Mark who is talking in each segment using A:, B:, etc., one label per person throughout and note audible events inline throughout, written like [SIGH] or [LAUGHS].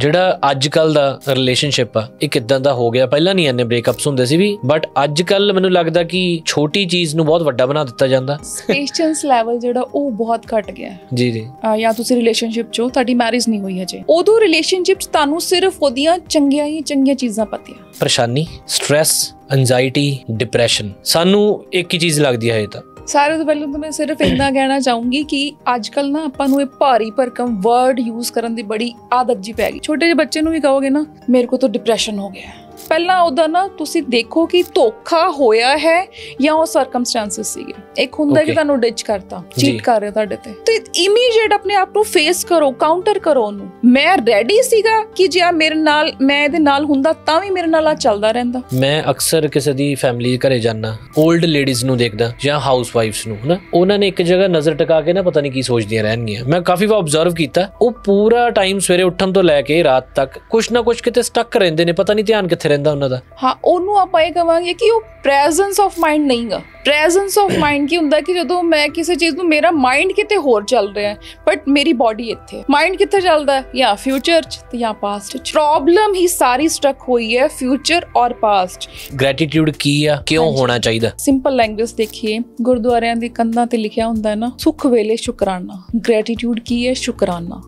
A: ਜਿਹੜਾ ਅੱਜ ਕੱਲ ਦਾ ਰਿਲੇਸ਼ਨਸ਼ਿਪ ਆ ਇਹ ਕਿਦਾਂ ਦਾ ਹੋ ਗਿਆ ਪਹਿਲਾਂ ਨਹੀਂ ਇੰਨੇ ਬ੍ਰੇਕਅਪਸ ਹੁੰਦੇ ਸੀ ਵੀ ਬਟ ਅੱਜ ਕੱਲ ਮੈਨੂੰ ਲੱਗਦਾ ਕਿ ਛੋਟੀ ਚੀਜ਼ ਨੂੰ ਬਹੁਤ ਵੱਡਾ ਬਣਾ ਦਿੱਤਾ ਜਾਂਦਾ
B: ਪੇਸ਼ੈਂਸ ਲੈਵਲ ਜਿਹੜਾ ਉਹ ਬਹੁਤ ਘਟ ਗਿਆ ਜੀ ਜੀ ਜਾਂ ਤੁਸੀਂ ਰਿਲੇਸ਼ਨਸ਼ਿਪ ਚੋਂ ਤੁਹਾਡੀ ਮੈਰਿਜ ਨਹੀਂ ਹੋਈ ਹਜੇ ਉਦੋਂ ਚ ਤੁਹਾਨੂੰ ਸਿਰਫ ਉਹਦੀਆਂ ਚੰਗੀਆਂ ਹੀ ਚੰਗੀਆਂ ਚੀਜ਼ਾਂ ਪਤੀਆਂ
A: ਪਰੇਸ਼ਾਨੀ ਸਟ्रेस ਐਂਜ਼ਾਇਟੀ ਡਿਪਰੈਸ਼ਨ ਸਾਨੂੰ ਇੱਕ ਹੀ ਚੀਜ਼ ਲੱਗਦੀ ਹੈ ਇਹ ਤਾਂ
B: ਸਾਰੇ ਤੋਂ ਪਹਿਲਾਂ ਤਾਂ ਮੈਂ ਸਿਰਫ ਇੰਨਾ ਕਹਿਣਾ ਚਾਹੂੰਗੀ ਕਿ ਅੱਜ ਕੱਲ ਨਾ ਆਪਾਂ ਨੂੰ ਇਹ ਭਾਰੀ ਭਰਕਮ ਵਰਡ ਯੂਜ਼ ਕਰਨ ਦੀ ਬੜੀ ਆਦਤ ਜੀ ਪੈ ਗਈ ਛੋਟੇ ਜਿਹੇ ਬੱਚੇ ਨੂੰ ਵੀ ਕਹੋਗੇ ਨਾ ਮੇਰੇ ਕੋ ਤਾਂ ਡਿਪਰੈਸ਼ਨ ਹੋ ਗਿਆ ਪਹਿਲਾਂ ਉਹਦਾ ਨਾ ਤੁਸੀਂ ਦੇਖੋ ਕਿ ਧੋਖਾ ਹੋਇਆ ਹੈ ਜਾਂ ਉਹ ਸਰਕਮਸਟੈਂਸਸ ਸੀਗੇ ਇੱਕ ਹੁੰਦਾ ਕਿ ਤੁਹਾਨੂੰ ਡਿਚ ਕਰਤਾ ਚੀਟ ਕਰ ਰਿਹਾ ਤੁਹਾਡੇ ਤੇ ਤੇ ਇਮੀਡੀਏਟ ਆਪਣੇ ਆਪ ਨੂੰ ਫੇਸ ਕਰੋ ਕਾਊਂਟਰ ਕਰੋ ਉਹਨੂੰ ਮੈਂ ਰੈਡੀ ਸੀਗਾ ਕਿ ਜੇ ਆ ਮੇਰੇ ਨਾਲ ਮੈਂ ਇਹਦੇ ਨਾਲ ਹੁੰਦਾ ਤਾਂ ਵੀ ਮੇਰੇ ਨਾਲ ਆ ਚੱਲਦਾ ਰਹਿੰਦਾ
A: ਮੈਂ ਅਕਸਰ ਕਿਸੇ ਦੀ ਫੈਮਿਲੀ ਘਰੇ ਜਾਣਾ 올ਡ ਲੇਡੀਜ਼ ਨੂੰ ਦੇਖਦਾ ਜਾਂ ਹਾਊਸ ਵਾਈਫਸ ਨੂੰ ਹਨਾ ਉਹਨਾਂ ਨੇ ਇੱਕ ਜਗ੍ਹਾ ਨਜ਼ਰ ਟਿਕਾ ਕੇ ਨਾ ਪਤਾ ਨਹੀਂ ਕੀ ਸੋਚਦੀਆਂ ਰਹਿਣਗੀਆਂ ਮੈਂ ਕਾਫੀ ਵਾਰ ਆਬਜ਼ਰਵ ਕੀਤਾ ਉਹ ਪੂਰਾ ਟਾਈਮ ਸਵੇਰੇ ਉੱਠਣ ਤੋਂ ਲੈ ਕੇ ਰਾਤ ਤੱਕ ਕੁਝ ਨਾ ਕੁਝ ਕਿਤੇ ਸਟਕ ਰਹਿੰਦੇ ਨੇ ਪਤਾ ਨਹੀਂ ਧਿਆਨ ਕਿੱਥੇ ਰਹਿੰਦਾ ਉਹਨਾਂ ਦਾ
B: ਹਾਂ ਉਹਨੂੰ ਆਪਾਂ ਇਹ ਕਵਾਂਗੇ ਕਿ ਉਹ ਪ੍ਰੈਜ਼ੈਂਸ ਆਫ ਮਾਈਂਡ ਨਹੀਂਗਾ ਪ੍ਰੈਜ਼ੈਂਸ ਆਫ ਮਾਈਂਡ ਕੀ ਹੁੰਦਾ ਕਿ ਜਦੋਂ ਮੈਂ ਕਿਸੇ ਚੀਜ਼ ਨੂੰ ਮੇਰਾ ਮਾਈਂਡ ਕਿਤੇ ਹੋਰ ਚੱਲ ਰਿਹਾ ਹੈ ਬਟ ਮੇਰੀ ਬਾਡੀ ਇੱਥੇ ਮਾਈਂਡ ਕਿੱਥੇ ਚੱਲਦਾ ਹੈ ਜਾਂ ਫਿਊਚਰ ਚ ਤੇ ਜਾਂ ਪਾਸਟ ਚ ਪ੍ਰੋਬਲਮ ਹੀ ਸਾਰੀ ਸਟਕ ਹੋਈ ਹੈ ਫਿਊਚਰ ਔਰ ਪਾਸਟ
A: ਗ੍ਰੈਟੀਟਿਊਡ ਕੀ ਆ ਕਿਉਂ ਹੋਣਾ ਚਾਹੀਦਾ
B: ਸਿੰਪਲ ਲੈਂਗੁਏਜ ਦੇਖੀਏ ਗੁਰਦੁਆਰਿਆਂ ਦੀ ਕੰਧਾਂ ਤੇ ਲਿਖਿਆ ਹੁੰਦਾ ਹੈ ਨਾ ਸੁਖ ਵੇਲੇ ਸ਼ੁਕਰਾਨਾ ਗ੍ਰੈਟੀਟਿਊਡ ਕੀ ਹੈ ਸ਼ੁਕਰਾਨਾ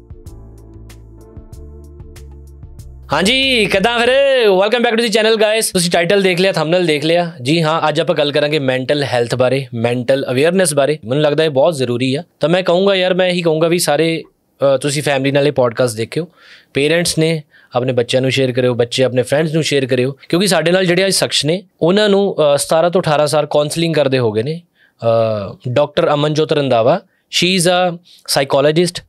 A: ਹਾਂਜੀ ਕਿਦਾਂ ਫਿਰ welcome back to the channel guys ਤੁਸੀਂ ਟਾਈਟਲ ਦੇਖ ਲਿਆ ਥੰਬਨੇਲ ਦੇਖ ਲਿਆ ਜੀ ਹਾਂ ਅੱਜ ਆਪਾਂ ਗੱਲ ਕਰਾਂਗੇ ਮੈਂਟਲ ਹੈਲਥ ਬਾਰੇ ਮੈਂਟਲ ਅਵੇਅਰਨੈਸ ਬਾਰੇ ਮੈਨੂੰ ਲੱਗਦਾ ਇਹ ਬਹੁਤ ਜ਼ਰੂਰੀ ਆ ਤਾਂ ਮੈਂ ਕਹੂੰਗਾ ਯਾਰ ਮੈਂ ਇਹੀ ਕਹੂੰਗਾ ਵੀ ਸਾਰੇ ਤੁਸੀਂ ਫੈਮਿਲੀ ਨਾਲੇ ਪੋਡਕਾਸਟ ਦੇਖਿਓ ਪੇਰੈਂਟਸ ਨੇ ਆਪਣੇ ਬੱਚਿਆਂ ਨੂੰ ਸ਼ੇਅਰ ਕਰਿਓ ਬੱਚੇ ਆਪਣੇ ਫਰੈਂਡਸ ਨੂੰ ਸ਼ੇਅਰ ਕਰਿਓ ਕਿਉਂਕਿ ਸਾਡੇ ਨਾਲ ਜਿਹੜੇ ਅੱਜ ਸ਼ਖਸ ਨੇ ਉਹਨਾਂ ਨੂੰ 17 ਤੋਂ 18 ਸਾਲ ਕਾਉਂਸਲਿੰਗ ਕਰਦੇ ਹੋਗੇ ਨੇ doctor Amanjot Randhawa she is a psychologist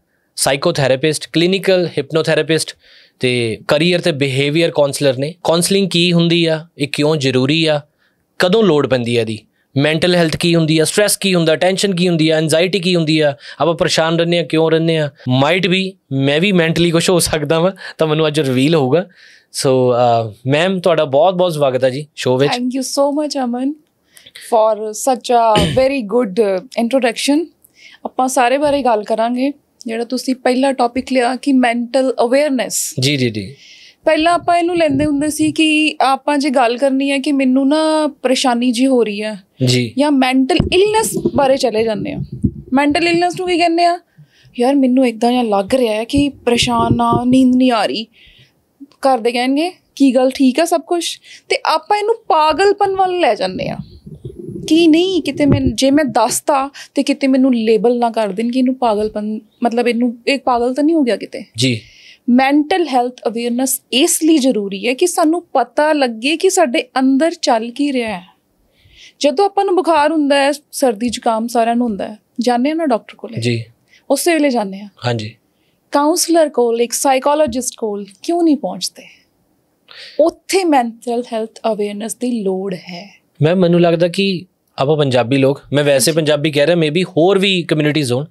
A: psychotherapist clinical hypnotherapist ਤੇ ਕੈਰੀਅਰ ਤੇ ਬਿਹੇਵੀਅਰ ਕਾਉਂਸਲਰ ਨੇ ਕਾਉਂਸਲਿੰਗ ਕੀ ਹੁੰਦੀ ਆ ਇਹ ਕਿਉਂ ਜ਼ਰੂਰੀ ਆ ਕਦੋਂ ਲੋੜ ਪੈਂਦੀ ਆ ਦੀ ਮੈਂਟਲ ਹੈਲਥ ਕੀ ਹੁੰਦੀ ਆ ਸਟ्रेस ਕੀ ਹੁੰਦਾ ਟੈਨਸ਼ਨ ਕੀ ਹੁੰਦੀ ਆ ਐਂਜ਼ਾਇਟੀ ਕੀ ਹੁੰਦੀ ਆ ਆਪਾਂ ਪਰੇਸ਼ਾਨ ਰਹਿੰਦੇ ਆ ਕਿਉਂ ਰਹਿੰਦੇ ਆ ਮਾਈਟ ਵੀ ਮੈਂ ਵੀ ਮੈਂਟਲੀ ਕੁਝ ਹੋ ਸਕਦਾ ਵਾਂ ਤਾਂ ਮੈਨੂੰ ਅੱਜ ਰਿਵੀਲ ਹੋਊਗਾ ਸੋ ਮੈਮ ਤੁਹਾਡਾ ਬਹੁਤ ਬਹੁਤ ਸਵਾਗਤ ਹੈ ਜੀ ਸ਼ੋਅ ਵਿੱਚ thank
B: you so much Aman for such a very good introduction ਆਪਾਂ ਸਾਰੇ ਬਾਰੇ ਗੱਲ ਕਰਾਂਗੇ ਜਿਹੜਾ ਤੁਸੀਂ ਪਹਿਲਾ ਟੌਪਿਕ ਲਿਆ ਕਿ ਮੈਂਟਲ ਅਵੇਅਰਨੈਸ ਜੀ ਜੀ ਜੀ ਪਹਿਲਾਂ ਆਪਾਂ ਇਹਨੂੰ ਲੈਂਦੇ ਹੁੰਦੇ ਸੀ ਕਿ ਆਪਾਂ ਜੇ ਗੱਲ ਕਰਨੀ ਹੈ ਕਿ ਮੈਨੂੰ ਨਾ ਪਰੇਸ਼ਾਨੀ ਜੀ ਹੋ ਰਹੀ ਹੈ ਜੀ ਜਾਂ ਮੈਂਟਲ ਇਲਨੈਸ ਬਾਰੇ ਚਲੇ ਜਾਂਦੇ ਆ ਮੈਂਟਲ ਇਲਨੈਸ ਨੂੰ ਕੀ ਕਹਿੰਦੇ ਆ ਯਾਰ ਮੈਨੂੰ ਇਦਾਂ ਜਾਂ ਲੱਗ ਰਿਹਾ ਹੈ ਕਿ ਪਰੇਸ਼ਾਨ ਆ ਨੀਂਦ ਨਹੀਂ ਆ ਰਹੀ ਕਰਦੇ ਦੇ ਕਹਿਣਗੇ ਕੀ ਗੱਲ ਠੀਕ ਆ ਸਭ ਕੁਝ ਤੇ ਆਪਾਂ ਇਹਨੂੰ ਪਾਗਲਪਨ ਵੱਲ ਲੈ ਜਾਂਦੇ ਆ ਕਿ ਨਹੀਂ ਕਿਤੇ ਮੈਂ ਜੇ ਮੈਂ ਦੱਸਤਾ ਤੇ ਕਿਤੇ ਮੈਨੂੰ ਲੇਬਲ ਨਾ ਕਰ ਦੇਣ ਕਿ ਇਹਨੂੰ ਪਾਗਲਪਨ ਮਤਲਬ ਇਹਨੂੰ ਇੱਕ ਪਾਗਲ ਤਾਂ ਨਹੀਂ ਹੋ ਗਿਆ ਕਿਤੇ ਜੀ ਮੈਂਟਲ ਹੈਲਥ ਅਵੇਅਰਨੈਸ ਇਸ ਲਈ ਜ਼ਰੂਰੀ ਹੈ ਕਿ ਸਾਨੂੰ ਪਤਾ ਲੱਗੇ ਕਿ ਸਾਡੇ ਅੰਦਰ ਚੱਲ ਕੀ ਰਿਹਾ ਹੈ ਜਦੋਂ ਆਪਾਂ ਨੂੰ ਬੁਖਾਰ ਹੁੰਦਾ ਹੈ ਸਰਦੀ ਜ਼ੁਕਾਮ ਸਾਰਿਆਂ ਨੂੰ ਹੁੰਦਾ ਹੈ ਜਾਣੇ ਨਾ ਡਾਕਟਰ ਕੋਲ ਜੀ ਉਸੇ ਵੇਲੇ ਜਾਣੇ ਆ ਹਾਂਜੀ ਕਾਉਂਸਲਰ ਕੋਲ ਇੱਕ ਸਾਈਕੋਲੋਜਿਸਟ ਕੋਲ ਕਿਉਂ ਨਹੀਂ ਪਹੁੰਚਦੇ ਉੱਥੇ ਮੈਂਟਲ ਹੈਲਥ ਅਵੇਅਰਨੈਸ ਦੀ ਲੋੜ ਹੈ
A: ਮੈਂ ਮੈਨੂੰ ਲੱਗਦਾ ਕਿ ਆਪਾਂ ਪੰਜਾਬੀ ਲੋਕ ਮੈਂ ਵੈਸੇ ਪੰਜਾਬੀ ਕਹਿ ਰਿਹਾ ਮੇਬੀ ਹੋਰ ਵੀ ਕਮਿਊਨਿਟੀ ਜ਼ੋਨ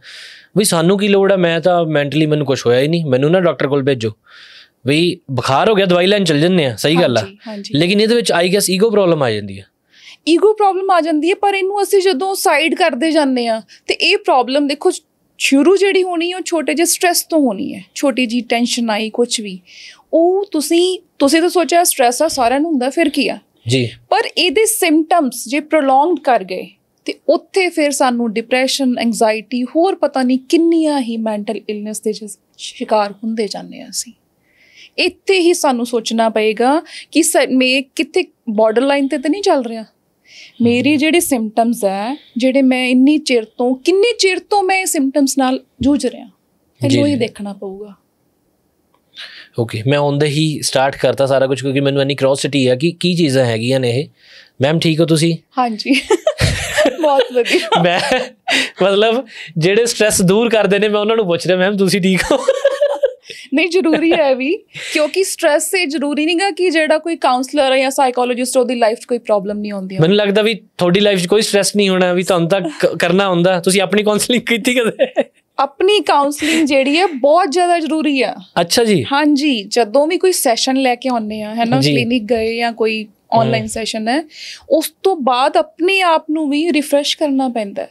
A: ਵੀ ਸਾਨੂੰ ਕੀ ਲੋੜ ਆ ਮੈਂ ਤਾਂ ਮੈਂਟਲੀ ਮੈਨੂੰ ਕੁਝ ਹੋਇਆ ਹੀ ਨਹੀਂ ਮੈਨੂੰ ਨਾ ਡਾਕਟਰ ਕੋਲ ਭੇਜੋ ਵੀ ਬੁਖਾਰ ਹੋ ਗਿਆ ਦਵਾਈ ਲੈਣ ਚੱਲ ਜੰਨੇ ਆ ਸਹੀ ਗੱਲ ਆ ਲੇਕਿਨ ਇਹਦੇ ਵਿੱਚ ਆਈ ਗੈਸ ਈਗੋ ਪ੍ਰੋਬਲਮ ਆ ਜਾਂਦੀ ਹੈ
B: ਈਗੋ ਪ੍ਰੋਬਲਮ ਆ ਜਾਂਦੀ ਹੈ ਪਰ ਇਹਨੂੰ ਅਸੀਂ ਜਦੋਂ ਸਾਈਡ ਕਰਦੇ ਜਾਂਦੇ ਆ ਤੇ ਇਹ ਪ੍ਰੋਬਲਮ ਦੇਖੋ ਸ਼ੁਰੂ ਜਿਹੜੀ ਹੋਣੀ ਹੈ ਉਹ ਛੋਟੇ ਜਿਹੇ ਸਟ्रेस ਤੋਂ ਹੋਣੀ ਹੈ ਛੋਟੀ ਜੀ ਟੈਨਸ਼ਨ ਆਈ ਕੁਝ ਵੀ ਉਹ ਤੁਸੀਂ ਤੁਸੀਂ ਤਾਂ ਸੋਚਿਆ ਸਟ्रेस ਆ ਸਾਰਿਆਂ ਨੂੰ ਹੁੰਦਾ ਫਿਰ ਕੀ ਆ ਜੀ ਪਰ ਇਹਦੇ ਸਿੰਪਟਮਸ ਜੇ ਪ੍ਰੋਲੋਂਗਡ ਕਰ ਗਏ ਤੇ ਉੱਥੇ ਫਿਰ ਸਾਨੂੰ ਡਿਪਰੈਸ਼ਨ ਐਂਗਜ਼ਾਇਟੀ ਹੋਰ ਪਤਾ ਨਹੀਂ ਕਿੰਨੀਆਂ ਹੀ ਮੈਂਟਲ ਇਲਨੈਸ ਦੇ ਸ਼ਿਕਾਰ ਹੁੰਦੇ ਜਾਂਦੇ ਆ ਅਸੀਂ ਇੱਥੇ ਹੀ ਸਾਨੂੰ ਸੋਚਣਾ ਪਏਗਾ ਕਿ ਮੈਂ ਕਿੱਥੇ ਬਾਰਡਰ ਲਾਈਨ ਤੇ ਤਾਂ ਨਹੀਂ ਚੱਲ ਰਿਹਾ ਮੇਰੀ ਜਿਹੜੇ ਸਿੰਪਟਮਸ ਹੈ ਜਿਹੜੇ ਮੈਂ ਇੰਨੀ ਚਿਰ ਤੋਂ ਕਿੰਨੇ ਚਿਰ ਤੋਂ ਮੈਂ ਸਿੰਪਟਮਸ ਨਾਲ ਜੂਝ ਰਿਹਾ ਮੈਨੂੰ ਹੀ ਦੇਖਣਾ ਪਊਗਾ
A: ਓਕੇ ਮੈਂ ਔਨ ਦਾ ਹੀ ਸਟਾਰਟ ਕਰਤਾ ਸਾਰਾ ਕੁਝ ਕਿਉਂਕਿ ਮੈਨੂੰ ਇਨੀ ਇੰਨੀ ਸਿਟੀ ਆ ਕਿ ਕੀ ਚੀਜ਼ਾਂ ਹੈਗੀਆਂ ਨੇ ਇਹ ਮੈਮ ਠੀਕ ਹੋ ਤੁਸੀਂ
B: ਹਾਂਜੀ [LAUGHS]
A: ਬਹੁਤ ਵਧੀਆ [LAUGHS] ਮੈਂ ਮਤਲਬ ਜਿਹੜੇ ਸਟ्रेस ਦੂਰ ਕਰਦੇ ਨੇ ਮੈਂ ਉਹਨਾਂ ਨੂੰ ਪੁੱਛ ਰਿਹਾ ਮੈਮ ਤੁਸੀਂ ਠੀਕ ਹੋ
B: ਨਹੀਂ ਜ਼ਰੂਰੀ ਹੈ ਵੀ ਕਿਉਂਕਿ ਸਟ्रेस ਸੇ ਜ਼ਰੂਰੀ ਨਹੀਂਗਾ ਕਿ ਜਿਹੜਾ ਕੋਈ ਕਾਉਂਸਲਰ ਹੈ ਜਾਂ ਸਾਈਕੋਲੋਜਿਸਟ ਉਹਦੀ ਲਾਈਫ 'ਚ ਕੋਈ ਪ੍ਰੋਬਲਮ ਨਹੀਂ ਆਉਂਦੀ
A: ਮੈਨੂੰ ਲੱਗਦਾ ਵੀ ਤੁਹਾਡੀ ਲਾਈਫ 'ਚ ਕੋਈ ਸਟ्रेस ਨਹੀਂ ਹੋਣਾ ਵੀ ਤੁਹਾਨੂੰ ਤਾਂ ਕਰਨਾ ਹੁੰਦਾ ਤੁਸੀਂ ਆਪਣੀ ਕਾਉਂਸਲਿੰਗ ਕੀਤੀ
B: ਕਦੇ ਆਪਣੀ ਕਾਉਂਸਲਿੰਗ ਜਿਹੜੀ ਹੈ ਬਹੁਤ ਜ਼ਿਆਦਾ ਜ਼ਰੂਰੀ ਆ ਅੱਛਾ ਜੀ ਹਾਂਜੀ ਜਦੋਂ ਵੀ ਕੋਈ ਸੈਸ਼ਨ ਲੈ ਕੇ ਆਉਂਦੇ ਆ ਹੈਨਾ ਕਲੀਨਿਕ ਗਏ ਜਾਂ ਕੋਈ ਆਨਲਾਈਨ ਸੈਸ਼ਨ ਹੈ ਉਸ ਤੋਂ ਬਾਅਦ ਆਪਣੇ ਆਪ ਨੂੰ ਵੀ ਰਿਫਰੈਸ਼ ਕਰਨਾ ਪੈਂਦਾ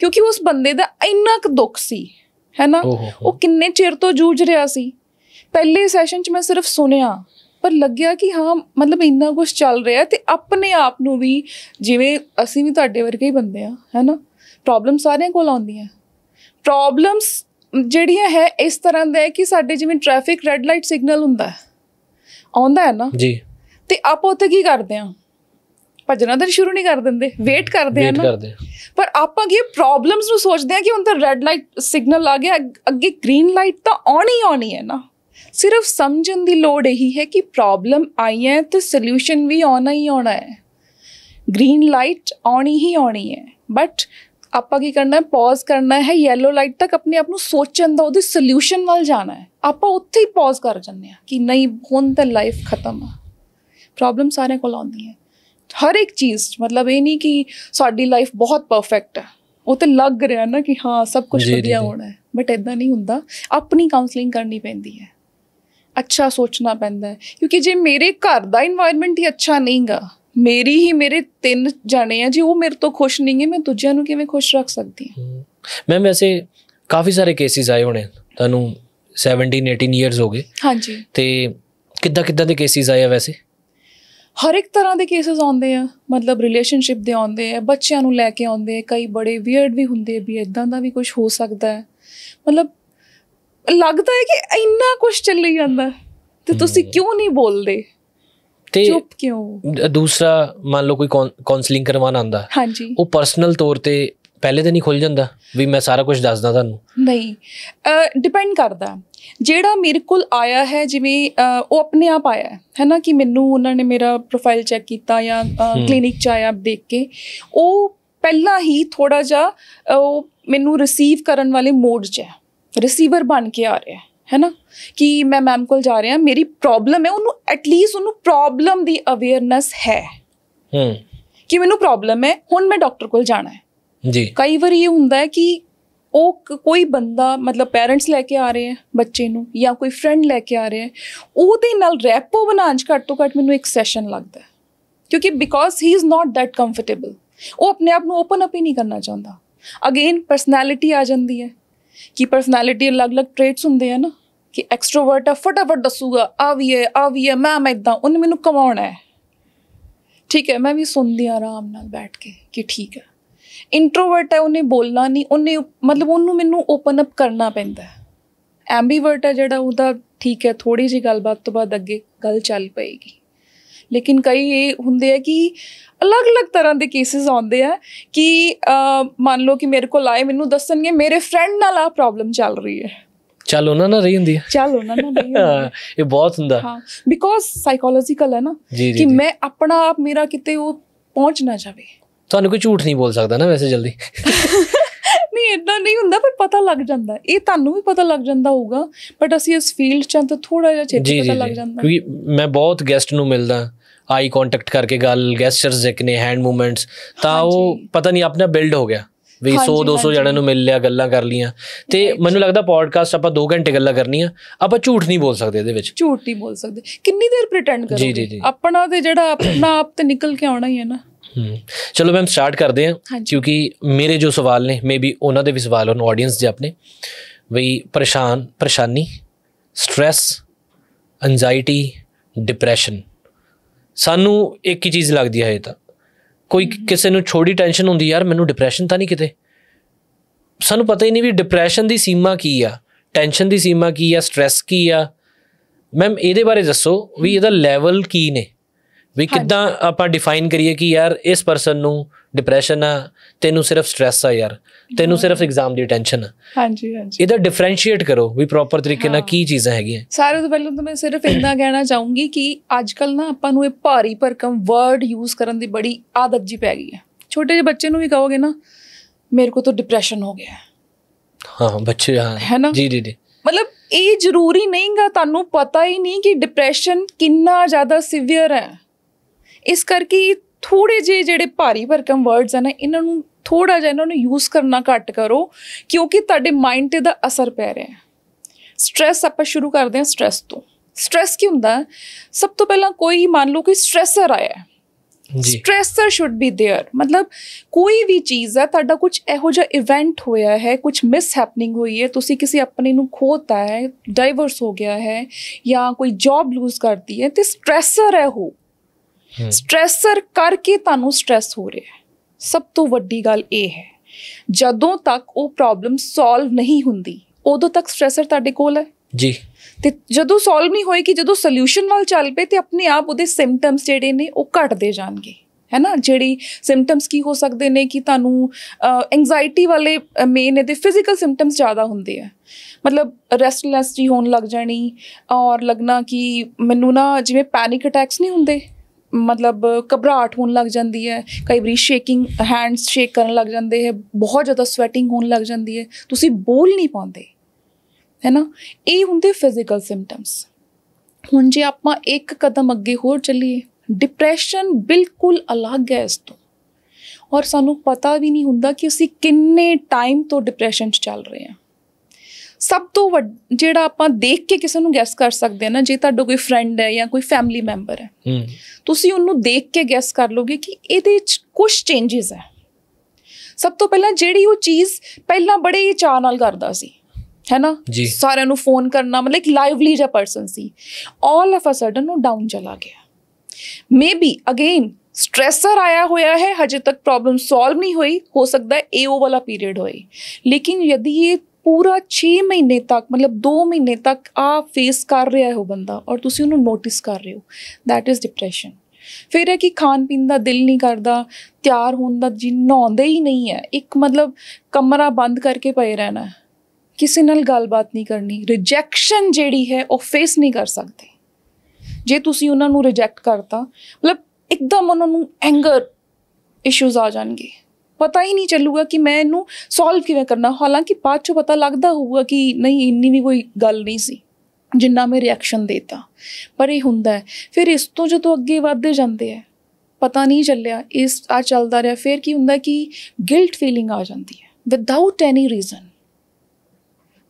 B: ਕਿਉਂਕਿ ਉਸ ਬੰਦੇ ਦਾ ਇੰਨਾ ਕੁ ਦੁੱਖ ਸੀ ਹੈਨਾ ਉਹ ਕਿੰਨੇ ਚਿਰ ਤੋਂ ਜੂਝ ਰਿਹਾ ਸੀ ਪਹਿਲੇ ਸੈਸ਼ਨ 'ਚ ਮੈਂ ਸਿਰਫ ਸੁਣਿਆ ਪਰ ਲੱਗਿਆ ਕਿ ਹਾਂ ਮਤਲਬ ਇੰਨਾ ਕੁਝ ਚੱਲ ਰਿਹਾ ਤੇ ਆਪਣੇ ਆਪ ਨੂੰ ਵੀ ਜਿਵੇਂ ਅਸੀਂ ਵੀ ਤੁਹਾਡੇ ਵਰਗੇ ਹੀ ਬੰਦੇ ਆ ਹੈਨਾ ਪ੍ਰੋਬਲਮ ਸਾਰਿਆਂ ਕੋਲ ਆਉਂਦੀਆਂ ਪ੍ਰੋਬਲਮਸ ਜਿਹੜੀਆਂ ਹੈ ਇਸ ਤਰ੍ਹਾਂ ਦਾ ਹੈ ਕਿ ਸਾਡੇ ਜਿਵੇਂ ਟ੍ਰੈਫਿਕ ਰੈੱਡ ਲਾਈਟ ਸਿਗਨਲ ਹੁੰਦਾ ਹੈ ਆਉਂਦਾ ਹੈ ਨਾ ਜੀ ਤੇ ਆਪਾਂ ਉੱਥੇ ਕੀ ਕਰਦੇ ਆ ਭੱਜਣਾ ਤਾਂ ਸ਼ੁਰੂ ਨਹੀਂ ਕਰ ਦਿੰਦੇ ਵੇਟ ਕਰਦੇ ਆ ਨਾ ਵੇਟ ਕਰਦੇ ਪਰ ਆਪਾਂ ਕੀ ਪ੍ਰੋਬਲਮਸ ਨੂੰ ਸੋਚਦੇ ਆ ਕਿ ਹੁਣ ਤਾਂ ਰੈੱਡ ਲਾਈਟ ਸਿਗਨਲ ਆ ਗਿਆ ਅੱਗੇ ਗ੍ਰੀਨ ਲਾਈਟ ਤਾਂ ਆਉਣੀ ਆਉਣੀ ਹੈ ਨਾ ਸਿਰਫ ਸਮਝਣ ਦੀ ਲੋੜ ਇਹੀ ਹੈ ਕਿ ਪ੍ਰੋਬਲਮ ਆਈ ਹੈ ਤੇ ਸੋਲੂਸ਼ਨ ਵੀ ਆਉਣਾ ਹੀ ਆਉਣਾ ਹੈ ਗ੍ਰੀਨ ਲਾਈਟ ਆਉਣੀ ਹੀ ਆਉਣੀ ਹੈ ਬਟ ਆਪਾਂ ਕੀ ਕਰਨਾ ਹੈ ਪਾਜ਼ ਕਰਨਾ ਹੈ yellow light ਤੱਕ ਆਪਣੇ ਆਪ ਨੂੰ ਸੋਚਣ ਦਾ ਉਹਦੇ ਸੋਲੂਸ਼ਨ ਵੱਲ ਜਾਣਾ ਹੈ ਆਪਾਂ ਉੱਥੇ ਹੀ ਪਾਜ਼ ਕਰ ਜੰਨੇ ਆ ਕਿ ਨਹੀਂ ਹੁਣ ਤਾਂ ਲਾਈਫ ਖਤਮ ਆ ਪ੍ਰੋਬਲਮ ਸਾਰੇ ਕੋਲ ਆਉਂਦੀ ਹੈ ਹਰ ਇੱਕ ਚੀਜ਼ ਮਤਲਬ ਇਹ ਨਹੀਂ ਕਿ ਸਾਡੀ ਲਾਈਫ ਬਹੁਤ ਪਰਫੈਕਟ ਹੈ ਉਹ ਤੇ ਲੱਗ ਰਿਹਾ ਨਾ ਕਿ ਹਾਂ ਸਭ ਕੁਝ ਵਧੀਆ ਹੋਣਾ ਹੈ ਬਟ ਇਦਾਂ ਨਹੀਂ ਹੁੰਦਾ ਆਪਣੀ ਕਾਉਂਸਲਿੰਗ ਕਰਨੀ ਪੈਂਦੀ ਹੈ ਅੱਛਾ ਸੋਚਣਾ ਪੈਂਦਾ ਹੈ ਕਿਉਂਕਿ ਜੇ ਮੇਰੇ ਘਰ ਦਾ এনवायरमेंट ਹੀ ਅੱਛਾ ਨਹੀਂਗਾ ਮੇਰੀ ਹੀ ਮੇਰੇ ਤਿੰਨ ਜਾਣੇ ਆ ਜੀ ਉਹ ਮੇਰੇ ਤੋਂ ਖੁਸ਼ ਨਹੀਂ ਹੈ ਮੈਂ ਦੂਜਿਆਂ ਨੂੰ ਕਿਵੇਂ ਖੁਸ਼ ਰੱਖ ਸਕਦੀ ਹਾਂ
A: ਮੈਂ ਵੈਸੇ ਕਾਫੀ ਸਾਰੇ ਕੇਸਿਸ ਆਏ ਹੋਣੇ ਤੁਹਾਨੂੰ 17 18 ਇਅਰਸ ਹੋ ਗਏ ਹਾਂਜੀ ਤੇ ਕਿੱਦਾਂ ਕਿੱਦਾਂ ਦੇ ਕੇਸਿਸ ਆਏ ਆ ਵੈਸੇ
B: ਹਰ ਇੱਕ ਤਰ੍ਹਾਂ ਦੇ ਕੇਸਿਸ ਆਉਂਦੇ ਆ ਮਤਲਬ ਰਿਲੇਸ਼ਨਸ਼ਿਪ ਦੇ ਆਉਂਦੇ ਆ ਬੱਚਿਆਂ ਨੂੰ ਲੈ ਕੇ ਆਉਂਦੇ ਆ ਕਈ ਬੜੇ ਵੀਅਰਡ ਵੀ ਹੁੰਦੇ ਆ ਵੀ ਇਦਾਂ ਦਾ ਵੀ ਕੁਝ ਹੋ ਸਕਦਾ ਹੈ ਮਤਲਬ ਲੱਗਦਾ ਹੈ ਕਿ ਇੰਨਾ ਕੁਝ ਚੱਲੀ ਜਾਂਦਾ ਤੇ ਤੁਸੀਂ ਕਿਉਂ ਨਹੀਂ ਬੋਲਦੇ ਤੇ ਚੁੱਪ ਕਿਉਂ
A: ਦੂਸਰਾ ਮੰਨ ਲਓ ਕੋਈ ਕਾਉਂਸਲਿੰਗ ਕਰਵਾਣਾ ਆਂਦਾ ਹਾਂਜੀ ਉਹ ਪਰਸਨਲ ਤੌਰ ਤੇ ਪਹਿਲੇ ਤਾਂ ਨਹੀਂ ਖੁੱਲ ਜਾਂਦਾ ਵੀ ਮੈਂ ਸਾਰਾ ਕੁਝ ਦੱਸਦਾ ਤੁਹਾਨੂੰ
B: ਨਹੀਂ ਡਿਪੈਂਡ ਕਰਦਾ ਜਿਹੜਾ ਮੇਰੇ ਕੋਲ ਆਇਆ ਹੈ ਜਿਵੇਂ ਉਹ ਆਪਣੇ ਆਪ ਆਇਆ ਹੈ ਹੈਨਾ ਕਿ ਮੈਨੂੰ ਉਹਨਾਂ ਨੇ ਮੇਰਾ ਪ੍ਰੋਫਾਈਲ ਚੈੱਕ ਕੀਤਾ ਜਾਂ ਕਲੀਨਿਕ ਚ ਆਇਆ ਦੇਖ ਕੇ ਉਹ ਪਹਿਲਾਂ ਹੀ ਥੋੜਾ ਜਿਹਾ ਉਹ ਮੈਨੂੰ ਰਿਸੀਵ ਕਰਨ ਵਾਲੇ ਮੋਡ 'ਚ ਹੈ ਰਿਸੀਵਰ ਬਣ ਕੇ ਆ ਰਿਹਾ ਹੈ ਹੈ ਨਾ ਕਿ ਮੈਂ ਮੈਮ ਕੋਲ ਜਾ ਰਿਹਾ ਮੇਰੀ ਪ੍ਰੋਬਲਮ ਹੈ ਉਹਨੂੰ ਐਟ ਲੀਸਟ ਉਹਨੂੰ ਪ੍ਰੋਬਲਮ ਦੀ ਅਵੇਅਰਨੈਸ ਹੈ ਹੂੰ ਕਿ ਮੈਨੂੰ ਪ੍ਰੋਬਲਮ ਹੈ ਹੁਣ ਮੈਂ ਡਾਕਟਰ ਕੋਲ ਜਾਣਾ ਹੈ ਜੀ ਕਈ ਵਾਰ ਇਹ ਹੁੰਦਾ ਹੈ ਕਿ ਉਹ ਕੋਈ ਬੰਦਾ ਮਤਲਬ ਪੇਰੈਂਟਸ ਲੈ ਕੇ ਆ ਰਹੇ ਆ ਬੱਚੇ ਨੂੰ ਜਾਂ ਕੋਈ ਫਰੈਂਡ ਲੈ ਕੇ ਆ ਰਿਹਾ ਉਹਦੇ ਨਾਲ ਰੈਪੋ ਬਣਾਉਣ ਚ ਘੱਟ ਤੋਂ ਘੱਟ ਮੈਨੂੰ ਇੱਕ ਸੈਸ਼ਨ ਲੱਗਦਾ ਕਿਉਂਕਿ because he is not that comfortable ਉਹ ਆਪਣੇ ਆਪ ਨੂੰ ਓਪਨ ਅਪ ਹੀ ਨਹੀਂ ਕਰਨਾ ਚਾਹੁੰਦਾ ਅਗੇਨ ਪਰਸਨੈਲਿਟੀ ਆ ਜਾਂਦੀ ਹੈ ਕਿ ਪਰਸਨੈਲਿਟੀ ਅਲੱਗ-ਅਲੱਗ ਟ੍ਰੇਟਸ ਹੁੰਦੇ ਆ ਨਾ ਕਿ ਐਕਸਟ੍ਰੋਵਰਟ ਆ ਫਟਾਫਟ ਦੱਸੂਗਾ ਆ ਵੀ ਹੈ ਆ ਵੀ ਹੈ ਮੈਂ ਮੈਂ ਇਦਾਂ ਉਹਨੇ ਮੈਨੂੰ ਕਮਾਉਣਾ ਹੈ ਠੀਕ ਹੈ ਮੈਂ ਵੀ ਸੁਣਦੀ ਆ ਆਰਾਮ ਨਾਲ ਬੈਠ ਕੇ ਕਿ ਠੀਕ ਹੈ ਇੰਟਰੋਵਰਟ ਹੈ ਉਹਨੇ ਬੋਲਣਾ ਨਹੀਂ ਉਹਨੇ ਮਤਲਬ ਉਹਨੂੰ ਮੈਨੂੰ ਓਪਨ ਅਪ ਕਰਨਾ ਪੈਂਦਾ ਹੈ ਐਂਬੀਵਰਟ ਹੈ ਜਿਹੜਾ ਉਹਦਾ ਠੀਕ ਹੈ ਥੋੜੀ ਜੀ ਗੱਲਬਾਤ ਤੋਂ ਬਾਅਦ ਅੱਗੇ ਗੱਲ ਚੱਲ ਪਏਗੀ ਲੇਕਿਨ ਕਈ ਇਹ ਹੁੰਦੇ ਆ ਕਿ ਅਲੱਗ-ਅਲੱਗ ਤਰ੍ਹਾਂ ਦੇ ਕੇਸਿਸ ਆਉਂਦੇ ਆ ਕਿ ਮੰਨ ਲਓ ਕਿ ਮੇਰੇ ਕੋਲ ਆਏ ਮੈਨੂੰ ਦੱਸਣਗੇ ਮੇਰੇ ਫਰੈਂਡ ਨਾਲ ਆ ਪ੍ਰੋਬਲਮ ਚੱਲ ਰਹੀ ਹੈ
A: ਚੱਲ ਉਹਨਾਂ ਨਾਲ ਰਹੀ ਹੁੰਦੀ ਹੈ ਚੱਲ ਉਹਨਾਂ ਨਾਲ ਨਹੀਂ ਇਹ ਬਹੁਤ ਹੁੰਦਾ ਹਾਂ
B: ਬਿਕੋਜ਼ ਸਾਈਕੋਲੋਜੀਕਲ ਹੈ ਨਾ ਕਿ ਮੈਂ ਆਪਣਾ ਆਪ ਮੇਰਾ ਕਿਤੇ ਉਹ ਪਹੁੰਚ ਨਾ ਜਾਵੇ
A: ਤੁਹਾਨੂੰ ਕੋਈ ਝੂਠ ਨਹੀਂ ਬੋਲ ਸਕਦਾ ਨਾ ਵੈਸੇ ਜਲਦੀ
B: ਨਹੀਂ ਇਦਾਂ ਨਹੀਂ ਹੁੰਦਾ ਪਰ ਪਤਾ ਲੱਗ ਜਾਂਦਾ ਇਹ ਤੁਹਾਨੂੰ ਵੀ ਪਤਾ ਲੱਗ ਜਾਂਦਾ ਹੋਊਗਾ ਬਟ ਅਸੀਂ ਇਸ ਫੀਲਡ 'ਚ ਤਾਂ ਥੋੜਾ ਜਿਹਾ ਛੇਤੀ ਪਤਾ ਲੱਗ ਜਾਂਦਾ
A: ਕਿਉਂਕਿ ਮੈਂ ਬਹੁਤ ਗੈਸਟ ਨੂੰ ਮਿਲਦਾ ਆਈ ਕੰਟੈਕਟ ਕਰਕੇ ਗੱਲ ਗੈਸਚਰਸ ਦੇਖਨੇ ਹੈਂਡ ਮੂਵਮੈਂਟਸ ਤਾਂ ਉਹ ਪਤਾ ਨਹੀਂ ਆਪਣਾ ਬਿਲਡ ਹੋ ਗਿਆ ਵੀ 100 200 ਜਣਿਆਂ ਨੂੰ ਮਿਲ ਲਿਆ ਗੱਲਾਂ ਕਰ ਲੀਆਂ ਤੇ ਮੈਨੂੰ ਲੱਗਦਾ ਪੋਡਕਾਸਟ ਆਪਾਂ 2 ਘੰਟੇ ਗੱਲਾਂ ਕਰਨੀਆਂ ਆਪਾਂ ਝੂਠ ਨਹੀਂ ਬੋਲ ਸਕਦੇ ਇਹਦੇ ਵਿੱਚ
B: ਝੂਠ ਨਹੀਂ ਬੋਲ ਸਕਦੇ ਕਿੰਨੀ ਦੇਰ ਪ੍ਰਟੈਂਡ ਕਰੋਗੇ ਆਪਣਾ ਤੇ ਜਿਹੜਾ ਆਪਣਾ ਆਪ ਤੇ ਨਿਕਲ ਕੇ ਆਉਣਾ ਹੀ ਹੈ ਨਾ
A: ਚਲੋ ਮੈਂ ਸਟਾਰਟ ਕਰਦੇ ਹਾਂ ਕਿਉਂਕਿ ਮੇਰੇ ਜੋ ਸਵਾਲ ਨੇ ਮੇਬੀ ਉਹਨਾਂ ਦੇ ਵੀ ਸਵਾਲ ਹੋਣ ਆਡੀਅנס ਦੇ ਆਪਣੇ ਵੀ ਪਰੇਸ਼ਾਨ ਪਰੇਸ਼ਾਨੀ ਸਟ्रेस ਐਂਜ਼ਾਇਟੀ ਡਿਪਰੈਸ਼ਨ ਸਾਨੂੰ ਇੱਕ ਹੀ ਚੀਜ਼ ਲੱਗਦੀ ਹੈ ਇਹ ਤਾਂ ਕੋਈ ਕਿਸੇ ਨੂੰ ਛੋੜੀ ਟੈਨਸ਼ਨ ਹੁੰਦੀ ਯਾਰ ਮੈਨੂੰ ਡਿਪਰੈਸ਼ਨ ਤਾਂ ਨਹੀਂ ਕਿਤੇ ਸਾਨੂੰ ਪਤਾ ਹੀ ਨਹੀਂ ਵੀ ਡਿਪਰੈਸ਼ਨ ਦੀ ਸੀਮਾ ਕੀ ਆ ਟੈਨਸ਼ਨ ਦੀ ਸੀਮਾ ਕੀ ਆ ਸਟ्रेस ਕੀ ਆ ਮੈਮ ਇਹਦੇ ਬਾਰੇ ਦੱਸੋ ਵੀ ਇਹਦਾ ਲੈਵਲ ਕੀ ਨੇ ਵੀ ਕਿੱਦਾਂ ਆਪਾਂ ਡਿਫਾਈਨ ਕਰੀਏ ਕਿ ਯਾਰ ਇਸ ਪਰਸਨ ਨੂੰ ਡਿਪਰੈਸ਼ਨ ਆ ਤੈਨੂੰ ਸਿਰਫ ਸਟ੍ਰੈਸ ਆ ਯਾਰ
B: ਤੈਨੂੰ ਸਿਰਫ ਐਗਜ਼ਾਮ ਦੀ ਟੈਨਸ਼ਨ ਆ ਹਾਂਜੀ ਹਾਂਜੀ
A: ਇਹਦਾ ਡਿਫਰੈਂਸ਼ੀਏਟ ਕਰੋ ਵੀ ਪ੍ਰੋਪਰ ਤਰੀਕੇ ਨਾਲ ਕੀ ਚੀਜ਼ਾਂ ਹੈਗੀਆਂ
B: ਸਾਰੇ ਤੋਂ ਪਹਿਲਾਂ ਤਾਂ ਮੈਂ ਸਿਰਫ ਇੰਨਾ ਕਹਿਣਾ ਚਾਹੂੰਗੀ ਕਿ ਅੱਜ ਕੱਲ ਨਾ ਆਪਾਂ ਨੂੰ ਇਹ ਭਾਰੀ ਭਰਕਮ ਵਰਡ ਯੂਜ਼ ਕਰਨ ਦੀ ਬੜੀ ਆਦਤ ਜੀ ਪੈ ਗਈ ਹੈ ਛੋਟੇ ਜਿਹੇ ਬੱਚੇ ਨੂੰ ਵੀ ਕਹੋਗੇ ਨਾ ਮੇਰੇ ਕੋ ਤਾਂ ਡਿਪਰੈਸ਼ਨ ਹੋ ਗਿਆ
A: ਹਾਂ ਬੱਚੇ ਹਾਂ ਜੀ ਜੀ ਜੀ
B: ਮਤਲਬ ਇਹ ਜ਼ਰੂਰੀ ਨਹੀਂਗਾ ਤੁਹਾਨੂੰ ਪਤਾ ਹੀ ਨਹੀਂ ਕਿ ਡਿਪਰੈਸ਼ਨ ਕਿੰਨਾ ਜ਼ਿਆਦਾ ਸਿਵੀਅਰ ਹੈ ਇਸ ਕਰਕੇ ਥੋੜੇ ਜਿਹੇ ਜਿਹੜੇ ਭਾਰੀ ਭਰਕਮ ਵਰਡਸ ਹਨ ਇਹਨਾਂ ਨੂੰ ਥੋੜਾ ਜਿਹਾ ਇਹਨਾਂ ਨੂੰ ਯੂਜ਼ ਕਰਨਾ ਘੱਟ ਕਰੋ ਕਿਉਂਕਿ ਤੁਹਾਡੇ ਮਾਈਂਡ ਤੇ ਦਾ ਅਸਰ ਪੈ ਰਿਹਾ ਹੈ ਸਟ्रेस ਆਪਾਂ ਸ਼ੁਰੂ ਕਰਦੇ ਹਾਂ ਸਟ्रेस ਤੋਂ ਸਟ्रेस ਕੀ ਹੁੰਦਾ ਸਭ ਤੋਂ ਪਹਿਲਾਂ ਕੋਈ ਮੰਨ ਲਓ ਕੋਈ ਸਟ੍ਰੈਸਰ ਆਇਆ ਜੀ ਸਟ੍ਰੈਸਰ ਸ਼ੁੱਡ ਬੀ देयर ਮਤਲਬ ਕੋਈ ਵੀ ਚੀਜ਼ ਹੈ ਤੁਹਾਡਾ ਕੁਝ ਇਹੋ ਜਿਹਾ ਇਵੈਂਟ ਹੋਇਆ ਹੈ ਕੁਝ ਮਿਸ ਹੈਪਨਿੰਗ ਹੋਈ ਹੈ ਤੁਸੀਂ ਕਿਸੇ ਆਪਣੇ ਨੂੰ ਖੋਤਾ ਹੈ ਡਾਈਵਰਸ ਹੋ ਗਿਆ ਹੈ ਜਾਂ ਕੋਈ ਜੌਬ ਲੂਜ਼ ਕਰਦੀ ਹੈ ਤੇ ਸਟ੍ਰੈਸਰ ਹੈ ਉਹ ਸਟ੍ਰੈਸਰ ਕਰਕੇ ਤੁਹਾਨੂੰ ਸਟ੍ਰੈਸ ਹੋ ਰਿਹਾ ਹੈ ਸਭ ਤੋਂ ਵੱਡੀ ਗੱਲ ਇਹ ਹੈ ਜਦੋਂ ਤੱਕ ਉਹ ਪ੍ਰੋਬਲਮ ਸੋਲਵ ਨਹੀਂ ਹੁੰਦੀ ਉਦੋਂ ਤੱਕ ਸਟ੍ਰੈਸਰ ਤੁਹਾਡੇ ਕੋਲ ਹੈ ਜੀ ਤੇ ਜਦੋਂ ਸੋਲਵ ਨਹੀਂ ਹੋਏਗੀ ਜਦੋਂ ਸੋਲੂਸ਼ਨ ਵੱਲ ਚੱਲ ਪਏ ਤੇ ਆਪਣੇ ਆਪ ਉਹਦੇ ਸਿੰਪਟਮਸ ਜਿਹੜੇ ਨੇ ਉਹ ਘਟਦੇ ਜਾਣਗੇ ਹੈ ਨਾ ਜਿਹੜੀ ਸਿੰਪਟਮਸ ਕੀ ਹੋ ਸਕਦੇ ਨੇ ਕਿ ਤੁਹਾਨੂੰ ਐਂਗਜ਼ਾਇਟੀ ਵਾਲੇ ਮੇਨ ਇਹਦੇ ਫਿਜ਼ੀਕਲ ਸਿੰਪਟਮਸ ਜ਼ਿਆਦਾ ਹੁੰਦੇ ਆ ਮਤਲਬ ਰੈਸਟਲੈਸ ਜੀ ਹੋਣ ਲੱਗ ਜਾਣੀ ਔਰ ਲੱਗਣਾ ਕਿ ਮੈਨੂੰ ਨਾ ਜਿਵੇਂ ਪੈਨਿਕ ਅਟੈਕਸ ਨਹੀਂ ਹੁੰਦੇ ਮਤਲਬ ਘਬਰਾਹਟ ਹੋਣ ਲੱਗ ਜਾਂਦੀ ਹੈ ਕਈ ਵਾਰੀ ਸ਼ੇਕਿੰਗ ਹੈਂਡਸ ਸ਼ੇਕ ਕਰਨ ਲੱਗ ਜਾਂਦੇ ਹੈ ਬਹੁਤ ਜ਼ਿਆਦਾ ਸਵੈਟਿੰਗ ਹੋਣ ਲੱਗ ਜਾਂਦੀ ਹੈ ਤੁਸੀਂ ਬੋਲ ਨਹੀਂ ਪਾਉਂਦੇ ਹੈ ਨਾ ਇਹ ਹੁੰਦੇ ਫਿਜ਼ੀਕਲ ਸਿੰਪਟਮਸ ਹੁਣ ਜੇ ਆਪਾਂ ਇੱਕ ਕਦਮ ਅੱਗੇ ਹੋਰ ਚੱਲੀਏ ਡਿਪਰੈਸ਼ਨ ਬਿਲਕੁਲ ਅਲੱਗ ਹੈ ਇਸ ਤੋਂ ਔਰ ਸਾਨੂੰ ਪਤਾ ਵੀ ਨਹੀਂ ਹੁੰਦਾ ਕਿ ਅਸੀਂ ਕਿੰਨੇ ਟਾਈਮ ਤੋਂ ਡਿਪਰੈਸ਼ਨ 'ਚ ਚੱਲ ਰਹੇ ਹਾਂ ਸਭ ਤੋਂ ਜਿਹੜਾ ਆਪਾਂ ਦੇਖ ਕੇ ਕਿਸੇ ਨੂੰ ਗੈਸ ਕਰ ਸਕਦੇ ਆ ਨਾ ਜੇ ਤੁਹਾਡਾ ਕੋਈ ਫਰੈਂਡ ਹੈ ਜਾਂ ਕੋਈ ਫੈਮਿਲੀ ਮੈਂਬਰ ਹੈ ਤੁਸੀਂ ਉਹਨੂੰ ਦੇਖ ਕੇ ਗੈਸ ਕਰ ਲੋਗੇ ਕਿ ਇਹਦੇ ਵਿੱਚ ਕੁਝ ਚੇਂਜਸ ਹੈ ਸਭ ਤੋਂ ਪਹਿਲਾਂ ਜਿਹੜੀ ਉਹ ਚੀਜ਼ ਪਹਿਲਾਂ ਬੜੇ ਚਾਹ ਨਾਲ ਕਰਦਾ ਸੀ ਹੈ ਨਾ ਸਾਰਿਆਂ ਨੂੰ ਫੋਨ ਕਰਨਾ ਮਤਲਬ ਇੱਕ ਲਾਈਵਲੀ ਜਿਹਾ ਪਰਸਨ ਸੀ ਆਲ ਆਫ ਅ ਸਡਨ ਉਹ ਡਾਊਨ ਚਲਾ ਗਿਆ ਮੇਬੀ ਅਗੇਨ ਸਟ੍ਰੈਸਰ ਆਇਆ ਹੋਇਆ ਹੈ ਹਜੇ ਤੱਕ ਪ੍ਰੋਬਲਮ ਸੋਲਵ ਨਹੀਂ ਹੋਈ ਹੋ ਸਕਦਾ ਹੈ ਏਓ ਵਾਲਾ ਪੀਰੀਅਡ ਹੋਏ ਲੇਕਿਨ ਯਦੀ ਇਹ ਪੂਰਾ 6 ਮਹੀਨੇ ਤੱਕ ਮਤਲਬ 2 ਮਹੀਨੇ ਤੱਕ ਆ ਫੇਸ ਕਰ ਰਿਹਾ ਹੈ ਉਹ ਬੰਦਾ ਔਰ ਤੁਸੀਂ ਉਹਨੂੰ ਨੋਟਿਸ ਕਰ ਰਹੇ ਹੋ ਥੈਟ ਇਜ਼ ਡਿਪਰੈਸ਼ਨ ਫਿਰ ਹੈ ਕਿ ਖਾਣ ਪੀਣ ਦਾ ਦਿਲ ਨਹੀਂ ਕਰਦਾ ਤਿਆਰ ਹੋਣ ਦਾ ਜੀ ਨਹਾਉਂਦੇ ਹੀ ਨਹੀਂ ਹੈ ਇੱਕ ਮਤਲਬ ਕਮਰਾ ਬੰਦ ਕਰਕੇ ਪਏ ਰਹਿਣਾ ਕਿਸੇ ਨਾਲ ਗੱਲਬਾਤ ਨਹੀਂ ਕਰਨੀ ਰਿਜੈਕਸ਼ਨ ਜਿਹੜੀ ਹੈ ਉਹ ਫੇਸ ਨਹੀਂ ਕਰ ਸਕਦੇ ਜੇ ਤੁਸੀਂ ਉਹਨਾਂ ਨੂੰ ਰਿਜੈਕਟ ਕਰਤਾ ਮਤਲਬ ਇੱਕਦਮ ਉਹਨਾਂ ਨੂੰ ਐਂਗਰ ਇਸ਼ੂਜ਼ ਆ ਜਾਣਗੇ ਪਤਾ ਹੀ ਨਹੀਂ ਚੱਲੂਗਾ ਕਿ ਮੈਂ ਇਹਨੂੰ ਸੋਲਵ ਕਿਵੇਂ ਕਰਨਾ ਹਾਲਾਂਕਿ ਬਾਅਦ ਚੋਂ ਪਤਾ ਲੱਗਦਾ ਹੋਊਗਾ ਕਿ ਨਹੀਂ ਇੰਨੀ ਵੀ ਕੋਈ ਗੱਲ ਨਹੀਂ ਸੀ ਜਿੰਨਾ ਮੈਂ ਰਿਐਕਸ਼ਨ ਦੇਤਾ ਪਰ ਇਹ ਹੁੰਦਾ ਫਿਰ ਇਸ ਤੋਂ ਜਦੋਂ ਅੱਗੇ ਵਧਦੇ ਜਾਂਦੇ ਆ ਪਤਾ ਨਹੀਂ ਚੱਲਿਆ ਇਸ ਆ ਚੱਲਦਾ ਰਿਹਾ ਫਿਰ ਕੀ ਹੁੰਦਾ ਕਿ ਗਿਲਟ ਫੀਲਿੰਗ ਆ ਜਾਂਦੀ ਹੈ ਵਿਦਆਊਟ ਐਨੀ ਰੀਜ਼ਨ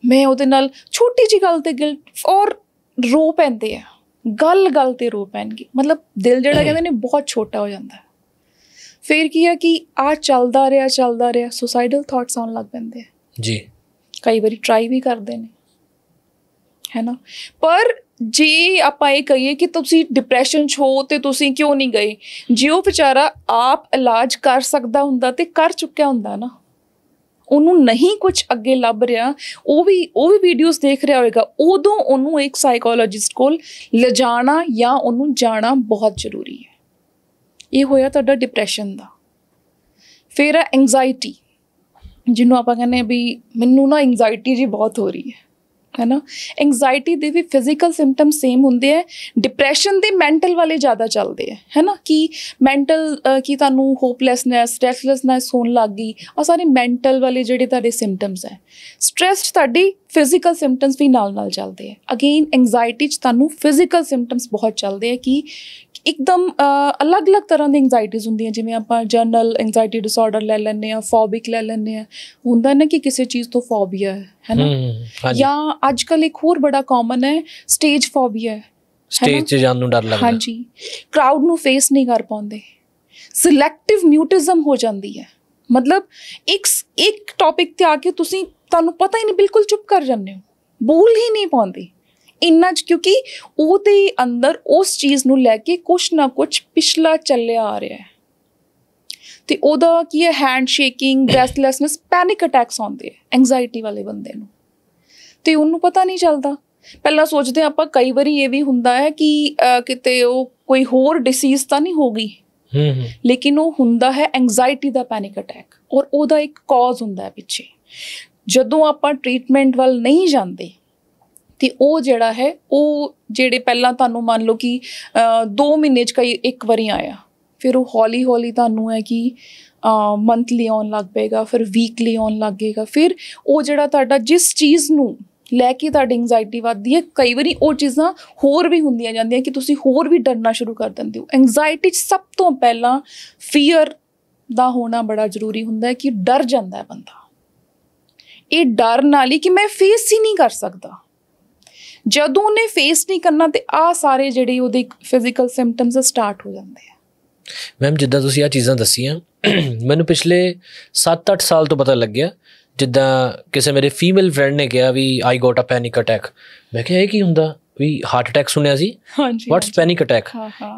B: ਮੈਂ ਉਹਦੇ ਨਾਲ ਛੋਟੀ ਜੀ ਗੱਲ ਤੇ ਗਿਲਟ ਔਰ ਰੋ ਪੈਂਦੇ ਆ ਗੱਲ ਗੱਲ ਤੇ ਰੋ ਪੈਣਗੇ ਮਤਲਬ ਦਿਲ ਜਿਹੜਾ ਕਹਿੰਦੇ ਨੇ ਬਹੁਤ ਛੋਟਾ ਹੋ ਜਾਂਦਾ ਫਿਰ ਕੀ ਆ ਕਿ ਆ ਚੱਲਦਾ ਰਿਹਾ ਚੱਲਦਾ ਰਿਹਾ ਸੁਸਾਈਡਲ ਥਾਟਸ ਆਉਣ ਲੱਗ ਪੈਂਦੇ ਆ ਜੀ ਕਈ ਵਾਰੀ ਟਰਾਈ ਵੀ ਕਰਦੇ ਨੇ ਹੈਨਾ ਪਰ ਜੀ ਆਪਾਂ ਇਹ ਕਹੀਏ ਕਿ ਤੁਸੀਂ ਡਿਪਰੈਸ਼ਨ 'ਚ ਹੋ ਤੇ ਤੁਸੀਂ ਕਿਉਂ ਨਹੀਂ ਗਏ ਜੇ ਉਹ ਵਿਚਾਰਾ ਆਪ ਇਲਾਜ ਕਰ ਸਕਦਾ ਹੁੰਦਾ ਤੇ ਕਰ ਚੁੱਕਿਆ ਹੁੰਦਾ ਨਾ ਉਹਨੂੰ ਨਹੀਂ ਕੁਝ ਅੱਗੇ ਲੱਭ ਰਿਹਾ ਉਹ ਵੀ ਉਹ ਵੀ ਵੀਡੀਓਜ਼ ਦੇਖ ਰਿਹਾ ਹੋਵੇਗਾ ਉਦੋਂ ਉਹਨੂੰ ਇੱਕ ਸਾਈਕੋਲੋਜਿਸਟ ਕੋਲ ਲਿਜਾਣਾ ਜਾਂ ਉਹਨੂੰ ਜਾਣਾ ਬਹੁਤ ਜ਼ਰੂਰੀ ਹੈ ਇਹ ਹੋਇਆ ਤੁਹਾਡਾ ਡਿਪਰੈਸ਼ਨ ਦਾ ਫਿਰ ਹੈ ਐਂਗਜ਼ਾਇਟੀ ਜਿਹਨੂੰ ਆਪਾਂ ਕਹਿੰਦੇ ਵੀ ਮੈਨੂੰ ਨਾ ਐਂਗਜ਼ਾਇਟੀ ਜੀ ਬਹੁਤ ਹੋ ਰਹੀ ਹੈ ਹੈਨਾ ਐਂਗਜ਼ਾਇਟੀ ਦੇ ਵੀ ਫਿਜ਼ੀਕਲ ਸਿੰਪਟਮ ਸੇਮ ਹੁੰਦੇ ਆ ਡਿਪਰੈਸ਼ਨ ਦੇ ਮੈਂਟਲ ਵਾਲੇ ਜ਼ਿਆਦਾ ਚੱਲਦੇ ਆ ਹੈਨਾ ਕਿ ਮੈਂਟਲ ਕੀ ਤੁਹਾਨੂੰ ਹੋਪਲੈਸਨੈਸ ਸਟ੍ਰੈਸਲੈਸਨੈਸ ਹੋਣ ਲੱਗ ਗਈ ਆ ਸਾਰੇ ਮੈਂਟਲ ਵਾਲੇ ਜਿਹੜੇ ਤੁਹਾਡੇ ਸਿੰਪਟਮਸ ਹੈ ਸਟ੍ਰੈਸ ਤੁਹਾਡੀ ਫਿਜ਼ੀਕਲ ਸਿੰਪਟਮਸ ਵੀ ਨਾਲ ਨਾਲ ਚੱਲਦੇ ਆ ਅਗੇਨ ਐਂਗਜ਼ਾਇਟੀ ਚ ਤੁਹਾਨੂੰ ਫਿਜ਼ੀਕਲ ਸਿੰਪਟਮਸ ਬਹੁਤ ਚੱਲਦੇ ਆ ਕਿ ਇੱਕਦਮ ਅਲੱਗ-ਅਲੱਗ ਤਰ੍ਹਾਂ ਦੀ ਐਂਗਜ਼ਾਈਟੀਜ਼ ਹੁੰਦੀਆਂ ਜਿਵੇਂ ਆਪਾਂ ਜਨਰਲ ਐਂਗਜ਼ਾਈਟੀ ਡਿਸਆਰਡਰ ਲੈ ਲੈਂਦੇ ਆ ਫੋਬਿਕ ਲੈ ਲੈਂਦੇ ਆ ਹੁੰਦਾ ਨਾ ਕਿ ਕਿਸੇ ਚੀਜ਼ ਤੋਂ ਫੋਬੀਆ ਹੈ
A: ਹੈਨਾ ਜਾਂ
B: ਅੱਜਕੱਲ ਇੱਕ ਹੋਰ ਬੜਾ ਕਾਮਨ ਹੈ ਸਟੇਜ ਫੋਬੀਆ ਸਟੇਜ
A: ਤੇ ਜਾਣ ਨੂੰ ਡਰ ਲੱਗਦਾ
B: ਹਾਂਜੀ ਕਰਾਊਡ ਨੂੰ ਫੇਸ ਨਹੀਂ ਕਰ ਪਾਉਂਦੇ ਸਿਲੈਕਟਿਵ ਮਿਊਟਿਜ਼ਮ ਹੋ ਜਾਂਦੀ ਹੈ ਮਤਲਬ ਇੱਕ ਇੱਕ ਟੌਪਿਕ ਤੇ ਆ ਕੇ ਤੁਸੀਂ ਤੁਹਾਨੂੰ ਪਤਾ ਹੀ ਨਹੀਂ ਬਿਲਕੁਲ ਚੁੱਪ ਕਰ ਜਾਂਦੇ ਹੋ ਬੋਲ ਹੀ ਨਹੀਂ ਪਾਉਂਦੇ ਇੰਨਾ ਚ ਕਿਉਂਕਿ ਉਹਦੇ ਅੰਦਰ ਉਸ ਚੀਜ਼ ਨੂੰ ਲੈ ਕੇ ਕੁਛ ਨਾ ਕੁਛ ਪਿਛਲਾ ਚੱਲਿਆ ਆ ਰਿਹਾ ਹੈ ਤੇ ਉਹਦਾ ਕੀ ਹੈ hand shaking breathlessness panic attacks ਆਉਂਦੇ ਹੈ ਐਂਗਜ਼ਾਇਟੀ ਵਾਲੇ ਬੰਦੇ ਨੂੰ ਤੇ ਉਹਨੂੰ ਪਤਾ ਨਹੀਂ ਚੱਲਦਾ ਪਹਿਲਾਂ ਸੋਚਦੇ ਆਪਾਂ ਕਈ ਵਾਰੀ ਇਹ ਵੀ ਹੁੰਦਾ ਹੈ ਕਿ ਕਿਤੇ ਉਹ ਕੋਈ ਹੋਰ ਡਿਸੀਜ਼ ਤਾਂ ਨਹੀਂ ਹੋ ਗਈ ਹੂੰ ਹੂੰ ਲੇਕਿਨ ਉਹ ਹੁੰਦਾ ਹੈ ਐਂਗਜ਼ਾਇਟੀ ਦਾ ਪੈਨਿਕ ਅਟੈਕ ਔਰ ਉਹਦਾ ਇੱਕ ਕਾਜ਼ ਹੁੰਦਾ ਹੈ ਪਿੱਛੇ ਜਦੋਂ ਆਪਾਂ ਟ੍ਰੀਟਮੈਂਟ ਵੱਲ ਨਹੀਂ ਜਾਂਦੇ ਤੇ ਉਹ ਜਿਹੜਾ ਹੈ ਉਹ ਜਿਹੜੇ ਪਹਿਲਾਂ ਤੁਹਾਨੂੰ ਮੰਨ ਲਓ ਕਿ 2 ਮਹੀਨੇ ਚ ਕਈ ਇੱਕ ਵਾਰੀ ਆਇਆ ਫਿਰ ਉਹ ਹੌਲੀ ਹੌਲੀ ਤੁਹਾਨੂੰ ਹੈ ਕਿ ਮੰਥਲੀ ਆਉਣ ਲੱਗ ਪਏਗਾ ਫਿਰ ਵੀਕਲੀ ਆਉਣ ਲੱਗੇਗਾ ਫਿਰ ਉਹ ਜਿਹੜਾ ਤੁਹਾਡਾ ਜਿਸ ਚੀਜ਼ ਨੂੰ ਲੈ ਕੇ ਤੁਹਾਡੀ ਐਂਗਜ਼ਾਇਟੀ ਵੱਧਦੀ ਹੈ ਕਈ ਵਾਰੀ ਉਹ ਚੀਜ਼ਾਂ ਹੋਰ ਵੀ ਹੁੰਦੀਆਂ ਜਾਂਦੀਆਂ ਕਿ ਤੁਸੀਂ ਹੋਰ ਵੀ ਡਰਨਾ ਸ਼ੁਰੂ ਕਰ ਦਿੰਦੇ ਹੋ ਐਂਗਜ਼ਾਇਟੀ ਸਭ ਤੋਂ ਪਹਿਲਾਂ ਫੀਅਰ ਦਾ ਹੋਣਾ ਬੜਾ ਜ਼ਰੂਰੀ ਹੁੰਦਾ ਹੈ ਕਿ ਡਰ ਜਾਂਦਾ ਹੈ ਬੰਦਾ ਇਹ ਡਰ ਨਾਲ ਹੀ ਕਿ ਮੈਂ ਫੇਸ ਹੀ ਨਹੀਂ ਕਰ ਸਕਦਾ ਜਦੋਂ ਉਹਨੇ ਫੇਸ ਨਹੀਂ ਕਰਨਾ ਤੇ ਆ ਸਾਰੇ ਜਿਹੜੇ ਉਹਦੇ ਫਿਜ਼ੀਕਲ ਸਿੰਪਟਮਸ ਸਟਾਰਟ ਹੋ ਜਾਂਦੇ ਆ
A: ਮੈਮ ਜਿੱਦਾਂ ਤੁਸੀਂ ਆ ਚੀਜ਼ਾਂ ਦੱਸੀਆਂ ਮੈਨੂੰ ਪਿਛਲੇ 7-8 ਸਾਲ ਤੋਂ ਪਤਾ ਲੱਗਿਆ ਜਿੱਦਾਂ ਕਿਸੇ ਮੇਰੇ ਫੀਮੇਲ ਫਰੈਂਡ ਨੇ ਕਿਹਾ ਵੀ I got a panic attack ਮੈਂ ਕਿਹਾ ਇਹ ਕੀ ਹੁੰਦਾ ਵੀ ਹਾਰਟ ਅਟੈਕ ਸੁਣਿਆ ਸੀ ਹਾਂਜੀ ਵਾਟਸ ਪੈਨਿਕ ਅਟੈਕ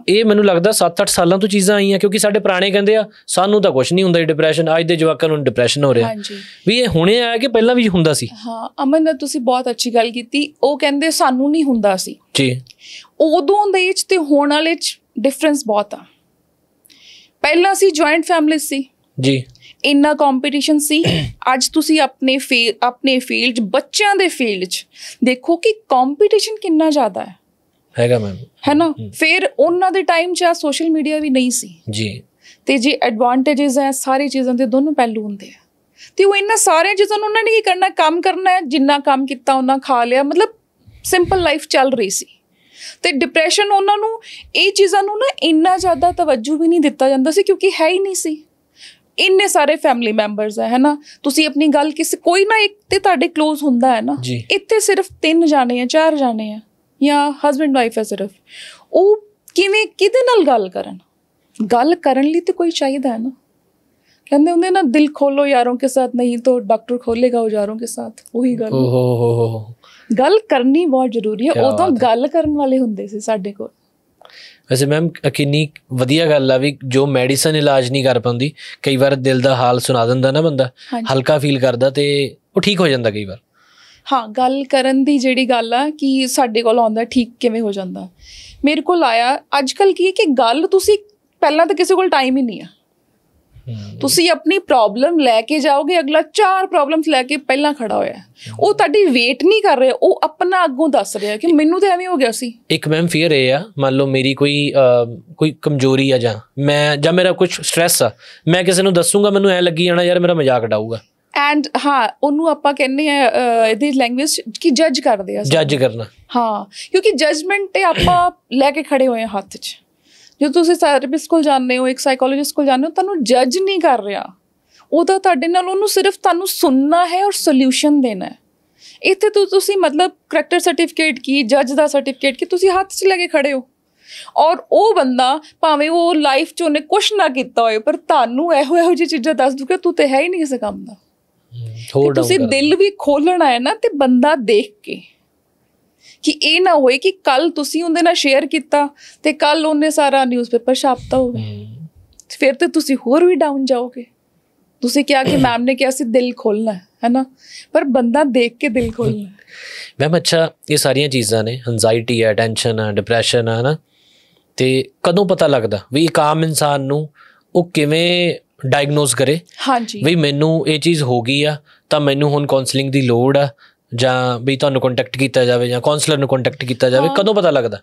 A: ਇਹ ਮੈਨੂੰ ਲੱਗਦਾ 7-8 ਸਾਲਾਂ ਤੋਂ ਚੀਜ਼ਾਂ ਆਈਆਂ ਕਿਉਂਕਿ ਸਾਡੇ ਪੁਰਾਣੇ ਕਹਿੰਦੇ ਆ ਸਾਨੂੰ ਤਾਂ ਕੁਝ ਨਹੀਂ ਹੁੰਦਾ ਡਿਪਰੈਸ਼ਨ ਅੱਜ ਦੇ ਜਵਾਕਾਂ ਨੂੰ ਡਿਪਰੈਸ਼ਨ ਹੋ ਰਿਹਾ ਵੀ ਇਹ ਹੁਣੇ ਆਇਆ ਕਿ ਪਹਿਲਾਂ ਵੀ ਹੁੰਦਾ ਸੀ
B: ਹਾਂ ਅਮਨ ਨੇ ਤੁਸੀਂ ਬਹੁਤ ਅੱਛੀ ਗੱਲ ਕੀਤੀ ਉਹ ਕਹਿੰਦੇ ਸਾਨੂੰ ਨਹੀਂ ਹੁੰਦਾ ਸੀ ਜੀ ਉਦੋਂ ਦੇ ਵਿੱਚ ਤੇ ਹੁਣ ਵਾਲੇ ਵਿੱਚ ਡਿਫਰੈਂਸ ਬਹੁਤ ਆ ਪਹਿਲਾਂ ਸੀ ਜੁਆਇੰਟ ਫੈਮਿਲੀ ਸੀ ਜੀ ਇੰਨਾ ਕੰਪੀਟੀਸ਼ਨ ਸੀ [COUGHS] ਅੱਜ ਤੁਸੀਂ ਆਪਣੇ ਆਪਣੇ ਫੀਲਡ ਬੱਚਿਆਂ ਦੇ ਫੀਲਡ 'ਚ ਦੇਖੋ ਕਿ ਕੰਪੀਟੀਸ਼ਨ ਕਿੰਨਾ ਜ਼ਿਆਦਾ ਹੈ ਹੈਗਾ ਮੈਮ ਹੈ ਨਾ ਫਿਰ ਉਹਨਾਂ ਦੇ ਟਾਈਮ 'ਚ ਆ ਸੋਸ਼ਲ ਮੀਡੀਆ ਵੀ ਨਹੀਂ ਸੀ ਜੀ ਤੇ ਜੀ ਐਡਵਾਂਟੇजेस ਹੈ ਸਾਰੀ ਚੀਜ਼ਾਂ ਦੇ ਦੋਨੋਂ ਪਹਿਲੂ ਹੁੰਦੇ ਆ ਤੇ ਉਹ ਇੰਨਾ ਸਾਰੇ ਚੀਜ਼ਾਂ ਨੂੰ ਉਹਨਾਂ ਨੇ ਕੀ ਕਰਨਾ ਕੰਮ ਕਰਨਾ ਹੈ ਜਿੰਨਾ ਕੰਮ ਕੀਤਾ ਉਹਨਾਂ ਖਾ ਲਿਆ ਮਤਲਬ ਸਿੰਪਲ ਲਾਈਫ ਚੱਲ ਰਹੀ ਸੀ ਤੇ ਡਿਪਰੈਸ਼ਨ ਉਹਨਾਂ ਨੂੰ ਇਹ ਚੀਜ਼ਾਂ ਨੂੰ ਨਾ ਇੰਨਾ ਜ਼ਿਆਦਾ ਤਵੱਜੂ ਵੀ ਨਹੀਂ ਦਿੱਤਾ ਜਾਂਦਾ ਸੀ ਕਿਉਂਕਿ ਹੈ ਹੀ ਨਹੀਂ ਸੀ ਇੰਨੇ ਸਾਰੇ ਫੈਮਿਲੀ ਮੈਂਬਰਸ ਹੈ ਹੈਨਾ ਤੁਸੀਂ ਆਪਣੀ ਗੱਲ ਕਿਸੇ ਕੋਈ ਨਾ ਇੱਕ ਤੇ ਤੁਹਾਡੇ ক্লোਜ਼ ਹੁੰਦਾ ਹੈ ਨਾ ਇੱਥੇ ਸਿਰਫ ਤਿੰਨ ਜਾਣੇ ਆ ਚਾਰ ਜਾਣੇ ਆ ਜਾਂ ਹਸਬੰਡ ਵਾਈਫ ਹੈ ਸਿਰਫ ਉਹ ਕਿਵੇਂ ਕਿਹਦੇ ਨਾਲ ਗੱਲ ਕਰਨ ਗੱਲ ਕਰਨ ਲਈ ਤੇ ਕੋਈ ਚਾਹੀਦਾ ਹੈ ਨਾ ਕਹਿੰਦੇ ਹੁੰਦੇ ਨਾ ਦਿਲ ਖੋਲੋ ਯਾਰੋਂ ਕੇ ਸਾਥ ਨਹੀਂ ਤਾਂ ਡਾਕਟਰ ਖੋਲੇਗਾ ਯਾਰੋਂ ਕੇ ਸਾਥ ਉਹੀ ਗੱਲ ਓਹ ਹੋ ਹੋ ਗੱਲ ਕਰਨੀ ਬਹੁਤ ਜ਼ਰੂਰੀ ਹੈ ਉਦੋਂ ਗੱਲ ਕਰਨ ਵਾਲੇ ਹੁੰਦੇ ਸੀ ਸਾਡੇ ਕੋਲ
A: ਵੈਸੇ ਮੈਮ ਕਿੰਨੀ ਵਧੀਆ ਗੱਲ ਆ ਵੀ ਜੋ ਮੈਡੀਸਨ ਇਲਾਜ ਨਹੀਂ ਕਰ ਪਾਉਂਦੀ ਕਈ ਵਾਰ ਦਿਲ ਦਾ ਹਾਲ ਸੁਣਾ ਦਿੰਦਾ ਨਾ ਬੰਦਾ ਹਲਕਾ ਫੀਲ ਕਰਦਾ ਤੇ ਉਹ ਠੀਕ ਹੋ ਜਾਂਦਾ ਕਈ ਵਾਰ
B: ਹਾਂ ਗੱਲ ਕਰਨ ਦੀ ਜਿਹੜੀ ਗੱਲ ਆ ਕਿ ਸਾਡੇ ਕੋਲ ਆਉਂਦਾ ਠੀਕ ਕਿਵੇਂ ਹੋ ਜਾਂਦਾ ਮੇਰੇ ਕੋਲ ਆਇਆ ਅੱਜ ਕੱਲ ਕੀ ਹੈ ਕਿ ਗੱਲ ਤੁਸੀਂ ਪਹਿਲਾਂ ਤਾਂ ਕਿਸੇ ਕੋਲ ਟਾਈਮ ਹੀ ਨਹੀਂ ਆ ਤੁਸੀਂ ਆਪਣੀ ਪ੍ਰੋਬਲਮ ਲੈ ਕੇ ਜਾਓਗੇ ਅਗਲਾ ਚਾਰ ਪ੍ਰੋਬਲਮਸ ਲੈ ਕੇ ਪਹਿਲਾਂ ਖੜਾ ਹੋਇਆ ਉਹ ਤੁਹਾਡੀ ਵੇਟ ਨਹੀਂ ਕਰ ਰਿਹਾ ਉਹ ਆਪਣਾ ਅੱਗੋਂ ਦੱਸ ਰਿਹਾ ਕਿ ਮੈਨੂੰ ਤਾਂ ਐਵੇਂ ਹੋ ਗਿਆ ਸੀ
A: ਇੱਕ ਮੈਮ ਫੀਅਰ ਇਹ ਆ ਮੰਨ ਲਓ ਮੇਰੀ ਕੋਈ ਕੋਈ ਕਮਜ਼ੋਰੀ ਆ ਜਾਂ ਮੈਂ ਜਾਂ ਮੇਰਾ ਕੁਝ ਸਟ्रेस ਆ ਮੈਂ ਕਿਸੇ ਨੂੰ ਦੱਸੂਗਾ ਮੈਨੂੰ ਐ ਲੱਗੀ ਜਾਣਾ ਯਾਰ ਮੇਰਾ ਮਜ਼ਾਕ ਡਾਊਗਾ
B: ਐਂਡ ਹਾਂ ਉਹਨੂੰ ਆਪਾਂ ਕਹਿੰਦੇ ਆ ਇਹਦੀ ਲੈਂਗੁਏਜ ਕਿ ਜੱਜ ਕਰਦੇ ਆ ਜੱਜ ਕਰਨਾ ਹਾਂ ਕਿਉਂਕਿ ਜਜਮੈਂਟ ਤੇ ਆਪਾਂ ਲੈ ਕੇ ਖੜੇ ਹੋਏ ਹਾਂ ਹੱਥ 'ਚ ਜੇ ਤੁਸੀਂ ਥੈਰੇਪਿਸਟ ਕੋਲ ਜਾਂਦੇ ਹੋ ਇੱਕ ਸਾਈਕੋਲੋਜਿਸਟ ਕੋਲ ਜਾਂਦੇ ਹੋ ਤੁਹਾਨੂੰ ਜੱਜ ਨਹੀਂ ਕਰ ਰਿਹਾ ਉਹ ਤਾਂ ਤੁਹਾਡੇ ਨਾਲ ਉਹਨੂੰ ਸਿਰਫ ਤੁਹਾਨੂੰ ਸੁਣਨਾ ਹੈ ਔਰ ਸੋਲੂਸ਼ਨ ਦੇਣਾ ਹੈ ਇੱਥੇ ਤੋਂ ਤੁਸੀਂ ਮਤਲਬ ਕਰੈਕਟਰ ਸਰਟੀਫਿਕੇਟ ਕੀ ਜੱਜ ਦਾ ਸਰਟੀਫਿਕੇਟ ਕੀ ਤੁਸੀਂ ਹੱਥ 'ਚ ਲੈ ਕੇ ਖੜੇ ਹੋ ਔਰ ਉਹ ਬੰਦਾ ਭਾਵੇਂ ਉਹ ਲਾਈਫ 'ਚ ਉਹਨੇ ਕੁਝ ਨਾ ਕੀਤਾ ਹੋਵੇ ਪਰ ਤੁਹਾਨੂੰ ਇਹੋ ਇਹੋ ਜਿਹੀ ਚੀਜ਼ਾਂ ਦੱਸ ਦੂਗਾ ਤੂੰ ਤੇ ਹੈ ਹੀ ਨਹੀਂ ਇਸ ਕੰਮ ਦਾ ਤੁਸੀਂ ਦਿਲ ਵੀ ਖੋਲਣਾ ਹੈ ਨਾ ਤੇ ਬੰਦਾ ਦੇਖ ਕੇ ਕਿ ਇਹ ਨਾ ਹੋਏ ਕਿ ਕੱਲ ਤੁਸੀਂ ਉਹਦੇ ਨਾਲ ਸ਼ੇਅਰ ਕੀਤਾ ਤੇ ਕੱਲ ਉਹਨੇ ਸਾਰਾ ਨਿਊਜ਼ਪੇਪਰ ਛਾਪਤਾ ਹੋਵੇ ਫਿਰ ਤੇ ਤੁਸੀਂ ਹੋਰ ਵੀ ਡਾਊਨ ਜਾਓਗੇ ਤੁਸੀਂ ਕਿਹਾ ਕਿ ਮੈਮ ਨੇ ਕਿਹਾ ਸੀ ਦਿਲ ਖੋਲਣਾ ਹੈ ਨਾ ਪਰ ਬੰਦਾ ਦੇਖ ਕੇ ਦਿਲ ਖੋਲਣਾ
A: ਮੈਮ ਅੱਛਾ ਇਹ ਸਾਰੀਆਂ ਚੀਜ਼ਾਂ ਨੇ ਐਂਜ਼ਾਇਟੀ ਹੈ ਟੈਨਸ਼ਨ ਹੈ ਡਿਪਰੈਸ਼ਨ ਹੈ ਨਾ ਤੇ ਕਦੋਂ ਪਤਾ ਲੱਗਦਾ ਵੀ ਇੱਕ ਆਮ ਇਨਸਾਨ ਨੂੰ ਉਹ ਕਿਵੇਂ ਡਾਇਗਨੋਸ ਕਰੇ ਹਾਂਜੀ ਵੀ ਮੈਨੂੰ ਇਹ ਚੀਜ਼ ਹੋ ਗਈ ਆ ਤਾਂ ਮੈਨੂੰ ਹੁਣ ਕਾਉਂਸਲਿੰਗ ਦੀ ਲੋੜ ਆ ਜਾਂ ਵੀ ਤੁਹਾਨੂੰ ਕੰਟੈਕਟ ਕੀਤਾ ਜਾਵੇ ਜਾਂ ਕਾਉਂਸਲਰ ਨੂੰ ਕੰਟੈਕਟ ਕੀਤਾ ਜਾਵੇ ਕਦੋਂ ਪਤਾ ਲੱਗਦਾ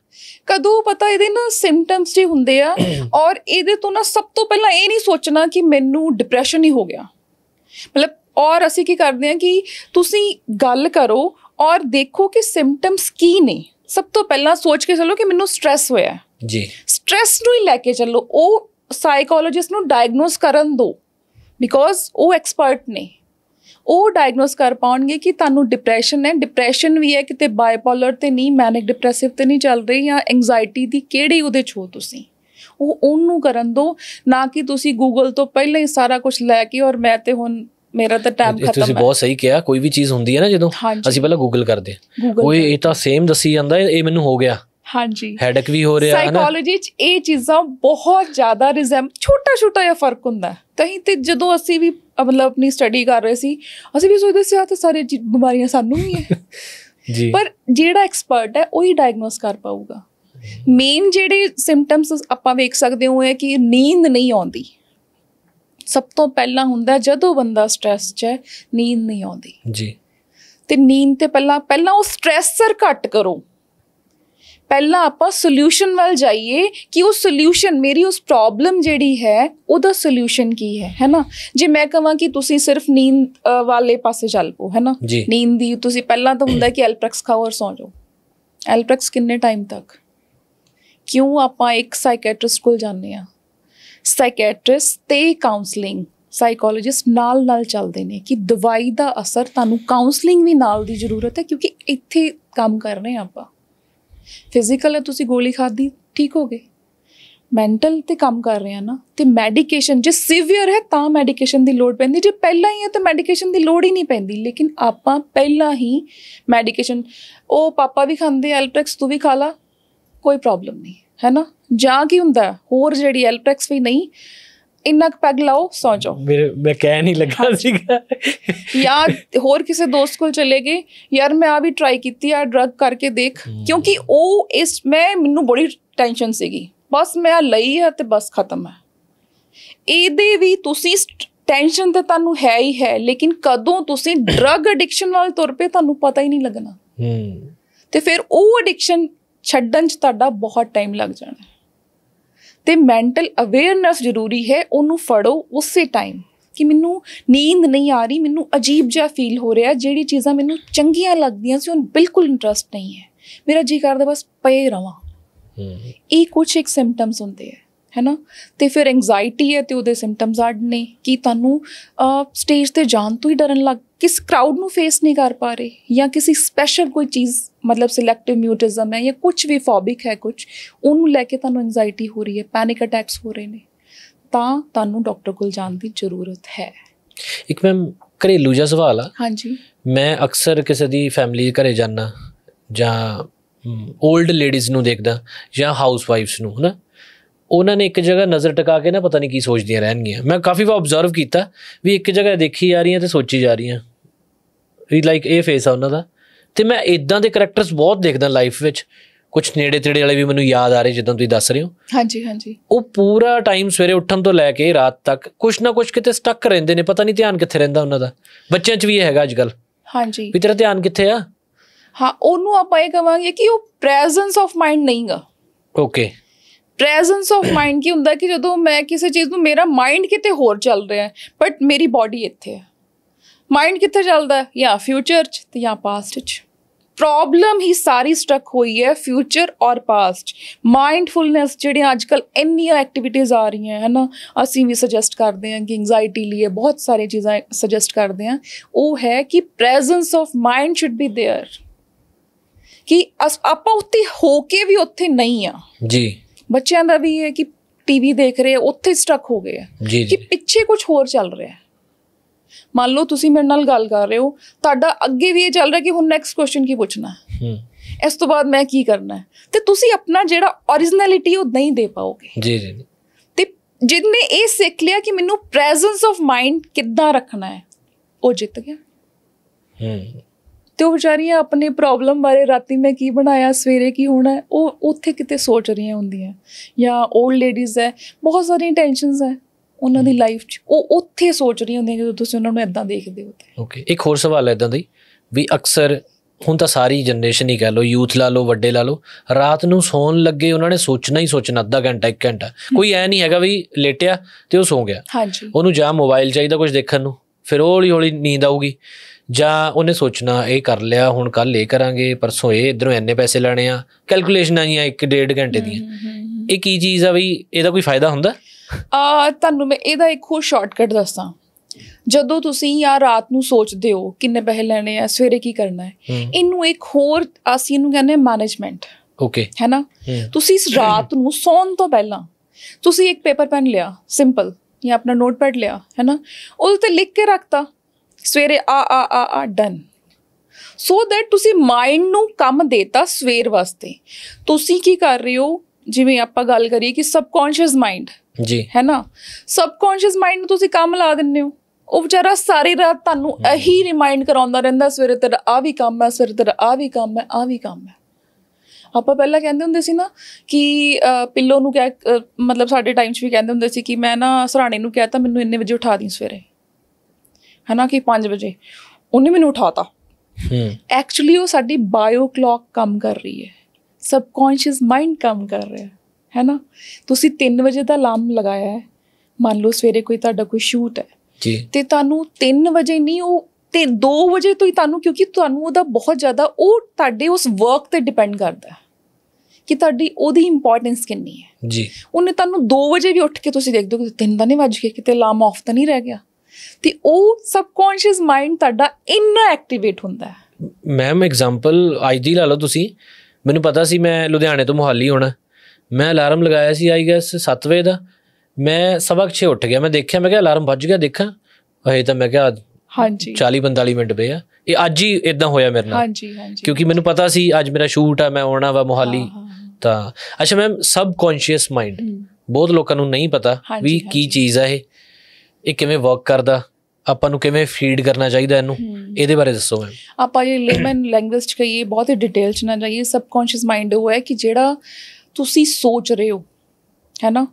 B: ਕਦੋਂ ਪਤਾ ਇਹਦੇ ਨਾ ਸਿੰਪਟਮਸ ਜੀ ਹੁੰਦੇ ਆ [COUGHS] ਔਰ ਇਹਦੇ ਤੋਂ ਨਾ ਸਭ ਤੋਂ ਪਹਿਲਾਂ ਇਹ ਨਹੀਂ ਸੋਚਣਾ ਕਿ ਮੈਨੂੰ ਡਿਪਰੈਸ਼ਨ ਹੀ ਹੋ ਗਿਆ ਮਤਲਬ ਔਰ ਅਸੀਂ ਕੀ ਕਰਦੇ ਆ ਕਿ ਤੁਸੀਂ ਗੱਲ ਕਰੋ ਔਰ ਦੇਖੋ ਕਿ ਸਿੰਪਟਮਸ ਕੀ ਨੇ ਸਭ ਤੋਂ ਪਹਿਲਾਂ ਸੋਚ ਕੇ ਚੱਲੋ ਕਿ ਮੈਨੂੰ ਸਟ्रेस ਹੋਇਆ ਜੀ ਸਟ्रेस ਨੂੰ ਹੀ ਲੈ ਕੇ ਚੱਲੋ ਉਹ ਸਾਈਕੋਲੋਜਿਸਟ ਨੂੰ ਡਾਇਗਨੋਸ ਕਰਨ ਦੋ ਬਿਕੋਜ਼ ਉਹ ਐਕਸਪਰਟ ਨੇ ਉਹ ਡਾਇਗਨੋਸ ਕਰ ਪਾਉਣਗੇ ਕਿ ਤੁਹਾਨੂੰ ਡਿਪਰੈਸ਼ਨ ਹੈ ਡਿਪਰੈਸ਼ਨ ਵੀ ਹੈ ਕਿਤੇ ਬਾਈਪੋਲਰ ਤੇ ਨਹੀਂ ਮੈਨਿਕ ਡਿਪਰੈਸਿਵ ਤੇ ਨਹੀਂ ਚੱਲ ਰਹੀ ਜਾਂ ਐਂਗਜ਼ਾਇਟੀ ਦੀ ਕਿਹੜੀ ਉਹਦੇ ਛੋ ਤੁਸੀਂ ਉਹ ਉਹਨੂੰ ਕਰਨ ਦੋ ਨਾ ਕਿ ਤੁਸੀਂ ਗੂਗਲ ਤੋਂ ਪਹਿਲਾਂ ਹੀ ਸਾਰਾ ਕੁਝ ਲੈ ਕੇ ਔਰ ਮੈਂ ਤੇ ਹੁਣ ਮੇਰਾ ਤਾਂ ਟਾਈਮ ਖਤਮ ਹੈ ਤੁਸੀਂ ਬਹੁਤ
A: ਸਹੀ ਕਿਹਾ ਕੋਈ ਵੀ ਚੀਜ਼ ਹੁੰਦੀ ਹੈ ਨਾ ਜਦੋਂ ਅਸੀਂ ਪਹਿਲਾਂ ਗੂਗਲ ਕਰਦੇ ਉਹ ਇਹ ਤਾਂ ਸੇਮ ਦੱਸੀ ਜਾਂਦਾ ਇਹ ਮੈਨੂੰ ਹੋ ਗਿਆ ਹਾਂਜੀ ਹੈਡਕ ਵੀ ਹੋ ਰਿਹਾ ਹੈ ਨਾ ਸਾਈਕੋਲੋਜੀ
B: ਚ ਇਹ ਚੀਜ਼ਾਂ ਬਹੁਤ ਜ਼ਿਆਦਾ ਰਿਜ਼ਮ ਛੋਟਾ ਛੋਟਾ ਜਿਹਾ ਫਰਕ ਹੁੰਦਾ ਤਹੀਂ ਤੇ ਜਦੋਂ ਅਸੀਂ ਵੀ ਮਤਲਬ ਆਪਣੀ ਸਟੱਡੀ ਕਰ ਰਹੇ ਸੀ ਅਸੀਂ ਵੀ ਸੋਚਦੇ ਸੀ ਆ ਤਾਂ ਸਾਰੇ ਬਿਮਾਰੀਆਂ ਸਾਨੂੰ ਹੀ ਹੈ
C: [LAUGHS] ਜੀ ਪਰ
B: ਜਿਹੜਾ ਐਕਸਪਰਟ ਹੈ ਉਹੀ ਡਾਇਗਨੋਸ ਕਰ ਪਾਊਗਾ ਮੇਨ ਜਿਹੜੇ ਸਿੰਪਟਮਸ ਆਪਾਂ ਵੇਖ ਸਕਦੇ ਹੋ ਹੈ ਕਿ ਨੀਂਦ ਨਹੀਂ ਆਉਂਦੀ ਸਭ ਤੋਂ ਪਹਿਲਾਂ ਹੁੰਦਾ ਜਦੋਂ ਬੰਦਾ ਸਟ्रेस 'ਚ ਹੈ ਨੀਂਦ ਨਹੀਂ ਆਉਂਦੀ ਜੀ ਤੇ ਨੀਂਦ ਤੇ ਪਹਿਲਾਂ ਪਹਿਲਾਂ ਉਹ ਸਟ੍ਰੈਸਰ ਘੱਟ ਕਰੋ ਪਹਿਲਾਂ ਆਪਾਂ ਸੋਲੂਸ਼ਨ ਵੱਲ ਜਾਈਏ ਕਿ ਉਹ ਸੋਲੂਸ਼ਨ ਮੇਰੀ ਉਸ ਪ੍ਰੋਬਲਮ ਜਿਹੜੀ ਹੈ ਉਹਦਾ ਸੋਲੂਸ਼ਨ ਕੀ ਹੈ ਹੈਨਾ ਜੇ ਮੈਂ ਕਹਾਂ ਕਿ ਤੁਸੀਂ ਸਿਰਫ ਨੀਂਦ ਵਾਲੇ ਪਾਸੇ ਚੱਲ ਪੋ ਹੈਨਾ ਨੀਂਦ ਦੀ ਤੁਸੀਂ ਪਹਿਲਾਂ ਤਾਂ ਹੁੰਦਾ ਕਿ ਐਲਪ੍ਰੈਕਸ ਖਾਓ ਔਰ ਸੌਂ ਜਾਓ ਐਲਪ੍ਰੈਕਸ ਕਿੰਨੇ ਟਾਈਮ ਤੱਕ ਕਿਉਂ ਆਪਾਂ ਇੱਕ ਸਾਈਕੈਟ੍ਰਿਸਟ ਕੋਲ ਜਾਂਦੇ ਆ ਸਾਈਕੈਟ੍ਰਿਸਟ ਤੇ ਕਾਉਂਸਲਿੰਗ ਸਾਈਕੋਲੋਜਿਸਟ ਨਾਲ ਨਾਲ ਚੱਲਦੇ ਨੇ ਕਿ ਦਵਾਈ ਦਾ ਅਸਰ ਤੁਹਾਨੂੰ ਕਾਉਂਸਲਿੰਗ ਵੀ ਨਾਲ ਦੀ ਜ਼ਰੂਰਤ ਹੈ ਕਿਉਂਕਿ ਇੱਥੇ ਕੰਮ ਕਰ ਰਹੇ ਆਪਾਂ ਫਿਜ਼ੀਕਲ ਹੈ ਤੁਸੀਂ ਗੋਲੀ ਖਾਧੀ ਠੀਕ ਹੋ ਗਏ ਮੈਂਟਲ ਤੇ ਕੰਮ ਕਰ ਰਹੇ ਆ ਨਾ ਤੇ ਮੈਡੀਕੇਸ਼ਨ ਜੇ ਸੀਵੀਅਰ ਹੈ ਤਾਂ ਮੈਡੀਕੇਸ਼ਨ ਦੀ ਲੋੜ ਪੈਂਦੀ ਜੇ ਪਹਿਲਾਂ ਹੀ ਹੈ ਤਾਂ ਮੈਡੀਕੇਸ਼ਨ ਦੀ ਲੋੜ ਹੀ ਨਹੀਂ ਪੈਂਦੀ ਲੇਕਿਨ ਆਪਾਂ ਪਹਿਲਾਂ ਹੀ ਮੈਡੀਕੇਸ਼ਨ ਉਹ ਪਾਪਾ ਵੀ ਖਾਂਦੇ ਐਲਪ੍ਰੈਕਸ ਤੂੰ ਵੀ ਖਾ ਲਾ ਕੋਈ ਪ੍ਰੋਬਲਮ ਨਹੀਂ ਹੈ ਨਾ ਜਾਂ ਕੀ ਹੁੰਦਾ ਹੋਰ ਜਿਹੜੀ ਐਲਪ੍ਰੈਕਸ ਵੀ ਨਹੀਂ ਇੰਨਾ ਕੁ ਪੈਗ ਲਾਓ ਸੌ ਜਾਓ
A: ਮੇਰੇ ਮੈਂ ਕਹਿ ਨਹੀਂ ਲੱਗਾ ਸੀਗਾ
B: ਯਾਰ ਹੋਰ ਕਿਸੇ ਦੋਸਤ ਕੋਲ ਚਲੇ ਗਏ ਯਾਰ ਮੈਂ ਆ ਵੀ ਟਰਾਈ ਕੀਤੀ ਆ ਡਰਗ ਕਰਕੇ ਦੇਖ ਕਿਉਂਕਿ ਉਹ ਇਸ ਮੈਂ ਮੈਨੂੰ ਬੜੀ ਟੈਨਸ਼ਨ ਸੀਗੀ ਬਸ ਮੈਂ ਆ ਲਈ ਆ ਤੇ ਬਸ ਖਤਮ ਹੈ ਇਹਦੇ ਵੀ ਤੁਸੀਂ ਟੈਨਸ਼ਨ ਤੇ ਤੁਹਾਨੂੰ ਹੈ ਹੀ ਹੈ ਲੇਕਿਨ ਕਦੋਂ ਤੁਸੀਂ ਡਰਗ ਐਡਿਕਸ਼ਨ ਵਾਲੇ ਤੌਰ ਤੇ ਤੁਹਾਨੂੰ ਪਤਾ ਹੀ ਨਹੀਂ ਲੱਗਣਾ ਹੂੰ ਤੇ ਫਿਰ ਉਹ ਐਡਿਕਸ਼ਨ ਛੱਡਣ 'ਚ ਤੁਹਾਡਾ ਬਹੁਤ ਟਾਈਮ ਲੱਗ ਜਾਣਾ ਤੇ ਮੈਂਟਲ ਅਵੇਅਰਨੈਸ ਜ਼ਰੂਰੀ ਹੈ ਉਹਨੂੰ ਫੜੋ ਉਸੇ ਟਾਈਮ ਕਿ ਮੈਨੂੰ ਨੀਂਦ ਨਹੀਂ ਆ ਰਹੀ ਮੈਨੂੰ ਅਜੀਬ ਜਿਹਾ ਫੀਲ ਹੋ ਰਿਹਾ ਜਿਹੜੀ ਚੀਜ਼ਾਂ ਮੈਨੂੰ ਚੰਗੀਆਂ ਲੱਗਦੀਆਂ ਸੀ ਉਹਨ ਬਿਲਕੁਲ ਇੰਟਰਸਟ ਨਹੀਂ ਹੈ ਮੇਰਾ ਜੀ ਕਰਦਾ ਬਸ ਪਏ ਰਵਾਂ ਇਹ ਕੁਝ ਇੱਕ ਸਿੰਪਟਮਸ ਹੁੰਦੇ ਆ ਹੈਨਾ ਤੇ ਫਿਰ ਐਂਗਜ਼ਾਇਟੀ ਹੈ ਤੇ ਉਹਦੇ ਸਿੰਪਟਮਸ ਆਡ ਨੇ ਕਿ ਤੁਹਾਨੂੰ ਸਟੇਜ ਤੇ ਜਾਣ ਤੋਂ ਹੀ ਡਰਨ ਲੱਗ ਕਿਸ ਕਰਾਊਡ ਨੂੰ ਫੇਸ ਨਹੀਂ ਕਰ ਪਾ ਰਹੇ ਜਾਂ ਕਿਸੇ ਸਪੈਸ਼ਲ ਕੋਈ ਚੀਜ਼ ਮਤਲਬ ਸਿਲੈਕਟਿਵ ਮਿਊਟਿਜ਼ਮ ਹੈ ਜਾਂ ਕੁਝ ਵੀ ਫੋਬਿਕ ਹੈ ਕੁਝ ਉਹਨੂੰ ਲੈ ਕੇ ਤੁਹਾਨੂੰ ਐਂਗਜ਼ਾਇਟੀ ਹੋ ਰਹੀ ਹੈ ਪੈਨਿਕ ਅਟੈਕਸ ਹੋ ਰਹੇ ਨੇ ਤਾਂ ਤੁਹਾਨੂੰ ਡਾਕਟਰ ਕੋਲ ਜਾਣ ਦੀ ਜ਼ਰੂਰਤ ਹੈ
A: ਇੱਕ ਮੈਮ ਘਰੇਲੂ ਜਿਹਾ ਸਵਾਲ ਆ ਹਾਂਜੀ ਮੈਂ ਅਕਸਰ ਕਿਸੇ ਦੀ ਫੈਮਿਲੀ ਘਰੇ ਜਾਣਾ ਜਾਂ 올ਡ ਲੇਡੀਜ਼ ਨੂੰ ਦੇਖਦਾ ਜਾਂ ਹਾਊਸ ਵਾਈਫਸ ਨੂੰ ਹਨਾ ਉਹਨਾਂ ਨੇ ਇੱਕ ਜਗ੍ਹਾ ਨਜ਼ਰ ਟਿਕਾ ਕੇ ਨਾ ਪਤਾ ਨਹੀਂ ਕੀ ਸੋਚਦੀਆਂ ਰਹਿਣਗੀਆਂ ਮੈਂ ਕਾਫੀ ਵਾਰ ਆਬਜ਼ਰਵ ਕੀਤਾ ਵੀ ਇੱਕ ਜਗ੍ਹਾ ਦੇਖੀ ਜਾ ਰਹੀਆਂ ਤੇ ਸੋਚੀ ਜਾ ਰਹੀਆਂ ਵੀ ਲਾਈਕ ਇਹ ਫੇਸ ਆ ਉਹਨਾਂ ਦਾ ਤੇ ਮੈਂ ਇਦਾਂ ਦੇ ਕੈਰੈਕਟਰਸ ਬਹੁਤ ਦੇਖਦਾ ਲਾਈਫ ਵਿੱਚ ਕੁਝ ਨੇੜੇ ਤੇੜੇ ਵਾਲੇ ਵੀ ਮੈਨੂੰ ਯਾਦ ਆ ਰਹੇ ਜਿੱਦਾਂ ਤੁਸੀਂ ਦੱਸ ਰਹੇ ਹੋ
B: ਹਾਂਜੀ ਹਾਂਜੀ
A: ਉਹ ਪੂਰਾ ਟਾਈਮ ਸਵੇਰੇ ਉੱਠਣ ਤੋਂ ਲੈ ਕੇ ਰਾਤ ਤੱਕ ਕੁਝ ਨਾ ਕੁਝ ਕਿਤੇ ਸਟਕ ਰਹਿੰਦੇ ਨੇ ਪਤਾ ਨਹੀਂ ਧਿਆਨ ਕਿੱਥੇ ਰਹਿੰਦਾ ਉਹਨਾਂ ਦਾ ਬੱਚਿਆਂ 'ਚ ਵੀ ਇਹ ਹੈਗਾ ਅੱਜਕੱਲ
B: ਹਾਂਜੀ ਵੀ ਤੇਰਾ ਧਿਆਨ ਕਿੱਥੇ ਆ ਹਾਂ ਉਹਨੂੰ ਆਪਾਂ ਇਹ ਕਵਾਂਗੇ ਕਿ ਉਹ ਪ੍ਰੈਜ਼ੈਂਸ ਆਫ ਮਾਈਂਡ ਨਹੀਂਗਾ ਓਕੇ ਪ੍ਰੈਜ਼ੈਂਸ ਆਫ ਮਾਈਂਡ ਕੀ ਹੁੰਦਾ ਕਿ ਜਦੋਂ ਮੈਂ ਕਿਸੇ ਚੀਜ਼ ਨੂੰ ਮੇਰਾ ਮਾਈਂਡ ਕਿਤੇ ਹੋਰ ਚੱਲ ਰਿਹਾ ਬਟ ਮੇਰੀ ਬਾਡੀ ਇੱਥੇ ਹੈ ਮਾਈਂਡ ਕਿੱਥੇ ਚੱਲਦਾ ਜਾਂ ਫਿਊਚਰ 'ਚ ਤੇ ਜਾਂ ਪਾਸਟ 'ਚ ਪ੍ਰੋਬਲਮ ਹੀ ਸਾਰੀ ਸਟਕ ਹੋਈ ਹੈ ਫਿਊਚਰ ਔਰ ਪਾਸਟ ਮਾਈਂਡਫੁਲਨੈਸ ਜਿਹੜੀਆਂ ਅੱਜਕੱਲ ਇੰਨੀਆਂ ਐਕਟੀਵਿਟੀਆਂ ਆ ਰਹੀਆਂ ਹੈ ਨਾ ਅਸੀਂ ਵੀ ਸੁਜੈਸਟ ਕਰਦੇ ਹਾਂ ਕਿ ਐਂਗਜ਼ਾਇਟੀ ਲਈ ਬਹੁਤ ਸਾਰੀਆਂ ਚੀਜ਼ਾਂ ਸੁਜੈਸਟ ਕਰਦੇ ਹਾਂ ਉਹ ਹੈ ਕਿ presence of mind should be there ਕਿ ਆਪਾਂ ਉੱਥੇ ਹੋ ਕੇ ਵੀ ਉੱਥੇ ਨਹੀਂ ਆ ਜੀ ਬੱਚਿਆਂ ਦਾ ਵੀ ਹੈ ਕਿ ਟੀਵੀ ਦੇਖ ਰਹੇ ਉੱਥੇ ਸਟਕ ਹੋ ਗਏ ਆ ਕਿ ਪਿੱਛੇ ਕੁਝ ਹੋਰ ਚੱਲ ਰਿਹਾ ਹੈ ਮੰਨ ਲਓ ਤੁਸੀਂ ਮੇਰੇ ਨਾਲ ਗੱਲ ਕਰ ਰਹੇ ਹੋ ਤੁਹਾਡਾ ਅੱਗੇ ਵੀ ਇਹ ਚੱਲ ਰਿਹਾ ਕਿ ਹੁਣ ਨੈਕਸਟ ਕੁਐਸਚਨ ਕੀ ਪੁੱਛਣਾ ਹੈ ਇਸ ਤੋਂ ਬਾਅਦ ਮੈਂ ਕੀ ਕਰਨਾ ਹੈ ਤੇ ਤੁਸੀਂ ਆਪਣਾ ਜਿਹੜਾ origignality ਉਹ ਨਹੀਂ ਦੇ ਪਾਓਗੇ ਜੀ ਜੀ ਤੇ ਜਿੰਨੇ ਇਹ ਸਿੱਖ ਲਿਆ ਕਿ ਮੈਨੂੰ ਪ੍ਰੈਜ਼ੈਂਸ ਆਫ ਮਾਈਂਡ ਕਿੱਦਾਂ ਰੱਖਣਾ ਹੈ ਉਹ ਜਿੱਤ ਗਿਆ ਹੂੰ ਤੇ ਉਹ ਵਿਚਾਰੀਆਂ ਆਪਣੇ ਪ੍ਰੋਬਲਮ ਬਾਰੇ ਰਾਤੀ ਮੈਂ ਕੀ ਬਣਾਇਆ ਸਵੇਰੇ ਕੀ ਹੋਣਾ ਉਹ ਉੱਥੇ ਕਿਤੇ ਸੋਚ ਰਹੀਆਂ ਹੁੰਦੀਆਂ ਜਾਂ 올ਡ ਲੇਡੀਜ਼ ਐ ਬਹੁਤ ਸਾਰੀਆਂ ਟੈਨਸ਼ਨਸ ਐ ਉਹਨਾਂ ਦੀ ਲਾਈਫ 'ਚ ਉਹ ਉੱਥੇ ਸੋਚ ਰਹੀਆਂ ਹੁੰਦੀਆਂ ਜਦੋਂ ਤੁਸੀਂ ਉਹਨਾਂ ਨੂੰ ਇਦਾਂ ਦੇਖਦੇ ਹੋ
A: ਓਕੇ ਇੱਕ ਹੋਰ ਸਵਾਲ ਐ ਇਦਾਂ ਦਾ ਵੀ ਅਕਸਰ ਹੁਣ ਤਾਂ ਸਾਰੀ ਜਨਰੇਸ਼ਨ ਹੀ ਕਹ ਲੋ ਯੂਥ ਲਾ ਲੋ ਵੱਡੇ ਲਾ ਲੋ ਰਾਤ ਨੂੰ ਸੌਣ ਲੱਗੇ ਉਹਨਾਂ ਨੇ ਸੋਚਣਾ ਹੀ ਸੋਚਣਾ ਅੱਧਾ ਘੰਟਾ ਇੱਕ ਘੰਟਾ ਕੋਈ ਐ ਨਹੀਂ ਹੈਗਾ ਵੀ ਲੇਟਿਆ ਤੇ ਉਹ ਸੌ ਗਿਆ ਹਾਂਜੀ ਉਹਨੂੰ ਜਾਂ ਮੋਬਾਈਲ ਚਾਹੀਦਾ ਕੁਝ ਦੇਖਣ ਨੂੰ ਫਿਰ ਹੌਲੀ ਹੌਲੀ ਨੀਂਦ ਆਊਗੀ ਜਾਂ ਉਹਨੇ ਸੋਚਣਾ ਇਹ ਕਰ ਲਿਆ ਹੁਣ ਕੱਲ ਲੈ ਕਰਾਂਗੇ ਪਰਸੋਂ ਇਹ ਇਧਰੋਂ ਐਨੇ ਪੈਸੇ ਲੈਣੇ ਆ ਕੈਲਕੂਲੇਸ਼ਨ ਆਈਆਂ 1.5 ਘੰਟੇ ਦੀਆਂ ਇਹ ਕੀ ਚੀਜ਼ ਆ ਬਈ ਇਹਦਾ ਕੋਈ ਫਾਇਦਾ ਹੁੰਦਾ
B: ਆ ਤੁਹਾਨੂੰ ਮੈਂ ਇਹਦਾ ਇੱਕ ਹੋਰ ਸ਼ਾਰਟਕਟ ਦੱਸਾਂ ਜਦੋਂ ਤੁਸੀਂ ਯਾ ਰਾਤ ਨੂੰ ਸੋਚਦੇ ਹੋ ਕਿੰਨੇ ਪੈਸੇ ਲੈਣੇ ਆ ਸਵੇਰੇ ਕੀ ਕਰਨਾ ਹੈ ਇਹਨੂੰ ਇੱਕ ਹੋਰ ਅਸੀਂ ਇਹਨੂੰ ਕਹਿੰਦੇ ਮੈਨੇਜਮੈਂਟ ਓਕੇ ਹੈ ਨਾ ਤੁਸੀਂ ਇਸ ਰਾਤ ਨੂੰ ਸੌਣ ਤੋਂ ਪਹਿਲਾਂ ਤੁਸੀਂ ਇੱਕ ਪੇਪਰ ਪੈਨ ਲਿਆ ਸਿੰਪਲ ਇਹ ਆਪਣਾ ਨੋਟਪੈਡ ਲਿਆ ਹੈ ਨਾ ਉਹਦੇ ਤੇ ਲਿਖ ਕੇ ਰੱਖਤਾ ਸਵੇਰੇ ਆ ਆ ਆ ਆ ਡਨ ਸੋ ਦੈਟ ਤੁਸੀਂ ਮਾਈਂਡ ਨੂੰ ਕੰਮ ਦੇਤਾ ਸਵੇਰ ਵਾਸਤੇ ਤੁਸੀਂ ਕੀ ਕਰ ਰਹੇ ਹੋ ਜਿਵੇਂ ਆਪਾਂ ਗੱਲ ਕਰੀਏ ਕਿ ਸਬਕੌਂਸ਼ੀਅਸ ਮਾਈਂਡ ਜੀ ਹੈ ਨਾ ਸਬਕੌਂਸ਼ੀਅਸ ਮਾਈਂਡ ਨੂੰ ਤੁਸੀਂ ਕੰਮ ਲਾ ਦਿੰਦੇ ਹੋ ਉਹ ਵਿਚਾਰਾ ਸਾਰੀ ਰਾਤ ਤੁਹਾਨੂੰ ਇਹੀ ਰਿਮਾਈਂਡ ਕਰਾਉਂਦਾ ਰਹਿੰਦਾ ਸਵੇਰੇ ਤੇ ਆ ਵੀ ਕੰਮ ਹੈ ਸਵੇਰੇ ਤੇ ਆ ਵੀ ਕੰਮ ਹੈ ਆ ਵੀ ਕੰਮ ਹੈ ਆਪਾਂ ਪਹਿਲਾਂ ਕਹਿੰਦੇ ਹੁੰਦੇ ਸੀ ਨਾ ਕਿ ਪਿੱਲੋ ਨੂੰ ਕਿਹਾ ਮਤਲਬ ਸਾਡੇ ਟਾਈਮ 'ਚ ਵੀ ਕਹਿੰਦੇ ਹੁੰਦੇ ਸੀ ਕਿ ਮੈਂ ਨਾ ਸਰਾਣੇ ਨੂੰ ਤਾਂ ਮੈਨੂੰ ਇੰਨੇ ਵਜੇ ਉਠਾ ਦੀ ਸਵੇਰੇ ਹਨਾ ਕਿ 5 ਵਜੇ ਉਹਨੇ ਮੈਨੂੰ ਉਠਾਤਾ ਹੂੰ ਐਕਚੁਅਲੀ ਉਹ ਸਾਡੀ ਬਾਇਓ ਕਲੌਕ ਕੰਮ ਕਰ ਰਹੀ ਹੈ ਸਬਕੌਂਸ਼ੀਅਸ ਮਾਈਂਡ ਕੰਮ ਕਰ ਰਿਹਾ ਹੈ ਨਾ ਤੁਸੀਂ 3 ਵਜੇ ਦਾ ਲਾਮ ਲਗਾਇਆ ਹੈ ਮੰਨ ਲਓ ਸਵੇਰੇ ਕੋਈ ਤੁਹਾਡਾ ਕੋਈ ਸ਼ੂਟ ਹੈ ਜੀ ਤੇ ਤੁਹਾਨੂੰ 3 ਵਜੇ ਨਹੀਂ ਉਹ ਤੇ 2 ਵਜੇ ਤੋਂ ਹੀ ਤੁਹਾਨੂੰ ਕਿਉਂਕਿ ਤੁਹਾਨੂੰ ਉਹਦਾ ਬਹੁਤ ਜ਼ਿਆਦਾ ਉਹ ਤੁਹਾਡੇ ਉਸ ਵਰਕ ਤੇ ਡਿਪੈਂਡ ਕਰਦਾ ਹੈ ਕਿ ਤੁਹਾਡੀ ਉਹਦੀ ਇੰਪੋਰਟੈਂਸ ਕਿੰਨੀ ਹੈ ਜੀ ਉਹਨੇ ਤੁਹਾਨੂੰ 2 ਵਜੇ ਵੀ ਉੱਠ ਕੇ ਤੁਸੀਂ ਦੇਖ ਦੋ ਕਿ 3 ਦਾ ਨਹੀਂ ਵੱਜ ਗਿਆ ਕਿਤੇ ਲਾਮ ਆਫ ਤਾਂ ਨਹੀਂ ਰਹਿ ਗਿਆ ਤੇ ਉਹ ਸਬਕੌਂਸ਼ੀਅਸ ਮਾਈਂਡ ਤੁਹਾਡਾ ਇੰਨਾ ਐਕਟੀਵੇਟ ਹੁੰਦਾ ਹੈ
A: ਮੈਮ ਐਗਜ਼ਾਮਪਲ ਅੱਜ ਦੀ ਲਾ ਲਓ ਤੁਸੀਂ ਮੈਨੂੰ ਪਤਾ ਸੀ ਮੈਂ ਲੁਧਿਆਣੇ ਤੋਂ ਮੁਹਾਲੀ ਹੋਣਾ ਮੈਂ ਅਲਾਰਮ ਲਗਾਇਆ ਸੀ ਆਈ ਗੈਸ 7 ਵਜੇ ਦਾ ਮੈਂ ਸਵਾ 6 ਉੱਠ ਗਿਆ ਮੈਂ ਦੇਖਿਆ ਮੈਂ ਕਿਹਾ ਅਲਾਰਮ ਵੱਜ ਗਿਆ ਦੇਖਾਂ ਹਏ ਤਾਂ ਮੈਂ ਕਿਹਾ ਹਾਂਜੀ 40 45 ਮਿੰਟ ਪਏ ਆ ਇਹ ਅੱਜ ਹੀ ਇਦਾਂ ਹੋਇਆ ਮੇਰੇ ਨਾਲ ਹਾਂਜੀ ਹਾਂਜੀ ਕਿਉਂਕਿ ਮੈਨੂੰ ਪਤਾ ਸੀ ਅੱਜ ਮੇਰਾ ਸ਼ੂਟ ਆ ਮੈਂ ਆਉਣਾ ਵਾ ਮੁਹਾਲੀ ਤਾਂ ਅੱਛਾ ਮੈਮ ਸਬ ਕੌਨਸ਼ੀਅਸ ਮਾਈਂਡ ਬਹੁਤ ਲੋਕਾਂ ਨੂੰ ਨਹੀਂ ਪਤਾ ਵੀ ਕੀ ਚੀਜ਼ ਆ ਇਹ ਇਹ ਕਿਵੇਂ ਵਰਕ ਕਰਦਾ ਆਪਾਂ ਨੂੰ ਕਿਵੇਂ ਫੀਡ ਕਰਨਾ ਚਾਹੀਦਾ ਇਹਨੂੰ ਇਹਦੇ ਬਾਰੇ ਦੱਸੋ ਮੈਂ
B: ਆਪਾਂ ਇਹ ਲੇਮਨ ਲੈਂਗੁਏਜ ਕਹੀਏ ਬਹੁਤ ਹੀ ਡਿਟੇਲ ਚ ਨਾ ਜਾਈਏ ਸਬਕੌਂਸ਼ੀਅਸ ਮਾਈਂਡ ਹੋਇਆ ਕਿ ਜਿਹੜਾ ਤੁਸੀਂ ਸੋਚ ਰਹੇ ਹੋ ਹੈ ਨਾ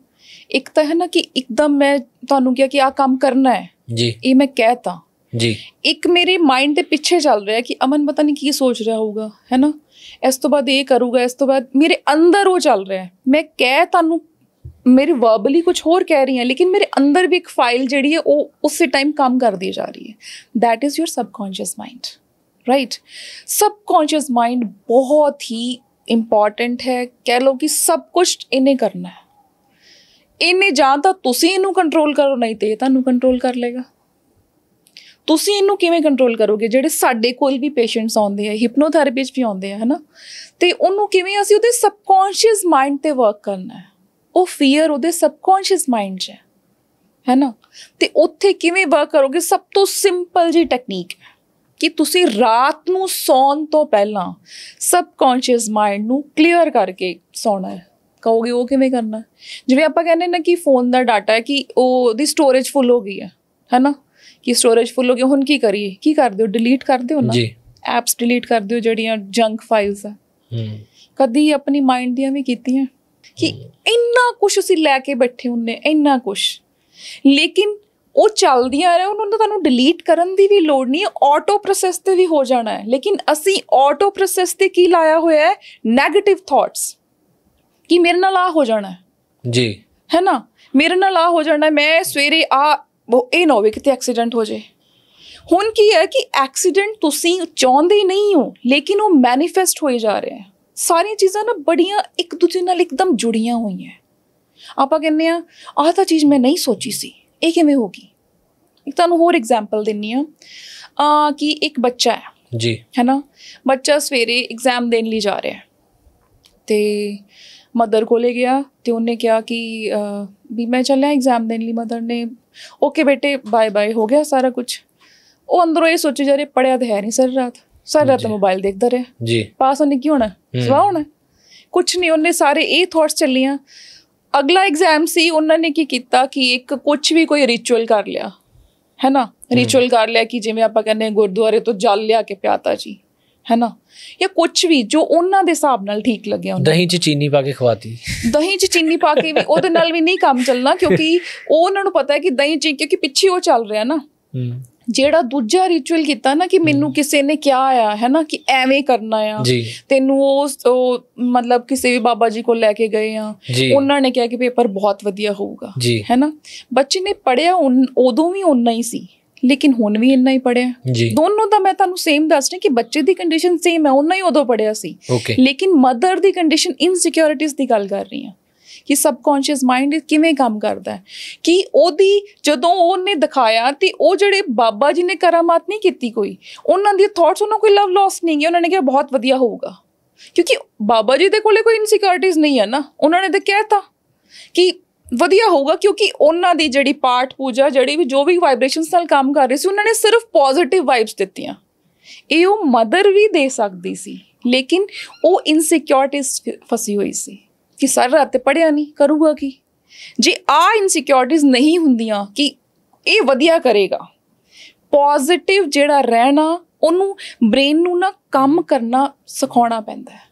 B: ਇੱਕ ਤਾਂ ਹੈ ਨਾ ਕਿ ਇੱਕਦਮ ਮੈਂ ਤੁਹਾਨੂੰ ਕਿਹਾ ਕਿ ਆ ਕੰਮ ਕਰਨਾ ਹੈ ਜੀ ਇਹ ਮੈਂ ਕਹਿਤਾ ਜੀ ਇੱਕ ਮੇਰੇ ਮਾਈਂਡ ਦੇ ਪਿੱਛੇ ਚੱਲ ਰਿਹਾ ਕਿ ਅਮਨ ਪਤਾ ਨਹੀਂ ਕੀ ਸੋਚ ਰਿਹਾ ਹੋਊਗਾ ਹੈ ਨਾ ਇਸ ਤੋਂ ਬਾਅਦ ਇਹ ਕਰੂਗਾ ਇਸ ਤੋਂ ਬਾਅਦ ਮੇਰੇ ਅੰਦਰ ਉਹ ਚੱਲ ਰਿਹਾ ਹੈ ਮੈਂ ਕਹਿ ਤੁਹਾਨੂੰ ਮੇਰੇ ਵਰਬਲੀ ਕੁਝ ਹੋਰ ਕਹਿ ਰਹੀ ਹਾਂ ਲੇਕਿਨ ਮੇਰੇ ਅੰਦਰ ਵੀ ਇੱਕ ਫਾਈਲ ਜਿਹੜੀ ਹੈ ਉਹ ਉਸੇ ਟਾਈਮ ਕੰਮ ਕਰਦੀ ਜਾ ਰਹੀ ਹੈ that is your subconscious mind right subconscious mind ਬਹੁਤ ਹੀ ਇੰਪੋਰਟੈਂਟ ਹੈ ਕਹਿ ਲਓ ਕਿ ਸਭ ਕੁਝ ਇਹਨੇ ਕਰਨਾ ਹੈ ਇਹਨੇ ਜਾਂ ਤਾਂ ਤੁਸੀਂ ਇਹਨੂੰ ਕੰਟਰੋਲ ਕਰੋ ਨਹੀਂ ਤੇ ਇਹ ਤੁਹਾਨੂੰ ਕੰਟਰੋਲ ਕਰ ਲੇਗਾ ਤੁਸੀਂ ਇਹਨੂੰ ਕਿਵੇਂ ਕੰਟਰੋਲ ਕਰੋਗੇ ਜਿਹੜੇ ਸਾਡੇ ਕੋਲ ਵੀ ਪੇਸ਼ੈਂਟਸ ਆਉਂਦੇ ਆ ਹਿਪਨੋਥੈਰੇਪੀ ਚ ਵੀ ਆਉਂਦੇ ਆ ਹਨਾ ਤੇ ਉਹਨੂੰ ਕਿਵੇਂ ਅਸੀਂ ਉਹਦੇ ਸਬਕੌਂਸ਼ੀਅਸ ਮਾਈਂਡ ਤੇ ਵਰਕ ਕਰਨਾ ਹੈ ਉਹ ਫੀਅਰ ਉਹਦੇ ਸਬਕੌਂਸ਼ੀਅਸ ਮਾਈਂਡ 'ਚ ਹੈ ਹੈ ਨਾ ਤੇ ਉੱਥੇ ਕਿਵੇਂ ਵਰਕ ਕਰੋਗੇ ਸਭ ਤੋਂ ਸਿੰਪਲ ਜੀ ਟੈਕਨੀਕ ਹੈ ਕਿ ਤੁਸੀਂ ਰਾਤ ਨੂੰ ਸੌਣ ਤੋਂ ਪਹਿਲਾਂ ਸਬਕੌਂਸ਼ੀਅਸ ਮਾਈਂਡ ਨੂੰ ਕਲੀਅਰ ਕਰਕੇ ਸੌਣਾ ਹੈ ਕਹੋਗੇ ਉਹ ਕਿਵੇਂ ਕਰਨਾ ਜਿਵੇਂ ਆਪਾਂ ਕਹਿੰਦੇ ਨਾ ਕਿ ਫੋਨ ਦਾ ਡਾਟਾ ਹੈ ਕਿ ਉਹ ਦੀ ਸਟੋਰੇਜ ਫੁੱਲ ਹੋ ਗਈ ਹੈ ਹੈ ਨਾ ਕਿ ਸਟੋਰੇਜ ਫੁੱਲ ਹੋ ਗਈ ਹੁਣ ਕੀ ਕਰੀਏ ਕੀ ਕਰਦੇ ਹੋ ਡਿਲੀਟ ਕਰਦੇ ਹੋ ਨਾ ਜੀ ਐਪਸ ਡਿਲੀਟ ਕਰਦੇ ਹੋ ਜਿਹੜੀਆਂ ਜੰਕ ਫਾਈਲਸ ਆ ਹੂੰ ਕਦੀ ਆਪਣੀ ਮਾਈਂਡ ਦੀਆਂ ਵੀ ਕੀਤੀਆਂ ਕਿ ਇੰਨਾ ਕੁਝ ਅਸੀਂ ਲੈ ਕੇ ਬੈਠੇ ਹੁੰਨੇ ਇੰਨਾ ਕੁਝ ਲੇਕਿਨ ਉਹ ਚੱਲਦੀਆਂ ਰਹੇ ਉਹਨਾਂ ਨੂੰ ਤੁਹਾਨੂੰ ਡਿਲੀਟ ਕਰਨ ਦੀ ਵੀ ਲੋੜ ਨਹੀਂ ਆਟੋ ਪ੍ਰੋਸੈਸ ਤੇ ਵੀ ਹੋ ਜਾਣਾ ਹੈ ਲੇਕਿਨ ਅਸੀਂ ਆਟੋ ਪ੍ਰੋਸੈਸ ਤੇ ਕੀ ਲਾਇਆ ਹੋਇਆ ਹੈ 네ਗੇਟਿਵ ਥਾਟਸ ਕਿ ਮੇਰੇ ਨਾਲ ਆ ਹੋ ਜਾਣਾ ਜੀ ਹੈ ਨਾ ਮੇਰੇ ਨਾਲ ਆ ਹੋ ਜਾਣਾ ਮੈਂ ਸਵੇਰੇ ਆ ਇਹ ਨਾ ਹੋਵੇ ਕਿਤੇ ਐਕਸੀਡੈਂਟ ਹੋ ਜੇ ਹੁਣ ਕੀ ਹੈ ਕਿ ਐਕਸੀਡੈਂਟ ਤੁਸੀਂ ਚਾਹੁੰਦੇ ਨਹੀਂ ਹੋ ਲੇਕਿਨ ਉਹ ਮੈਨੀਫੈਸਟ ਹੋਏ ਜਾ ਰਹੇ ਹੈ ਸਾਰੀਆਂ ਚੀਜ਼ਾਂ ਨਾ ਬੜੀਆਂ ਇੱਕ ਦੂਜੇ ਨਾਲ ਇੱਕਦਮ ਜੁੜੀਆਂ ਹੋਈਆਂ ਆਪਾਂ ਕਹਿੰਦੇ ਆ ਆਹ ਤਾਂ ਚੀਜ਼ ਮੈਂ ਨਹੀਂ ਸੋਚੀ ਸੀ ਇਹ ਕਿਵੇਂ ਹੋ ਗਈ ਇੱਕ ਤੁਹਾਨੂੰ ਹੋਰ ਐਗਜ਼ਾਮਪਲ ਦਿੰਨੀ ਆ ਆ ਕਿ ਇੱਕ ਬੱਚਾ ਹੈ ਜੀ ਹੈ ਨਾ ਬੱਚਾ ਸਵੇਰੇ ਐਗਜ਼ਾਮ ਦੇਣ ਲਈ ਜਾ ਰਿਹਾ ਤੇ ਮਦਰ ਕੋਲੇ ਗਿਆ ਤੇ ਉਹਨੇ ਕਿਹਾ ਕਿ ਵੀ ਮੈਂ ਚੱਲਿਆ ਐਗਜ਼ਾਮ ਦੇਣ ਲਈ ਮਦਰ ਨੇ ਓਕੇ ਬੇਟੇ ਬਾਏ ਬਾਏ ਹੋ ਗਿਆ ਸਾਰਾ ਕੁਝ ਉਹ ਅੰਦਰੋਂ ਇਹ ਸੋਚੀ ਜਾ ਰਿਹਾ ਪੜਿਆ ਤਾਂ ਹੈ ਨਹੀਂ ਸਰ ਰਾਤ ਸਾਰਾ ਰਾਤ ਮੋਬਾਈਲ ਦੇਖਦਾ ਰਿਹਾ ਜੀ ਪਾਸ ਉਹਨੇ ਕੀ ਹੋਣਾ ਸਵਾ ਹੋਣਾ ਕੁਛ ਨਹੀਂ ਉਹਨੇ ਸਾਰੇ ਇਹ ਥੌਟਸ ਚੱਲੀਆਂ ਅਗਲਾ ਐਗਜ਼ਾਮ ਸੀ ਉਹਨਾਂ ਨੇ ਕੀ ਕੀਤਾ ਕਿ ਇੱਕ ਕੁਝ ਵੀ ਕੋਈ ਰਿਚੁਅਲ ਕਰ ਲਿਆ ਹੈ ਨਾ ਰਿਚੁਅਲ ਕਰ ਲਿਆ ਕਿ ਜਿਵੇਂ ਆਪਾਂ ਕਹਿੰਦੇ ਗੁਰਦੁਆਰੇ ਤੋਂ ਜਲ ਲਿਆ ਕੇ ਪਿਆਤਾ ਜੀ ਹੈ ਨਾ ਜਾਂ ਕੁਝ ਵੀ ਜੋ ਉਹਨਾਂ ਦੇ ਹਿਸਾਬ ਨਾਲ ਠੀਕ ਲੱਗਿਆ ਉਹਨਾਂ ਦਹੀਂ
A: 'ਚ ਚੀਨੀ ਪਾ ਕੇ ਖਵਾਤੀ
B: ਦਹੀਂ 'ਚ ਚੀਨੀ ਪਾ ਕੇ ਵੀ ਉਹਦੇ ਨਾਲ ਵੀ ਨਹੀਂ ਕੰਮ ਚੱਲਣਾ ਕਿਉਂਕਿ [LAUGHS] ਉਹ ਉਹਨਾਂ ਨੂੰ ਪਤਾ ਹੈ ਕਿ ਦਹੀਂ 'ਚ ਕਿਉਂਕਿ ਪਿੱਛੇ ਉਹ ਚੱਲ ਰਿਹਾ ਨਾ ਜਿਹੜਾ ਦੂਜਾ ਰਿਚੁਅਲ ਕੀਤਾ ਨਾ ਕਿ ਮੈਨੂੰ ਕਿਸੇ ਨੇ ਕਿਹਾ ਆ ਹੈ ਨਾ ਕਿ ਐਵੇਂ ਕਰਨਾ ਆ ਤੈਨੂੰ ਉਹ ਮਤਲਬ ਕਿਸੇ ਵੀ ਬਾਬਾ ਜੀ ਕੋਲ ਲੈ ਕੇ ਗਏ ਆ ਉਹਨਾਂ ਨੇ ਕਿਹਾ ਕਿ ਪੇਪਰ ਬਹੁਤ ਵਧੀਆ ਹੋਊਗਾ ਹੈ ਨਾ ਬੱਚੇ ਨੇ ਪੜਿਆ ਉਦੋਂ ਵੀ ਉਨਾ ਹੀ ਸੀ ਲੇਕਿਨ ਹੁਣ ਵੀ ਇੰਨਾ ਹੀ ਪੜਿਆ ਦੋਨੋਂ ਦਾ ਮੈਂ ਤੁਹਾਨੂੰ ਸੇਮ ਦੱਸ ਰਹੀ ਕਿ ਬੱਚੇ ਦੀ ਕੰਡੀਸ਼ਨ ਸੇਮ ਹੈ ਉਹਨਾਂ ਹੀ ਉਦੋਂ ਪੜਿਆ ਸੀ ਲੇਕਿਨ ਮਦਰ ਦੀ ਕੰਡੀਸ਼ਨ ਇਨਸਿਕਿਉਰਿਟੀਜ਼ ਦੀ ਗੱਲ ਕਰ ਰਹੀ ਹਾਂ ਕਿ ਸਬਕੌਂਸ਼ੀਅਸ ਮਾਈਂਡ ਕਿਵੇਂ ਕੰਮ ਕਰਦਾ ਹੈ ਕਿ ਉਹਦੀ ਜਦੋਂ ਉਹਨੇ ਦਿਖਾਇਆ ਤੇ ਉਹ ਜਿਹੜੇ ਬਾਬਾ ਜੀ ਨੇ ਕਰਾਮਾਤ ਨਹੀਂ ਕੀਤੀ ਕੋਈ ਉਹਨਾਂ ਦੀ ਥਾਟਸ ਉਹਨਾਂ ਕੋਈ ਲਵ ਲਾਸ ਨਹੀਂ ਹੈ ਉਹਨਾਂ ਨੇ ਕਿਹਾ ਬਹੁਤ ਵਧੀਆ ਹੋਊਗਾ ਕਿਉਂਕਿ ਬਾਬਾ ਜੀ ਦੇ ਕੋਲੇ ਕੋਈ ਇਨਸਿਕਿਉਰਿਟੀਜ਼ ਨਹੀਂ ਹੈ ਨਾ ਉਹਨਾਂ ਨੇ ਤਾਂ ਕਹਿਤਾ ਕਿ ਵਧੀਆ ਹੋਊਗਾ ਕਿਉਂਕਿ ਉਹਨਾਂ ਦੀ ਜਿਹੜੀ ਪਾਠ ਪੂਜਾ ਜਿਹੜੀ ਵੀ ਜੋ ਵੀ ਵਾਈਬ੍ਰੇਸ਼ਨਸ ਨਾਲ ਕੰਮ ਕਰ ਰਹੇ ਸੀ ਉਹਨਾਂ ਨੇ ਸਿਰਫ ਪੋਜ਼ਿਟਿਵ ਵਾਈਬਸ ਦਿੱਤੀਆਂ ਇਹ ਉਹ ਮਦਰ ਵੀ ਦੇ ਸਕਦੀ ਸੀ ਲੇਕਿਨ ਉਹ ਇਨਸਿਕਿਉਰਿਟੀਜ਼ ਫਸੀ ਹੋਈ ਸੀ ਕਿ ਸਾਰੀ ਰਾਤ ਤੇ ਪੜਿਆ ਨਹੀਂ ਕਰੂਗਾ ਕੀ ਜੇ ਆ ਇਨਸਿਕਿਉਰਿਟੀਜ਼ ਨਹੀਂ ਹੁੰਦੀਆਂ ਕਿ ਇਹ ਵਧੀਆ ਕਰੇਗਾ ਪੋਜ਼ਿਟਿਵ ਜਿਹੜਾ ਰਹਿਣਾ ਉਹਨੂੰ ਬ੍ਰੇਨ ਨੂੰ ਨਾ ਕੰਮ ਕਰਨਾ ਸਿਖਾਉਣਾ ਪੈਂਦਾ ਹੈ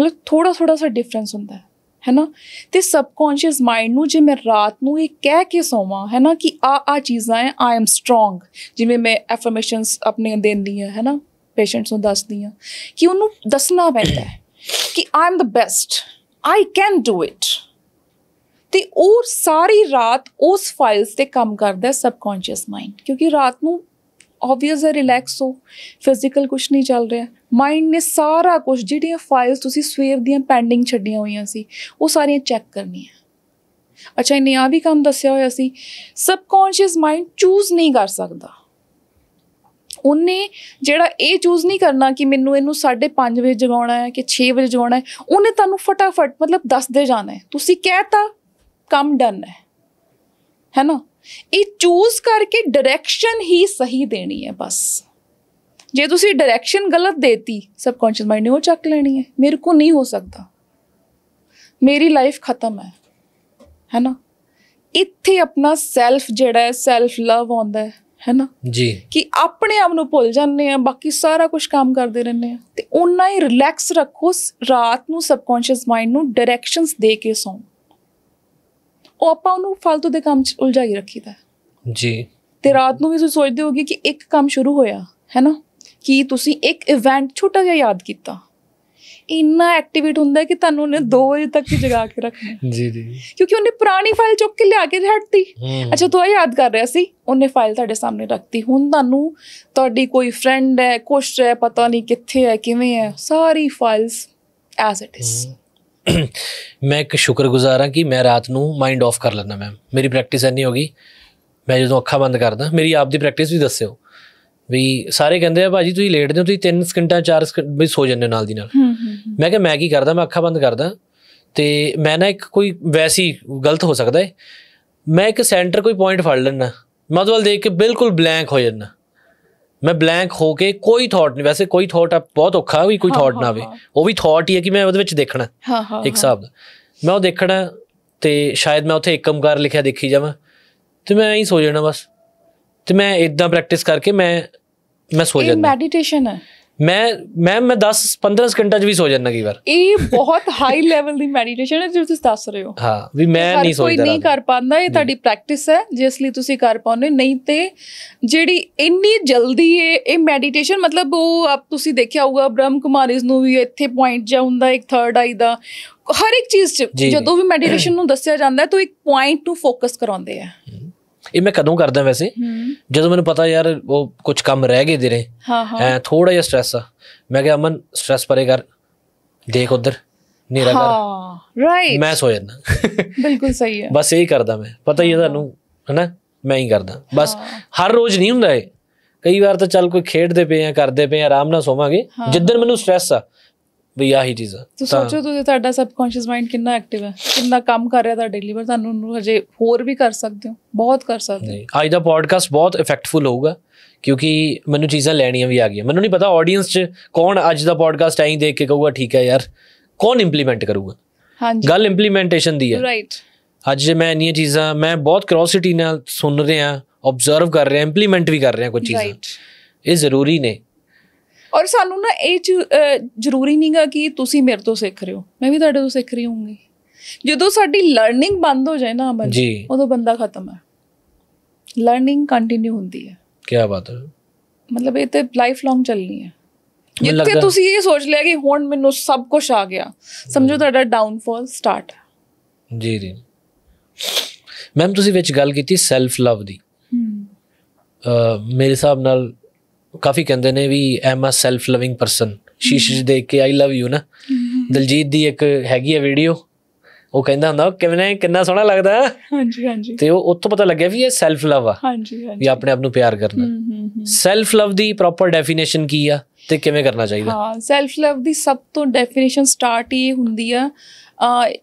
B: ਮਤਲਬ ਥੋੜਾ ਥੋੜਾ ਸਾ ਡਿਫਰੈਂਸ ਹੁੰਦਾ ਹੈ ਹੈਨਾ ਤੇ ਸਬਕੌਂਸ਼ੀਅਸ ਮਾਈਂਡ ਨੂੰ ਜੇ ਮੈਂ ਰਾਤ ਨੂੰ ਇਹ ਕਹਿ ਕੇ ਸੋਵਾਂ ਹੈਨਾ ਕਿ ਆ ਆ ਚੀਜ਼ਾਂ ਐ ਆਈ ਐਮ ਸਟਰੋਂਗ ਜਿਵੇਂ ਮੈਂ ਅਫਰਮੇਸ਼ਨਸ ਆਪਣੇ ਦਿੰਦੀ ਆ ਹੈਨਾ ਪੇਸ਼ੈਂਟਸ ਨੂੰ ਦੱਸਦੀ ਆ ਕਿ ਉਹਨੂੰ ਦੱਸਣਾ ਪੈਂਦਾ ਹੈ ਕਿ I am the best I can do it ਤੇ ਉਹ ਸਾਰੀ ਰਾਤ ਉਸ ਫਾਈਲਸ ਤੇ ਕੰਮ ਕਰਦਾ ਹੈ ਸਬਕੌਂਸ਼ੀਅਸ ਮਾਈਂਡ ਕਿਉਂਕਿ ਰਾਤ ਨੂੰ ਆਬਵੀਅਸ ਹੈ ਰਿਲੈਕਸ ਹੋ ਫਿਜ਼ੀਕਲ ਕੁਝ ਨਹੀਂ ਚੱਲ ਰਿਹਾ ਮਾਈਂਡ ਨੇ ਸਾਰਾ ਕੁਝ ਜਿਹੜੀਆਂ ਫਾਈਲਸ ਤੁਸੀਂ ਸਵੇਰ ਦੀਆਂ ਪੈਂਡਿੰਗ ਛੱਡੀਆਂ ਹੋਈਆਂ ਸੀ ਉਹ ਸਾਰੀਆਂ ਚੈੱਕ ਕਰਨੀਆਂ ਅੱਛਾ ਇਹਨੇ ਆ ਵੀ ਕੰਮ ਦੱਸਿਆ ਹੋਇਆ ਸੀ ਸਬਕੌਂਸ਼ੀਅਸ ਮਾਈਂਡ ਚੂਜ਼ ਨਹੀਂ ਕਰ ਸਕਦਾ ਉਹਨੇ ਜਿਹੜਾ ਇਹ ਚੂਜ਼ ਨਹੀਂ ਕਰਨਾ ਕਿ ਮੈਨੂੰ ਇਹਨੂੰ 5:30 ਵਜੇ ਜਗਾਉਣਾ ਹੈ ਕਿ 6 ਵਜੇ ਜਗਾਉਣਾ ਹੈ ਉਹਨੇ ਤੁਹਾਨੂੰ ਫਟਾਫਟ ਮਤਲਬ ਦੱਸ ਦੇ ਜਾਣਾ ਹੈ ਤੁਸੀਂ ਕਹਿਤਾ ਕੰਮ ਡਨ ਹੈ ਹੈ ਨਾ ਇਹ ਚੂਜ਼ ਕਰਕੇ ਡਾਇਰੈਕਸ਼ਨ ਹੀ ਸਹੀ ਦੇਣੀ ਹੈ ਬਸ ਜੇ ਤੁਸੀਂ ਡਾਇਰੈਕਸ਼ਨ ਗਲਤ ਦੇਤੀ ਸਬਕੌਂਸ਼ੀਅਸ ਮਾਈਂਡ ਨੇ ਉਹ ਚੱਕ ਲੈਣੀ ਹੈ ਮੇਰੇ ਕੋ ਨਹੀਂ ਹੋ ਸਕਦਾ ਮੇਰੀ ਲਾਈਫ ਖਤਮ ਹੈ ਹੈ ਨਾ ਇੱਥੇ ਆਪਣਾ ਸੈਲਫ ਜਿਹੜਾ ਹੈ ਸੈਲਫ ਲਵ ਆਉਂਦਾ ਹੈ ਹੈਨਾ ਜੀ ਕਿ ਆਪਣੇ ਆਪ ਨੂੰ ਭੁੱਲ ਜਾਂਦੇ ਆ ਬਾਕੀ ਸਾਰਾ ਕੁਝ ਕੰਮ ਕਰਦੇ ਰਹਿੰਦੇ ਆ ਤੇ ਉਨਾ ਹੀ ਰਿਲੈਕਸ ਰੱਖੋ ਰਾਤ ਨੂੰ ਸਬਕੌਂਸ਼ੀਅਸ ਮਾਈਂਡ ਨੂੰ ਡਾਇਰੈਕਸ਼ਨਸ ਦੇ ਕੇ ਸੌਂ ਉਹ ਆਪਾਂ ਉਹਨੂੰ ਫालतू ਦੇ ਕੰਮ 'ਚ ਉਲਝਾਈ ਰੱਖੀਦਾ ਜੀ ਤੇ ਰਾਤ ਨੂੰ ਵੀ ਤੁਸੀਂ ਸੋਚਦੇ ਹੋਗੇ ਕਿ ਇੱਕ ਕੰਮ ਸ਼ੁਰੂ ਹੋਇਆ ਹੈਨਾ ਕਿ ਤੁਸੀਂ ਇੱਕ ਇਵੈਂਟ ਛੋਟਾ ਜਿਹਾ ਯਾਦ ਕੀਤਾ ਇੰਨਾ ਐਕਟੀਵੇਟ ਹੁੰਦਾ ਕਿ ਤੁਹਾਨੂੰ ਉਹਨੇ 2 ਵਜੇ ਤੱਕ ਹੀ ਜਗਾ ਕੇ ਰੱਖਣਾ ਜੀ ਜੀ ਕਿਉਂਕਿ ਉਹਨੇ ਪੁਰਾਣੀ ਫਾਈਲ ਚੁੱਕ ਕੇ ਲਿਆ ਕੇ ਰੱਖਤੀ ਅੱਛਾ ਤੂੰ ਯਾਦ ਕਰ ਰਿਹਾ ਸੀ ਉਹਨੇ ਫਾਈਲ ਤੁਹਾਡੇ ਸਾਹਮਣੇ ਰੱਖਤੀ ਹੁਣ ਤੁਹਾਨੂੰ ਤੁਹਾਡੀ ਕੋਈ ਫਰੈਂਡ ਹੈ ਕੁਛ ਹੈ ਪਤਾ ਨਹੀਂ ਕਿੱਥੇ ਹੈ ਕਿਵੇਂ ਹੈ ਸਾਰੀ ਫਾਈਲਸ ਐਸ ਇਟ ਇਜ਼
A: ਮੈਂ ਇੱਕ ਸ਼ੁਕਰਗੁਜ਼ਾਰ ਹਾਂ ਕਿ ਮੈਂ ਰਾਤ ਨੂੰ ਮਾਈਂਡ ਆਫ ਕਰ ਲੈਂਦਾ ਮੈਮ ਮੇਰੀ ਪ੍ਰੈਕਟਿਸ ਨਹੀਂ ਹੋਗੀ ਮੈਂ ਜਦੋਂ ਅੱਖਾਂ ਬੰਦ ਕਰਦਾ ਮੇਰੀ ਆਪ ਦੀ ਪ੍ਰੈਕਟਿਸ ਵੀ ਦੱਸਿਓ ਵੀ ਸਾਰੇ ਕਹਿੰਦੇ ਆ ਭਾਜੀ ਤੁਸੀਂ ਲੇਟਦੇ ਹੋ ਤੁਸੀਂ 3 ਸਕਿੰਟਾਂ 4 ਸਕਿੰਟ ਵੀ ਸੋ ਜਾਂਦੇ ਨਾਲ ਦੀ ਨਾਲ ਹੂੰ ਮੈਂ ਕਿਹਾ ਮੈਂ ਕੀ ਕਰਦਾ ਮੈਂ ਅੱਖਾਂ ਬੰਦ ਕਰਦਾ ਤੇ ਮੈਂ ਨਾ ਇੱਕ ਕੋਈ ਵੈਸੀ ਗਲਤ ਹੋ ਸਕਦਾ ਹੈ ਮੈਂ ਇੱਕ ਸੈਂਟਰ ਕੋਈ ਪੁਆਇੰਟ ਫੜ ਲੈਣਾ ਮਦਵਲ ਦੇਖ ਕੇ ਬਿਲਕੁਲ ਬਲੈਂਕ ਹੋ ਜਾਣਾ ਮੈਂ ਬਲੈਂਕ ਹੋ ਕੇ ਕੋਈ ਥਾਟ ਨਹੀਂ ਵੈਸੇ ਕੋਈ ਥਾਟ ਆ ਬਹੁਤ ਔਖਾ ਵੀ ਕੋਈ ਥਾਟ ਨਾ ਆਵੇ ਉਹ ਵੀ ਥਾਟ ਹੀ ਹੈ ਕਿ ਮੈਂ ਉਹਦੇ ਵਿੱਚ ਦੇਖਣਾ ਇੱਕ ਸਾਬ ਮੈਂ ਉਹ ਦੇਖਣਾ ਤੇ ਸ਼ਾਇਦ ਮੈਂ ਉੱਥੇ ਇੱਕ ਏਕਮਕਾਰ ਲਿਖਿਆ ਦੇਖੀ ਜਾਵਾਂ ਤੇ ਮੈਂ ਐਂ ਸੋ ਜਾਣਾ ਬਸ ਤੇ ਮੈਂ ਇਦਾਂ ਪ੍ਰੈਕਟਿਸ ਕਰਕੇ ਮੈਂ ਮੈਂ ਸੋ ਜਾਂਦਾ ਇਹ
B: ਮੈਡੀਟੇਸ਼ਨ ਹੈ
A: ਮੈਂ ਮੈਂ ਮੈਂ 10 15 ਸਕਿੰਟਾਂ 'ਚ ਵੀ ਸੋ ਜਾਂਦਾ ਕਈ ਵਾਰ
B: ਇਹ ਬਹੁਤ ਹਾਈ ਲੈਵਲ ਦੀ ਮੈਡੀਟੇਸ਼ਨ ਹੈ ਜਿਹੜੀ ਤੁਸੀਂ ਦੱਸ ਰਹੇ ਹੋ ਹਾਂ
A: ਵੀ ਮੈਂ ਨਹੀਂ ਸੋਚਦਾ ਕੋਈ ਨਹੀਂ ਕਰ ਪਾਉਂਦਾ ਇਹ ਤੁਹਾਡੀ
B: ਪ੍ਰੈਕਟਿਸ ਹੈ ਜਿਸ ਲਈ ਤੁਸੀਂ ਕਰ ਪਾਉਂਦੇ ਨਹੀਂ ਤੇ ਜਿਹੜੀ ਇੰਨੀ ਜਲਦੀ ਇਹ ਇਹ ਮੈਡੀਟੇਸ਼ਨ ਮਤਲਬ ਉਹ ਆਪ ਤੁਸੀਂ ਦੇਖਿਆ ਹੋਊਗਾ ਬ੍ਰਹਮ ਕੁਮਾਰੀਜ਼ ਨੂੰ ਵੀ ਇੱਥੇ ਪੁਆਇੰਟ ਜਾ ਹੁੰਦਾ ਇੱਕ ਥਰਡ ਆਈ ਦਾ ਹਰ ਇੱਕ ਚੀਜ਼ 'ਚ ਜਦੋਂ ਵੀ ਮੈਡੀਟੇਸ਼ਨ ਨੂੰ ਦੱਸਿਆ ਜਾਂਦਾ ਹੈ ਤਾਂ ਇੱਕ ਪੁਆਇੰਟ ਨੂੰ ਫੋਕਸ ਕਰਾਉਂਦੇ ਆ
A: ਇਹ ਮੈਂ ਕਦੋਂ ਕਰਦਾ ਵੈਸੇ ਜਦੋਂ ਮੈਨੂੰ ਪਤਾ ਯਾਰ ਉਹ ਕੁਝ ਕੰਮ ਰਹਿ ਗਏ ਤੇਰੇ ਹਾਂ ਹਾਂ ਥੋੜਾ ਜਿਹਾ ਸਟ੍ਰੈਸ ਆ ਮੈਂ ਕਿਹਾ ਅਮਨ ਸਟ੍ਰੈਸ ਪਰੇ ਕਰ ਦੇਖ ਉਧਰ ਨੇਰਾ ਕਰ
B: ਹਾਂ ਰਾਈਟ ਮੈਂ ਸੋ ਜਾਂਦਾ ਬਿਲਕੁਲ ਸਹੀ ਹੈ
A: ਬਸ ਇਹੀ ਕਰਦਾ ਮੈਂ ਪਤਾ ਹੀ ਹੈ ਤੁਹਾਨੂੰ ਹਨਾ ਮੈਂ ਹੀ ਕਰਦਾ ਬਸ ਹਰ ਰੋਜ਼ ਨਹੀਂ ਹੁੰਦਾ ਇਹ ਕਈ ਵਾਰ ਤਾਂ ਚੱਲ ਕੋਈ ਖੇਡਦੇ ਪਏ ਆ ਕਰਦੇ ਪਏ ਆ ਆਰਾਮ ਨਾਲ ਸੋਵਾਂਗੇ ਜਿੱਦਨ ਮੈਨੂੰ ਸਟ੍ਰੈਸ ਆ ਵੀ ਆਹੀ ਚੀਜ਼ ਤੂੰ ਤੁਸੀਂ ਸੋਚੋ
B: ਤੁਸੀਂ ਤੁਹਾਡਾ ਸਬਕੌਂਸ਼ੀਅਸ ਮਾਈਂਡ ਕਿੰਨਾ ਐਕਟਿਵ ਹੈ ਕਿੰਨਾ ਕੰਮ ਕਰ ਰਿਹਾ ਤੁਹਾਡੇ ਲਈ ਪਰ ਤੁਹਾਨੂੰ ਹਜੇ ਹੋਰ ਵੀ ਕਰ ਸਕਦੇ ਹੋ ਬਹੁਤ ਕਰ ਸਕਦੇ
A: ਹੋ ਅੱਜ ਦਾ ਪੋਡਕਾਸਟ ਬਹੁਤ ਇਫੈਕਟਫੁਲ ਹੋਊਗਾ ਕਿਉਂਕਿ ਮੈਨੂੰ ਚੀਜ਼ਾਂ ਲੈਣੀਆਂ ਵੀ ਆ ਗਈਆਂ ਮੈਨੂੰ ਨਹੀਂ ਪਤਾ ਆਡੀਅנס 'ਚ ਕੌਣ ਅੱਜ ਦਾ ਪੋਡਕਾਸਟ ਐਂ ਦੇਖ ਕੇ ਕਹੂਗਾ ਠੀਕ ਹੈ ਯਾਰ ਕੌਣ ਇੰਪਲੀਮੈਂਟ ਕਰੂਗਾ ਹਾਂਜੀ ਗੱਲ ਇੰਪਲੀਮੈਂਟੇਸ਼ਨ ਦੀ ਹੈ ਰਾਈਟ ਅੱਜ ਮੈਂ ਇੰਨੀਆਂ ਚੀਜ਼ਾਂ ਮੈਂ ਬਹੁਤ ਕਰੋਸਿਟੀ ਨਾਲ ਸੁਣ ਰਿਹਾ ਆਬਜ਼ਰਵ ਕਰ ਰਿਹਾ ਇੰਪਲੀਮੈਂਟ ਵੀ ਕਰ ਰਿਹਾ ਕੁਝ ਚੀਜ਼ਾਂ ਇਹ ਜ਼ਰੂਰੀ ਨੇ
B: ਔਰ ਸਾਨੂੰ ਨਾ ਇਹ ਜ਼ਰੂਰੀ ਨਹੀਂਗਾ ਕਿ ਤੁਸੀਂ ਮੇਰੇ ਤੋਂ ਸਿੱਖ ਰਹੇ ਹੋ ਮੈਂ ਵੀ ਤੁਹਾਡੇ ਤੋਂ ਸਿੱਖ ਰਹੀ ਹੋਊਂਗੀ ਜਦੋਂ ਸਾਡੀ ਲਰਨਿੰਗ ਬੰਦ ਹੋ ਜਾਏ ਨਾ ਅਮਨ ਉਦੋਂ ਬੰਦਾ ਖਤਮ ਹੈ ਲਰਨਿੰਗ ਕੰਟੀਨਿਊ ਹੁੰਦੀ ਹੈ ਕੀ ਬਾਤ ਹੈ ਮਤਲਬ ਇਹ ਤੇ ਲਾਈਫ ਲੌਂਗ ਚੱਲਣੀ ਹੈ ਜਿੱਥੇ ਤੁਸੀਂ ਇਹ ਸੋਚ ਲਿਆ ਕਿ ਹੁਣ ਮੈਨੂੰ ਸਭ ਕੁਝ ਆ ਗਿਆ ਸਮਝੋ ਤੁਹਾਡਾ ਡਾਊਨਫਾਲ ਸਟਾਰਟ
A: ਜੀ ਜੀ ਮੈਮ ਤੁਸੀਂ ਵਿੱਚ ਗੱਲ ਕੀਤੀ ਸੈਲਫ ਲਵ ਦੀ ਮੇਰੇ ਹਿਸਾਬ ਨਾਲ ਕਾਫੀ ਕਹਿੰਦੇ ਨੇ ਵੀ am a self loving person ਸ਼ੀਸ਼ੇ ਦੇ ਕੇ ਆਈ ਲਵ ਯੂ ਨਾ ਦਲਜੀਤ ਦੀ ਇੱਕ ਹੈਗੀ ਆ ਵੀਡੀਓ ਉਹ ਕਹਿੰਦਾ ਹੁੰਦਾ ਕਿਵੇਂ ਕਿੰਨਾ ਸੋਹਣਾ ਲੱਗਦਾ
C: ਹਾਂਜੀ ਹਾਂਜੀ
A: ਤੇ ਉਹ ਉੱਥੋਂ ਪਤਾ ਲੱਗਿਆ ਵੀ ਇਹ ਸੈਲਫ ਲਵ ਆ
B: ਹਾਂਜੀ ਹਾਂਜੀ ਵੀ
A: ਆਪਣੇ ਆਪ ਨੂੰ ਪਿਆਰ
B: ਕਰਨਾ
A: ਸੈਲਫ ਲਵ ਦੀ ਪ੍ਰੋਪਰ ਡੈਫੀਨੇਸ਼ਨ ਕੀ ਆ ਤੇ ਕਿਵੇਂ ਕਰਨਾ ਚਾਹੀਦਾ ਹਾਂ
B: ਸੈਲਫ ਲਵ ਦੀ ਸਭ ਤੋਂ ਡੈਫੀਨੇਸ਼ਨ ਸਟਾਰਟ ਹੀ ਹੁੰਦੀ ਆ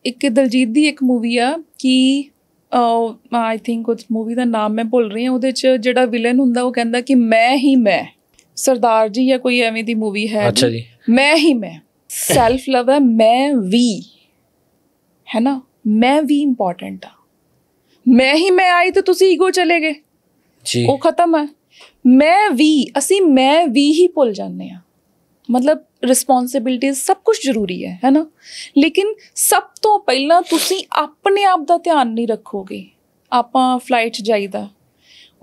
B: ਇੱਕ ਦਲਜੀਤ ਦੀ ਇੱਕ ਮੂਵੀ ਆ ਕਿ ਆਈ ਥਿੰਕ ਉਸ ਮੂਵੀ ਦਾ ਨਾਮ ਮੈਂ ਭੁੱਲ ਰਹੀ ਹਾਂ ਉਹਦੇ ਚ ਜਿਹੜਾ ਵਿਲਨ ਹੁੰਦਾ ਉਹ ਕਹਿੰਦਾ ਕਿ ਮੈਂ ਹੀ ਮੈਂ ਸਰਦਾਰ ਜੀ ਜਾਂ ਕੋਈ ਐਵੇਂ ਦੀ ਮੂਵੀ ਹੈ ਅੱਛਾ ਜੀ ਮੈਂ ਹੀ ਮੈਂ ਸੈਲਫ ਲਵ ਹੈ ਮੈਂ ਵੀ ਹੈ ਨਾ ਮੈਂ ਵੀ ਇੰਪੋਰਟੈਂਟ ਆ ਮੈਂ ਹੀ ਮੈਂ ਆਈ ਤੇ ਤੁਸੀਂ ਈਗੋ ਚਲੇ ਗਏ ਜੀ ਉਹ ਖਤਮ ਹੈ ਮੈਂ ਵੀ ਅਸੀਂ ਮੈਂ ਵੀ ਹੀ ਭੁੱਲ ਜਾਂਦੇ ਆ ਮਤਲਬ ਰਿਸਪੌਂਸਿਬਿਲਟੀਜ਼ ਸਭ ਕੁਝ ਜ਼ਰੂਰੀ ਹੈ ਹੈ ਨਾ ਲੇਕਿਨ ਸਭ ਤੋਂ ਪਹਿਲਾਂ ਤੁਸੀਂ ਆਪਣੇ ਆਪ ਦਾ ਧਿਆਨ ਨਹੀਂ ਰੱਖੋਗੇ ਆਪਾਂ ਫਲਾਈਟ ਜਾਈਦਾ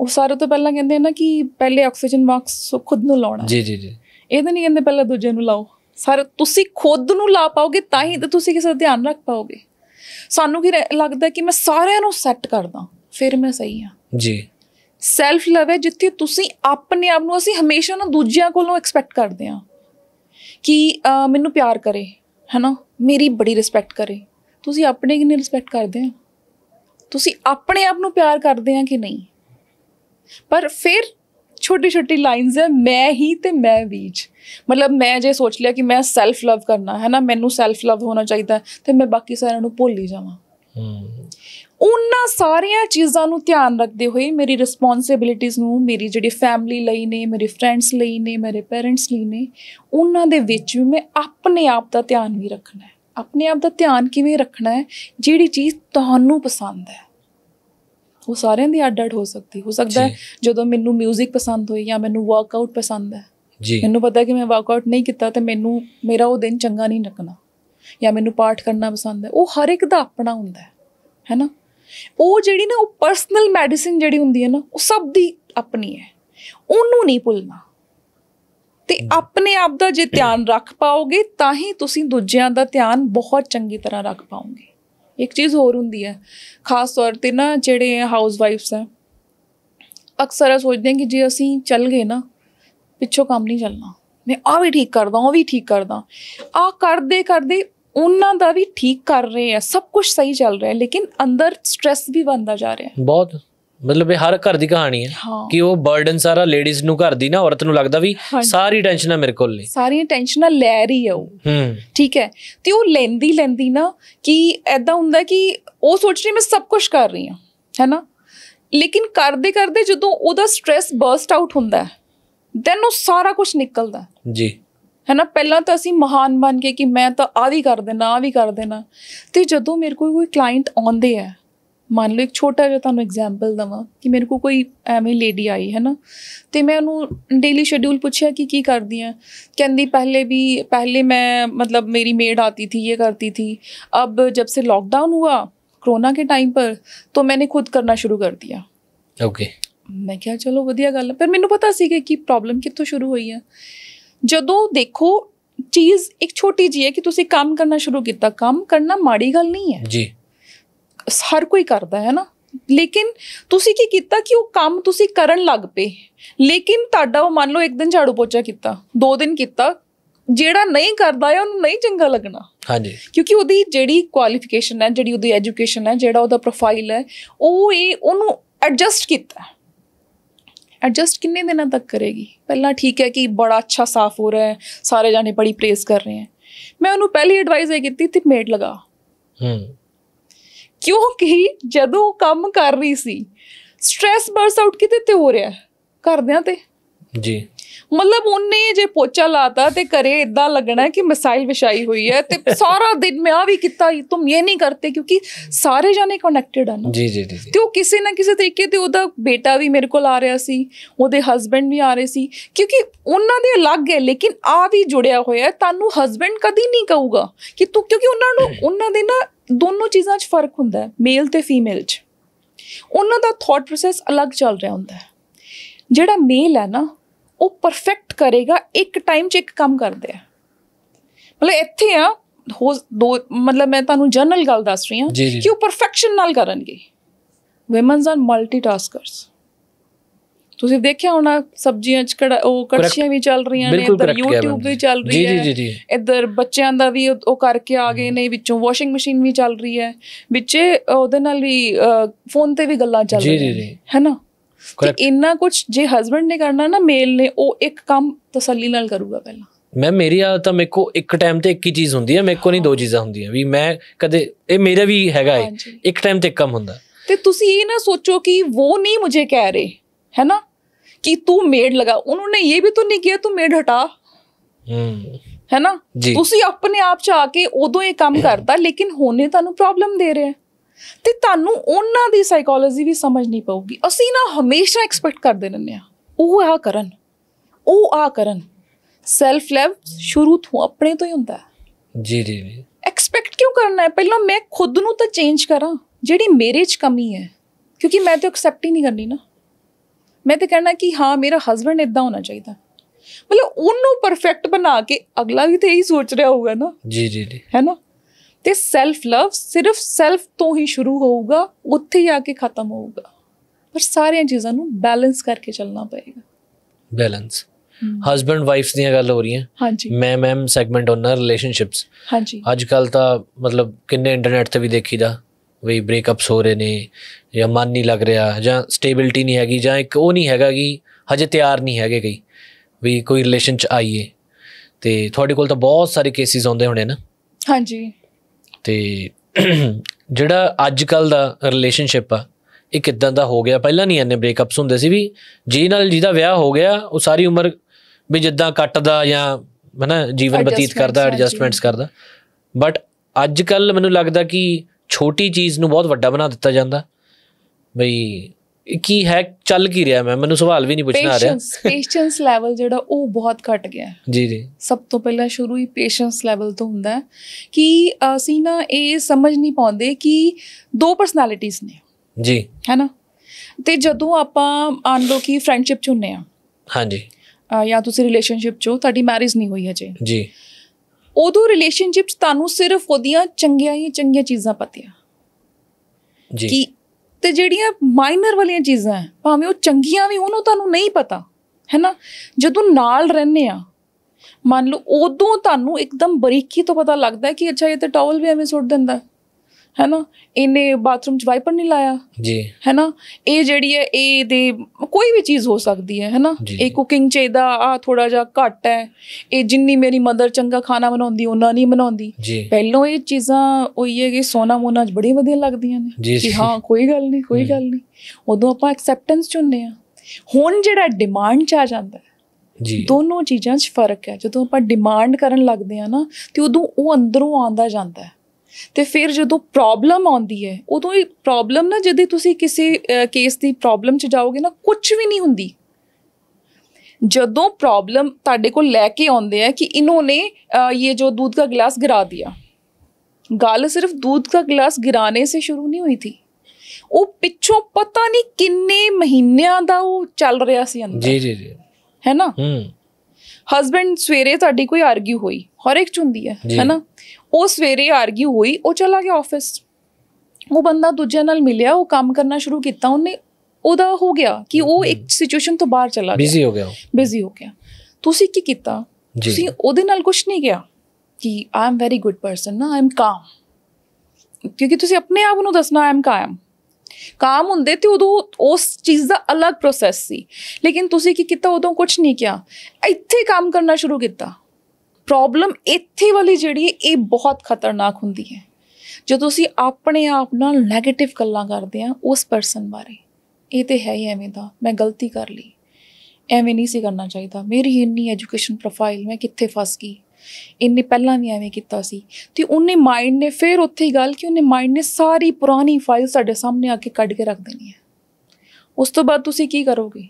B: ਉਹ ਸਾਰੇ ਤੋਂ ਪਹਿਲਾਂ ਕਹਿੰਦੇ ਨਾ ਕਿ ਪਹਿਲੇ ਆਕਸੀਜਨ ਮਾਸਕ ਖੁਦ ਨੂੰ ਲਾਉਣਾ ਜੀ ਜੀ ਜੀ ਇਹਦੇ ਨਹੀਂ ਕਹਿੰਦੇ ਪਹਿਲਾਂ ਦੂਜੇ ਨੂੰ ਲਾਓ ਸਾਰੇ ਤੁਸੀਂ ਖੁਦ ਨੂੰ ਲਾ ਪਾਓਗੇ ਤਾਂ ਹੀ ਤੁਸੀਂ ਕਿਸੇ ਦਾ ਧਿਆਨ ਰੱਖ ਪਾਓਗੇ ਸਾਨੂੰ ਕੀ ਲੱਗਦਾ ਕਿ ਮੈਂ ਸਾਰਿਆਂ ਨੂੰ ਸੈੱਟ ਕਰਦਾ ਫਿਰ ਮੈਂ ਸਹੀ ਹਾਂ ਜੀ ਸੈਲਫ ਲਵ ਹੈ ਜਿੱਥੇ ਤੁਸੀਂ ਆਪਣੇ ਆਪ ਨੂੰ ਅਸੀਂ ਹਮੇਸ਼ਾ ਨਾ ਦੂਜਿਆਂ ਕੋਲੋਂ ਐਕਸਪੈਕਟ ਕਰਦੇ ਹਾਂ ਕਿ ਮੈਨੂੰ ਪਿਆਰ ਕਰੇ ਹੈਨਾ ਮੇਰੀ ਬੜੀ ਰਿਸਪੈਕਟ ਕਰੇ ਤੁਸੀਂ ਆਪਣੇ ਕਿੰਨੇ ਰਿਸਪੈਕਟ ਕਰਦੇ ਆ ਤੁਸੀਂ ਆਪਣੇ ਆਪ ਨੂੰ ਪਿਆਰ ਕਰਦੇ ਆ ਕਿ ਨਹੀਂ ਪਰ ਫਿਰ ਛੋਟੀ ਛੋਟੀ ਲਾਈਨਸ ਹੈ ਮੈਂ ਹੀ ਤੇ ਮੈਂ ਵੀਚ ਮਤਲਬ ਮੈਂ ਜੇ ਸੋਚ ਲਿਆ ਕਿ ਮੈਂ ਸੈਲਫ ਲਵ ਕਰਨਾ ਹੈ ਨਾ ਮੈਨੂੰ ਸੈਲਫ ਲਵ ਹੋਣਾ ਚਾਹੀਦਾ ਤੇ ਮੈਂ ਬਾਕੀ ਸਾਰਿਆਂ ਨੂੰ ਭੁੱਲ ਹੀ ਜਾਵਾਂ ਉਹਨਾਂ ਸਾਰੀਆਂ ਚੀਜ਼ਾਂ ਨੂੰ ਧਿਆਨ ਰੱਖਦੇ ਹੋਏ ਮੇਰੀ ਰਿਸਪੌਂਸਿਬਿਲਿਟੀਆਂ ਨੂੰ ਮੇਰੀ ਜਿਹੜੀ ਫੈਮਿਲੀ ਲਈ ਨੇ ਮੇਰੇ ਫਰੈਂਡਸ ਲਈ ਨੇ ਮੇਰੇ ਪੇਰੈਂਟਸ ਲਈ ਨੇ ਉਹਨਾਂ ਦੇ ਵਿੱਚ ਵੀ ਮੈਂ ਆਪਣੇ ਆਪ ਦਾ ਧਿਆਨ ਵੀ ਰੱਖਣਾ ਹੈ ਆਪਣੇ ਆਪ ਦਾ ਧਿਆਨ ਕਿਵੇਂ ਰੱਖਣਾ ਹੈ ਜਿਹੜੀ ਚੀਜ਼ ਤੁਹਾਨੂੰ ਪਸੰਦ ਹੈ ਉਹ ਸਾਰਿਆਂ ਦੀ ਅੱਡ ਅੱਡ ਹੋ ਸਕਦੀ ਹੋ ਸਕਦਾ ਹੈ ਜਦੋਂ ਮੈਨੂੰ 뮤직 ਪਸੰਦ ਹੋਏ ਜਾਂ ਮੈਨੂੰ ਵਰਕਆਊਟ ਪਸੰਦ ਹੈ ਜੀ ਮੈਨੂੰ ਪਤਾ ਕਿ ਮੈਂ ਵਰਕਆਊਟ ਨਹੀਂ ਕੀਤਾ ਤੇ ਮੈਨੂੰ ਮੇਰਾ ਉਹ ਦਿਨ ਚੰਗਾ ਨਹੀਂ ਲੱਗਣਾ ਜਾਂ ਮੈਨੂੰ ਪਾਠ ਕਰਨਾ ਪਸੰਦ ਹੈ ਉਹ ਹਰ ਇੱਕ ਦਾ ਆਪਣਾ ਹੁੰਦਾ ਹੈ ਹੈਨਾ ਉਹ ਜਿਹੜੀ ਨਾ ਉਹ ਪਰਸਨਲ ਮੈਡੀਸਿਨ ਜਿਹੜੀ ਹੁੰਦੀ ਹੈ ਨਾ ਉਹ ਸਭ ਦੀ ਆਪਣੀ ਹੈ ਉਹਨੂੰ ਨਹੀਂ ਭੁੱਲਣਾ ਤੇ ਆਪਣੇ ਆਪ ਦਾ ਜੇ ਧਿਆਨ ਰੱਖ ਪਾਓਗੇ ਤਾਂ ਹੀ ਤੁਸੀਂ ਦੂਜਿਆਂ ਦਾ ਧਿਆਨ ਬਹੁਤ ਚੰਗੀ ਤਰ੍ਹਾਂ ਰੱਖ ਪਾਓਗੇ ਇੱਕ ਚੀਜ਼ ਹੋਰ ਹੁੰਦੀ ਹੈ ਖਾਸ ਤੌਰ ਤੇ ਨਾ ਜਿਹੜੇ ਹਾਊਸ ਵਾਈਫਸ ਹੈ ਅਕਸਰ ਸੋਚਦੇ ਕਿ ਜੇ ਅਸੀਂ ਚੱਲ ਗਏ ਨਾ ਪਿੱਛੋਂ ਕੰਮ ਨਹੀਂ ਚੱਲਣਾ ਮੈਂ ਆ ਵੀ ਠੀਕ ਕਰਦਾ ਉਹ ਵੀ ਠੀਕ ਕਰਦਾ ਆ ਕਰਦੇ ਕਰਦੇ ਉਹਨਾਂ ਦਾ ਵੀ ਠੀਕ ਕਰ ਰਹੇ ਆ ਸਭ ਕੁਝ ਸਹੀ ਚੱਲ ਰਿਹਾ ਹੈ ਲੇਕਿਨ ਅੰਦਰ ਸਟ्रेस ਵੀ ਬੰਦਾ ਜਾ ਰਿਹਾ
A: ਹੈ ਬਹੁਤ ਮਤਲਬ ਇਹ ਹਰ ਘਰ ਦੀ ਕਹਾਣੀ ਹੈ ਕਿ ਉਹ ਬਰਡਨ ਸਾਰਾ ਲੇਡੀਜ਼ ਨੂੰ ਘਰ ਦੀ ਨਾ ਔਰਤ ਨੂੰ ਲੱਗਦਾ ਵੀ ਸਾਰੀ ਟੈਨਸ਼ਨਾਂ ਮੇਰੇ ਕੋਲ ਨੇ
B: ਸਾਰੀਆਂ ਟੈਨਸ਼ਨਾਂ ਲੈ ਰਹੀ ਹੈ ਉਹ ਹੂੰ ਠੀਕ ਹੈ ਤੇ ਉਹ ਲੈਂਦੀ ਲੈਂਦੀ ਨਾ ਕਿ ਐਦਾਂ ਹੁੰਦਾ ਕਿ ਉਹ ਸੋਚ ਰਹੀ ਮੈਂ ਸਭ ਕੁਝ ਕਰ ਰਹੀ ਹਾਂ ਹੈਨਾ ਲੇਕਿਨ ਕਰਦੇ ਕਰਦੇ ਜਦੋਂ ਉਹਦਾ ਸਟ्रेस ਬਰਸਟ ਆਊਟ ਹੁੰਦਾ ਹੈ ਦੈਨ ਉਹ ਸਾਰਾ ਕੁਝ ਨਿਕਲਦਾ ਜੀ ਹੈਨਾ ਪਹਿਲਾਂ ਤਾਂ ਅਸੀਂ ਮਹਾਨ ਬਣ ਕੇ ਕਿ ਮੈਂ ਤਾਂ ਆ ਵੀ ਕਰ ਦੇਣਾ ਆ ਵੀ ਕਰ ਦੇਣਾ ਤੇ ਜਦੋਂ ਮੇਰੇ ਕੋਲ ਕੋਈ ਕਲਾਇੰਟ ਆਉਂਦੇ ਆ ਮੰਨ ਲਓ ਇੱਕ ਛੋਟਾ ਜਿਹਾ ਤੁਹਾਨੂੰ ਐਗਜ਼ਾਮਪਲ ਦਵਾਂ ਕਿ ਮੇਰੇ ਕੋ ਕੋਈ ਐਵੇਂ ਲੇਡੀ ਆਈ ਹੈ ਨਾ ਤੇ ਮੈਂ ਉਹਨੂੰ ਡੇਲੀ ਸ਼ੈਡਿਊਲ ਪੁੱਛਿਆ ਕਿ ਕੀ ਕਰਦੀ ਆ ਕਹਿੰਦੀ ਪਹਿਲੇ ਵੀ ਪਹਿਲੇ ਮੈਂ ਮਤਲਬ ਮੇਰੀ ਮੇਡ ਆਤੀ ਸੀ ਇਹ ਕਰਦੀ ਸੀ ਅਬ ਜਬ ਸੇ ਲਾਕਡਾਊਨ ਹੋਆ ਕਰੋਨਾ ਕੇ ਟਾਈਮ ਪਰ ਤੋਂ ਮੈਨੇ ਖੁਦ ਕਰਨਾ ਸ਼ੁਰੂ ਕਰ ਦਿਆ ਓਕੇ ਮੈਂ ਕਿਹਾ ਚਲੋ ਵਧੀਆ ਗੱਲ ਪਰ ਮੈਨੂੰ ਪਤਾ ਸੀ ਕਿ ਕੀ ਪ੍ਰੋਬਲਮ ਕਿੱਥੋਂ ਸ਼ੁਰੂ ਹੋਈ ਹੈ ਜਦੋਂ ਦੇਖੋ ਚੀਜ਼ ਇੱਕ ਛੋਟੀ ਜੀ ਹੈ ਕਿ ਤੁਸੀਂ ਕੰਮ ਕਰਨਾ ਸ਼ੁਰੂ ਕੀਤਾ ਕੰਮ ਕਰਨਾ ਮਾੜੀ ਗੱਲ ਨਹੀਂ ਹੈ ਜੀ ਹਰ ਕੋਈ ਕਰਦਾ ਹੈ ਨਾ ਲੇਕਿਨ ਤੁਸੀਂ ਕੀ ਕੀਤਾ ਕਿ ਉਹ ਕੰਮ ਤੁਸੀਂ ਕਰਨ ਲੱਗ ਪਏ ਲੇਕਿਨ ਤੁਹਾਡਾ ਉਹ ਮੰਨ ਲਓ ਇੱਕ ਦਿਨ ਝਾੜੂ ਪੋਚਾ ਕੀਤਾ ਦੋ ਦਿਨ ਕੀਤਾ ਜਿਹੜਾ ਨਹੀਂ ਕਰਦਾ ਹੈ ਉਹਨੂੰ ਨਹੀਂ ਚੰਗਾ ਲੱਗਣਾ ਹਾਂਜੀ ਕਿਉਂਕਿ ਉਹਦੀ ਜਿਹੜੀ ਕੁਆਲੀਫਿਕੇਸ਼ਨ ਹੈ ਜਿਹੜੀ ਉਹਦੀ ਐਜੂਕੇਸ਼ਨ ਹੈ ਜਿਹੜਾ ਉਹਦਾ ਪ੍ਰੋਫਾਈਲ ਹੈ ਉਹ ਇਹ ਉਹਨੂੰ ਐਡਜਸਟ ਕੀਤਾ ਐਡਜਸਟ ਕਿੰਨੇ ਦਿਨਾਂ ਤੱਕ ਕਰੇਗੀ ਪਹਿਲਾਂ ਠੀਕ ਹੈ ਕਿ ਬੜਾ ਅੱਛਾ ਸਾਫ ਹੋ ਰਿਹਾ ਹੈ ਸਾਰੇ ਜਾਣੇ ਬੜੀ ਪ੍ਰੇਸ ਕਰ ਰਹੇ ਹੈ ਮੈਂ ਉਹਨੂੰ ਪਹਿਲੀ ਐਡਵਾਈਸ ਇਹ ਕੀਤੀ ਤੇ ਮੇਡ ਲਗਾ ਹੂੰ ਕਿਉਂਕਿ ਜਦੋਂ ਕੰਮ ਕਰ ਰਹੀ ਸੀ ਸਟ्रेस ਬਰਸ ਆਊਟ ਕਿਤੇ ਤੇ ਹੋ ਰਿਹਾ ਕਰਦਿਆਂ ਤੇ ਜੀ ਮਤਲਬ ਉਹਨੇ ਜੇ ਪੋਚਾ ਲਾਤਾ ਤੇ ਕਰੇ ਇਦਾਂ ਲੱਗਣਾ ਕਿ ਮਸਾਈਲ ਵਿਛਾਈ ਹੋਈ ਹੈ ਤੇ [LAUGHS] ਸਾਰਾ ਦਿਨ ਮੈਂ ਆ ਵੀ ਕੀਤਾ ਤੁਮ ਇਹ ਨਹੀਂ ਕਰਤੇ ਕਿਉਂਕਿ ਸਾਰੇ ਜਾਨੇ ਕਨੈਕਟਡ ਹਨ ਜੀ ਜੀ ਜੀ ਤੇ ਉਹ ਕਿਸੇ ਨਾ ਕਿਸੇ ਤਰੀਕੇ ਤੇ ਉਹਦਾ ਬੇਟਾ ਵੀ ਮੇਰੇ ਕੋਲ ਆ ਰਿਹਾ ਸੀ ਉਹਦੇ ਹਸਬੰਡ ਵੀ ਆ ਰਹੇ ਸੀ ਕਿਉਂਕਿ ਉਹਨਾਂ ਦੇ ਅਲੱਗ ਹੈ ਲੇਕਿਨ ਆ ਵੀ ਜੁੜਿਆ ਹੋਇਆ ਤੁਹਾਨੂੰ ਹਸਬੰਡ ਕਦੀ ਨਹੀਂ ਕਹੂਗਾ ਕਿ ਤੂੰ ਕਿਉਂਕਿ ਉਹਨਾਂ ਨੂੰ ਉਹਨਾਂ ਦੇ ਨਾ ਦੋਨੋਂ ਚੀਜ਼ਾਂ 'ਚ ਫਰਕ ਹੁੰਦਾ ਹੈ ਮੇਲ ਤੇ ਫੀਮੇਲ 'ਚ ਉਹਨਾਂ ਦਾ ਥੌਟ ਪ੍ਰੋਸੈਸ ਅਲੱਗ ਚੱਲ ਰਿਹਾ ਹੁੰਦਾ ਹੈ ਜਿਹੜਾ ਮੇਲ ਹੈ ਨਾ ਉਹ ਪਰਫੈਕਟ ਕਰੇਗਾ ਇੱਕ ਟਾਈਮ 'ਚ ਇੱਕ ਕੰਮ ਕਰਦੇ ਆ ਮਤਲਬ ਇੱਥੇ ਆ ਹੋ ਦੋ ਮਤਲਬ ਮੈਂ ਤੁਹਾਨੂੰ ਜਨਰਲ ਗੱਲ ਦੱਸ ਰਹੀ ਹਾਂ ਕਿ ਉਹ ਪਰਫੈਕਸ਼ਨ ਨਾਲ ਕਰਨਗੇ ਔਮਨਸ ਆਰ ਮਲਟੀਟਾਸਕਰਸ ਤੁਸੀਂ ਦੇਖਿਆ ਹੋਣਾ ਸਬਜ਼ੀਆਂ ਚ ਕੜਾ ਉਹ ਕੜਛੀਆਂ ਵੀ ਚੱਲ ਰਹੀਆਂ ਨੇ ਇੱਧਰ YouTube ਵੀ ਚੱਲ ਰਹੀ ਹੈ ਇੱਧਰ ਬੱਚਿਆਂ ਦਾ ਵੀ ਉਹ ਕਰਕੇ ਆ ਗਏ ਨੇ ਵਿੱਚੋਂ ਵਾਸ਼ਿੰਗ ਮਸ਼ੀਨ ਵੀ ਚੱਲ ਰਹੀ ਹੈ ਵਿੱਚ ਉਹਦੇ ਨਾਲ ਵੀ ਫੋਨ ਤੇ ਵੀ ਗੱਲਾਂ ਚੱਲ ਰਹੀਆਂ ਨੇ ਨਾ ਕਿ ਇੰਨਾ ਕੁਝ ਜੇ ਹਸਬੰਡ ਨੇ ਕਰਨਾ ਨਾ ਮੇਲ ਨੇ ਉਹ ਇੱਕ ਕੰਮ ਤਸੱਲੀ ਨਾਲ ਕਰੂਗਾ ਪਹਿਲਾਂ
A: ਮੈਂ ਮੇਰੀ ਆ ਤਾਂ ਮੇਕੋ ਇੱਕ ਟਾਈਮ ਤੇ ਇੱਕ ਹੀ ਚੀਜ਼ ਹੁੰਦੀ ਹੈ ਮੇਕੋ ਨਹੀਂ ਦੋ ਚੀਜ਼ਾਂ ਹੁੰਦੀਆਂ ਵੀ ਮੈਂ ਕਦੇ ਇਹ ਮੇਰਾ ਵੀ ਹੈਗਾ ਹੈ ਇੱਕ ਟਾਈਮ ਤੇ ਕੰਮ ਹੁੰਦਾ
B: ਤੇ ਤੁਸੀਂ ਇਹ ਨਾ ਸੋਚੋ ਕਿ ਉਹ ਨਹੀਂ ਮੁਝੇ ਕਹਿ ਰਹੇ ਹੈ ਨਾ कि तू मेड लगा उन्होंने ये भी तो नहीं किया तू मेड हटा ਹੈ ਨਾ ਤੁਸੀਂ ਆਪਣੇ ਆਪ ਚ ਆ ਕੇ ਉਦੋਂ ਇਹ ਕੰਮ ਕਰਦਾ ਲੇਕਿਨ ਹੋਣੇ ਤੁਹਾਨੂੰ ਪ੍ਰੋਬਲਮ ਦੇ ਰਿਹਾ ਤੇ ਤੁਹਾਨੂੰ ਉਹਨਾਂ ਦੀ ਸਾਈਕੋਲੋਜੀ ਵੀ ਸਮਝ ਨਹੀਂ ਪਊਗੀ ਅਸੀਂ ਨਾ ਹਮੇਸ਼ਾ ਐਕਸਪੈਕਟ ਕਰਦੇ ਰਹਿੰਦੇ ਆ ਉਹ ਆ ਕਰਨ ਉਹ ਆ ਕਰਨ ਸੈਲਫ ਲਵ ਸ਼ੁਰੂ ਤੋਂ ਆਪਣੇ ਤੋਂ ਹੀ ਹੁੰਦਾ
C: ਜੀ ਜੀ ਜੀ
B: ਐਕਸਪੈਕਟ ਕਿਉਂ ਕਰਨਾ ਹੈ ਪਹਿਲਾਂ ਮੈਂ ਖੁਦ ਨੂੰ ਤਾਂ ਚੇਂਜ ਕਰਾਂ ਜਿਹੜੀ ਮੇਰੇ ਚ ਕਮੀ ਹੈ ਕਿਉਂਕਿ ਮੈਂ ਤਾਂ ਐਕਸੈਪਟ ਹੀ ਨਹੀਂ ਕਰਨੀ ਨਾ ਮੈਂ ਤੇ ਕਹਿਣਾ ਕਿ ਹਾਂ ਮੇਰਾ ਹਸਬੰਡ ਇਦਾਂ ਹੋਣਾ ਚਾਹੀਦਾ ਮਤਲਬ ਉਹਨੂੰ ਪਰਫੈਕਟ ਬਣਾ ਕੇ ਅਗਲਾ ਵੀ ਤੇ ਇਹੀ ਸੋਚ ਰਿਹਾ ਹੋਊਗਾ ਨਾ ਜੀ ਜੀ ਜੀ ਹੈ ਨਾ ਤੇ ਸੈਲਫ ਲਵ ਸਿਰਫ ਸੈਲਫ ਤੋਂ ਹੀ ਸ਼ੁਰੂ ਹੋਊਗਾ ਉੱਥੇ ਹੀ ਆ ਕੇ ਖਤਮ ਹੋਊਗਾ ਪਰ ਸਾਰੀਆਂ ਚੀਜ਼ਾਂ ਨੂੰ ਬੈਲੈਂਸ ਕਰਕੇ ਚੱਲਣਾ ਪਏਗਾ
A: ਬੈਲੈਂਸ ਹਸਬੰਡ ਵਾਈਫਸ ਦੀਆਂ ਗੱਲ ਹੋ ਰਹੀਆਂ ਹਾਂਜੀ ਮੈਂ ਮੈਮ ਸੈਗਮੈਂਟ ਓਨਰ ਰਿਲੇਸ਼ਨਸ਼ਿਪਸ ਹਾਂਜੀ ਅੱਜ ਕੱਲ ਤਾਂ ਮਤਲਬ ਕਿੰਨੇ ਇੰਟਰਨੈਟ ਤੇ ਵੀ ਦੇਖੀਦਾ ਵੀ ਬ੍ਰੇਕਅਪਸ ਹੋ ਰਹੇ ਨੇ ਜਾਂ ਮਨ ਨਹੀਂ ਲੱਗ ਰਿਹਾ ਜਾਂ ਸਟੇਬਿਲਟੀ ਨਹੀਂ ਹੈਗੀ ਜਾਂ ਇੱਕ ਉਹ ਨਹੀਂ ਹੈਗਾ ਕਿ ਹਜੇ ਤਿਆਰ ਨਹੀਂ ਹੈਗੇ ਕਈ ਵੀ ਕੋਈ ਰਿਲੇਸ਼ਨ ਚ ਆਈਏ ਤੇ ਤੁਹਾਡੇ ਕੋਲ ਤਾਂ ਬਹੁਤ ਸਾਰੇ ਕੇਸਿਸ ਆਉਂਦੇ ਹੋਣੇ ਨਾ ਹਾਂਜੀ ਤੇ ਜਿਹੜਾ ਅੱਜ ਕੱਲ ਦਾ ਰਿਲੇਸ਼ਨਸ਼ਿਪ ਆ ਇਹ ਕਿਦਾਂ ਦਾ ਹੋ ਗਿਆ ਪਹਿਲਾਂ ਨਹੀਂ ਐਨੇ ਬ੍ਰੇਕਅਪਸ ਹੁੰਦੇ ਸੀ ਵੀ ਜੀ ਨਾਲ ਜਿਹਦਾ ਵਿਆਹ ਹੋ ਗਿਆ ਉਹ ਸਾਰੀ ਉਮਰ ਵੀ ਜਿੱਦਾਂ ਕੱਟਦਾ ਜਾਂ ਹਨਾ ਜੀਵਨ ਬਤੀਤ ਕਰਦਾ ਐਡਜਸਟਮੈਂਟਸ ਕਰਦਾ ਬਟ ਅੱਜ ਕੱਲ ਮੈਨੂੰ ਲੱਗਦਾ ਕਿ ਛੋਟੀ ਚੀਜ਼ ਨੂੰ ਬਹੁਤ ਵੱਡਾ ਬਣਾ ਦਿੱਤਾ ਜਾਂਦਾ ਬਈ ਕੀ ਹੈ ਚੱਲ ਕੀ ਰਿਹਾ ਮੈਂ ਮੈਨੂੰ ਸਵਾਲ ਵੀ ਨਹੀਂ ਪੁੱਛਣਾ ਆ ਰਿਹਾ
B: ਪੇਸ਼ੈਂਸ ਲੈਵਲ ਜਿਹੜਾ ਉਹ ਬਹੁਤ ਘਟ ਗਿਆ ਜੀ ਜੀ ਸਭ ਤੋਂ ਪਹਿਲਾਂ ਸ਼ੁਰੂ ਹੀ ਪੇਸ਼ੈਂਸ ਲੈਵਲ ਤੋਂ ਹੁੰਦਾ ਹੈ ਕਿ ਅਸੀਂ ਨਾ ਇਹ ਸਮਝ ਨਹੀਂ ਪਾਉਂਦੇ ਕਿ ਦੋ ਪਰਸਨੈਲਿਟੀਆਂ ਨੇ ਜੀ ਹੈ ਨਾ ਤੇ ਜਦੋਂ ਆਪਾਂ ਆਨ ਲੋ ਕੀ ਫਰੈਂਡਸ਼ਿਪ ਚੁਣਨੇ ਆ ਹਾਂਜੀ ਆ ਜਾਂ ਤੁਸੀਂ ਰਿਲੇਸ਼ਨਸ਼ਿਪ ਚੋ ਤੁਹਾਡੀ ਮੈਰਿਜ ਨਹੀਂ ਹੋਈ ਹਜੇ ਜੀ ਉਦੋਂ ਰਿਲੇਸ਼ਨਸ਼ਿਪ 'ਚ ਤੁਹਾਨੂੰ ਸਿਰਫ ਉਹਦੀਆਂ ਚੰਗੀਆਂ ਹੀ ਚੰਗੀਆਂ ਚੀਜ਼ਾਂ ਪਤੀਆਂ ਜੀ ਕਿ ਤੇ ਜਿਹੜੀਆਂ ਮਾਈਨਰ ਵਾਲੀਆਂ ਚੀਜ਼ਾਂ ਭਾਵੇਂ ਉਹ ਚੰਗੀਆਂ ਵੀ ਹੋਣ ਉਹ ਤੁਹਾਨੂੰ ਨਹੀਂ ਪਤਾ ਹੈਨਾ ਜਦੋਂ ਨਾਲ ਰਹਿੰਨੇ ਆ ਮੰਨ ਲਓ ਉਦੋਂ ਤੁਹਾਨੂੰ ਇੱਕਦਮ ਬਰੀਕੀ ਤੋਂ ਪਤਾ ਲੱਗਦਾ ਕਿ ਅੱਛਾ ਇਹ ਤੇ ਟਾਵਲ ਵੀ ਐਵੇਂ ਸੁੱਟ ਦਿੰਦਾ ਹੈਨਾ ਇਹਨੇ ਬਾਥਰੂਮ 'ਚ ਵਾਈਪਰ ਨਹੀਂ ਲਾਇਆ ਜੀ ਹੈਨਾ ਇਹ ਜਿਹੜੀ ਹੈ ਇਹ ਦੇ ਕੋਈ ਵੀ ਚੀਜ਼ ਹੋ ਸਕਦੀ ਹੈ ਹੈਨਾ ਇਹ ਕੁਕਿੰਗ 'ਚ ਇਹਦਾ ਆ ਥੋੜਾ ਜਿਹਾ ਘੱਟ ਹੈ ਇਹ ਜਿੰਨੀ ਮੇਰੀ ਮਦਰ ਚੰਗਾ ਖਾਣਾ ਬਣਾਉਂਦੀ ਉਹਨਾਂ ਨਹੀਂ ਬਣਾਉਂਦੀ ਪਹਿਲੋਂ ਇਹ ਚੀਜ਼ਾਂ ਹੋਈ ਹੈ ਕਿ ਸੋਨਾ ਮੋਨਾ 'ਚ ਬੜੀ ਵਧੀਆ ਲੱਗਦੀਆਂ ਨੇ ਕਿ ਹਾਂ ਕੋਈ ਗੱਲ ਨਹੀਂ ਕੋਈ ਗੱਲ ਨਹੀਂ ਉਦੋਂ ਆਪਾਂ ਐਕਸੈਪਟੈਂਸ 'ਚ ਹੁੰਨੇ ਆ ਹੁਣ ਜਿਹੜਾ ਡਿਮਾਂਡ 'ਚ ਆ ਜਾਂਦਾ ਜੀ ਦੋਨੋਂ ਚੀਜ਼ਾਂ 'ਚ ਫਰਕ ਹੈ ਜਦੋਂ ਆਪਾਂ ਡਿਮਾਂਡ ਕਰਨ ਲੱਗਦੇ ਆ ਨਾ ਤੇ ਉਦੋਂ ਉਹ ਅੰਦਰੋਂ ਆਉਂਦਾ ਜਾਂਦਾ ਹੈ ਤੇ ਫਿਰ ਜਦੋਂ ਪ੍ਰੋਬਲਮ ਆਉਂਦੀ ਹੈ ਉਦੋਂ ਇਹ ਪ੍ਰੋਬਲਮ ਨਾ ਜਦ ਤੁਸੀਂ ਕਿਸੇ ਕੇਸ ਦੀ ਪ੍ਰੋਬਲਮ 'ਚ ਜਾਓਗੇ ਨਾ ਕੁਝ ਵੀ ਨਹੀਂ ਹੁੰਦੀ ਜਦੋਂ ਪ੍ਰੋਬਲਮ ਤੁਹਾਡੇ ਕੋਲ ਲੈ ਕੇ ਆਉਂਦੇ ਆ ਕਿ ਇਹਨੋਂ ਨੇ ਇਹ ਜੋ ਦੁੱਧ ਦਾ ਗਲਾਸ ਗਿਰਾ ਦਿਆ ਗੱਲ ਸਿਰਫ ਦੁੱਧ ਦਾ ਗਲਾਸ ਗਿਰਾਣੇ ਸੇ ਸ਼ੁਰੂ ਨਹੀਂ ਹੋਈ ਥੀ ਉਹ ਪਿੱਛੋਂ ਪਤਾ ਨਹੀਂ ਕਿੰਨੇ ਮਹੀਨਿਆਂ ਦਾ ਉਹ ਚੱਲ ਰਿਹਾ ਸੀ ਅੰਦਰ ਜੀ ਜੀ ਜੀ ਹੈ ਨਾ ਹਸਬੰਡ ਸਵੇਰੇ ਤੁਹਾਡੀ ਕੋਈ ਆਰਗਿਊ ਹੋਈ ਹਰ ਇੱਕ ਚ ਹੁੰਦੀ ਹੈ ਹੈ ਨਾ ਉਹ ਸਵੇਰੇ ਆਰਗਿਊ ਹੋਈ ਉਹ ਚਲਾ ਗਿਆ ਆਫਿਸ ਉਹ ਬੰਦਾ ਦੂਜੇ ਨਾਲ ਮਿਲਿਆ ਉਹ ਕੰਮ ਕਰਨਾ ਸ਼ੁਰੂ ਕੀਤਾ ਉਹਨੇ ਉਹਦਾ ਹੋ ਗਿਆ ਕਿ ਉਹ ਇੱਕ ਸਿਚੁਏਸ਼ਨ ਤੋਂ ਬਾਹਰ ਚਲਾ ਗਿਆ ਬਿਜ਼ੀ ਹੋ ਗਿਆ ਬਿਜ਼ੀ ਹੋ ਗਿਆ ਤੁਸੀਂ ਕੀ ਕੀਤਾ ਤੁਸੀਂ ਉਹਦੇ ਨਾਲ ਕੁਝ ਨਹੀਂ ਗਿਆ ਕਿ I am very good person ਨਾ ਆਈ ਐਮ ਕਾਮ ਕਿਉਂਕਿ ਤੁਸੀਂ ਆਪਣੇ ਆਪ ਨੂੰ ਦੱਸਣਾ ਆਈ ਐਮ ਕਾਮ ਕਾਮ ਹੁੰਦੇ ਤੇ ਉਦੋਂ ਉਸ ਚੀਜ਼ ਦਾ ਅਲੱਗ ਪ੍ਰੋਸੈਸ ਸੀ ਲੇਕਿਨ ਤੁਸੀਂ ਕੀ ਕੀਤਾ ਉਦੋਂ ਕੁਝ ਨਹੀਂ ਕੀਤਾ ਇੱਥੇ ਕੰਮ ਕਰਨਾ ਸ਼ੁਰੂ ਕੀਤਾ ਪ੍ਰੋਬਲਮ ਇੱਥੇ ਵਾਲੀ ਜਿਹੜੀ ਹੈ ਇਹ ਬਹੁਤ ਖਤਰਨਾਕ ਹੁੰਦੀ ਹੈ ਜਦੋਂ ਤੁਸੀਂ ਆਪਣੇ ਆਪ ਨਾਲ 네ਗੇਟਿਵ ਗੱਲਾਂ ਕਰਦੇ ਆ ਉਸ ਪਰਸਨ ਬਾਰੇ ਇਹ ਤੇ ਹੈ ਹੀ ਐਵੇਂ ਦਾ ਮੈਂ ਗਲਤੀ ਕਰ ਲਈ ਐਵੇਂ ਨਹੀਂ ਸੀ ਕਰਨਾ ਚਾਹੀਦਾ ਮੇਰੀ ਇੰਨੀ ਐਜੂਕੇਸ਼ਨ ਪ੍ਰੋਫਾਈਲ ਮੈਂ ਕਿੱਥੇ ਫਸ ਗਈ ਇੰਨੇ ਪਹਿਲਾਂ ਵੀ ਐਵੇਂ ਕੀਤਾ ਸੀ ਤੇ ਉਹਨੇ ਮਾਈਂਡ ਨੇ ਫਿਰ ਉੱਥੇ ਹੀ ਗੱਲ ਕਿ ਉਹਨੇ ਮਾਈਂਡ ਨੇ ਸਾਰੀ ਪੁਰਾਣੀ ਫਾਈਲ ਸਾਡੇ ਸਾਹਮਣੇ ਆ ਕੇ ਕੱਢ ਕੇ ਰੱਖ ਦੇਣੀ ਹੈ ਉਸ ਤੋਂ ਬਾਅਦ ਤੁਸੀਂ ਕੀ ਕਰੋਗੇ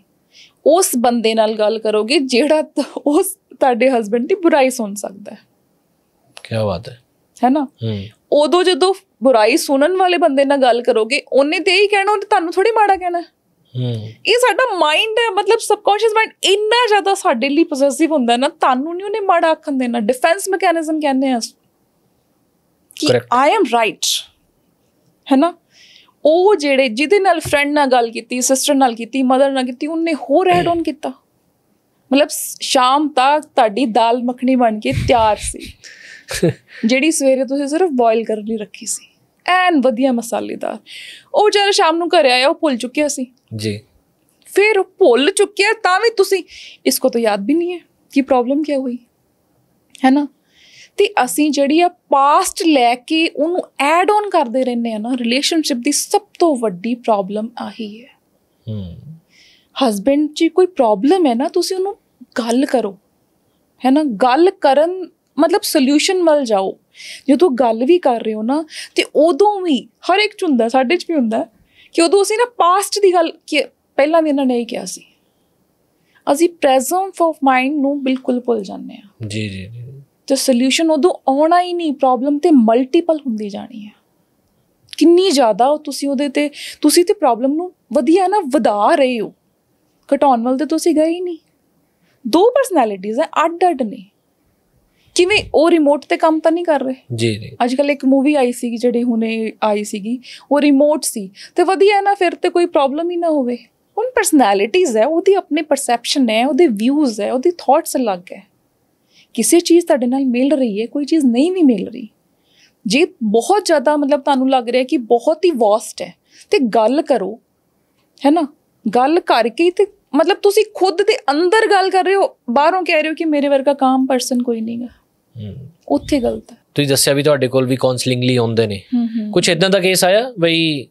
B: ਉਸ ਬੰਦੇ ਨਾਲ ਗੱਲ ਕਰੋਗੇ ਜਿਹੜਾ ਉਸ ਤੁਹਾਡੇ ਹਸਬੰਡ ਦੀ ਬੁਰਾਈ ਸੁਣ ਸਕਦਾ ਹੈ ਕੀ ਬਾਤ ਹੈ ਹੈ ਨਾ ਉਦੋਂ ਜਦੋਂ ਬੁਰਾਈ ਸੁਣਨ ਵਾਲੇ ਬੰਦੇ ਨਾਲ ਗੱਲ ਕਰੋਗੇ ਉਹਨੇ ਤੇ ਹੀ ਕਹਿਣਾ ਉਹਨੇ ਤੁਹਾਨੂੰ ਥੋੜੀ ਮਾੜਾ ਕਹਿਣਾ
C: ਹੂੰ
B: ਇਹ ਸਾਡਾ ਮਾਈਂਡ ਹੈ ਮਤਲਬ ਸਬਕੌਂਸ਼ੀਅਸ ਮਾਈਂਡ ਇੰਨਾ ਜ਼ਿਆਦਾ ਸਾਡੇ ਲਈ ਪੋਸੈਸਿਵ ਹੁੰਦਾ ਨਾ ਤੁਹਾਨੂੰ ਨਹੀਂ ਉਹਨੇ ਮਾੜਾ ਆਖਣ ਦੇਣਾ ਡਿਫੈਂਸ ਮੈਕੈਨਿਜ਼ਮ ਕਹਿੰਦੇ ਆ ਕਿ ਆਈ ਐਮ ਰਾਈਟ ਹੈ ਨਾ ਉਹ ਜਿਹੜੇ ਜਿਹਦੇ ਨਾਲ ਫਰੈਂਡ ਨਾਲ ਗੱਲ ਕੀਤੀ ਸਿਸਟਰ ਨਾਲ ਕੀਤੀ ਮਦਰ ਨਾਲ ਕੀਤੀ ਉਹਨੇ ਹੋਰ ਐਡ ਆਨ [COUGHS] ਕੀਤਾ ਮਤਲਬ ਸ਼ਾਮ ਤੱਕ ਤੁਹਾਡੀ ਦਾਲ ਮੱਖਣੀ ਬਣ ਕੇ ਤਿਆਰ ਸੀ [LAUGHS] ਜਿਹੜੀ ਸਵੇਰੇ ਤੁਸੀਂ ਸਿਰਫ ਬੋਇਲ ਕਰਨ ਲਈ ਰੱਖੀ ਸੀ ਐਨ ਵਧੀਆ ਮਸਾਲੇਦਾਰ ਉਹ ਜਦ ਸ਼ਾਮ ਨੂੰ ਘਰੇ ਆਇਆ ਉਹ ਭੁੱਲ ਚੁੱਕਿਆ ਸੀ ਜੀ ਫਿਰ ਉਹ ਭੁੱਲ ਚੁੱਕਿਆ ਤਾਂ ਵੀ ਤੁਸੀਂ ਇਸ ਕੋ ਤਾਂ ਯਾਦ ਵੀ ਨਹੀਂ ਹੈ ਕੀ ਪ੍ਰੋਬਲਮ ਕੀ ਹੋਈ ਹੈ ਨਾ ਤੇ ਅਸੀਂ ਜਿਹੜੀ ਆ ਪਾਸਟ ਲੈ ਕੇ ਉਹਨੂੰ ਐਡ ਔਨ ਕਰਦੇ ਰਹਿੰਦੇ ਆ ਨਾ ਰਿਲੇਸ਼ਨਸ਼ਿਪ ਦੀ ਸਭ ਤੋਂ ਵੱਡੀ ਪ੍ਰੋਬਲਮ ਆਹੀ ਹੈ ਹਮ ਹਸਬੰਡ ਜੀ ਕੋਈ ਪ੍ਰੋਬਲਮ ਹੈ ਨਾ ਤੁਸੀਂ ਉਹਨੂੰ ਗੱਲ ਕਰੋ ਹੈ ਨਾ ਗੱਲ ਕਰਨ ਮਤਲਬ ਸੋਲੂਸ਼ਨ ਮਿਲ ਜਾਓ ਜਦੋਂ ਗੱਲ ਵੀ ਕਰ ਰਹੇ ਹੋ ਨਾ ਤੇ ਉਦੋਂ ਵੀ ਹਰ ਇੱਕ ਚ ਹੁੰਦਾ ਸਾਡੇ ਚ ਵੀ ਹੁੰਦਾ ਕਿ ਉਦੋਂ ਅਸੀਂ ਨਾ ਪਾਸਟ ਦੀ ਗੱਲ ਕਿ ਪਹਿਲਾਂ ਵੀ ਇਹਨਾਂ ਨੇ ਇਹ ਕਿਹਾ ਸੀ ਅਸੀਂ ਪ੍ਰੈਜ਼ੈਂਟ ਆਫ ਮਾਈਂਡ ਨੂੰ ਬਿਲਕੁਲ ਭੁੱਲ ਜਾਂਦੇ ਆ ਜੀ ਜੀ ਜੀ ਤੇ ਸੋਲੂਸ਼ਨ ਉਦੋਂ ਆਉਣਾ ਹੀ ਨਹੀਂ ਪ੍ਰੋਬਲਮ ਤੇ ਮਲਟੀਪਲ ਹੁੰਦੀ ਜਾਣੀ ਹੈ ਕਿੰਨੀ ਜ਼ਿਆਦਾ ਤੁਸੀਂ ਉਹਦੇ ਤੇ ਤੁਸੀਂ ਤੇ ਪ੍ਰੋਬਲਮ ਨੂੰ ਵਧੀਆ ਨਾ ਵਧਾ ਰਹੇ ਹੋ ਘਟਾਉਣ ਵੱਲ ਤੇ ਤੁਸੀਂ ਗਏ ਹੀ ਨਹੀਂ ਦੋ ਪਰਸਨੈਲਿਟੀਆਂ ਅੱਡ ਅੱਡ ਨੇ ਕਿਵੇਂ ਉਹ ਰਿਮੋਟ ਤੇ ਕੰਮ ਤਾਂ ਨਹੀਂ ਕਰ ਰਹੇ ਜੀ ਜੀ ਅੱਜ ਕੱਲ ਇੱਕ ਮੂਵੀ ਆਈ ਸੀ ਜਿਹੜੀ ਹੁਣੇ ਆਈ ਸੀਗੀ ਉਹ ਰਿਮੋਟ ਸੀ ਤੇ ਵਧੀਆ ਹੈ ਨਾ ਫਿਰ ਤੇ ਕੋਈ ਪ੍ਰੋਬਲਮ ਹੀ ਨਾ ਹੋਵੇ ਉਹਨ ਪਰਸਨੈਲਿਟੀਆਂ ਹੈ ਉਹਦੀ ਆਪਣੇ ਪਰਸੈਪਸ਼ਨ ਹੈ ਉਹਦੇ ਵਿਊਜ਼ ਹੈ ਉਹਦੀ ਥਾਟਸ ਅਲੱਗ ਹੈ ਕਿਸੇ ਚੀਜ਼ ਤੁਹਾਡੇ ਨਾਲ ਮਿਲ ਰਹੀ ਹੈ ਕੋਈ ਚੀਜ਼ ਨਹੀਂ ਵੀ ਮਿਲ ਰਹੀ ਜੇ ਬਹੁਤ ਜ਼ਿਆਦਾ ਮਤਲਬ ਤੁਹਾਨੂੰ ਲੱਗ ਰਿਹਾ ਕਿ ਬਹੁਤ ਹੀ ਵਾਸਟ ਹੈ ਤੇ ਗੱਲ ਕਰੋ ਹੈ ਨਾ ਗੱਲ ਕਰਕੇ ਤੇ ਮਤਲਬ ਤੁਸੀਂ ਖੁਦ ਦੇ ਅੰਦਰ ਗੱਲ ਕਰ ਰਹੇ ਹੋ ਬਾਹਰੋਂ ਕਹਿ ਰਹੇ ਹੋ ਕਿ ਮੇਰੇ ਵਰਗਾ ਕਾਮ ਪਰਸਨ ਕੋਈ ਨਹੀਂਗਾ ਉੱਥੇ ਗਲਤ ਹੈ
A: ਤੁਸੀਂ ਦੱਸਿਆ ਵੀ ਤੁਹਾਡੇ ਕੋਲ ਵੀ ਕਾਉਂਸਲਿੰਗ ਲਈ ਆਉਂਦੇ ਨੇ ਕੁਝ ਇਦਾਂ ਦਾ ਕੇਸ ਆਇਆ ਬਈ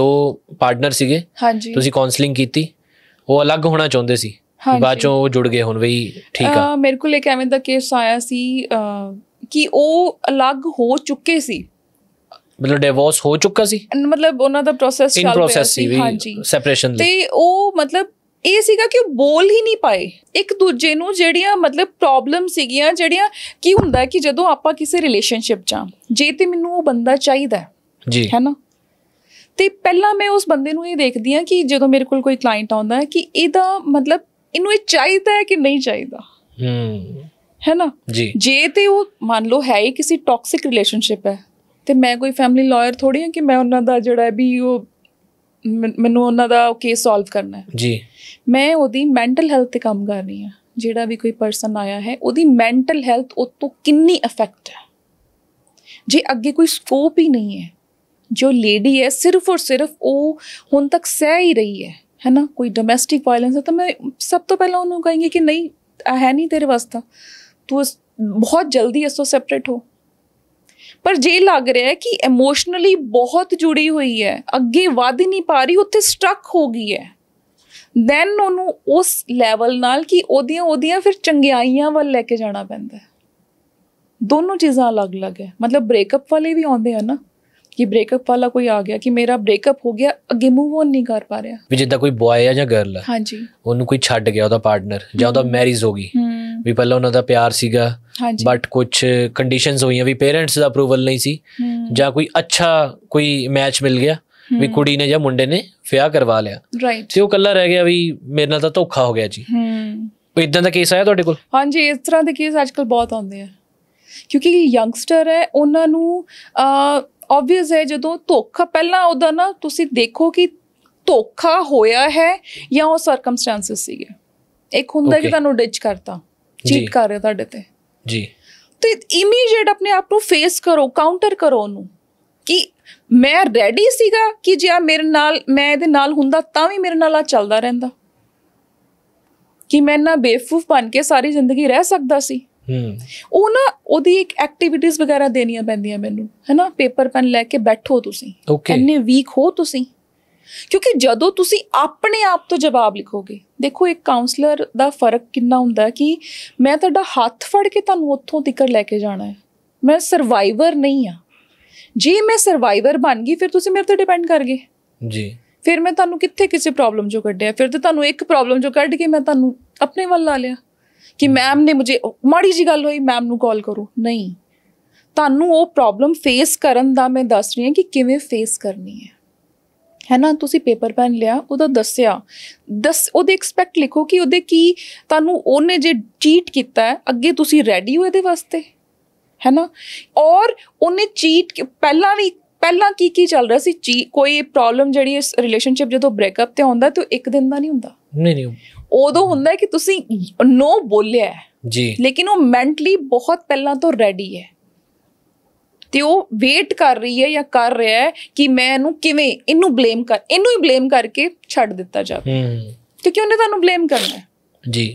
A: ਦੋ ਪਾਰਟਨਰ ਸੀਗੇ ਹਾਂਜੀ ਤੁਸੀਂ ਕਾਉਂਸਲਿੰਗ ਕੀਤੀ ਉਹ ਅਲੱਗ ਹੋਣਾ ਚਾਹੁੰਦੇ ਸੀ ਬਾਅਦ ਚੋਂ ਉਹ ਜੁੜ ਗਏ ਹੁਣ ਬਈ ਠੀਕ ਆ
B: ਮੇਰੇ ਕੋਲ ਇੱਕ ਐਵੇਂ ਦਾ ਕੇਸ ਆਇਆ ਸੀ ਕਿ ਉਹ ਅਲੱਗ ਹੋ ਚੁੱਕੇ ਸੀ
A: ਮਤਲਬ ਡਿਵੋਰਸ ਹੋ ਚੁੱਕਾ ਸੀ
B: ਮਤਲਬ ਉਹਨਾਂ ਦਾ ਪ੍ਰੋਸੈਸ ਚੱਲ ਰਿਹਾ ਸੀ ਹਾਂਜੀ
A: ਸੈਪਰੇਸ਼ਨ ਤੇ
B: ਉਹ ਮਤਲਬ ਇਹ ਸੀਗਾ ਕਿ ਉਹ ਬੋਲ ਹੀ ਨਹੀਂ ਪਾਏ ਇੱਕ ਦੂਜੇ ਨੂੰ ਜਿਹੜੀਆਂ ਮਤਲਬ ਪ੍ਰੋਬਲਮ ਸੀਗੀਆਂ ਜਿਹੜੀਆਂ ਕੀ ਹੁੰਦਾ ਕਿ ਜਦੋਂ ਆਪਾਂ ਕਿਸੇ ਰਿਲੇਸ਼ਨਸ਼ਿਪ 'ਚ ਜੇ ਤੇ ਮੈਨੂੰ ਉਹ ਬੰਦਾ ਚਾਹੀਦਾ ਜੀ ਹੈਨਾ ਤੇ ਪਹਿਲਾਂ ਮੈਂ ਉਸ ਬੰਦੇ ਨੂੰ ਇਹ ਦੇਖਦੀ ਆ ਕਿ ਜਦੋਂ ਮੇਰੇ ਕੋਲ ਕੋਈ ਕਲਾਇੰਟ ਆਉਂਦਾ ਹੈ ਕਿ ਇਹਦਾ ਮਤਲਬ ਇਹਨੂੰ ਇਹ ਚਾਹੀਦਾ ਹੈ ਕਿ ਨਹੀਂ ਚਾਹੀਦਾ ਹੂੰ ਹੈ ਨਾ ਜੇ ਤੇ ਉਹ ਮੰਨ ਲਓ ਹੈ ਹੀ ਕਿਸੇ ਟੌਕਸਿਕ ਰਿਲੇਸ਼ਨਸ਼ਿਪ ਹੈ ਤੇ ਮੈਂ ਕੋਈ ਫੈਮਿਲੀ ਲਾਇਰ ਥੋੜੀ ਆ ਕਿ ਮੈਂ ਉਹਨਾਂ ਦਾ ਜਿਹੜਾ ਵੀ ਉਹ ਮੈਨੂੰ ਉਹਨਾਂ ਦਾ ਕੇਸ ਸੋਲਵ ਕਰਨਾ ਹੈ ਜੀ ਮੈਂ ਉਹਦੀ ਮੈਂਟਲ ਹੈਲਥ ਤੇ ਕੰਮ ਕਰ ਰਹੀ ਹਾਂ ਜਿਹੜਾ ਵੀ ਕੋਈ ਪਰਸਨ ਆਇਆ ਹੈ ਉਹਦੀ ਮੈਂਟਲ ਹੈਲਥ ਉਹ ਤੋਂ ਕਿੰਨੀ ਇਫੈਕਟ ਹੈ ਜੇ ਅੱਗੇ ਕੋਈ ਸਕੋਪ ਹੀ ਨਹੀਂ ਹੈ ਜੋ ਲੇਡੀ ਹੈ ਸਿਰਫ ਔਰ ਸਿਰਫ ਉਹ ਹੁਣ ਤੱਕ ਸਹਿ ਹੀ ਰਹੀ ਹੈ ਹੈਨਾ ਕੋਈ ਡੋਮੈਸਟਿਕ ਵਾਇਲੈਂਸ ਹੈ ਤਾਂ ਮੈਂ ਸਭ ਤੋਂ ਪਹਿਲਾਂ ਉਹਨੂੰ ਕਹਾਂਗੀ ਕਿ ਨਹੀਂ ਹੈ ਨਹੀਂ ਤੇਰੇ ਵਾਸਤਾ ਤੂੰ ਬਹੁਤ ਜਲਦੀ ਇਸ ਤੋਂ ਸੈਪਰੇਟ ਹੋ ਪਰ ਜੇ ਲੱਗ ਰਿਹਾ ਹੈ ਕਿ ਇਮੋਸ਼ਨਲੀ ਬਹੁਤ ਜੁੜੀ ਹੋਈ ਹੈ ਅੱਗੇ ਵਧ ਨਹੀਂ ਪਾ ਰਹੀ ਉੱਥੇ ਸਟਕ ਹੋ ਗਈ ਹੈ ਦੈਨ ਉਹਨੂੰ ਉਸ ਲੈਵਲ ਨਾਲ ਕਿ ਉਹਦੀਆਂ ਉਹਦੀਆਂ ਫਿਰ ਚੰਗਿਆਈਆਂ ਵੱਲ ਲੈ ਕੇ ਜਾਣਾ ਪੈਂਦਾ ਹੈ ਦੋਨੋਂ ਚੀਜ਼ਾਂ ਅਲੱਗ-ਅਲੱਗ ਹੈ ਮਤਲਬ ਬ੍ਰੇਕਅਪ ਵਾਲੇ ਵੀ ਆਉਂਦੇ ਆ ਨਾ ਕਿ ਬ੍ਰੇਕਅਪ ਵਾਲਾ ਕੋਈ ਆ ਗਿਆ ਕਿ ਮੇਰਾ ਬ੍ਰੇਕਅਪ ਹੋ ਗਿਆ ਅੱਗੇ ਮੂਵ ਔਨ ਨਹੀਂ ਕਰ ਪਾ ਰਿਹਾ
A: ਵੀ ਜਿੱਦਾਂ ਕੋਈ ਬੁਆਏ ਆ ਜਾਂ ਗਰਲ ਆ ਹਾਂਜੀ ਉਹਨੂੰ ਕੋਈ ਛੱਡ ਗਿਆ ਉਹਦਾ ਪਾਰਟਨਰ ਜਾਂ ਉਹਦਾ ਮੈਰਿਜ ਹੋ ਗਈ ਵੀ ਪਹਿਲਾਂ ਉਹਨਾਂ ਦਾ ਪਿਆਰ ਸੀਗਾ ਬਟ ਕੁਝ ਕੰਡੀਸ਼ਨਸ ਹੋਈਆਂ ਵੀ ਪੇਰੈਂਟਸ ਦਾ ਅਪਰੂਵਲ ਨਹੀਂ ਸੀ ਜਾਂ ਕੋਈ ਅੱਛਾ ਕੋਈ ਮੈਚ ਮਿਲ ਗਿਆ ਵੀ ਕੁੜੀ ਨੇ ਜਾਂ ਮੁੰਡੇ ਨੇ ਵਿਆਹ ਕਰਵਾ ਲਿਆ ਰਾਈਟ ਤੇ ਉਹ ਕੱਲਾ ਰਹਿ ਗਿਆ ਵੀ ਮੇਰੇ ਨਾਲ ਤਾਂ ਧੋਖਾ ਹੋ ਗਿਆ ਜੀ
B: ਹੂੰ
A: ਇਦਾਂ ਦਾ ਕੇਸ ਆਇਆ ਤੁਹਾਡੇ ਕੋਲ
B: ਹਾਂਜੀ ਇਸ ਤਰ੍ਹਾਂ ਦੇ ਕੇਸ ਅੱਜਕੱਲ ਬਹੁਤ ਆਉਂਦੇ ਆ ਕਿਉਂਕਿ ਯੰਗਸਟਰ ਹੈ ਉਹਨਾਂ ਨੂੰ ਆਬਵੀਅਸ ਹੈ ਜਦੋਂ ਧੋਖਾ ਪਹਿਲਾਂ ਉਹਦਾ ਨਾ ਤੁਸੀਂ ਦੇਖੋ ਕਿ ਧੋਖਾ ਹੋਇਆ ਹੈ ਜਾਂ ਉਹ ਸਰਕਮਸਟੈਂਸਸ ਸੀਗੇ ਇੱਕ ਹੁੰਦਾ ਕਿ ਤੁਹਾਨੂੰ ਡਿਚ ਕਰਤਾ ਚੀਟ ਕਰ ਰਿਹਾ ਤੁਹਾਡੇ ਤੇ ਜੀ ਤੇ ਇਮੀਡੀਏਟ ਆਪਣੇ ਆਪ ਨੂੰ ਫੇਸ ਕਰੋ ਕਾਊਂਟਰ ਕਰੋ ਉਹਨੂੰ ਕਿ ਮੈਂ ਰੈਡੀ ਸੀਗਾ ਕਿ ਜੇ ਆ ਮੇਰੇ ਨਾਲ ਮੈਂ ਇਹਦੇ ਨਾਲ ਹੁੰਦਾ ਤਾਂ ਵੀ ਮੇਰੇ ਨਾਲ ਆ ਚੱਲਦਾ ਰਹਿੰਦਾ ਕਿ ਮੈਂ ਨਾ ਬੇਫੂਫ ਬਣ ਕੇ ਸਾਰੀ ਜ਼ਿੰਦਗੀ ਰਹਿ ਸਕਦਾ ਸੀ ਹੂੰ ਉਹ ਨਾ ਉਹਦੀ ਇੱਕ ਐਕਟੀਵਿਟੀਜ਼ ਵਗੈਰਾ ਦੇਣੀਆਂ ਪੈਂਦੀਆਂ ਮੈਨੂੰ ਹੈਨਾ ਪੇਪਰ ਪੈਨ ਲੈ ਕੇ ਬੈਠੋ ਤੁਸੀਂ ਇੰਨੇ ਵੀਕ ਹੋ ਤੁਸੀਂ ਕਿਉਂਕਿ ਜਦੋਂ ਤੁਸੀਂ ਆਪਣੇ ਆਪ ਤੋਂ ਜਵਾਬ ਲਿਖੋਗੇ ਦੇਖੋ ਇੱਕ ਕਾਉਂਸਲਰ ਦਾ ਫਰਕ ਕਿੰਨਾ ਹੁੰਦਾ ਕਿ ਮੈਂ ਤੁਹਾਡਾ ਹੱਥ ਫੜ ਕੇ ਤੁਹਾਨੂੰ ਉੱਥੋਂ ਤੱਕ ਲੈ ਕੇ ਜਾਣਾ ਹੈ ਮੈਂ ਸਰਵਾਈਵਰ ਨਹੀਂ ਆ ਜੇ ਮੈਂ ਸਰਵਾਈਵਰ ਬਣ ਗਈ ਫਿਰ ਤੁਸੀਂ ਮੇਰੇ ਤੇ ਡਿਪੈਂਡ ਕਰ ਗਏ ਜੀ ਫਿਰ ਮੈਂ ਤੁਹਾਨੂੰ ਕਿੱਥੇ ਕਿਸੇ ਪ੍ਰੋਬਲਮ ਚੋਂ ਕੱਢਿਆ ਫਿਰ ਤੇ ਤੁਹਾਨੂੰ ਇੱਕ ਪ੍ਰੋਬਲਮ ਚੋਂ ਕੱਢ ਕੇ ਮੈਂ ਤੁਹਾਨੂੰ ਆਪਣੇ ਵੱਲ ਲਾ ਲਿਆ ਕਿ ਮੈਮ ਨੇ ਮੁਝੇ ਮਾੜੀ ਜੀ ਗੱਲ ਹੋਈ ਮੈਮ ਨੂੰ ਕਾਲ ਕਰੋ ਨਹੀਂ ਤੁਹਾਨੂੰ ਉਹ ਪ੍ਰੋਬਲਮ ਫੇਸ ਕਰਨ ਦਾ ਮੈਂ ਦੱਸ ਰਹੀ ਹਾਂ ਕਿ ਕਿਵੇਂ ਫੇਸ ਕਰਨੀ ਹੈ ਹੈ ਨਾ ਤੁਸੀਂ ਪੇਪਰ ਪੈਨ ਲਿਆ ਉਹਦਾ ਦੱਸਿਆ ਦੱਸ ਉਹਦੇ ਐਕਸਪੈਕਟ ਲਿਖੋ ਕਿ ਉਹਦੇ ਕੀ ਤੁਹਾਨੂੰ ਉਹਨੇ ਜੇ ਚੀਟ ਕੀਤਾ ਅੱਗੇ ਤੁਸੀਂ ਰੈਡੀ ਹੋ ਇਹਦੇ ਵਾਸਤੇ ਨਾ ਔਰ ਉਹਨੇ ਚੀਟ ਪਹਿਲਾਂ ਵੀ ਪਹਿਲਾਂ ਕੀ ਕੀ ਚੱਲ ਰਿਹਾ ਸੀ ਚੀ ਕੋਈ ਪ੍ਰੋਬਲਮ ਜਿਹੜੀ ਇਸ ਰਿਲੇਸ਼ਨਸ਼ਿਪ ਜਦੋਂ ਬ੍ਰੇਕਅਪ ਤੇ ਹੁੰਦਾ ਤੇ ਇੱਕ ਦਿਨ ਦਾ ਨਹੀਂ ਹੁੰਦਾ ਨਹੀਂ ਨਹੀਂ ਉਦੋਂ ਹੁੰਦਾ ਕਿ ਤੁਸੀਂ ਨੋ ਬੋਲਿਆ ਜੀ ਲੇਕਿਨ ਉਹ ਮੈਂਟਲੀ ਬਹੁਤ ਪਹਿਲਾਂ ਤੋਂ ਰੈਡੀ ਹੈ ਤੇ ਉਹ ਵੇਟ ਕਰ ਰਹੀ ਹੈ ਜਾਂ ਕਰ ਰਿਹਾ ਹੈ ਕਿ ਮੈਂ ਇਹਨੂੰ ਕਿਵੇਂ ਇਹਨੂੰ ਬਲੇਮ ਕਰ ਇਹਨੂੰ ਹੀ ਬਲੇਮ ਕਰਕੇ ਛੱਡ ਦਿੱਤਾ ਜਾਵੇ ਕਿਉਂਕਿ ਉਹਨੇ ਤੁਹਾਨੂੰ ਬਲੇਮ ਕਰਨਾ ਹੈ ਜੀ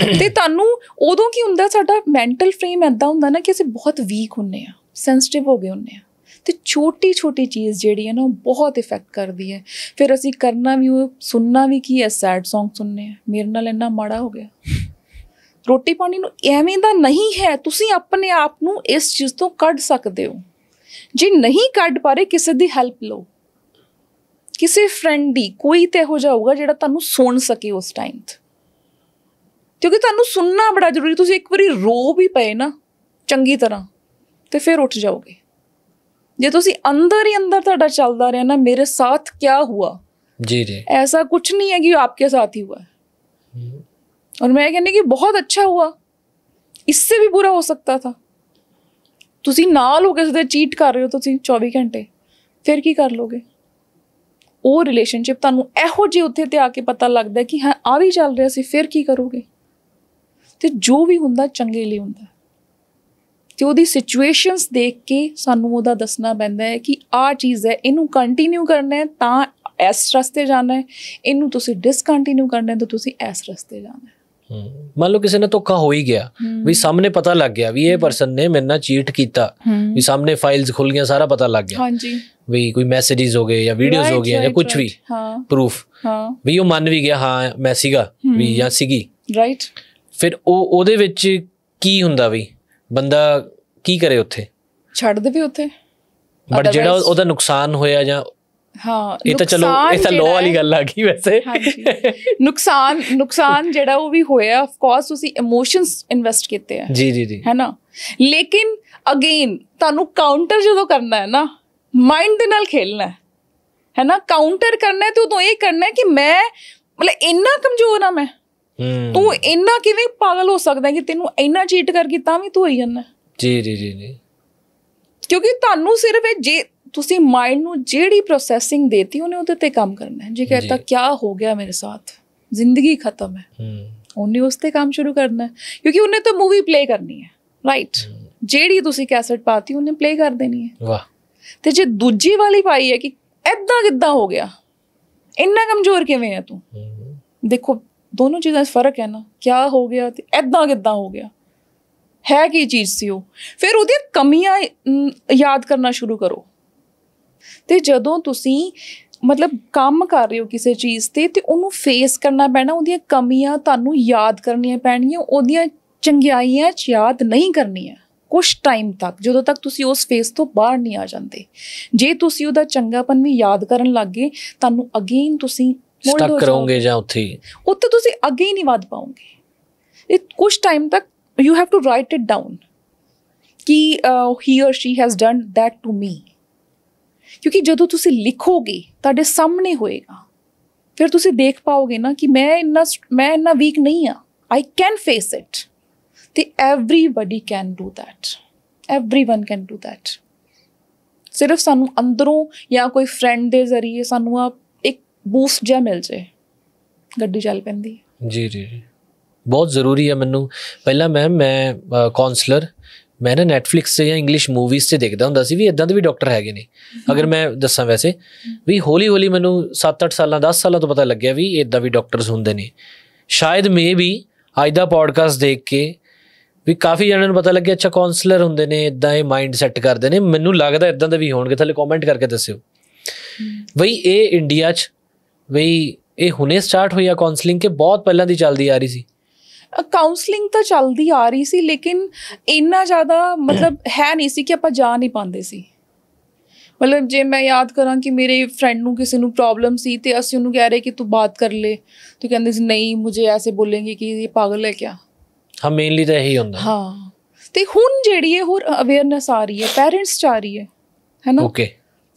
B: ਤੇ [COUGHS] ਤੁਹਾਨੂੰ ਉਦੋਂ ਕੀ ਹੁੰਦਾ ਸਾਡਾ ਮੈਂਟਲ ਫਰੇਮ ਐਦਾਂ ਹੁੰਦਾ ਨਾ ਕਿ ਅਸੀਂ ਬਹੁਤ ਵੀਕ ਹੁੰਨੇ ਆ ਸੈਂਸਿਟਿਵ ਹੋ ਗਏ ਹੁੰਨੇ ਆ ਤੇ ਛੋਟੀ ਛੋਟੀ ਚੀਜ਼ ਜਿਹੜੀ ਹੈ ਨਾ ਉਹ ਬਹੁਤ ਇਫੈਕਟ ਕਰਦੀ ਹੈ ਫਿਰ ਅਸੀਂ ਕਰਨਾ ਵੀ ਉਹ ਸੁਣਨਾ ਵੀ ਕੀ ਹੈ ਸੈਡ Song ਸੁਣਨੇ ਆ ਮੇਰੇ ਨਾਲ ਇੰਨਾ ਮਾੜਾ ਹੋ ਗਿਆ [COUGHS] ਰੋਟੀ ਪਾਣੀ ਨੂੰ ਐਵੇਂ ਦਾ ਨਹੀਂ ਹੈ ਤੁਸੀਂ ਆਪਣੇ ਆਪ ਨੂੰ ਇਸ ਚੀਜ਼ ਤੋਂ ਕੱਢ ਸਕਦੇ ਹੋ ਜੇ ਨਹੀਂ ਕੱਢ ਪਾਰੇ ਕਿਸੇ ਦੀ ਹੈਲਪ ਲਓ ਕਿਸੇ ਫਰੈਂਡ ਦੀ ਕੋਈ ਤੇ ਹੋ ਜਾਊਗਾ ਜਿਹੜਾ ਤੁਹਾਨੂੰ ਸੁਣ ਸਕੇ ਉਸ ਟਾਈਮ ਤੇ ਕਿਉਂਕਿ ਤੁਹਾਨੂੰ ਸੁਣਨਾ ਬੜਾ ਜ਼ਰੂਰੀ ਤੁਸੀਂ ਇੱਕ ਵਾਰੀ ਰੋ ਵੀ ਪਏ ਨਾ ਚੰਗੀ ਤਰ੍ਹਾਂ ਤੇ ਫਿਰ ਉੱਠ ਜਾਓਗੇ ਜੇ ਤੁਸੀਂ ਅੰਦਰ ਹੀ ਅੰਦਰ ਤੁਹਾਡਾ ਚੱਲਦਾ ਰਿਹਾ ਨਾ ਮੇਰੇ ਸਾਥ ਕੀ ਹੁਆ ਜੀ ਜੀ ਐਸਾ ਕੁਝ ਨਹੀਂ ਹੈ ਕਿ आपके साथ ही हुआ है ਮੈਂ मैं ਕਿ ਬਹੁਤ ਅੱਛਾ ਹੁਆ हुआ इससे ਵੀ ਬੁਰਾ ਹੋ ਸਕਤਾ ਥਾ ਤੁਸੀਂ ਨਾਲ ਹੋ ਕੇ ਸਦੇ ਚੀਟ ਕਰ ਰਹੇ ਹੋ ਤੁਸੀਂ 24 ਘੰਟੇ ਫਿਰ ਕੀ ਕਰ ਲੋਗੇ ਉਹ ਰਿਲੇਸ਼ਨਸ਼ਿਪ ਤੁਹਾਨੂੰ ਇਹੋ ਜੀ ਉੱਥੇ ਤੇ ਆ ਕੇ ਪਤਾ ਲੱਗਦਾ ਕਿ ਹਾਂ ਆ ਵੀ ਚੱਲ ਰਿਹਾ ਸੀ ਫਿਰ ਕੀ ਕਰੋਗੇ ਤੇ ਜੋ ਵੀ ਹੁੰਦਾ ਚੰਗੇ ਲਈ ਹੁੰਦਾ ਤੇ ਉਹਦੀ ਸਿਚੁਏਸ਼ਨਸ ਦੇਖ ਕੇ ਸਾਨੂੰ ਉਹਦਾ ਦੱਸਣਾ ਪੈਂਦਾ ਹੈ ਕਿ ਆਹ ਚੀਜ਼ ਹੈ ਇਹਨੂੰ ਕੰਟੀਨਿਊ ਕਰਨਾ ਹੈ ਤਾਂ ਇਸ ਰਸਤੇ ਜਾਣਾ ਹੈ ਇਹਨੂੰ ਤੁਸੀਂ ਡਿਸਕੰਟੀਨਿਊ ਕਰਨਾ ਹੈ ਤਾਂ ਤੁਸੀਂ ਇਸ ਰਸਤੇ ਜਾਣਾ ਹੈ
A: ਮੰਨ ਲਓ ਕਿਸੇ ਨੇ ਧੋਖਾ ਹੋ ਹੀ ਗਿਆ ਵੀ ਸਾਹਮਣੇ ਪਤਾ ਲੱਗ ਗਿਆ ਵੀ ਇਹ ਪਰਸਨ ਨੇ ਮੇਰੇ ਨਾਲ ਚੀਟ ਕੀਤਾ ਵੀ ਸਾਹਮਣੇ ਫਾਈਲਸ ਖੁੱਲ ਗਈਆਂ ਸਾਰਾ ਪਤਾ ਲੱਗ ਗਿਆ ਹਾਂਜੀ ਵੀ ਕੋਈ ਮੈਸੇजेस ਹੋ ਗਏ ਜਾਂ ਵੀਡੀਓਜ਼ ਹੋ ਗਈਆਂ ਜਾਂ ਕੁਝ ਵੀ ਹਾਂ ਪ੍ਰੂਫ ਹਾਂ ਵੀ ਉਹ ਮੰਨ ਵੀ ਗਿਆ ਹਾਂ ਮੈਂ ਸੀਗਾ ਵੀ ਜਾਂ ਸੀਗੀ ਰਾਈਟ ਫਿਰ ਉਹ ਉਹਦੇ ਵਿੱਚ ਕੀ ਹੁੰਦਾ ਵੀ ਬੰਦਾ ਕੀ ਕਰੇ ਉੱਥੇ
B: ਛੱਡ ਦੇ ਵੀ ਉੱਥੇ ਬਟ ਜਿਹੜਾ ਉਹਦਾ
A: ਨੁਕਸਾਨ ਹੋਇਆ ਜਾਂ
B: ਹਾਂ ਇਹ ਤਾਂ ਚਲੋ ਇਹ ਤਾਂ ਲੋ ਵਾਲੀ
A: ਗੱਲ ਆ ਗਈ ਵੈਸੇ
B: ਨੁਕਸਾਨ ਨੁਕਸਾਨ ਜਿਹੜਾ ਉਹ ਵੀ ਹੋਇਆ ਆਫ ਕੋਰਸ ਤੁਸੀਂ ਇਮੋਸ਼ਨਸ ਇਨਵੈਸਟ ਕੀਤੇ ਆ ਜੀ ਜੀ ਜੀ ਹੈ ਨਾ ਲੇਕਿਨ ਅਗੇਨ ਤੁਹਾਨੂੰ ਕਾਊਂਟਰ ਜਦੋਂ ਕਰਨਾ ਹੈ ਨਾ ਮਾਈਂਡ ਦੇ ਨਾਲ ਖੇਲਣਾ ਹੈ ਨਾ ਕਾਊਂਟਰ ਕਰਨਾ ਹੈ ਤੂੰ ਉਦੋਂ ਇਹ ਕਰਨਾ ਹੈ ਕਿ ਮੈਂ ਮਤਲਬ ਇੰਨਾ ਕਮਜ਼ੋਰ ਆ ਮੈਂ ਤੂੰ ਇੰਨਾ ਕਿਵੇਂ ਪਾਗਲ ਹੋ ਸਕਦਾ ਕਿ ਤੈਨੂੰ ਇੰਨਾ ਚੀਟ ਕਰਕੇ ਤਾਂ ਵੀ ਤੂੰ ਹੋਈ ਜਾਂਦਾ
C: ਜੀ ਜੀ ਜੀ ਜੀ
B: ਕਿਉਂਕਿ ਤੁਹਾਨੂੰ ਸਿਰਫ ਇਹ ਜੇ ਤੁਸੀਂ ਮਾਈਂਡ ਨੂੰ ਜਿਹੜੀ ਪ੍ਰੋਸੈਸਿੰਗ ਦੇਤੀ ਉਹਨੇ ਉਹਦੇ ਤੇ ਕੰਮ ਕਰਨਾ ਹੈ ਜੇ ਕਹਤਾ ਕੀ ਹੋ ਗਿਆ ਮੇਰੇ ਸਾਥ ਜ਼ਿੰਦਗੀ ਖਤਮ ਹੈ ਉਹਨੇ ਉਸ ਤੇ ਕੰਮ ਸ਼ੁਰੂ ਕਰਨਾ ਕਿਉਂਕਿ ਉਹਨੇ ਤਾਂ ਮੂਵੀ ਪਲੇ ਕਰਨੀ ਹੈ ਰਾਈਟ ਜਿਹੜੀ ਤੁਸੀਂ ਕੈਸਟ ਪਾਤੀ ਉਹਨੇ ਪਲੇ ਕਰ ਦੇਣੀ ਹੈ ਵਾਹ ਤੇ ਜੇ ਦੂਜੀ ਵਾਲੀ ਪਾਈ ਹੈ ਕਿ ਐਦਾਂ ਕਿੱਦਾਂ ਹੋ ਗਿਆ ਇੰਨਾ ਕਮਜ਼ੋਰ ਕਿਵੇਂ ਹੈ ਤੂੰ ਦੇਖੋ ਦੋਨੋਂ ਚੀਜ਼ਾਂ 'ਚ ਫਰਕ ਹੈ ਨਾ ਕਿਆ ਹੋ ਗਿਆ ਤੇ ਐਦਾਂ ਕਿੱਦਾਂ ਹੋ ਗਿਆ ਹੈ ਕੀ ਚੀਜ਼ ਸੀ ਉਹ ਫਿਰ ਉਹਦੀਆਂ ਕਮੀਆਂ ਯਾਦ ਕਰਨਾ ਸ਼ੁਰੂ ਕਰੋ ਤੇ ਜਦੋਂ ਤੁਸੀਂ ਮਤਲਬ ਕੰਮ ਕਰ ਰਹੇ ਹੋ ਕਿਸੇ ਚੀਜ਼ ਤੇ ਤੇ ਉਹਨੂੰ ਫੇਸ ਕਰਨਾ ਪੈਣਾ ਉਹਦੀਆਂ ਕਮੀਆਂ ਤੁਹਾਨੂੰ ਯਾਦ ਕਰਨੀਆਂ ਪੈਣੀਆਂ ਉਹਦੀਆਂ ਚੰਗਿਆਈਆਂ ਚ ਯਾਦ ਨਹੀਂ ਕਰਨੀਆਂ ਕੁਝ ਟਾਈਮ ਤੱਕ ਜਦੋਂ ਤੱਕ ਤੁਸੀਂ ਉਸ ਫੇਸ ਤੋਂ ਬਾਹਰ ਨਹੀਂ ਆ ਜਾਂਦੇ ਜੇ ਤੁਸੀਂ ਉਹਦਾ ਚੰਗਾਪਨ ਵੀ ਯਾਦ ਕਰਨ ਲੱਗੇ ਤੁਹਾਨੂੰ ਅਗੇਨ ਤੁਸੀਂ ਸਟਕ ਰਹੋਗੇ ਜਾਂ ਉੱਥੇ ਉੱਥੇ ਤੁਸੀਂ ਅੱਗੇ ਹੀ ਨਹੀਂ ਵੱਧ ਪਾਓਗੇ ਇਹ ਕੁਝ ਟਾਈਮ ਤੱਕ you have to write it down ਕਿ he or she has done that to me ਕਿਉਂਕਿ ਜਦੋਂ ਤੁਸੀਂ ਲਿਖੋਗੇ ਤੁਹਾਡੇ ਸਾਹਮਣੇ ਹੋਏਗਾ ਫਿਰ ਤੁਸੀਂ ਦੇਖ ਪਾਓਗੇ ਨਾ ਕਿ ਮੈਂ ਇੰਨਾ ਮੈਂ ਇੰਨਾ ਵੀਕ ਨਹੀਂ ਆ ਆਈ ਕੈਨ ਫੇਸ ਇਟ ਤੇ everybody can do that everyone can do that सिर्फ ਸਾਨੂੰ ਅੰਦਰੋਂ ਜਾਂ ਕੋਈ ਫਰੈਂਡ ਦੇ ਜ਼ਰੀਏ ਸਾਨੂੰ ਆ ਬੂਸਟ ਜਿਹਾ ਮਿਲ ਜੇ ਗੱਡੀ ਚੱਲ ਪੈਂਦੀ
A: ਜੀ ਜੀ ਜੀ ਬਹੁਤ ਜ਼ਰੂਰੀ ਹੈ ਮੈਨੂੰ ਪਹਿਲਾਂ ਮੈਂ ਮੈਂ ਕਾਉਂਸਲਰ ਮੈਂ ਨਾ Netflix ਤੇ ਜਾਂ ਇੰਗਲਿਸ਼ ਮੂਵੀਜ਼ ਤੇ ਦੇਖਦਾ ਹੁੰਦਾ ਸੀ ਵੀ ਇਦਾਂ ਦੇ ਵੀ ਡਾਕਟਰ ਹੈਗੇ ਨੇ ਅਗਰ ਮੈਂ ਦੱਸਾਂ ਵੈਸੇ ਵੀ ਹੌਲੀ ਹੌਲੀ ਮੈਨੂੰ 7-8 ਸਾਲਾਂ 10 ਸਾਲਾਂ ਤੋਂ ਪਤਾ ਲੱਗਿਆ ਵੀ ਇਦਾਂ ਵੀ ਡਾਕਟਰਸ ਹੁੰਦੇ ਨੇ ਸ਼ਾਇਦ ਮੇ ਵੀ ਅੱਜ ਦਾ ਪੋਡਕਾਸਟ ਦੇਖ ਕੇ ਵੀ ਕਾਫੀ ਜਣਾਂ ਨੂੰ ਪਤਾ ਲੱਗਿਆ ਅੱਛਾ ਕਾਉਂਸਲਰ ਹੁੰਦੇ ਨੇ ਇਦਾਂ ਇਹ ਮਾਈਂਡ ਸੈੱਟ ਕਰਦੇ ਨੇ ਮੈਨੂੰ ਲੱਗਦਾ ਇਦਾਂ ਦੇ ਵੀ ਹੋਣਗੇ ਥੱਲੇ ਕਮੈਂਟ ਕਰਕੇ ਦੱਸਿਓ ਬਈ ਇਹ ਇੰਡੀਆ 'ਚ ਵਈ ਇਹ ਹੁਣੇ ਸਟਾਰਟ ਹੋਈ ਆ ਕਾਉਂਸਲਿੰਗ ਕੇ ਬਹੁਤ ਪਹਿਲਾਂ ਦੀ ਚੱਲਦੀ ਆ ਰਹੀ ਸੀ
B: ਕਾਉਂਸਲਿੰਗ ਤਾਂ ਚੱਲਦੀ ਆ ਰਹੀ ਸੀ ਲੇਕਿਨ ਇੰਨਾ ਜ਼ਿਆਦਾ ਮਤਲਬ ਹੈ ਨਹੀਂ ਸੀ ਕਿ ਆਪਾਂ ਜਾ ਨਹੀਂ ਪਾਉਂਦੇ ਸੀ ਮਤਲਬ ਜੇ ਮੈਂ ਯਾਦ ਕਰਾਂ ਕਿ ਮੇਰੇ ਫਰੈਂਡ ਨੂੰ ਕਿਸੇ ਨੂੰ ਪ੍ਰੋਬਲਮ ਸੀ ਤੇ ਅਸੀਂ ਉਹਨੂੰ ਕਹਿ ਰਹੇ ਕਿ ਤੂੰ ਬਾਤ ਕਰ ਲੈ ਤੂੰ ਕਹਿੰਦੇ ਸੀ ਨਹੀਂ ਮੁਝੇ ਐਸੇ ਬੋਲेंगे ਕਿ ਇਹ ਪਾਗਲ ਹੈ ਕਿਆ
A: ਹਾਂ ਮੇਨਲੀ ਤਾਂ ਇਹੀ ਹੁੰਦਾ
B: ਹਾਂ ਤੇ ਹੁਣ ਜਿਹੜੀ ਇਹ ਹੋਰ ਅਵੇਅਰਨੈਸ ਆ ਰਹੀ ਹੈ ਪੈਰੈਂਟਸ ਚ ਆ ਰਹੀ ਹੈ ਹੈਨਾ ਓਕੇ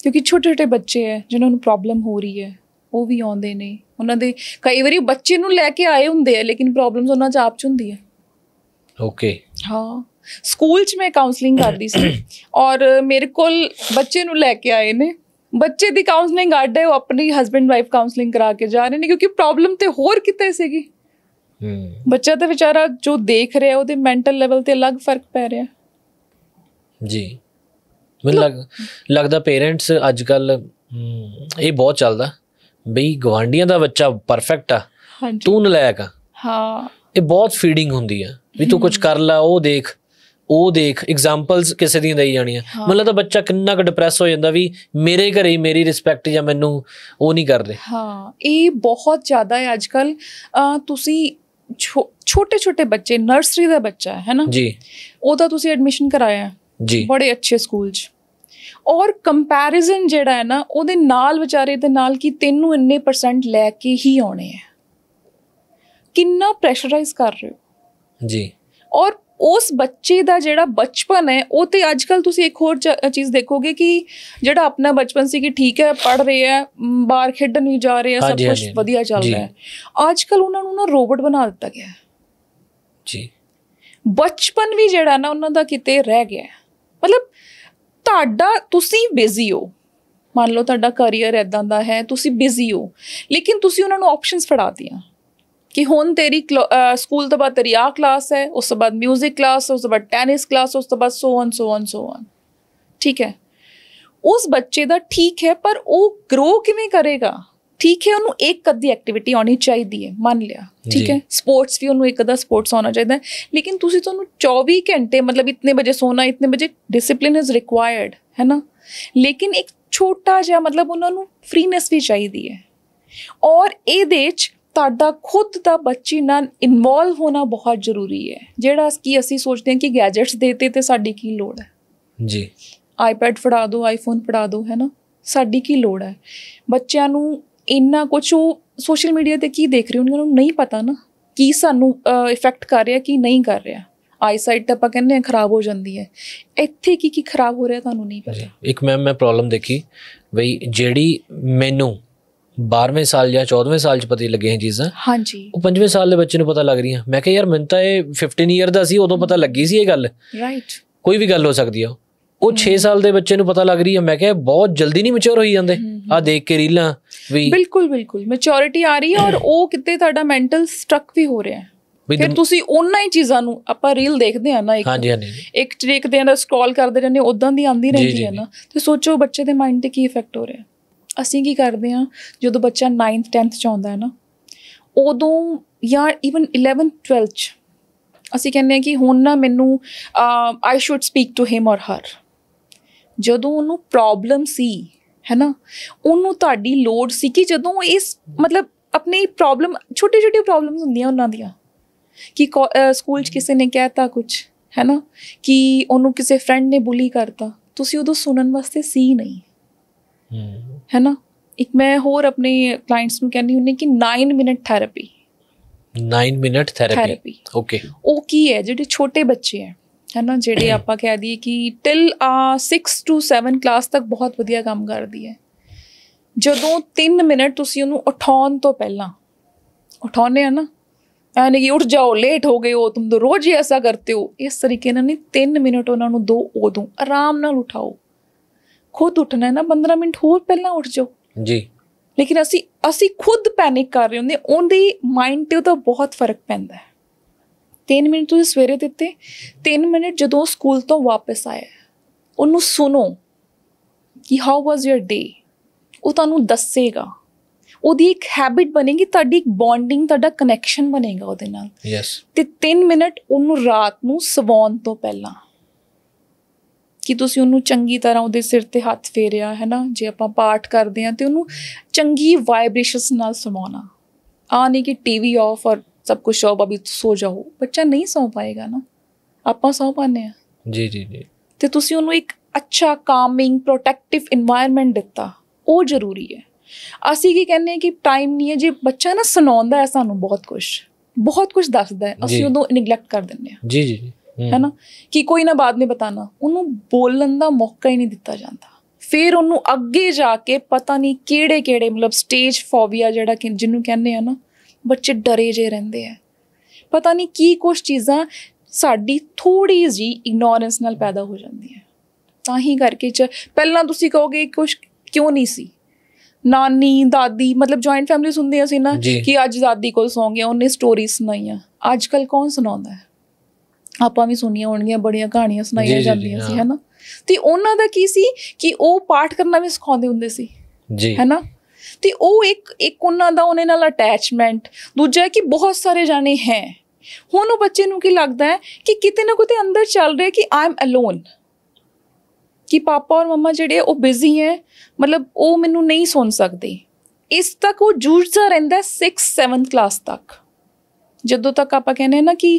B: ਕਿਉਂਕਿ ਛੋਟੇ ਛੋਟੇ ਬੱਚੇ ਹੈ ਜਿਨ੍ਹਾਂ ਨੂੰ ਪ੍ਰੋਬਲਮ ਹੋ ਰਹੀ ਹੈ ਉਹ ਵੀ ਆਉਂਦੇ ਨੇ ਉਹਨਾਂ ਦੇ ਕਈ ਵਾਰੀ ਬੱਚੇ ਨੂੰ ਲੈ ਕੇ ਆਏ ਹੁੰਦੇ ਆ ਲੇਕਿਨ ਪ੍ਰੋਬਲਮਸ ਉਹਨਾਂ ਚ ਆਪ ਚ ਹੁੰਦੀ ਹੈ ਓਕੇ ਹਾਂ ਸਕੂਲ ਚ ਮੈਂ ਕਾਉਂਸਲਿੰਗ ਕਰਦੀ ਸੀ ਔਰ ਮੇਰੇ ਕੋਲ ਬੱਚੇ ਨੂੰ ਲੈ ਕੇ ਆਏ ਨੇ ਬੱਚੇ ਦੀ ਕਾਉਂਸਲਿੰਗ ਅੱਡ ਹੈ ਉਹ ਆਪਣੀ ਹਸਬੰਡ ਵਾਈਫ ਕਾਉਂਸਲਿੰਗ ਕਰਾ ਕੇ ਜਾ ਰਹੇ ਨੇ ਕਿਉਂਕਿ ਪ੍ਰੋਬਲਮ ਤੇ ਹੋਰ ਕਿਤੇ ਸੀਗੀ ਹੂੰ ਬੱਚਾ ਤਾਂ ਵਿਚਾਰਾ ਜੋ ਦੇਖ ਰਿਹਾ ਉਹਦੇ ਮੈਂਟਲ ਲੈਵਲ ਤੇ ਅਲੱਗ ਫਰਕ ਪੈ ਰਿਹਾ
A: ਜੀ ਮੈਨੂੰ ਲੱਗਦਾ ਪੇਰੈਂਟਸ ਅੱਜ ਕੱਲ ਇਹ ਬਹੁਤ ਚੱਲਦਾ ਬਈ ਗਵਾਂਡੀਆਂ ਦਾ ਬੱਚਾ ਪਰਫੈਕਟ ਆ ਤੂੰ ਨਲਾਇਕ ਆ ਹਾਂ ਇਹ ਬਹੁਤ ਫੀਡਿੰਗ ਹੁੰਦੀ ਆ ਵੀ ਤੂੰ ਕੁਝ ਕਰ ਲੈ ਉਹ ਦੇਖ ਉਹ ਦੇਖ ਐਗਜ਼ਾਮਪਲਸ ਕਿਸੇ ਦੀਆਂ ਦੇਈ ਜਾਣੀਆਂ ਮਤਲਬ ਤਾਂ ਬੱਚਾ ਕਿੰਨਾ ਕੁ ਡਿਪਰੈਸ ਹੋ ਜਾਂਦਾ ਵੀ ਮੇਰੇ ਘਰੇ ਹੀ ਮੇਰੀ ਰਿਸਪੈਕਟ ਜਾਂ ਮੈਨੂੰ ਉਹ ਨਹੀਂ ਕਰਦੇ
B: ਹਾਂ ਇਹ ਬਹੁਤ ਜ਼ਿਆਦਾ ਹੈ ਅੱਜਕੱਲ ਤੁਸੀਂ ਛੋਟੇ ਛੋਟੇ ਬੱਚੇ ਨਰਸਰੀ ਦਾ ਬੱਚਾ ਹੈ ਨਾ ਜੀ ਉਹਦਾ ਤੁਸੀਂ ਐਡਮਿਸ਼ਨ ਕਰਾਇਆ ਜੀ ਬੜੇ ਅੱਛੇ ਸਕੂਲ 'ਚ ਔਰ ਕੰਪੈਰੀਜ਼ਨ ਜਿਹੜਾ ਹੈ ਨਾ ਉਹਦੇ ਨਾਲ ਵਿਚਾਰੇ ਦੇ ਨਾਲ ਕਿ ਤੈਨੂੰ ਇੰਨੇ ਪਰਸੈਂਟ ਲੈ ਕੇ ਹੀ ਆਉਣੇ ਆ ਕਿੰਨਾ ਪ੍ਰੈਸ਼ਰਾਈਜ਼ ਕਰ ਰਹੇ
C: ਹੋ ਜੀ
B: ਔਰ ਉਸ ਬੱਚੇ ਦਾ ਜਿਹੜਾ ਬਚਪਨ ਹੈ ਉਹ ਤੇ ਅੱਜ ਕੱਲ ਤੁਸੀਂ ਇੱਕ ਹੋਰ ਚੀਜ਼ ਦੇਖੋਗੇ ਕਿ ਜਿਹੜਾ ਆਪਣਾ ਬਚਪਨ ਸੀ ਕਿ ਠੀਕ ਹੈ ਪੜ ਰਹੇ ਹੈ ਬਾਹਰ ਖੇਡਣ ਨਹੀਂ ਜਾ ਰਹੇ ਆ ਸਭ ਕੁਝ ਵਧੀਆ ਚੱਲ ਰਿਹਾ ਹੈ ਅੱਜ ਕੱਲ ਉਹਨਾਂ ਨੂੰ ਨਾ ਰੋਬੋਟ ਬਣਾ ਦਿੱਤਾ ਗਿਆ ਜੀ ਬਚਪਨ ਵੀ ਜਿਹੜਾ ਨਾ ਉਹਨਾਂ ਦਾ ਕਿਤੇ ਰਹਿ ਗਿਆ ਮਤਲਬ ਤੁਹਾਡਾ ਤੁਸੀਂ ਬਿਜ਼ੀ ਹੋ ਮੰਨ ਲਓ ਤੁਹਾਡਾ ਕੈਰੀਅਰ ਐਦਾਂ ਦਾ ਹੈ ਤੁਸੀਂ ਬਿਜ਼ੀ ਹੋ ਲੇਕਿਨ ਤੁਸੀਂ ਉਹਨਾਂ ਨੂੰ ਆਪਸ਼ਨਸ ਫੜਾ ਦਿਆਂ ਕਿ ਹੁਣ ਤੇਰੀ ਸਕੂਲ ਤੋਂ ਬਾਅਦ ਤੇਰੀ ਆ ਕਲਾਸ ਹੈ ਉਸ ਤੋਂ ਬਾਅਦ 뮤직 ਕਲਾਸ ਉਸ ਤੋਂ ਬਾਅਦ ਟੈਨਿਸ ਕਲਾਸ ਉਸ ਤੋਂ ਬਾਅਦ so on so on so on ਠੀਕ ਹੈ ਉਸ ਬੱਚੇ ਦਾ ਠੀਕ ਹੈ ਪਰ ਉਹ ਗਰੋ ਕਿਵੇਂ ਕਰੇਗਾ ਠੀਕ ਹੈ ਉਹਨੂੰ ਇੱਕ ਅੱਧੀ ਐਕਟੀਵਿਟੀ ਆਉਣੀ ਚਾਹੀਦੀ ਹੈ ਮੰਨ ਲਿਆ ਠੀਕ ਹੈ ਸਪੋਰਟਸ ਵੀ ਉਹਨੂੰ ਇੱਕ ਅੱਧਾ ਸਪੋਰਟਸ ਆਉਣਾ ਚਾਹੀਦਾ ਲੇਕਿਨ ਤੁਸੀਂ ਤੁਹਾਨੂੰ 24 ਘੰਟੇ ਮਤਲਬ ਇਤਨੇ ਵਜੇ ਸੋਣਾ ਇਤਨੇ ਵਜੇ ਡਿਸਪਲਿਨ ਇਜ਼ ਰਿਕੁਆਇਰਡ ਹੈ ਨਾ ਲੇਕਿਨ ਇੱਕ ਛੋਟਾ ਜਿਹਾ ਮਤਲਬ ਉਹਨਾਂ ਨੂੰ ਫ੍ਰੀਨੈਸ ਵੀ ਚਾਹੀਦੀ ਹੈ ਔਰ ਇਹਦੇ ਚ ਤੁਹਾਡਾ ਖੁਦ ਦਾ ਬੱਚੀ ਨਾਲ ਇਨਵੋਲਵ ਹੋਣਾ ਬਹੁਤ ਜ਼ਰੂਰੀ ਹੈ ਜਿਹੜਾ ਕਿ ਅਸੀਂ ਸੋਚਦੇ ਹਾਂ ਕਿ ਗੈਜਟਸ ਦੇਤੇ ਤੇ ਸਾਡੀ ਕੀ ਲੋੜ ਹੈ ਜੀ ਆਈਪੈਡ ਫੜਾ ਦਿਓ ਆਈਫੋਨ ਫੜਾ ਦਿਓ ਹੈ ਨਾ ਸਾਡੀ ਕੀ ਲੋੜ ਹੈ ਬੱਚਿਆਂ ਨੂੰ ਇੰਨਾ ਕੁਝ ਉਹ ਸੋਸ਼ਲ ਮੀਡੀਆ ਤੇ ਕੀ ਦੇਖ ਰਹੇ ਉਹਨਾਂ ਨੂੰ ਨਹੀਂ ਪਤਾ ਨਾ ਕੀ ਸਾਨੂੰ ਇਫੈਕਟ ਕਰ ਰਿਹਾ ਕੀ ਨਹੀਂ ਕਰ ਰਿਹਾ ਆਈ ਸਾਈਟ ਤਾਂ ਆਪਾਂ ਕਹਿੰਦੇ ਆ ਖਰਾਬ ਹੋ ਜਾਂਦੀ ਹੈ ਇੱਥੇ ਕੀ ਕੀ ਖਰਾਬ ਹੋ ਰਿਹਾ ਤੁਹਾਨੂੰ ਨਹੀਂ ਪਤਾ
A: ਇੱਕ ਮੈਮ ਮੈਂ ਪ੍ਰੋਬਲਮ ਦੇਖੀ ਬਈ ਜਿਹੜੀ ਮੈਨੂੰ 12ਵੇਂ ਸਾਲ ਜਾਂ 14ਵੇਂ ਸਾਲ 'ਚ ਪਤਾ ਲੱਗੇ ਹੈ ਚੀਜ਼ਾਂ ਹਾਂਜੀ ਉਹ 5ਵੇਂ ਸਾਲ ਦੇ ਬੱਚੇ ਨੂੰ ਪਤਾ ਲੱਗ ਰਹੀਆਂ ਮੈਂ ਕਿਹਾ ਯਾਰ ਮੈਨੂੰ ਤਾਂ ਇਹ 15 ਇਅਰ ਦਾ ਸੀ ਉਦੋਂ ਪਤਾ ਲੱਗੀ ਸੀ ਇਹ ਗੱਲ ਰਾਈਟ ਕੋਈ ਵੀ ਗੱਲ ਹੋ ਸਕਦੀ ਆ ਉਹ 6 ਸਾਲ ਦੇ ਬੱਚੇ ਨੂੰ ਪਤਾ ਲੱਗ ਰਹੀ ਹੈ ਮੈਂ ਕਿਹਾ ਬਹੁਤ ਜਲਦੀ ਨਹੀਂ ਮੈਚੁਰ ਹੋਈ ਜਾਂਦੇ ਆ ਦੇਖ ਕੇ ਰੀਲਾਂ ਵੀ
B: ਬਿਲਕੁਲ ਬਿਲਕੁਲ ਮੈਚੁਰਿਟੀ ਆ ਰਹੀ ਹੈ ਔਰ ਉਹ ਕਿਤੇ ਤੁਹਾਡਾ ਮੈਂਟਲ ਸਟਕ ਵੀ ਹੋ ਰਿਹਾ ਹੈ ਫਿਰ ਤੁਸੀਂ ਉਹਨਾਂ ਹੀ ਚੀਜ਼ਾਂ ਨੂੰ ਆਪਾਂ ਰੀਲ ਦੇਖਦੇ ਆ ਨਾ ਇੱਕ ਹਾਂਜੀ ਹਾਂਜੀ ਇੱਕ ਟ੍ਰਿਕ ਦੇ ਨਾਲ ਸਕਰੋਲ ਕਰਦੇ ਰਹਿੰਦੇ ਉਦਾਂ ਦੀ ਆਂਦੀ ਰਹਿੰਦੀ ਹੈ ਨਾ ਤੇ ਸੋਚੋ ਬੱਚੇ ਦੇ ਮਾਈਂਡ ਤੇ ਕੀ ਇਫੈਕਟ ਹੋ ਰਿਹਾ ਅਸੀਂ ਕੀ ਕਰਦੇ ਆ ਜਦੋਂ ਬੱਚਾ 9th 10th ਚ ਆਉਂਦਾ ਹੈ ਨਾ ਉਦੋਂ ਜਾਂ ਇਵਨ 11th 12th ਅਸੀਂ ਕਹਿੰਦੇ ਆ ਕਿ ਹੁਣ ਨਾ ਮੈਨੂੰ I should speak to him or her ਜਦੋਂ ਉਹਨੂੰ ਪ੍ਰੋਬਲਮ ਸੀ ਹੈਨਾ ਉਹਨੂੰ ਤੁਹਾਡੀ ਲੋੜ ਸੀ ਕਿ ਜਦੋਂ ਇਸ ਮਤਲਬ ਆਪਣੀ ਪ੍ਰੋਬਲਮ ਛੋਟੇ ਛੋਟੇ ਪ੍ਰੋਬਲਮਸ ਹੁੰਦੀਆਂ ਉਹਨਾਂ ਦੀਆਂ ਕਿ ਸਕੂਲ 'ਚ ਕਿਸੇ ਨੇ ਕਹਿਤਾ ਕੁਝ ਹੈਨਾ ਕਿ ਉਹਨੂੰ ਕਿਸੇ ਫਰੈਂਡ ਨੇ ਬੁਲੀ ਕਰਤਾ ਤੁਸੀਂ ਉਦੋਂ ਸੁਣਨ ਵਾਸਤੇ ਸੀ ਨਹੀਂ ਹੈਨਾ ਇੱਕ ਮੈਂ ਹੋਰ ਆਪਣੇ ਕਲਾਇੰਟਸ ਨੂੰ ਕਹਿੰਦੀ ਹੁੰਨੀ ਕਿ 9 minute therapy
A: 9 minute therapy okay
B: ਉਹ ਕੀ ਹੈ ਜਿਹੜੇ ਛੋਟੇ ਬੱਚੇ ਹੈ ਹੈ ਨਾ ਜਿਹੜੇ ਆਪਾਂ ਕਹਿ ਦਈਏ ਕਿ ਟਿਲ 6 ਟੂ 7 ਕਲਾਸ ਤੱਕ ਬਹੁਤ ਵਧੀਆ ਕੰਮ ਕਰਦੀ ਹੈ ਜਦੋਂ 3 ਮਿੰਟ ਤੁਸੀਂ ਉਹਨੂੰ ਉਠਾਉਣ ਤੋਂ ਪਹਿਲਾਂ ਉਠਾਉਨੇ ਆ ਨਾ ਐਨੇ ਕਿ ਉੱਠ ਜਾਓ ਲੇਟ ਹੋ ਗਏ ਹੋ ਤੁਮ ਤਾਂ ਰੋਜ਼ ਹੀ ਐਸਾ ਕਰਤੇ ਹੋ ਇਸ ਤਰੀਕੇ ਨਾਲ ਨਹੀਂ 3 ਮਿੰਟ ਉਹਨਾਂ ਨੂੰ ਦੋ ਉਦੋਂ ਆਰਾਮ ਨਾਲ ਉਠਾਓ ਖੁਦ ਉੱਠਣਾ ਹੈ ਨਾ 15 ਮਿੰਟ ਹੋਰ ਪਹਿਲਾਂ ਉੱਠ ਜਾਓ ਜੀ ਲੇਕਿਨ ਅਸੀਂ ਅਸੀਂ ਖੁਦ ਪੈਨਿਕ ਕਰ ਰਹੇ ਹੁੰਦੇ ਉਹਦੇ ਮਾਈਂਡ ਤੇ ਉਹਦਾ ਬਹੁਤ ਫਰਕ ਪੈਂਦਾ ਹੈ 3 ਮਿੰਟ ਤੁਸੀਂ ਸਵੇਰੇ ਦਿੱਤੇ 3 ਮਿੰਟ ਜਦੋਂ ਸਕੂਲ ਤੋਂ ਵਾਪਸ ਆਇਆ ਉਹਨੂੰ ਸੁਣੋ ਕਿ ਹਾਊ ਵਾਸ ਯਰ ਡੇ ਉਹ ਤੁਹਾਨੂੰ ਦੱਸੇਗਾ ਉਹਦੀ ਇੱਕ ਹੈਬਿਟ ਬਣੇਗੀ ਤੁਹਾਡੀ ਇੱਕ ਬੌਂਡਿੰਗ ਤੁਹਾਡਾ ਕਨੈਕਸ਼ਨ ਬਣੇਗਾ ਉਹਦੇ ਨਾਲ ਯੈਸ ਤੇ 3 ਮਿੰਟ ਉਹਨੂੰ ਰਾਤ ਨੂੰ ਸਵਾਉਣ ਤੋਂ ਪਹਿਲਾਂ ਕਿ ਤੁਸੀਂ ਉਹਨੂੰ ਚੰਗੀ ਤਰ੍ਹਾਂ ਉਹਦੇ ਸਿਰ ਤੇ ਹੱਥ ਫੇਰਿਆ ਹੈ ਨਾ ਜੇ ਆਪਾਂ ਪਾਠ ਕਰਦੇ ਆ ਤੇ ਉਹਨੂੰ ਚੰਗੀ ਵਾਈਬ੍ਰੇਸ਼ਨਸ ਨਾਲ ਸਵਾਉਣਾ ਆ ਨਹੀਂ ਕਿ ਟੀਵੀ ਆਫ ਔਰ ਸਭ ਕੁਝ शॉप अभी ਸੋ ਜਾਓ ਬੱਚਾ ਨਹੀਂ ਸੌ ਪਾਏਗਾ ਨਾ ਆਪਾਂ ਸੌ ਪਾਨੇ ਆ ਜੀ ਜੀ ਜੀ ਤੇ ਤੁਸੀਂ ਉਹਨੂੰ ਇੱਕ ਅੱਛਾ ਕਾਮਿੰਗ ਪ੍ਰੋਟੈਕਟਿਵ এনवायरमेंट ਦਿੱਤਾ ਉਹ ਜ਼ਰੂਰੀ ਹੈ ਅਸੀਂ ਕੀ ਕਹਿੰਨੇ ਕਿ ਟਾਈਮ ਨਹੀਂ ਹੈ ਜੇ ਬੱਚਾ ਨਾ ਸੁਣਾਉਂਦਾ ਹੈ ਸਾਨੂੰ ਬਹੁਤ ਕੁਝ ਬਹੁਤ ਕੁਝ ਦੱਸਦਾ ਹੈ ਅਸੀਂ ਉਹਨੂੰ ਨੈਗਲੈਕਟ ਕਰ ਦਿੰਨੇ ਆ
C: ਜੀ ਜੀ ਜੀ ਹੈ ਨਾ
B: ਕਿ ਕੋਈ ਨਾ ਬਾਅਦ ਮੇ ਬਤਾਨਾ ਉਹਨੂੰ ਬੋਲਣ ਦਾ ਮੌਕਾ ਹੀ ਨਹੀਂ ਦਿੱਤਾ ਜਾਂਦਾ ਫਿਰ ਉਹਨੂੰ ਅੱਗੇ ਜਾ ਕੇ ਪਤਾ ਨਹੀਂ ਕਿਹੜੇ ਕਿਹੜੇ ਮਤਲਬ ਸਟੇਜ ਫੋਬੀਆ ਜਿਹੜਾ ਕਿ ਜਿਹਨੂੰ ਕਹਿੰਦੇ ਆ ਨਾ ਬੱਚੇ ਡਰੇ ਜੇ ਰਹਿੰਦੇ ਆ ਪਤਾ ਨਹੀਂ ਕੀ ਕੁਝ ਚੀਜ਼ਾਂ ਸਾਡੀ ਥੋੜੀ ਜੀ ਇਗਨੋਰੈਂਸ ਨਾਲ ਪੈਦਾ ਹੋ ਜਾਂਦੀਆਂ ਤਾਂ ਹੀ ਕਰਕੇ ਚ ਪਹਿਲਾਂ ਤੁਸੀਂ ਕਹੋਗੇ ਕੁਝ ਕਿਉਂ ਨਹੀਂ ਸੀ ਨਾਨੀ ਦਾਦੀ ਮਤਲਬ ਜੁਆਇੰਟ ਫੈਮਿਲੀ ਹੁੰਦੀਆਂ ਸੀ ਨਾ ਕਿ ਅੱਜ ਦਾਦੀ ਕੋਲ ਸੌਂਗੇ ਉਹਨੇ ਸਟੋਰੀ ਸੁਣਾਈਆਂ ਅੱਜ ਕੱਲ ਕੌਣ ਸੁਣਾਉਂਦਾ ਹੈ ਆਪਾਂ ਵੀ ਸੁਣੀਆਂ ਹੋਣਗੀਆਂ ਬੜੀਆਂ ਕਹਾਣੀਆਂ ਸੁਣਾਈਆਂ ਜਾਂਦੀਆਂ ਸੀ ਹੈਨਾ ਤੇ ਉਹਨਾਂ ਦਾ ਕੀ ਸੀ ਕਿ ਉਹ ਪਾਠ ਕਰਨਾ ਵੀ ਸਿਖਾਉਂਦੇ ਹੁੰਦੇ ਸੀ ਜੀ ਹੈਨਾ ਤੇ ਉਹ ਇੱਕ ਇੱਕ ਉਹਨਾਂ ਦਾ ਉਹਨੇ ਨਾਲ ਅਟੈਚਮੈਂਟ ਦੂਜਾ ਹੈ ਕਿ ਬਹੁਤ ਸਾਰੇ ਜਾਣੇ ਹੈ ਹੁਣ ਉਹ ਬੱਚੇ ਨੂੰ ਕੀ ਲੱਗਦਾ ਹੈ ਕਿ ਕਿਤੇ ਨਾ ਕਿਤੇ ਅੰਦਰ ਚੱਲ ਰਿਹਾ ਕਿ ਆਈ ਅਲੋਨ ਕਿ ਪਾਪਾ ਔਰ ਮਮਾ ਜਿਹੜੇ ਉਹ ਬਿਜ਼ੀ ਹੈ ਮਤਲਬ ਉਹ ਮੈਨੂੰ ਨਹੀਂ ਸੁਣ ਸਕਦੇ ਇਸ ਤੱਕ ਉਹ ਜੂਝਦਾ ਰਹਿੰਦਾ 6 7th ਕਲਾਸ ਤੱਕ ਜਦੋਂ ਤੱਕ ਆਪਾਂ ਕਹਿੰਦੇ ਨਾ ਕਿ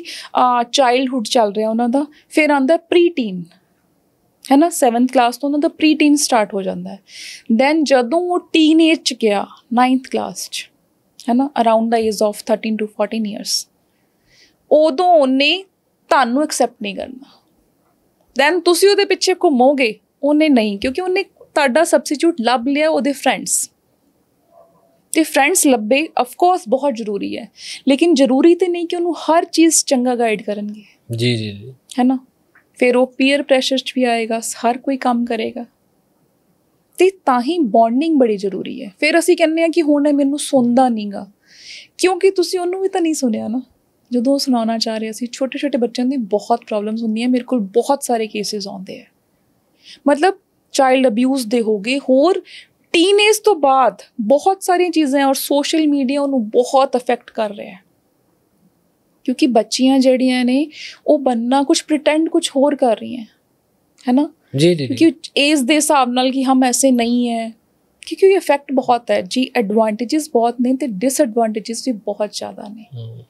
B: ਚਾਈਲਡਹੂਡ ਚੱਲ ਰਿਹਾ ਉਹਨਾਂ ਦਾ ਫਿਰ ਆਂਦਾ ਪ੍ਰੀ ਟੀਨ ਹੈ ਨਾ 7th ਕਲਾਸ ਤੋਂ ਉਹਨਾਂ ਦਾ ਪ੍ਰੀ ਟੀਨ ਸਟਾਰਟ ਹੋ ਜਾਂਦਾ ਹੈ ਦੈਨ ਜਦੋਂ ਉਹ ਟੀਨ ਏਜ ਚ ਗਿਆ 9th ਕਲਾਸ ਚ ਹੈ ਨਾ around the age of 13 to 14 years ਉਦੋਂ ਉਹਨੇ ਤੁਹਾਨੂੰ ਐਕਸੈਪਟ ਨਹੀਂ ਕਰਨਾ ਦੈਨ ਤੁਸੀਂ ਉਹਦੇ ਪਿੱਛੇ ਘੁੰਮੋਗੇ ਉਹਨੇ ਨਹੀਂ ਕਿਉਂਕਿ ਉਹਨੇ ਤੁਹਾਡਾ ਸਬਸਟੀਟਿਊਟ ਲੱਭ ਲਿਆ ਉਹਦੇ ਫਰੈਂਡਸ ਤੇ ਫਰੈਂਡਸ ਲੱਭੇ ਆਫ ਕੋਰਸ ਬਹੁਤ ਜ਼ਰੂਰੀ ਹੈ ਲੇਕਿਨ ਜ਼ਰੂਰੀ ਤੇ ਨਹੀਂ ਕਿ ਉਹਨੂੰ ਹਰ ਚੀਜ਼ ਚੰਗਾ ਗਾਈਡ ਕਰਨਗੇ ਜੀ ਜੀ ਜੀ ਹੈ ਨਾ ਫਿਰ ਉਹ ਪੀਅਰ ਪ੍ਰੈਸ਼ਰ 'ਚ ਵੀ ਆਏਗਾ ਹਰ ਕੋਈ ਕੰਮ ਕਰੇਗਾ ਤੇ ਤਾਂ ਹੀ ਬੌਂਡਿੰਗ ਬੜੀ ਜ਼ਰੂਰੀ ਹੈ ਫਿਰ ਅਸੀਂ ਕਹਿੰਦੇ ਆ ਕਿ ਹੁਣ ਇਹ ਮੈਨੂੰ ਸੁਣਦਾ ਨਹੀਂਗਾ ਕਿਉਂਕਿ ਤੁਸੀਂ ਉਹਨੂੰ ਵੀ ਤਾਂ ਨਹੀਂ ਸੁਣਿਆ ਨਾ ਜਦੋਂ ਸੁਣਾਉਣਾ ਚਾਹ ਰਹੇ ਸੀ ਛੋਟੇ ਛੋਟੇ ਬੱਚਿਆਂ ਦੀ ਬਹੁਤ ਪ੍ਰੋਬਲਮਸ ਹੁੰਦੀਆਂ ਮੇਰੇ ਕੋਲ ਬਹੁਤ ਸਾਰੇ ਕੇਸਿਸ ਆਉਂਦੇ ਆ ਮਤਲਬ ਚਾਈਲਡ ਅਬਿਊਜ਼ ਦੇ ਹੋਗੇ ਹੋਰ ਟੀਨੇਜ ਤੋਂ ਬਾਅਦ ਬਹੁਤ ਸਾਰੀਆਂ ਚੀਜ਼ਾਂ ਔਰ ਸੋਸ਼ਲ ਮੀਡੀਆ ਉਹਨੂੰ ਬਹੁਤ ਅਫੈਕਟ ਕਰ ਰਿਹਾ ਹੈ ਕਿਉਂਕਿ ਬੱਚੀਆਂ ਜਿਹੜੀਆਂ ਨੇ ਉਹ ਬੰਨਾ ਕੁਝ ਪ੍ਰੀਟੈਂਡ ਕੁਝ ਹੋਰ ਕਰ ਰਹੀਆਂ ਹੈ ਨਾ
C: ਜੀ ਜੀ ਕਿਉਂਕਿ
B: ਏਜ ਦੇ ਹਿਸਾਬ ਨਾਲ ਕਿ ਹਮ ਐਸੇ ਨਹੀਂ ਹੈ ਕਿਉਂਕਿ ਇਹ ਇਫੈਕਟ ਬਹੁਤ ਹੈ ਜੀ ਐਡਵਾਂਟੇजेस ਬਹੁਤ ਨੇ ਤੇ ਡਿਸਐਡਵਾਂਟੇजेस ਵੀ ਬਹੁਤ ਜ਼ਿਆਦਾ ਨੇ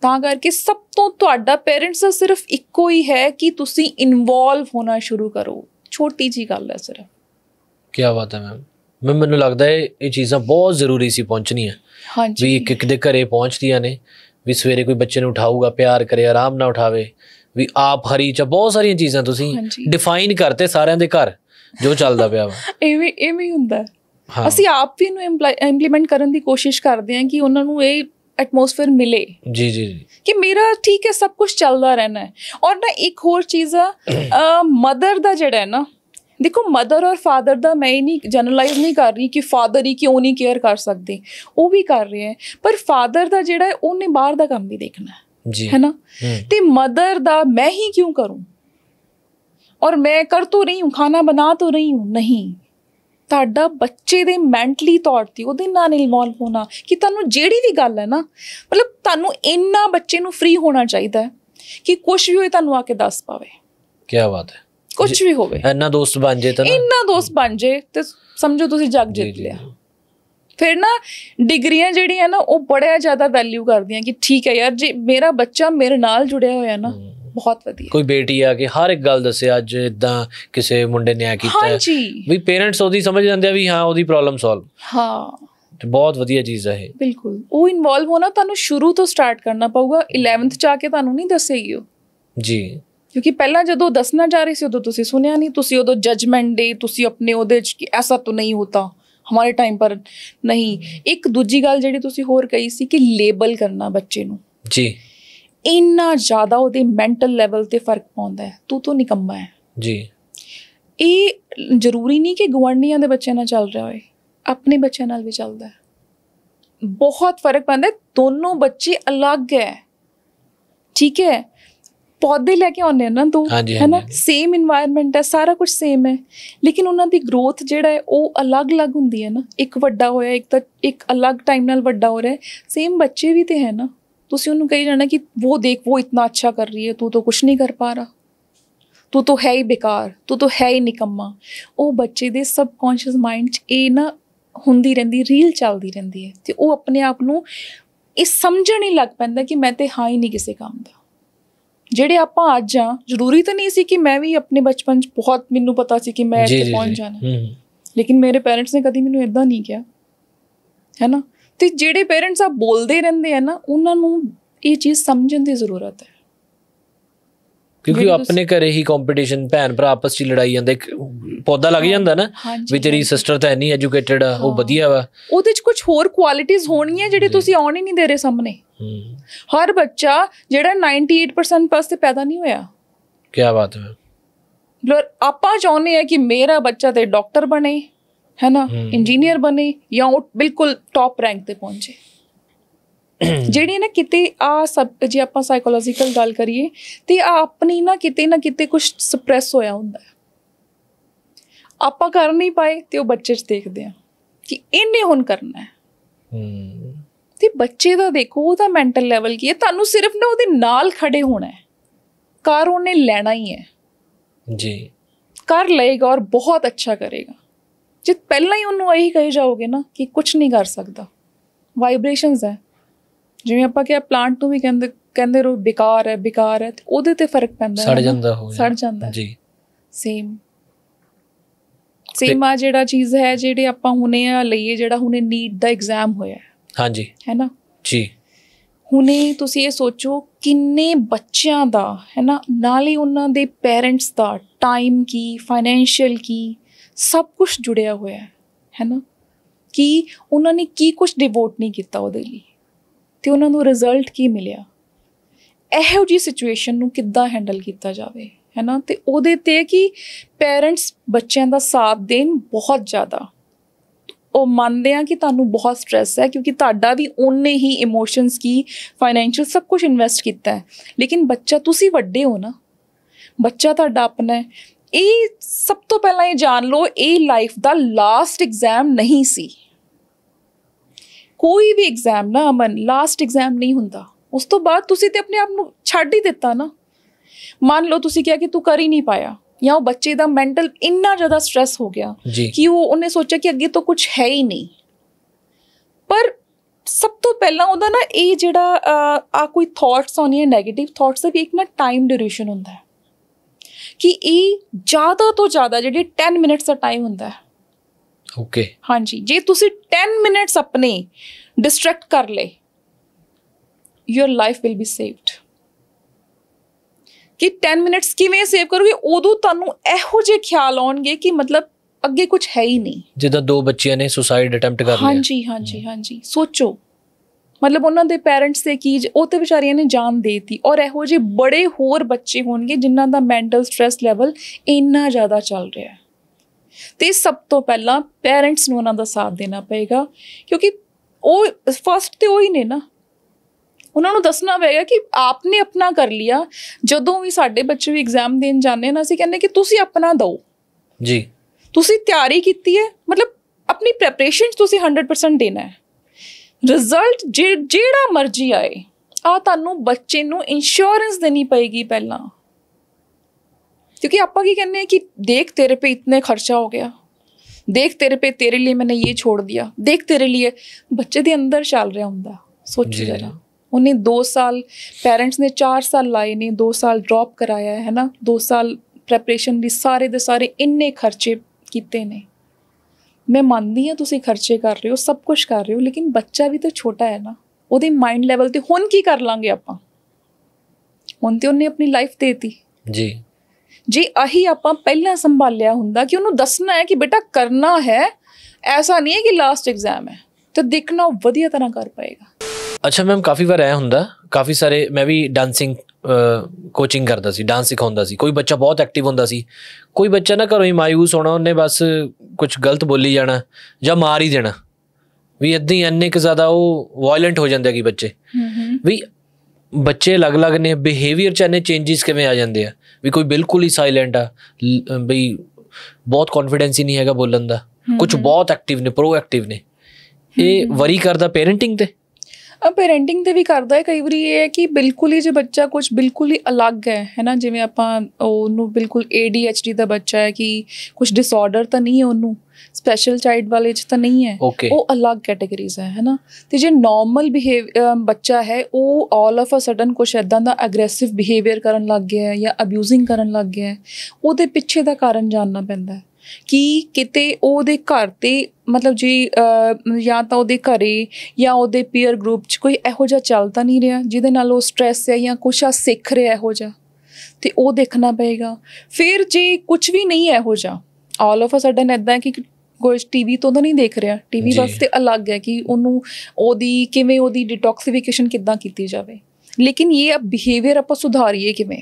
B: ਤਾਂ ਕਰਕੇ ਸਭ ਤੋਂ ਤੁਹਾਡਾ ਪੇਰੈਂਟਸ ਦਾ ਸਿਰਫ ਇੱਕੋ ਹੀ ਹੈ ਕਿ ਤੁਸੀਂ ਇਨਵੋਲਵ ਹੋਣਾ ਸ਼ੁਰੂ ਕਰੋ ਛੋਟੀ ਜੀ ਗੱਲ ਹੈ ਸਿਰਫ
A: ਕੀ ਬਾਤ ਹੈ ਮੈਮ ਮੈਨੂੰ ਲੱਗਦਾ ਹੈ ਇਹ ਚੀਜ਼ਾਂ ਬਹੁਤ ਜ਼ਰੂਰੀ ਸੀ ਪਹੁੰਚਣੀਆਂ ਹਾਂਜੀ ਵੀ ਇੱਕ ਇੱਕ ਦੇ ਘਰੇ ਪਹੁੰਚਦੀਆਂ ਨੇ ਵੀ ਸਵੇਰੇ ਕੋਈ ਬੱਚੇ ਨੂੰ ਉਠਾਊਗਾ ਪਿਆਰ ਕਰੇ ਆਰਾਮ ਨਾਲ ਉਠਾਵੇ ਵੀ ਆਪ ਹਰੀ ਚ ਬਹੁਤ ਸਾਰੀਆਂ ਚੀਜ਼ਾਂ ਤੁਸੀਂ ਡਿਫਾਈਨ ਕਰਤੇ ਸਾਰਿਆਂ ਦੇ ਘਰ ਜੋ ਚੱਲਦਾ ਪਿਆ ਵਾ
B: [LAUGHS] ਐਵੇਂ ਐਵੇਂ ਹੁੰਦਾ ਅਸੀਂ ਆਪ ਵੀ ਨੂੰ ਇੰਪਲੀਮੈਂਟ ਕਰਨ ਦੀ ਕੋਸ਼ਿਸ਼ ਕਰਦੇ ਆਂ ਕਿ ਉਹਨਾਂ ਨੂੰ ਇਹ ਐਟਮੋਸਫੇਅਰ ਮਿਲੇ ਜੀ ਜੀ ਜੀ ਕਿ ਮੇਰਾ ਠੀਕ ਹੈ ਸਭ ਕੁਝ ਚੱਲਦਾ ਰਹਿਣਾ ਹੈ ਔਰ ਨਾ ਇੱਕ ਹੋਰ ਚੀਜ਼ ਆ ਮਦਰ ਦਾ ਜਿਹੜਾ ਹੈ ਨਾ ਦੇਖੋ ਮਦਰ ਔਰ ਫਾਦਰ ਦਾ ਮੈਂ ਨਹੀਂ ਜਨਰਲਾਈਜ਼ ਨਹੀਂ ਕਰ ਰਹੀ ਕਿ ਫਾਦਰ ਹੀ ਕਿਉਂ ਨਹੀਂ ਕੇਅਰ ਕਰ ਸਕਦੇ ਉਹ ਵੀ ਕਰ ਰਹੇ ਹੈ ਪਰ ਫਾਦਰ ਦਾ ਜਿਹੜਾ ਹੈ ਉਹਨੇ ਬਾਹਰ ਦਾ ਕੰਮ ਵੀ ਦੇਖਣਾ ਹੈ ਜੀ ਹੈਨਾ ਤੇ ਮਦਰ ਦਾ ਮੈਂ ਹੀ ਕਿਉਂ ਕਰੂੰ ਔਰ ਮੈਂ ਕਰ ਤੋ ਰਹੀ ਹੂੰ ਖਾਣਾ ਬਣਾ ਤੋ ਰਹੀ ਹੂੰ ਨਹੀਂ ਤੁਹਾਡਾ ਬੱਚੇ ਦੇ ਮੈਂਟਲੀ ਤੌਰ ਤੇ ਉਹਦੇ ਨਾਲ ਇਨਵੋਲਵ ਹੋਣਾ ਕਿ ਤੁਹਾਨੂੰ ਜਿਹੜੀ ਵੀ ਗੱਲ ਹੈ ਨਾ ਮਤਲਬ ਤੁਹਾਨੂੰ ਇੰਨਾ ਬੱਚੇ ਨੂੰ ਫ੍ਰੀ ਹੋਣਾ ਚਾਹੀਦਾ ਕਿ ਕੁਝ ਵੀ ਹੋਏ ਤੁਹਾਨੂੰ ਆ ਕੇ ਦੱਸ ਪਾਵੇ
A: ਕੀ ਬਾਤ ਹੈ ਕੁਝ ਵੀ ਹੋਵੇ ਇੰਨਾ ਦੋਸਤ ਬਣ ਜੇ ਤਾਂ
B: ਇੰਨਾ ਦੋਸਤ ਬਣ ਜੇ ਤੇ ਸਮਝੋ ਤੁਸੀਂ ਜੱਗ ਜਿੱਤ ਲਿਆ ਫਿਰ ਨਾ ਡਿਗਰੀਆਂ ਜਿਹੜੀਆਂ ਨਾ ਉਹ ਬੜਿਆ ਜ਼ਿਆਦਾ ਵੈਲਿਊ ਕਰਦੀਆਂ ਕਿ ਠੀਕ ਹੈ ਯਾਰ ਜੇ ਮੇਰਾ ਬੱਚਾ ਮੇਰੇ ਨਾਲ ਜੁੜਿਆ ਹੋਇਆ ਨਾ ਬਹੁਤ ਵਧੀਆ
A: ਕੋਈ ਬੇਟੀ ਆ ਕੇ ਹਰ ਇੱਕ ਗੱਲ ਦੱਸੇ ਅੱਜ ਇਦਾਂ ਕਿਸੇ ਮੁੰਡੇ ਨੇ ਆ ਕੀਤਾ ਵੀ ਪੇਰੈਂਟਸ ਉਹਦੀ ਸਮਝ ਜਾਂਦੇ ਆ ਵੀ ਹਾਂ ਉਹਦੀ ਪ੍ਰੋਬਲਮ ਸੋਲਵ ਹਾਂ ਤੇ ਬਹੁਤ ਵਧੀਆ ਚੀਜ਼ ਹੈ ਇਹ
B: ਬਿਲਕੁਲ ਉਹ ਇਨਵੋਲਵ ਹੋਣਾ ਤੁਹਾਨੂੰ ਸ਼ੁਰੂ ਤੋਂ ਸਟਾਰਟ ਕਰਨਾ ਪਊਗਾ 11th ਚ ਆ ਕੇ ਤੁਹਾਨੂੰ ਨਹੀਂ ਦੱਸੇਗੀ ਉਹ ਜੀ ਕਿਉਂਕਿ ਪਹਿਲਾਂ ਜਦੋਂ ਦੱਸਣਾ ਚਾ ਰਹੇ ਸੀ ਉਦੋਂ ਤੁਸੀਂ ਸੁਣਿਆ ਨਹੀਂ ਤੁਸੀਂ ਉਦੋਂ ਜਜਮੈਂਟ ਦੇ ਤੁਸੀਂ ਆਪਣੇ ਉਹਦੇ ਚ ਕਿ ਐਸਾ ਤਾਂ ਨਹੀਂ ਹੁੰਦਾ ਹਮਾਰੇ ਟਾਈਮ ਪਰ ਨਹੀਂ ਇੱਕ ਦੂਜੀ ਗੱਲ ਜਿਹੜੀ ਤੁਸੀਂ ਹੋਰ ਕਹੀ ਸੀ ਕਿ ਲੇਬਲ ਕਰਨਾ ਬੱਚੇ ਨੂੰ ਜੀ ਇੰਨਾ ਜ਼ਿਆਦਾ ਉਹਦੇ ਮੈਂਟਲ ਲੈਵਲ ਤੇ ਫਰਕ ਪਾਉਂਦਾ ਹੈ ਤੂੰ ਤੋਂ ਨਿਕੰਮਾ ਹੈ ਜੀ ਇਹ ਜ਼ਰੂਰੀ ਨਹੀਂ ਕਿ ਗਵਰਨੀਆਂ ਦੇ ਬੱਚਿਆਂ ਨਾਲ ਚੱਲ ਰਿਹਾ ਹੋਵੇ ਆਪਣੇ ਬੱਚਿਆਂ ਨਾਲ ਵੀ ਚੱਲਦਾ ਹੈ ਬਹੁਤ ਫਰਕ ਪੈਂਦਾ ਦੋਨੋਂ ਬੱਚੇ ਅਲੱਗ ਹੈ ਠੀਕ ਹੈ ਪੌਦੇ ਲੈ ਕੇ ਆਉਂਦੇ ਨਾ ਤੂੰ ਹੈਨਾ ਸੇਮ এনवायरमेंट ਹੈ ਸਾਰਾ ਕੁਝ ਸੇਮ ਹੈ ਲੇਕਿਨ ਉਹਨਾਂ ਦੀ ਗਰੋਥ ਜਿਹੜਾ ਹੈ ਉਹ ਅਲੱਗ-ਅਲੱਗ ਹੁੰਦੀ ਹੈ ਨਾ ਇੱਕ ਵੱਡਾ ਹੋਇਆ ਇੱਕ ਤਾਂ ਇੱਕ ਅਲੱਗ ਟਾਈਮ ਨਾਲ ਵੱਡਾ ਹੋ ਰਿਹਾ ਸੇਮ ਬੱਚੇ ਵੀ ਤੇ ਹੈ ਨਾ ਤੁਸੀਂ ਉਹਨੂੰ ਕਹੀ ਜਾਣਾ ਕਿ ਉਹ ਦੇਖ ਉਹ ਇਤਨਾ ਅੱਛਾ ਕਰ ਰਹੀ ਹੈ ਤੂੰ ਤਾਂ ਕੁਝ ਨਹੀਂ ਕਰ ਪਾ ਰਹਾ ਤੂੰ ਤਾਂ ਹੈ ਹੀ ਬੇਕਾਰ ਤੂੰ ਤਾਂ ਹੈ ਹੀ ਨਿਕੰਮਾ ਉਹ ਬੱਚੇ ਦੇ ਸਬਕੌਂਸ਼ੀਅਸ ਮਾਈਂਡ 'ਚ ਇਹ ਨਾ ਹੁੰਦੀ ਰਹਿੰਦੀ ਰੀਲ ਚੱਲਦੀ ਰਹਿੰਦੀ ਹੈ ਤੇ ਉਹ ਆਪਣੇ ਆਪ ਨੂੰ ਇਹ ਸਮਝਣ ਹੀ ਲੱਗ ਪੈਂਦਾ ਕਿ ਮੈਂ ਤੇ ਹਾਂ ਹੀ ਨਹੀਂ ਕਿਸੇ ਕੰਮ ਦਾ ਜਿਹੜੇ ਆਪਾਂ ਅੱਜ ਆ ਜ਼ਰੂਰੀ ਤਾਂ ਨਹੀਂ ਸੀ ਕਿ ਮੈਂ ਵੀ ਆਪਣੇ ਬਚਪਨ 'ਚ ਬਹੁਤ ਮੈਨੂੰ ਪਤਾ ਸੀ ਕਿ ਮੈਂ ਇੱਥੇ ਪਹੁੰਚ ਜਾਣਾ ਲੇਕਿਨ ਮੇਰੇ ਪੇਰੈਂਟਸ ਨੇ ਕਦੀ ਮੈਨੂੰ ਇਦਾਂ ਨਹੀਂ ਕਿਹਾ ਹੈ ਨਾ ਤੇ ਜਿਹੜੇ ਪੇਰੈਂਟਸ ਆ ਬੋਲਦੇ ਰਹਿੰਦੇ ਆ ਨਾ ਉਹਨਾਂ ਨੂੰ ਇਹ ਚੀਜ਼ ਸਮਝਣ ਦੀ ਜ਼ਰੂਰਤ ਹੈ
A: ਕਿਉਂਕਿ ਆਪਣੇ ਘਰੇ ਹੀ ਕੰਪੀਟੀਸ਼ਨ ਭੈਣ ਭਰਾ ਆਪਸ ਵਿੱਚ ਲੜਾਈ ਜਾਂਦੇ ਪੌਦਾ ਲੱਗ ਜਾਂਦਾ ਨਾ ਵੀ ਤੇਰੀ ਸਿਸਟਰ ਤਾਂ ਇੰਨੀ ਐਜੂਕੇਟਡ ਆ ਉਹ ਵਧੀਆ ਵਾ
B: ਉਹਦੇ ਚ ਕੁਝ ਹੋਰ ਕੁਆਲਿਟੀਆਂ ਹੋਣੀਆਂ ਜਿਹੜੇ ਤੁਸੀਂ ਆਉਣ ਹੀ ਨਹੀਂ ਦੇ ਰਹੇ ਸਾਹਮਣੇ ਹਰ ਬੱਚਾ ਜਿਹੜਾ 98% ਪਾਸ ਤੇ ਪੈਦਾ ਨਹੀਂ ਹੋਇਆ
A: ਕੀ
D: ਬਾਤ ਹੈ
B: ਲੋਰ ਆਪਾਂ ਚਾਹੁੰਦੇ ਆ ਕਿ ਮੇਰਾ ਬੱਚਾ ਤੇ ਡਾਕਟਰ ਬਣੇ ਹੈ ਨਾ ਇੰਜੀਨੀਅਰ ਬਣੇ ਜਾਂ ਉਹ ਬਿਲਕੁਲ ਟਾਪ ਰੈਂਕ ਤੇ ਪਹੁੰਚੇ ਜਿਹੜੀ ਨਾ ਕਿਤੇ ਆ ਸਭ ਜੇ ਆਪਾਂ ਸਾਈਕੋਲੋਜੀਕਲ ਗੱਲ ਕਰੀਏ ਤੇ ਆ ਆਪਣੀ ਨਾ ਕਿਤੇ ਨਾ ਕਿਤੇ ਕੁਝ ਸਪਰੈਸ ਹੋਇਆ ਹੁੰਦਾ ਆਪਾਂ ਕਰ ਨਹੀਂ ਪਾਏ ਤੇ ਉਹ ਬੱਚੇ 'ਚ ਦੇਖਦੇ ਆ ਕਿ ਇਹਨੇ ਹੁਣ ਕਰਨਾ ਹੈ ਹੂੰ ਤੇ ਬੱਚੇ ਦਾ ਦੇਖੋ ਉਹਦਾ ਮੈਂਟਲ ਲੈਵਲ ਕੀ ਹੈ ਤੁਹਾਨੂੰ ਸਿਰਫ ਨਾ ਉਹਦੇ ਨਾਲ ਖੜੇ ਹੋਣਾ ਹੈ ਕਾਰ ਉਹਨੇ ਲੈਣਾ ਹੀ ਹੈ ਜੀ ਕਰ ਲਏਗਾ ਔਰ ਬਹੁਤ ਅੱਛਾ ਕਰੇਗਾ ਜੇ ਪਹਿਲਾਂ ਹੀ ਉਹਨੂੰ ਇਹੀ ਕਹੀ ਜਾਓਗੇ ਨਾ ਕਿ ਕੁਝ ਨਹੀਂ ਕਰ ਸਕਦਾ ਵਾਈਬ੍ਰੇਸ਼ਨਸ ਹੈ ਜਿਵੇਂ ਆਪਾਂ ਕਿਹਾ ਪਲਾਂਟ ਨੂੰ ਵੀ ਕਹਿੰਦੇ ਕਹਿੰਦੇ ਰੋ ਬਿਕਾਰ ਹੈ ਬਿਕਾਰ ਹੈ ਉਹਦੇ ਤੇ ਫਰਕ ਪੈਂਦਾ ਸੜ ਜਾਂਦਾ ਹੋ ਸੜ ਜਾਂਦਾ ਜੀ ਸੇਮ ਸੇਮ ਆ ਜਿਹੜਾ ਚੀਜ਼ ਹੈ ਜਿਹੜੇ ਆਪਾਂ ਹੁਣੇ ਆ ਲਈਏ ਜਿਹੜਾ ਹੁਣੇ ਨੀਟ ਦਾ ਐਗਜ਼ਾਮ ਹੋਇਆ ਹਾਂਜੀ ਹੈਨਾ ਜੀ ਹੁਣੇ ਤੁਸੀਂ ਇਹ ਸੋਚੋ ਕਿੰਨੇ ਬੱਚਿਆਂ ਦਾ ਹੈਨਾ ਨਾਲ ਹੀ ਉਹਨਾਂ ਦੇ ਪੇਰੈਂਟਸ ਦਾ ਟਾਈਮ ਕੀ ਫਾਈਨੈਂਸ਼ੀਅਲ ਕੀ ਸਭ ਕੁਝ ਜੁੜਿਆ ਹੋਇਆ ਹੈ ਹੈਨਾ ਕਿ ਉਹਨਾਂ ਨੇ ਕੀ ਕੁਝ ਡਿਵੋਟ ਨਹੀਂ ਕੀਤਾ ਉਹਦੇ ਲਈ ਤੇ ਉਹਨਾਂ ਨੂੰ ਰਿਜ਼ਲਟ ਕੀ ਮਿਲਿਆ ਇਹੋ ਜੀ ਸਿਚੁਏਸ਼ਨ ਨੂੰ ਕਿੱਦਾਂ ਹੈਂਡਲ ਕੀਤਾ ਜਾਵੇ ਹੈਨਾ ਤੇ ਉਹਦੇ ਤੇ ਕਿ ਪੇਰੈਂਟਸ ਬੱਚਿਆਂ ਦਾ ਸਾਥ ਦੇਣ ਬਹੁਤ ਜ਼ਿਆਦਾ ਉਹ ਮੰਨਦੇ ਆ ਕਿ ਤੁਹਾਨੂੰ ਬਹੁਤ ਸਟ्रेस ਹੈ ਕਿਉਂਕਿ ਤੁਹਾਡਾ ਵੀ ਉਹਨੇ ਹੀ ਇਮੋਸ਼ਨਸ ਕੀ ਫਾਈਨੈਂਸ਼ੀਅਲ ਸਭ ਕੁਝ ਇਨਵੈਸਟ ਕੀਤਾ ਹੈ ਲੇਕਿਨ ਬੱਚਾ ਤੁਸੀਂ ਵੱਡੇ ਹੋ ਨਾ ਬੱਚਾ ਤੁਹਾਡਾ ਆਪਣਾ ਹੈ ਇਹ ਸਭ ਤੋਂ ਪਹਿਲਾਂ ਇਹ ਜਾਣ ਲਓ ਇਹ ਲਾਈਫ ਦਾ ਲਾਸਟ ਐਗਜ਼ਾਮ ਨਹੀਂ ਸੀ ਕੋਈ ਵੀ ਐਗਜ਼ਾਮ ਨਾ ਅਮਨ ਲਾਸਟ ਐਗਜ਼ਾਮ ਨਹੀਂ ਹੁੰਦਾ ਉਸ ਤੋਂ ਬਾਅਦ ਤੁਸੀਂ ਤੇ ਆਪਣੇ ਆਪ ਨੂੰ ਛੱਡ ਹੀ ਦਿੱਤਾ ਨਾ ਮੰਨ ਲਓ ਤੁਸੀਂ ਕਿਹਾ ਕਿ ਤੂੰ ਕਰ ਹੀ ਨਹੀਂ ਪਾਇਆ ਜਾਂ ਉਹ ਬੱਚੇ ਦਾ ਮੈਂਟਲ ਇੰਨਾ ਜ਼ਿਆਦਾ ਸਟ्रेस ਹੋ ਗਿਆ ਕਿ ਉਹ ਉਹਨੇ ਸੋਚਿਆ ਕਿ ਅੱਗੇ ਤੋਂ ਕੁਝ ਹੈ ਹੀ ਨਹੀਂ ਪਰ ਸਭ ਤੋਂ ਪਹਿਲਾਂ ਉਹਦਾ ਨਾ ਇਹ ਜਿਹੜਾ ਆ ਕੋਈ ਥਾਟਸ ਆਉਣੀ 네ਗੇਟਿਵ ਥਾਟਸ ਵੀ ਇੱਕ ਨਾ ਟਾਈਮ ਡਿਊਰੇਸ਼ਨ ਹੁੰਦਾ ਹੈ ਕਿ ਇਹ ਜ਼ਿਆਦਾ ਤੋਂ ਜ਼ਿਆਦਾ ਜਿਹੜੇ 10 ਮਿੰਟਸ ਦਾ ਟਾਈਮ ਹੁੰਦਾ ਹੈ ਓਕੇ ਹਾਂਜੀ ਜੇ ਤੁਸੀਂ 10 ਮਿੰਟਸ ਆਪਣੇ ਡਿਸਟਰੈਕਟ ਕਰ ਲਏ your life will be saved ਕਿ 10 ਮਿੰਟਸ ਕਿਵੇਂ ਸੇਵ ਕਰੋਗੇ ਉਦੋਂ ਤੁਹਾਨੂੰ ਇਹੋ ਜਿਹੇ ਖਿਆਲ ਆਉਣਗੇ ਕਿ ਮਤਲਬ ਅੱਗੇ ਕੁਝ ਹੈ ਹੀ ਨਹੀਂ
A: ਜਿੱਦਾਂ ਦੋ ਬੱਚਿਆਂ ਨੇ ਸੁਸਾਈਡ ਅਟੈਂਪਟ ਕਰ ਲਿਆ
B: ਹਾਂਜੀ ਹਾਂਜੀ ਹਾਂਜੀ ਸੋਚੋ ਮਤਲਬ ਉਹਨਾਂ ਦੇ ਪੇਰੈਂਟਸ ਤੇ ਕੀ ਉਹ ਤੇ ਵਿਚਾਰੀਆਂ ਨੇ ਜਾਨ ਦੇਤੀ ਔਰ ਇਹੋ ਜਿਹੇ ਬੜੇ ਹੋਰ ਬੱਚੇ ਹੋਣਗੇ ਜਿਨ੍ਹਾਂ ਦਾ ਮੈਂਟਲ ਸਟ्रेस ਲੈਵਲ ਇੰਨਾ ਜ਼ਿਆਦਾ ਚੱਲ ਰਿਹਾ ਹੈ ਤੇ ਸਭ ਤੋਂ ਪਹਿਲਾਂ ਪੇਰੈਂਟਸ ਨੂੰ ਉਹਨਾਂ ਦਾ ਸਾਥ ਦੇਣਾ ਪਏਗਾ ਕਿਉਂਕਿ ਉਹ ਫਸਟ ਤੇ ਉਹ ਹੀ ਨੇ ਨਾ ਉਹਨਾਂ ਨੂੰ ਦੱਸਣਾ ਪਵੇਗਾ ਕਿ ਆਪਨੇ ਆਪਣਾ ਕਰ ਲਿਆ ਜਦੋਂ ਵੀ ਸਾਡੇ ਬੱਚੇ ਵੀ ਐਗਜ਼ਾਮ ਦੇਣ ਜਾਂਦੇ ਨੇ ਅਸੀਂ ਕਹਿੰਦੇ ਕਿ ਤੁਸੀਂ ਆਪਣਾ ਦਿਓ ਜੀ ਤੁਸੀਂ ਤਿਆਰੀ ਕੀਤੀ ਹੈ ਮਤਲਬ ਆਪਣੀ ਪ੍ਰੈਪਰੇਸ਼ਨ ਤੁਸੀਂ 100% ਦੇਣਾ ਹੈ ਰਿਜ਼ਲਟ ਜਿਹੜਾ ਮਰਜ਼ੀ ਆਏ ਆ ਤੁਹਾਨੂੰ ਬੱਚੇ ਨੂੰ ਇੰਸ਼ੋਰੈਂਸ ਦੇਣੀ ਪਏਗੀ ਪਹਿਲਾਂ ਕਿਉਂਕਿ ਆਪਾਂ ਕੀ ਕਹਿੰਦੇ ਆ ਕਿ ਦੇਖ ਤੇਰੇ ਤੇ ਇਤਨੇ ਖਰਚਾ ਹੋ ਗਿਆ ਦੇਖ ਤੇਰੇ ਤੇ ਤੇਰੇ ਲਈ ਮੈਨੇ ਇਹ ਛੋੜ ਦਿਆ ਦੇਖ ਤੇਰੇ ਲਈ ਬੱਚੇ ਦੇ ਅੰਦਰ ਚੱਲ ਰਿਹਾ ਹੁੰਦਾ सोचो ਜਰਾ ਉਹਨੇ 2 ਸਾਲ ਪੇਰੈਂਟਸ ਨੇ 4 ਸਾਲ ਲਾਏ ਨੇ 2 ਸਾਲ ਡ੍ਰੌਪ ਕਰਾਇਆ ਹੈ ਨਾ 2 ਸਾਲ ਪ੍ਰੈਪਰੇਸ਼ਨ ਦੀ ਸਾਰੇ ਦੇ ਸਾਰੇ ਇੰਨੇ ਖਰਚੇ ਕੀਤੇ ਨੇ ਮੈਂ ਮੰਨਦੀ ਹਾਂ ਤੁਸੀਂ ਖਰਚੇ ਕਰ ਰਹੇ ਹੋ ਸਭ ਕੁਝ ਕਰ ਰਹੇ ਹੋ ਲੇਕਿਨ ਬੱਚਾ ਵੀ ਤਾਂ ਛੋਟਾ ਹੈ ਨਾ ਉਹਦੇ ਮਾਈਂਡ ਲੈਵਲ ਤੇ ਹੁਣ ਕੀ ਕਰ ਲਾਂਗੇ ਆਪਾਂ ਹੁਣ ਤੇ ਉਹਨੇ ਆਪਣੀ ਲਾਈਫ ਦੇਤੀ ਜੀ ਜੀ ਅਹੀ ਆਪਾਂ ਪਹਿਲਾਂ ਸੰਭਾਲਿਆ ਹੁੰਦਾ ਕਿ ਉਹਨੂੰ ਦੱਸਣਾ ਹੈ ਕਿ ਬੇਟਾ ਕਰਨਾ ਹੈ ਐਸਾ ਨਹੀਂ ਹੈ ਕਿ ਲਾਸਟ ਐਗਜ਼ਾਮ ਹੈ ਤੇ ਦੇਖਣਾ ਵਧੀਆ ਤਰ੍ਹਾਂ ਕਰ ਪਾਏਗਾ
A: ਅੱਛਾ ਮੈਮ ਕਾਫੀ ਵਾਰ ਆਇਆ ਹੁੰਦਾ ਕਾਫੀ ਸਾਰੇ ਮੈਂ ਵੀ ਡਾਂਸਿੰਗ ਕੋਚਿੰਗ ਕਰਦਾ ਸੀ ਡਾਂਸ ਸਿਖਾਉਂਦਾ ਸੀ ਕੋਈ ਬੱਚਾ ਬਹੁਤ ਐਕਟਿਵ ਹੁੰਦਾ ਸੀ ਕੋਈ ਬੱਚਾ ਨਾ ਘਰੋਂ ਹੀ ਮਾਇੂਸ ਹੋਣਾ ਉਹਨੇ ਬਸ ਕੁਝ ਗਲਤ ਬੋਲੀ ਜਾਣਾ ਜਾਂ ਮਾਰ ਹੀ ਦੇਣਾ ਵੀ ਇੰਨੀ ਹੀ ਇੰਨੇ ਕਿ ਜ਼ਿਆਦਾ ਉਹ ਵਾਇਲੈਂਟ ਹੋ ਜਾਂਦੇ ਆ ਕਿ ਬੱਚੇ ਵੀ ਬੱਚੇ ਅਲੱਗ-ਅਲੱਗ ਨੇ ਬਿਹੇਵੀਅਰ ਚ ਇੰਨੇ ਚੇਂਜਸ ਕਿਵੇਂ ਆ ਜਾਂਦੇ ਆ ਵੀ ਕੋਈ ਬਿਲਕੁਲ ਹੀ ਸਾਇਲੈਂਟ ਆ ਬਈ ਬਹੁਤ ਕੌਨਫੀਡੈਂਸ ਹੀ ਨਹੀਂ ਹੈਗਾ ਬੋਲਣ ਦਾ ਕੁਝ ਬਹੁਤ ਐਕਟਿਵ ਨੇ ਪ੍ਰੋਐਕਟਿਵ ਨੇ ਇਹ ਵਰੀ ਕਰਦਾ ਪੇਰੈਂਟਿੰਗ ਤੇ
B: ਆ ਪੈਰੈਂਟਿੰਗ ਤੇ ਵੀ ਕਰਦਾ ਹੈ ਕਈ ਵਾਰੀ ਇਹ ਹੈ ਕਿ ਬਿਲਕੁਲ ਹੀ ਜੇ ਬੱਚਾ ਕੁਝ ਬਿਲਕੁਲ ਹੀ ਅਲੱਗ ਹੈ ਹੈਨਾ ਜਿਵੇਂ ਆਪਾਂ ਉਹਨੂੰ ਬਿਲਕੁਲ ADHD ਦਾ ਬੱਚਾ ਹੈ ਕਿ ਕੁਝ ਡਿਸਆਰਡਰ ਤਾਂ ਨਹੀਂ ਹੈ ਉਹਨੂੰ ਸਪੈਸ਼ਲ ਚਾਈਲਡ ਵਾਲੇ ਚ ਤਾਂ ਨਹੀਂ ਹੈ ਉਹ ਅਲੱਗ ਕੈਟਾਗਰੀਜ਼ ਹੈ ਹੈਨਾ ਤੇ ਜੇ ਨਾਰਮਲ ਬਿਹੇਵ ਬੱਚਾ ਹੈ ਉਹ ਆਲ ਆਫ ਅ ਸਡਨ ਕੁਝ ਐਦਾਂ ਦਾ ਐਗਰੈਸਿਵ ਬਿਹੇਵੀਅਰ ਕਰਨ ਲੱਗ ਗਿਆ ਹੈ ਜਾਂ ਅਬਿਊਜ਼ਿੰਗ ਕਰਨ ਲੱਗ ਗਿਆ ਹੈ ਉਹਦੇ ਪਿੱਛੇ ਦਾ ਕਾਰਨ ਜਾਨਣਾ ਪੈਂਦਾ ਹੈ ਕਿ ਕਿਤੇ ਉਹਦੇ ਘਰ ਤੇ ਮਤਲਬ ਜੀ ਜਾਂ ਤਾਂ ਉਹਦੇ ਘਰੇ ਜਾਂ ਉਹਦੇ ਪੀਅਰ ਗਰੁੱਪ 'ਚ ਕੋਈ ਇਹੋ ਜਿਹਾ ਚੱਲਦਾ ਨਹੀਂ ਰਿਹਾ ਜਿਹਦੇ ਨਾਲ ਉਹ ਸਟ्रेस ਹੈ ਜਾਂ ਕੁਛ ਆ ਸਿੱਖ ਰਿਹਾ ਇਹੋ ਜਿਹਾ ਤੇ ਉਹ ਦੇਖਣਾ ਪਏਗਾ ਫਿਰ ਜੇ ਕੁਝ ਵੀ ਨਹੀਂ ਇਹੋ ਜਿਹਾ ਆਲ ਆਫ ਅ ਸਡਨ ਐਦਾਂ ਕਿ ਕੋਈ ਟੀਵੀ ਤੋਂ ਤਾਂ ਨਹੀਂ ਦੇਖ ਰਿਹਾ ਟੀਵੀ ਵਾਸਤੇ ਅਲੱਗ ਹੈ ਕਿ ਉਹਨੂੰ ਉਹਦੀ ਕਿਵੇਂ ਉਹਦੀ ਡਿਟੌਕਸੀਫਿਕੇਸ਼ਨ ਕਿੱਦਾਂ ਕੀਤੀ ਜਾਵੇ ਲੇਕਿਨ ਇਹ ਬਿਹੇਵੀਅਰ ਆਪਾਂ ਸੁਧਾਰੀਏ ਕਿਵੇਂ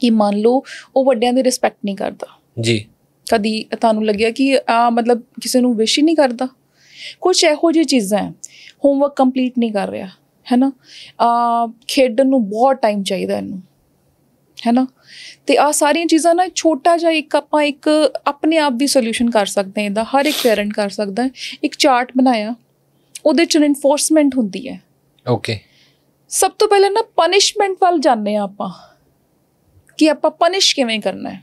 B: ਕਿ ਮੰਨ ਲਓ ਉਹ ਵੱਡਿਆਂ ਦੀ ਰਿਸਪੈਕਟ ਨਹੀਂ ਕਰਦਾ ਜੀ ਕਦੀ ਤੁਹਾਨੂੰ ਲੱਗਿਆ ਕਿ ਆ ਮਤਲਬ ਕਿਸੇ ਨੂੰ ਵਿਸ਼ ਹੀ ਨਹੀਂ ਕਰਦਾ ਕੁਝ ਇਹੋ ਜਿਹੀ ਚੀਜ਼ਾਂ ਹੈ ਹੋਮਵਰਕ ਕੰਪਲੀਟ ਨਹੀਂ ਕਰ ਰਿਹਾ ਹੈਨਾ ਆ ਖੇਡਣ ਨੂੰ ਬਹੁਤ ਟਾਈਮ ਚਾਹੀਦਾ ਇਹਨੂੰ ਹੈਨਾ ਤੇ ਆ ਸਾਰੀਆਂ ਚੀਜ਼ਾਂ ਨਾਲ ਛੋਟਾ ਜਿਹਾ ਇੱਕ ਆਪਾਂ ਇੱਕ ਆਪਣੇ ਆਪ ਵੀ ਸੋਲੂਸ਼ਨ ਕਰ ਸਕਦੇ ਹਾਂ ਇਹਦਾ ਹਰ ਇੱਕ ਪੇਰੈਂਟ ਕਰ ਸਕਦਾ ਹੈ ਇੱਕ ਚਾਰਟ ਬਣਾਇਆ ਉਹਦੇ ਚ ਰਿਨਫੋਰਸਮੈਂਟ ਹੁੰਦੀ ਹੈ ਓਕੇ ਸਭ ਤੋਂ ਪਹਿਲਾਂ ਨਾ ਪਨਿਸ਼ਮੈਂਟ ਵੱਲ ਜਾਂਦੇ ਆ ਆਪਾਂ ਕਿ ਆਪਾਂ ਪਨਿਸ਼ ਕਿਵੇਂ ਕਰਨਾ ਹੈ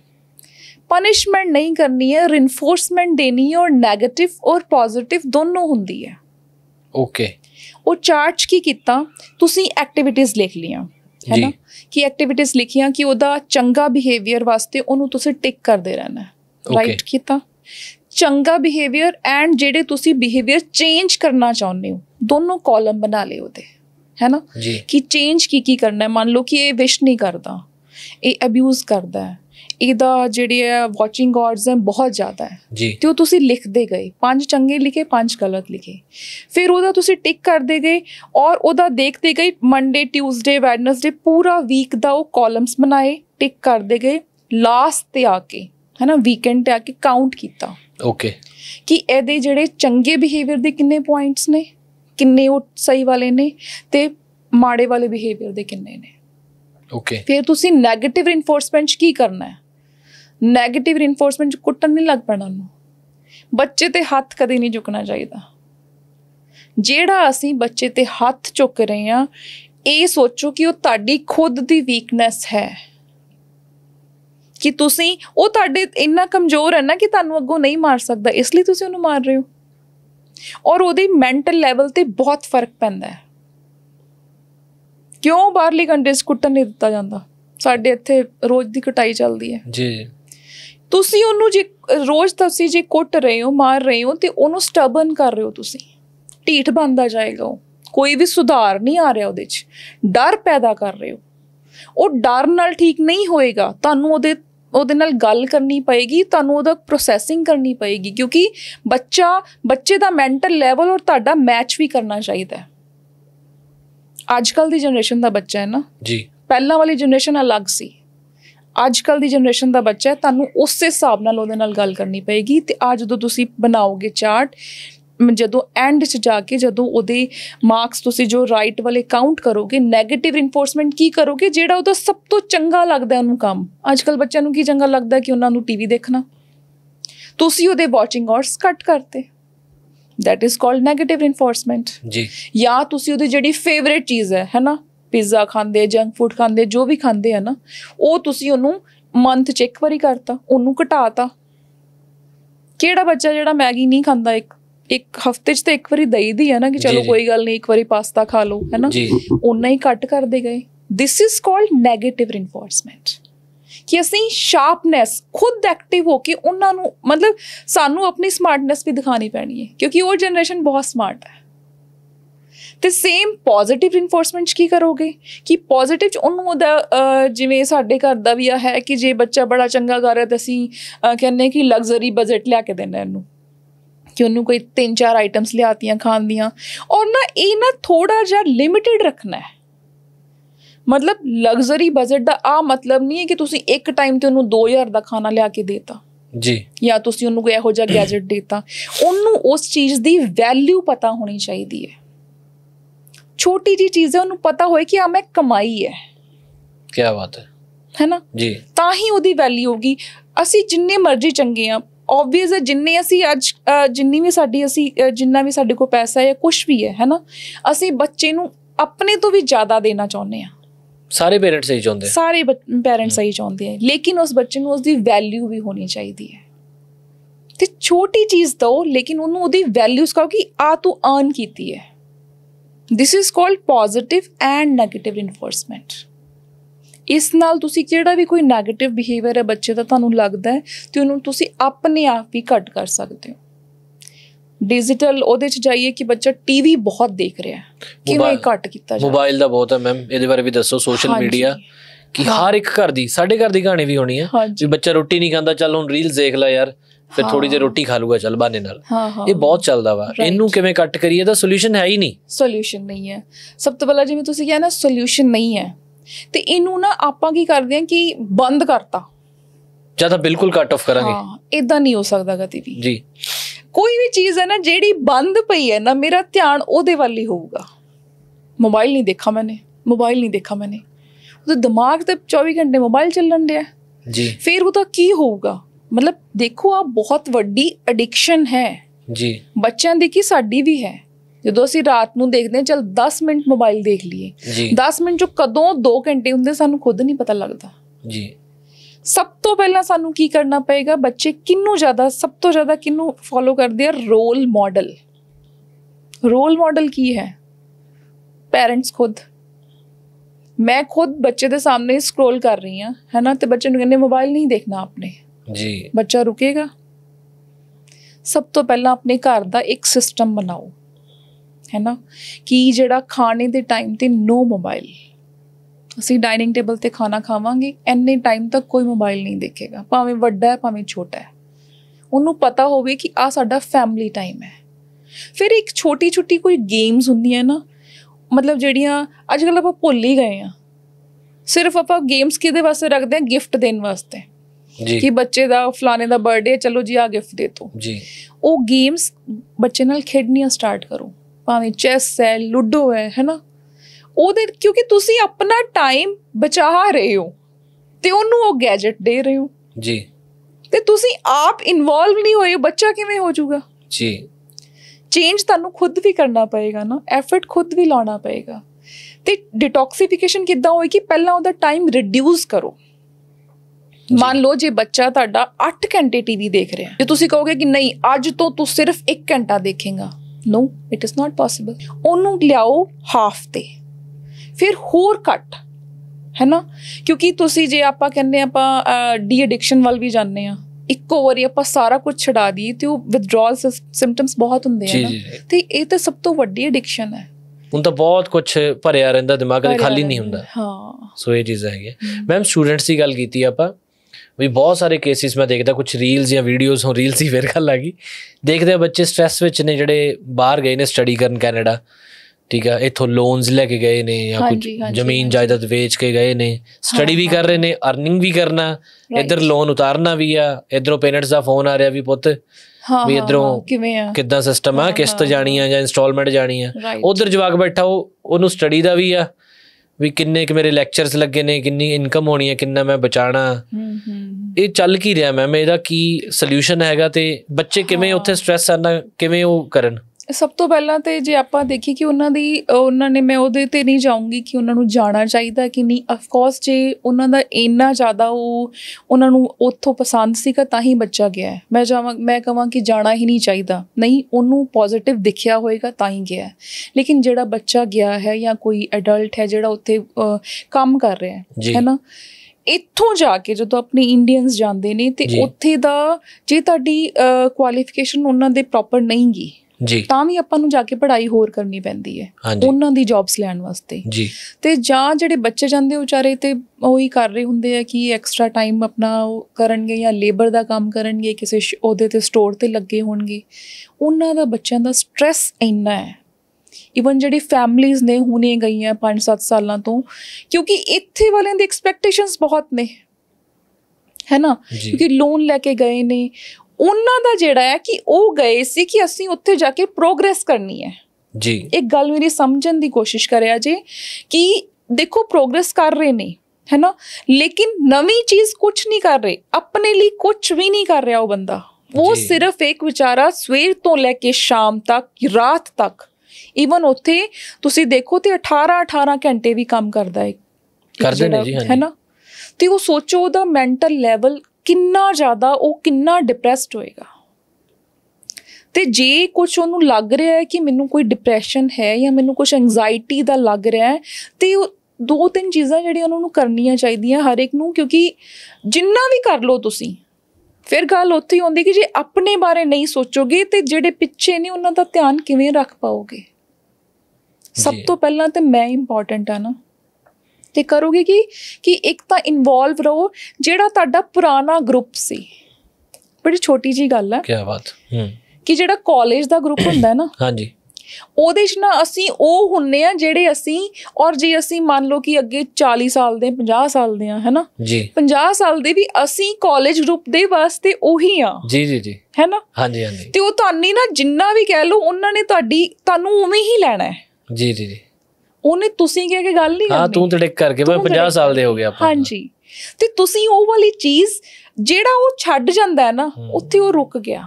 B: ਪਨਿਸ਼ਮੈਂਟ ਨਹੀਂ ਕਰਨੀ ਹੈ ਰਿਨਫੋਰਸਮੈਂਟ ਦੇਣੀ ਹੈ ਔਰ 네ਗੇਟਿਵ ਔਰ ਪੋਜ਼ਿਟਿਵ ਦੋਨੋਂ ਹੁੰਦੀ ਹੈ ਓਕੇ ਉਹ ਚਾਰਟ ਕੀ ਕੀਤਾ ਤੁਸੀਂ ਐਕਟੀਵਿਟੀਆਂ ਲਿਖ ਲੀਆਂ ਹੈ ਨਾ ਕਿ ਐਕਟੀਵਿਟੀਆਂ ਲਿਖੀਆਂ ਕਿ ਉਹਦਾ ਚੰਗਾ ਬਿਹੇਵੀਅਰ ਵਾਸਤੇ ਉਹਨੂੰ ਤੁਸੀਂ ਟਿਕ ਕਰਦੇ ਰਹਿਣਾ ਰਾਈਟ ਕੀਤਾ ਚੰਗਾ ਬਿਹੇਵੀਅਰ ਐਂਡ ਜਿਹੜੇ ਤੁਸੀਂ ਬਿਹੇਵੀਅਰ ਚੇਂਜ ਕਰਨਾ ਚਾਹੁੰਦੇ ਹੋ ਦੋਨੋਂ ਕਾਲਮ ਬਣਾ ਲਿਓ ਉਹਦੇ ਹੈ ਨਾ ਕਿ ਚੇਂਜ ਕੀ ਕੀ ਕਰਨਾ ਹੈ ਮੰਨ ਲਓ ਕਿ ਇਹ ਵਿਸ਼ ਨਹੀਂ ਕਰਦਾ ਇਹ ਅਬਿਊਜ਼ ਕਰਦਾ ਹੈ ਇਹਦਾ ਜਿਹੜੀ ਹੈ ਵਾਚਿੰਗ ਗਾਰਡਸ ਹੈ ਬਹੁਤ ਜ਼ਿਆਦਾ ਹੈ ਤੇ ਉਹ ਤੁਸੀਂ ਲਿਖਦੇ ਗਏ ਪੰਜ ਚੰਗੇ ਲਿਖੇ ਪੰਜ ਗਲਤ ਲਿਖੇ ਫਿਰ ਉਹਦਾ ਤੁਸੀਂ ਟਿਕ ਕਰਦੇ ਗਏ ਔਰ ਉਹਦਾ ਦੇਖਦੇ ਗਏ ਮੰਡੇ ਟਿਊਜ਼ਡੇ ਵੈਡਨਸਡੇ ਪੂਰਾ ਵੀਕ ਦਾ ਉਹ ਕਾਲਮਸ ਬਣਾਏ ਟਿਕ ਕਰਦੇ ਗਏ ਲਾਸਟ ਤੇ ਆ ਕੇ ਹੈਨਾ ਵੀਕਐਂਡ ਤੇ ਆ ਕੇ ਕਾਊਂਟ ਕੀਤਾ ਓਕੇ ਕਿ ਇਹਦੇ ਜਿਹੜੇ ਚੰਗੇ ਬਿਹੇਵੀਅਰ ਦੇ ਕਿੰਨੇ ਪੁਆਇੰਟਸ ਨੇ ਕਿੰਨੇ ਉਹ ਸਹੀ ਵਾਲੇ ਨੇ ਤੇ ਮਾੜੇ ਵਾਲੇ ਬਿਹੇਵੀਅਰ ਦੇ ਕਿੰਨੇ ਨੇ ਓਕੇ ਫਿਰ ਤੁਸੀਂ 네ਗੇਟਿਵ ਰਿਇਨਫੋਰਸਮੈਂਟ ਕੀ ਕਰਨਾ ਹੈ ਨੈਗੇਟਿਵ ਰੀਇਨਫੋਰਸਮੈਂਟ ਚ ਕੁੱਟਣ ਨਹੀਂ ਲੱਗ ਪੈਣਾ ਉਹਨੂੰ ਬੱਚੇ ਤੇ ਹੱਥ ਕਦੇ ਨਹੀਂ ਝੁਕਣਾ ਚਾਹੀਦਾ ਜਿਹੜਾ ਅਸੀਂ ਬੱਚੇ ਤੇ ਹੱਥ ਚੁੱਕ ਰਹੇ ਆ ਇਹ ਸੋਚੋ ਕਿ ਉਹ ਤੁਹਾਡੀ ਖੁਦ ਦੀ ਵੀਕਨੈਸ ਹੈ ਕਿ ਤੁਸੀਂ ਉਹ ਤੁਹਾਡੇ ਇੰਨਾ ਕਮਜ਼ੋਰ ਹੈ ਨਾ ਕਿ ਤੁਹਾਨੂੰ ਅੱਗੋਂ ਨਹੀਂ ਮਾਰ ਸਕਦਾ ਇਸ ਲਈ ਤੁਸੀਂ ਉਹਨੂੰ ਮਾਰ ਰਹੇ ਹੋ ਔਰ ਉਹਦੇ ਮੈਂਟਲ ਲੈਵਲ ਤੇ ਬਹੁਤ ਫਰਕ ਪੈਂਦਾ ਹੈ ਕਿਉਂ ਬਾਹਰਲੀ ਕੰਟਰੀਸ ਕੁੱਟਣ ਨਹੀਂ ਦਿੱਤਾ ਜਾਂਦਾ ਸਾਡੇ ਇੱਥੇ ਰੋਜ਼ ਦੀ ਕਟਾਈ ਚੱਲਦੀ ਹੈ ਜੀ ਤੁਸੀਂ ਉਹਨੂੰ ਜੇ ਰੋਜ਼ ਤੁਸੀਂ ਜੇ ਕੁੱਟ ਰਹੇ ਹੋ ਮਾਰ ਰਹੇ ਹੋ ਤੇ ਉਹਨੂੰ ਸਟਬਨ ਕਰ ਰਹੇ ਹੋ ਤੁਸੀਂ ਢੀਠ ਬੰਦਾ ਜਾਏਗਾ ਉਹ ਕੋਈ ਵੀ ਸੁਧਾਰ ਨਹੀਂ ਆ ਰਿਹਾ ਉਹਦੇ 'ਚ ਡਰ ਪੈਦਾ ਕਰ ਰਹੇ ਹੋ ਉਹ ਡਰ ਨਾਲ ਠੀਕ ਨਹੀਂ ਹੋਏਗਾ ਤੁਹਾਨੂੰ ਉਹਦੇ ਉਹਦੇ ਨਾਲ ਗੱਲ ਕਰਨੀ ਪਏਗੀ ਤੁਹਾਨੂੰ ਉਹਦਾ ਪ੍ਰੋਸੈਸਿੰਗ ਕਰਨੀ ਪਏਗੀ ਕਿਉਂਕਿ ਬੱਚਾ ਬੱਚੇ ਦਾ ਮੈਂਟਲ ਲੈਵਲ ਔਰ ਤੁਹਾਡਾ ਮੈਚ ਵੀ ਕਰਨਾ ਚਾਹੀਦਾ ਹੈ ਅੱਜ ਕੱਲ ਦੀ ਜਨਰੇਸ਼ਨ ਦਾ ਬੱਚਾ ਹੈ ਨਾ ਜੀ ਪਹਿਲਾਂ ਵਾਲੀ ਜਨਰੇਸ਼ਨ ਅਲੱਗ ਸੀ ਅੱਜ ਕੱਲ ਦੀ ਜਨਰੇਸ਼ਨ ਦਾ ਬੱਚਾ ਹੈ ਤੁਹਾਨੂੰ ਉਸੇ ਹਿਸਾਬ ਨਾਲ ਉਹਦੇ ਨਾਲ ਗੱਲ ਕਰਨੀ ਪਏਗੀ ਤੇ ਆ ਜਦੋਂ ਤੁਸੀਂ ਬਣਾਓਗੇ ਚਾਰਟ ਜਦੋਂ ਐਂਡ 'ਚ ਜਾ ਕੇ ਜਦੋਂ ਉਹਦੇ ਮਾਰਕਸ ਤੁਸੀਂ ਜੋ ਰਾਈਟ ਵਾਲੇ ਕਾਊਂਟ ਕਰੋਗੇ 네ਗੇਟਿਵ ਇਨਫੋਰਸਮੈਂਟ ਕੀ ਕਰੋਗੇ ਜਿਹੜਾ ਉਹਦਾ ਸਭ ਤੋਂ ਚੰਗਾ ਲੱਗਦਾ ਉਹਨੂੰ ਕੰਮ ਅੱਜ ਕੱਲ ਬੱਚਿਆਂ ਨੂੰ ਕੀ ਚੰਗਾ ਲੱਗਦਾ ਕਿ ਉਹਨਾਂ ਨੂੰ ਟੀਵੀ ਦੇਖਣਾ ਤੁਸੀਂ ਉਹਦੇ ਵਾਚਿੰਗ ਆਵਰਸ ਕੱਟ ਕਰਤੇ that is called negative enforcement ਜੀ ਜਾਂ ਤੁਸੀਂ ਉਹਦੀ ਜਿਹੜੀ ਫੇਵਰੇਟ ਚੀਜ਼ ਹੈ ਹੈਨਾ ਪੀਜ਼ਾ ਖਾਂਦੇ ਜੰਕ ਫੂਡ ਖਾਂਦੇ ਜੋ ਵੀ ਖਾਂਦੇ ਆ ਨਾ ਉਹ ਤੁਸੀਂ ਉਹਨੂੰ ਮੰਥ ਚ ਇੱਕ ਵਾਰੀ ਕਰਤਾ ਉਹਨੂੰ ਘਟਾਤਾ ਕਿਹੜਾ ਬੱਚਾ ਜਿਹੜਾ ਮੈਗੀ ਨਹੀਂ ਖਾਂਦਾ ਇੱਕ ਇੱਕ ਹਫਤੇ 'ਚ ਤਾਂ ਇੱਕ ਵਾਰੀ ਦੀ ਹੈ ਨਾ ਕਿ ਚਲੋ ਕੋਈ ਗੱਲ ਨਹੀਂ ਇੱਕ ਵਾਰੀ ਪਾਸਤਾ ਖਾ ਲਓ ਹੈ ਨਾ ਉਹਨਾਂ ਹੀ ਕੱਟ ਕਰਦੇ ਗਏ this is called negative reinforcement ਕਿ ਅਸੀਂ ਸ਼ਾਰਪਨੈਸ ਖੁਦ ਐਕਟਿਵ ਹੋ ਕੇ ਉਹਨਾਂ ਨੂੰ ਮਤਲਬ ਸਾਨੂੰ ਆਪਣੀ ਸਮਾਰਟਨੈਸ ਵੀ ਦਿਖਾਣੀ ਪੈਣੀ ਹੈ ਕਿਉਂਕਿ ਉਹ ਜਨਰੇਸ਼ਨ ਬਹੁਤ ਸਮਾਰਟ ਹੈ ਤੇ ਸੇਮ ਪੋਜ਼ਿਟਿਵ ਰਿਨਫੋਰਸਮੈਂਟ ਕੀ ਕਰੋਗੇ ਕਿ ਪੋਜ਼ਿਟਿਵ ਚ ਉਹਨੂੰ ਉਹਦਾ ਜਿਵੇਂ ਸਾਡੇ ਘਰ ਦਾ ਵੀ ਆ ਹੈ ਕਿ ਜੇ ਬੱਚਾ ਬੜਾ ਚੰਗਾ ਕਰ ਰਿਹਾ ਤਾਂ ਅਸੀਂ ਕਹਿੰਨੇ ਕਿ ਲਗਜ਼ਰੀ ਬਜਟ ਲਿਆ ਕੇ ਦੇਣਾ ਇਹਨੂੰ ਕਿ ਉਹਨੂੰ ਕੋਈ ਤਿੰਨ ਚਾਰ ਆਈਟਮਸ ਲਿਆਤੀਆਂ ਖਾਣ ਦੀਆਂ ਔਰ ਨਾ ਇਹ ਨਾ ਥੋੜਾ ਜਿਹਾ ਲਿਮਿਟਿਡ ਰੱਖਣਾ ਹੈ ਮਤਲਬ ਲਗਜ਼ਰੀ ਬਜਟ ਦਾ ਆ ਮਤਲਬ ਨਹੀਂ ਹੈ ਕਿ ਤੁਸੀਂ ਇੱਕ ਟਾਈਮ ਤੇ ਉਹਨੂੰ 2000 ਦਾ ਖਾਣਾ ਲਿਆ ਕੇ ਦੇਤਾ ਜੀ ਜਾਂ ਤੁਸੀਂ ਉਹਨੂੰ ਕੋਈ ਇਹੋ ਜਿਹਾ ਗੈਜਟ ਦੇਤਾ ਉਹਨੂੰ ਉਸ ਚੀਜ਼ ਦੀ ਵੈਲਿਊ ਪਤਾ ਹੋਣੀ ਚਾਹੀਦੀ ਹੈ ਛੋਟੀ ਜੀ ਚੀਜ਼ ਹੈ ਉਹਨੂੰ ਪਤਾ ਹੋਏ ਕਿ ਆ ਮੈਂ ਕਮਾਈ ਹੈ ਕੀ ਬਾਤ ਹੈ ਹੈ ਨਾ ਜੀ ਤਾਂ ਹੀ ਉਹਦੀ ਵੈਲਿਊ ਹੋਗੀ ਅਸੀਂ ਜਿੰਨੇ ਮਰਜ਼ੀ ਚੰਗੇ ਆ ਆਬਵੀਅਸ ਹੈ ਜਿੰਨੇ ਅਸੀਂ ਅੱਜ ਜਿੰਨੀ ਵੀ ਸਾਡੀ ਅਸੀਂ ਜਿੰਨਾ ਵੀ ਸਾਡੇ ਕੋਲ ਪੈਸਾ ਹੈ ਕੁਝ ਵੀ ਹੈ ਹੈ ਨਾ ਅਸੀਂ ਬੱਚੇ ਨੂੰ ਆਪਣੇ ਤੋਂ ਵੀ ਜ਼ਿਆਦਾ ਦੇਣਾ ਚਾਹੁੰਦੇ ਆ
A: ਸਾਰੇ ਪੇਰੈਂਟਸ ਸਹੀ ਚਾਹੁੰਦੇ ਸਾਰੇ
B: ਪੇਰੈਂਟਸ ਸਹੀ ਚਾਹੁੰਦੇ ਆ ਲੇਕਿਨ ਉਸ ਬੱਚੇ ਨੂੰ ਉਸ ਦੀ ਵੈਲਿਊ ਵੀ ਹੋਣੀ ਚਾਹੀਦੀ ਹੈ ਤੇ ਛੋਟੀ ਚੀਜ਼ ਦੋ ਲੇਕਿਨ ਉਹਨੂੰ ਉਹਦੀ ਵੈਲਿਊਸ ਕਹੋ ਕਿ ਆ ਤੂੰ ਅਰਨ ਕੀਤੀ ਹੈ this is called positive and negative enforcement ਇਸ ਨਾਲ ਤੁਸੀਂ ਜਿਹੜਾ ਵੀ ਕੋਈ 네ਗੇਟਿਵ ਬਿਹੇਵੀਅਰ ਹੈ ਬੱਚੇ ਦਾ ਤੁਹਾਨੂੰ ਲੱਗਦਾ ਹੈ ਤੇ ਉਹਨੂੰ ਤੁਸੀਂ ਆਪਣੇ ਆਪ ਹੀ ਘਟ ਕਰ ਸਕਦੇ ਹੋ ਡਿਜੀਟਲ ਉਹਦੇ ਚ ਜਾਈਏ ਕਿ ਬੱਚਾ ਟੀਵੀ ਬਹੁਤ ਦੇਖ ਰਿਹਾ ਹੈ ਕਿਵੇਂ ਘਟ ਕੀਤਾ ਜਾਵੇ ਮੋਬਾਈਲ
A: ਦਾ ਬਹੁਤ ਹੈ ਮੈਮ ਇਹਦੇ ਬਾਰੇ ਵੀ ਦੱਸੋ ਸੋਸ਼ਲ ਮੀਡੀਆ ਕਿ ਹਰ ਇੱਕ ਘਰ ਦੀ ਸਾਡੇ ਘਰ ਦੀ ਕਹਾਣੀ ਵੀ ਹੋਣੀ ਹੈ ਜੇ ਬੱਚਾ ਰੋਟੀ ਨਹੀਂ ਖਾਂਦਾ ਚੱਲ ਹੁਣ ਰੀਲਸ ਦੇਖ ਲੈ ਯਾਰ ਫਿਰ ਥੋੜੀ ਜਿਹੀ ਰੋਟੀ ਖਾ ਲੂਗਾ ਚਲ ਬਾਨੇ ਨਾਲ ਇਹ ਬਹੁਤ ਚੱਲਦਾ ਵਾ ਇਹਨੂੰ ਕਿਵੇਂ ਕੱਟ ਕਰੀਏ ਦਾ ਸੋਲੂਸ਼ਨ ਹੈ ਹੀ ਨਹੀਂ
B: ਸੋਲੂਸ਼ਨ ਨਹੀਂ ਹੈ ਸਭ ਤੋਂ ਪਹਿਲਾਂ ਜਿਵੇਂ ਤੁਸੀਂ ਕਿਹਾ ਨਾ ਸੋਲੂਸ਼ਨ ਨਹੀਂ ਹੈ ਤੇ ਇਹਨੂੰ ਨਾ ਆਪਾਂ ਕੀ ਕਰਦੇ ਆ ਕਿ ਬੰਦ ਕਰਤਾ
A: ਜਾਂ ਤਾਂ ਬਿਲਕੁਲ ਕੱਟ ਆਫ ਕਰਾਂਗੇ ਹਾਂ
B: ਇਦਾਂ ਨਹੀਂ ਹੋ ਸਕਦਾ ਗਤੀ ਵੀ ਜੀ ਕੋਈ ਵੀ ਚੀਜ਼ ਹੈ ਨਾ ਜਿਹੜੀ ਬੰਦ ਪਈ ਹੈ ਨਾ ਮੇਰਾ ਧਿਆਨ ਉਹਦੇ ਵੱਲ ਹੀ ਹੋਊਗਾ ਮੋਬਾਈਲ ਨਹੀਂ ਦੇਖਾ ਮੈਨੇ ਮੋਬਾਈਲ ਨਹੀਂ ਦੇਖਾ ਮੈਨੇ ਉਹਦੇ ਦਿਮਾਗ ਤੇ 24 ਘੰਟੇ ਮੋਬਾਈਲ ਚੱਲਣ ਡਿਆ ਜੀ ਫਿਰ ਉਹਦਾ ਕੀ ਹੋਊਗਾ ਮਤਲਬ ਦੇਖੋ ਆ ਬਹੁਤ ਵੱਡੀ ਐਡਿਕਸ਼ਨ ਹੈ ਜੀ ਬੱਚਿਆਂ ਦੀ ਕੀ ਸਾਡੀ ਵੀ ਹੈ ਜਦੋਂ ਅਸੀਂ ਰਾਤ ਨੂੰ ਦੇਖਦੇ ਹਾਂ ਚਲ 10 ਮਿੰਟ ਮੋਬਾਈਲ ਦੇਖ ਲਈਏ 10 ਮਿੰਟ ਜੋ ਕਦੋਂ 2 ਘੰਟੇ ਹੁੰਦੇ ਸਾਨੂੰ ਖੁਦ ਨਹੀਂ ਪਤਾ ਲੱਗਦਾ ਜੀ ਸਭ ਤੋਂ ਪਹਿਲਾਂ ਸਾਨੂੰ ਕੀ ਕਰਨਾ ਪਏਗਾ ਬੱਚੇ ਕਿੰਨੂੰ ਜ਼ਿਆਦਾ ਸਭ ਤੋਂ ਜ਼ਿਆਦਾ ਕਿੰਨੂੰ ਫੋਲੋ ਕਰਦੇ ਆ ਰੋਲ ਮਾਡਲ ਰੋਲ ਮਾਡਲ ਕੀ ਹੈ ਪੈਰੈਂਟਸ ਖੁਦ ਮੈਂ ਖੁਦ ਬੱਚੇ ਦੇ ਸਾਹਮਣੇ ਸਕਰੋਲ ਕਰ ਰਹੀ ਹਾਂ ਹੈਨਾ ਤੇ ਬੱਚੇ ਨੂੰ ਕਹਿੰਦੇ ਮੋਬਾਈਲ ਨਹੀਂ ਦੇਖਣਾ ਆਪਣੇ ਜੀ ਬੱਚਾ ਰੁਕੇਗਾ ਸਭ ਤੋਂ ਪਹਿਲਾਂ ਆਪਣੇ ਘਰ ਦਾ ਇੱਕ ਸਿਸਟਮ ਬਣਾਓ ਹੈ ਨਾ ਕਿ ਜਿਹੜਾ ਖਾਣੇ ਦੇ ਟਾਈਮ ਤੇ ਨੋ ਮੋਬਾਈਲ ਅਸੀਂ ਡਾਈਨਿੰਗ ਟੇਬਲ ਤੇ ਖਾਣਾ ਖਾਵਾਂਗੇ ਐਨੇ ਟਾਈਮ ਤੱਕ ਕੋਈ ਮੋਬਾਈਲ ਨਹੀਂ ਦੇਖੇਗਾ ਭਾਵੇਂ ਵੱਡਾ ਹੈ ਭਾਵੇਂ ਛੋਟਾ ਹੈ ਉਹਨੂੰ ਪਤਾ ਹੋਵੇ ਕਿ ਆ ਸਾਡਾ ਫੈਮਿਲੀ ਟਾਈਮ ਹੈ ਫਿਰ ਇੱਕ ਛੋਟੀ ਛੁੱਟੀ ਕੋਈ ਗੇਮਸ ਹੁੰਦੀਆਂ ਨਾ ਮਤਲਬ ਜਿਹੜੀਆਂ ਅੱਜ ਕੱਲ ਆਪਾਂ ਭੁੱਲ ਹੀ ਗਏ ਆ ਸਿਰਫ ਆਪਾਂ ਗੇਮਸ ਕਿਹਦੇ ਵਾਸਤੇ ਰੱਖਦੇ ਆ ਗਿਫਟ ਦੇਣ ਵਾਸਤੇ ਕਿ ਬੱਚੇ ਦਾ ਫਲਾਣੇ ਦਾ ਬਰਥਡੇ ਚਲੋ ਜੀ ਆ ਗਿਫਟ ਦੇ ਦੋ ਜੀ ਉਹ ਗੇਮਸ ਬੱਚੇ ਨਾਲ ਖੇਡਣੀਆਂ ਸਟਾਰਟ ਕਰੋ ਭਾਵੇਂ ਚੈਸ ਹੈ ਲੁੱਡੋ ਹੈ ਹੈਨਾ ਉਹਦੇ ਕਿਉਂਕਿ ਤੁਸੀਂ ਆਪਣਾ ਟਾਈਮ ਬਚਾ ਰਹੇ ਹੋ ਤੇ ਉਹਨੂੰ ਉਹ ਗੈਜਟ ਦੇ ਰਹੇ ਹੋ ਜੀ ਤੇ ਤੁਸੀਂ ਆਪ ਇਨਵੋਲਵ ਨਹੀਂ ਹੋਏ ਬੱਚਾ ਕਿਵੇਂ ਹੋ ਜਾਊਗਾ ਜੀ ਚੇਂਜ ਤੁਹਾਨੂੰ ਖੁਦ ਵੀ ਕਰਨਾ ਪਏਗਾ ਨਾ ਐਫਰਟ ਖੁਦ ਵੀ ਲਾਉਣਾ ਪਏਗਾ ਤੇ ਡਿਟੌਕਸੀਫਿਕੇਸ਼ਨ ਕਿੱਦਾਂ ਕਿ ਪਹਿਲਾਂ ਉਹਦਾ ਟਾਈਮ ਰਿਡਿਊਸ ਕਰੋ ਮੰਨ ਲਓ ਜੇ ਬੱਚਾ ਤੁਹਾਡਾ 8 ਘੰਟੇ ਟੀਵੀ ਦੇਖ ਰਿਹਾ ਜੇ ਤੁਸੀਂ ਕਹੋਗੇ ਕਿ ਨਹੀਂ ਅੱਜ ਤੋਂ ਤੂੰ ਸਿਰਫ 1 ਘੰਟਾ ਦੇਖੇਗਾ no it is not possible ਉਹਨੂੰ ਲਿਆਓ ਹਾਫ ਤੇ ਫਿਰ ਹੋਰ ਘੱਟ ਹੈ ਨਾ ਕਿਉਂਕਿ ਤੁਸੀਂ ਜੇ ਆਪਾਂ ਕਹਿੰਦੇ ਆਪਾਂ ਡੀ ਐਡਿਕਸ਼ਨ ਵੱਲ ਵੀ ਜਾਂਦੇ ਆ ਇੱਕੋ ਵਾਰੀ ਆਪਾਂ ਸਾਰਾ ਕੁਝ ਛਡਾ ਦਈਏ ਤੇ ਉਹ ਵਿਦਡਰਾਅਲ ਸਿੰਪਟਮਸ ਬਹੁਤ ਹੁੰਦੇ ਆ ਨਾ ਤੇ ਇਹ ਤਾਂ ਸਭ ਤੋਂ ਵੱਡੀ ਐਡਿਕਸ਼ਨ ਹੈ
A: ਹੁਣ ਤਾਂ ਬਹੁਤ ਕੁਝ ਭਰਿਆ ਰਹਿੰਦਾ ਦਿਮਾਗ ਦੇ ਖਾਲੀ ਨਹੀਂ ਹੁੰਦਾ ਹਾਂ ਸੋ ਇਹ ਚੀਜ਼ ਹੈਗੀ ਮੈਮ ਸਟੂਡੈਂਟਸ ਦੀ ਗੱਲ ਕੀਤੀ ਆਪਾਂ ਵੀ ਬਹੁਤ ਸਾਰੇ ਕੇਸਿਸ ਮੈਂ ਦੇਖਦਾ ਕੁਝ ਰੀਲਸ ਜਾਂ ਵੀਡੀਓਜ਼ ਹੋ ਰੀਲਸ ਹੀ ਫੇਰ ਗੱਲ ਆ ਗਈ ਦੇਖਦੇ ਆ ਬੱਚੇ ਸਟ्रेस ਵਿੱਚ ਨੇ ਜਿਹੜੇ ਬਾਹਰ ਗਏ ਨੇ ਸਟੱਡੀ ਕਰਨ ਕੈਨੇਡਾ ਠੀਕ ਆ ਇਥੋਂ ਲੋਨਸ ਲੈ ਕੇ ਗਏ ਨੇ ਜਾਂ ਕੁਝ ਜ਼ਮੀਨ ਜਾਇਦਾਦ ਵੇਚ ਕੇ ਗਏ ਨੇ ਸਟੱਡੀ ਵੀ ਕਰ ਰਹੇ ਨੇ ਅਰਨਿੰਗ ਵੀ ਕਰਨਾ ਇਧਰ ਲੋਨ ਉਤਾਰਨਾ ਵੀ ਆ ਇਧਰੋਂ ਪੇਰੈਂਟਸ ਦਾ ਫੋਨ ਆ ਰਿਹਾ ਵੀ ਪੁੱਤ ਹਾਂ ਵੀ ਇਧਰੋਂ ਕਿਵੇਂ ਆ ਕਿੱਦਾਂ ਸਿਸਟਮ ਆ ਕਿਸ਼ਤ ਜਾਣੀ ਆ ਜਾਂ ਇਨਸਟਾਲਮੈਂਟ ਜਾਣੀ ਆ ਉਧਰ ਜਵਾਕ ਬੈਠਾ ਉਹ ਉਹਨੂੰ ਸਟੱਡੀ ਦਾ ਵੀ ਆ ਵੀ ਕਿੰਨੇ ਕਿ ਮੇਰੇ ਲੈਕਚਰਸ ਲੱਗੇ ਨੇ ਕਿੰਨੀ ਇਨਕਮ ਹੋਣੀ ਹੈ ਕਿੰਨਾ ਮੈਂ ਬਚਾਣਾ ਇਹ ਚੱਲ ਕੀ ਰਿਹਾ ਮੈਂ ਇਹਦਾ ਕੀ ਸੋਲੂਸ਼ਨ ਹੈਗਾ ਤੇ ਬੱਚੇ ਕਿਵੇਂ ਉੱਥੇ ਸਟ੍ਰੈਸ ਆਣਾ ਕਿਵੇਂ
B: ਉਹ ਕਰਨ ਸਭ ਤੋਂ ਪਹਿਲਾਂ ਤੇ ਜੇ ਆਪਾਂ ਦੇਖੀ ਕਿ ਉਹਨਾਂ ਦੀ ਉਹਨਾਂ ਨੇ ਮੈਂ ਉਹਦੇ ਤੇ ਨਹੀਂ ਜਾਊਂਗੀ ਕਿ ਉਹਨਾਂ ਨੂੰ ਜਾਣਾ ਚਾਹੀਦਾ ਕਿ ਨਹੀਂ ਆਫ ਕੋਰਸ ਜੇ ਉਹਨਾਂ ਦਾ ਇੰਨਾ ਜ਼ਿਆਦਾ ਉਹ ਉਹਨਾਂ ਨੂੰ ਉੱਥੋਂ ਪਸੰਦ ਸੀਗਾ ਤਾਂ ਹੀ ਬੱਚਾ ਗਿਆ ਮੈਂ ਜਾਵਾਂ ਮੈਂ ਕਹਾਂ ਕਿ ਜਾਣਾ ਹੀ ਨਹੀਂ ਚਾਹੀਦਾ ਨਹੀਂ ਉਹਨੂੰ ਪੋਜ਼ਿਟਿਵ ਦਿਖਿਆ ਹੋਏਗਾ ਤਾਂ ਹੀ ਗਿਆ ਲੇਕਿਨ ਜਿਹੜਾ ਬੱਚਾ ਗਿਆ ਹੈ ਜਾਂ ਕੋਈ ਐਡਲਟ ਹੈ ਜਿਹੜਾ ਉੱਥੇ ਕੰਮ ਕਰ ਰਿਹਾ ਹੈ ਹੈਨਾ ਇੱਥੋਂ ਜਾ ਕੇ ਜਦੋਂ ਆਪਣੇ ਇੰਡੀਅਨਸ ਜਾਂਦੇ ਨੇ ਤੇ ਉੱਥੇ ਦਾ ਜੇ ਤੁਹਾਡੀ ਕੁਆਲੀਫਿਕੇਸ਼ਨ ਉਹਨਾਂ ਦੇ ਪ੍ਰੋਪਰ ਨਹੀਂਗੀ ਜੀ ਤਾਂ ਵੀ ਆਪਾਂ ਨੂੰ ਜਾ ਕੇ ਪੜ੍ਹਾਈ ਹੋਰ ਕਰਨੀ ਪੈਂਦੀ ਹੈ ਉਹਨਾਂ ਦੀ ਜੌਬਸ ਲੈਣ ਵਾਸਤੇ ਜੀ ਤੇ ਜਾਂ ਜਿਹੜੇ ਬੱਚੇ ਜਾਂਦੇ ਉਚਾਰੇ ਤੇ ਉਹੀ ਕਰ ਰਹੇ ਹੁੰਦੇ ਆ ਕਿ ਐਕਸਟਰਾ ਟਾਈਮ ਆਪਣਾ ਕਰਨਗੇ ਜਾਂ ਲੇਬਰ ਦਾ ਕੰਮ ਕਰਨਗੇ ਕਿਸੇ ਉਹਦੇ ਤੇ ਸਟੋਰ ਤੇ ਲੱਗੇ ਹੋਣਗੇ ਉਹਨਾਂ ਦਾ ਬੱਚਿਆਂ ਦਾ ਸਟ्रेस ਇੰਨਾ ਹੈ ਇਵਨ ਜਿਹੜੀ ਫੈਮਲੀਆਂ ਨੇ ਹੁਣੇ ਗਈਆਂ 5-7 ਸਾਲਾਂ ਤੋਂ ਕਿਉਂਕਿ ਇੱਥੇ ਵਾਲਿਆਂ ਦੀ ਐਕਸਪੈਕਟੇਸ਼ਨਸ ਬਹੁਤ ਨੇ ਹੈ ਨਾ ਕਿਉਂਕਿ ਲੋਨ ਲੈ ਕੇ ਗਏ ਨੇ ਉਹਨਾਂ ਦਾ ਜਿਹੜਾ ਹੈ ਕਿ ਉਹ ਗਏ ਸੀ ਕਿ ਅਸੀਂ ਉੱਥੇ ਜਾ ਕੇ ਪ੍ਰੋਗਰੈਸ ਕਰਨੀ ਹੈ ਜੀ ਇੱਕ ਗੱਲ ਮੇਰੀ ਸਮਝਣ ਦੀ ਕੋਸ਼ਿਸ਼ ਕਰਿਆ ਜੀ ਕਿ ਦੇਖੋ ਪ੍ਰੋਗਰੈਸ ਕਰ ਰਹੇ ਨੇ ਹੈ ਨਾ ਲੇਕਿਨ ਨਵੀਂ ਚੀਜ਼ ਕੁਝ ਨਹੀਂ ਕਰ ਰਹੇ ਆਪਣੇ ਲਈ ਕੁਝ ਵੀ ਨਹੀਂ ਕਰ ਰਿਹਾ ਉਹ ਬੰਦਾ ਉਹ ਸਿਰਫ ਇੱਕ ਵਿਚਾਰਾ ਸਵੇਰ ਤੋਂ ਲੈ ਕੇ ਸ਼ਾਮ ਤੱਕ ਰਾਤ ਤੱਕ ਈਵਨ ਉੱਥੇ ਤੁਸੀਂ ਦੇਖੋ ਤੇ 18 18 ਘੰਟੇ ਵੀ ਕੰਮ ਕਰਦਾ ਹੈ
A: ਕਰਦੇ ਨੇ ਜੀ ਹੈ ਨਾ
B: ਤੇ ਉਹ ਸੋਚੋ ਉਹਦਾ ਮੈਂਟਲ ਲੈਵਲ ਕਿੰਨਾ ਜ਼ਿਆਦਾ ਉਹ ਕਿੰਨਾ ਡਿਪਰੈਸਡ ਹੋਏਗਾ ਤੇ ਜੇ ਕੁਝ ਉਹਨੂੰ ਲੱਗ ਰਿਹਾ ਹੈ ਕਿ ਮੈਨੂੰ ਕੋਈ ਡਿਪਰੈਸ਼ਨ ਹੈ ਜਾਂ ਮੈਨੂੰ ਕੁਝ ਐਂਗਜ਼ਾਇਟੀ ਦਾ ਲੱਗ ਰਿਹਾ ਹੈ ਤੇ ਦੋ ਤਿੰਨ ਚੀਜ਼ਾਂ ਜਿਹੜੀਆਂ ਉਹਨਾਂ ਨੂੰ ਕਰਨੀਆਂ ਚਾਹੀਦੀਆਂ ਹਰ ਇੱਕ ਨੂੰ ਕਿਉਂਕਿ ਜਿੰਨਾ ਵੀ ਕਰ ਲਓ ਤੁਸੀਂ ਫਿਰ ਗੱਲ ਉੱਥੇ ਹੀ ਹੁੰਦੀ ਕਿ ਜੇ ਆਪਣੇ ਬਾਰੇ ਨਹੀਂ ਸੋਚੋਗੇ ਤੇ ਜਿਹੜੇ ਪਿੱਛੇ ਨੇ ਉਹਨਾਂ ਦਾ ਧਿਆਨ ਕਿਵੇਂ ਰੱਖ ਪਾਓਗੇ ਸਭ ਤੋਂ ਪਹਿਲਾਂ ਤੇ ਮੈਂ ਇੰਪੋਰਟੈਂਟ ਆ ਨਾ ਤੇ ਕਰੋਗੇ ਕਿ ਕਿ ਇੱਕ ਤਾਂ ਇਨਵੋਲਵ ਰਹੋ ਜਿਹੜਾ ਤੁਹਾਡਾ ਪੁਰਾਣਾ ਗਰੁੱਪ ਸੀ ਬੜੀ ਛੋਟੀ ਜੀ ਗੱਲ ਹੈ
C: ਕੀ ਬਾਤ ਹੂੰ
B: ਕਿ ਜਿਹੜਾ ਕਾਲਜ ਦਾ ਗਰੁੱਪ ਹੁੰਦਾ ਹੈ ਨਾ [CLEARS THROAT] ਹਾਂਜੀ ਉਹਦੇ 'ਚ ਨਾ ਅਸੀਂ ਉਹ ਹੁੰਨੇ ਆ ਜਿਹੜੇ ਅਸੀਂ ਔਰ ਜੇ ਅਸੀਂ ਮੰਨ ਲਓ ਕਿ ਅੱਗੇ 40 ਸਾਲ ਦੇ 50 ਸਾਲ ਦੇ ਆ ਹੈਨਾ ਜੀ 50 ਸਾਲ ਦੇ ਵੀ ਅਸੀਂ ਕਾਲਜ ਗਰੁੱਪ ਦੇ ਵਾਸਤੇ ਉਹੀ ਆ ਜੀ ਜੀ ਜੀ ਹੈਨਾ ਹਾਂਜੀ ਹਾਂਜੀ ਤੇ ਉਹ ਤੁਹਾਨੂੰ ਨਾ ਜਿੰਨਾ ਵੀ ਕਹਿ ਲਓ ਉਹਨਾਂ ਨੇ ਤੁਹਾਡੀ ਤੁਹਾਨੂੰ ਉਵੇਂ ਹੀ ਲੈਣਾ ਹੈ ਜੀ ਜੀ ਜੀ ਉਹਨੇ ਤੁਸੀਂ ਕਿਹਾ ਕਿ ਗੱਲ ਨਹੀਂ ਹਾਂ ਤੂੰ ਤੜਕ
A: ਕਰਕੇ ਮੈਂ 50 ਸਾਲ ਦੇ ਹੋ ਗਿਆ ਆਪਾਂ
B: ਹਾਂਜੀ ਤੇ ਤੁਸੀਂ ਉਹ ਵਾਲੀ ਚੀਜ਼ ਜਿਹੜਾ ਉਹ ਛੱਡ ਜਾਂਦਾ ਹੈ ਨਾ ਉੱਥੇ ਉਹ ਰੁਕ ਗਿਆ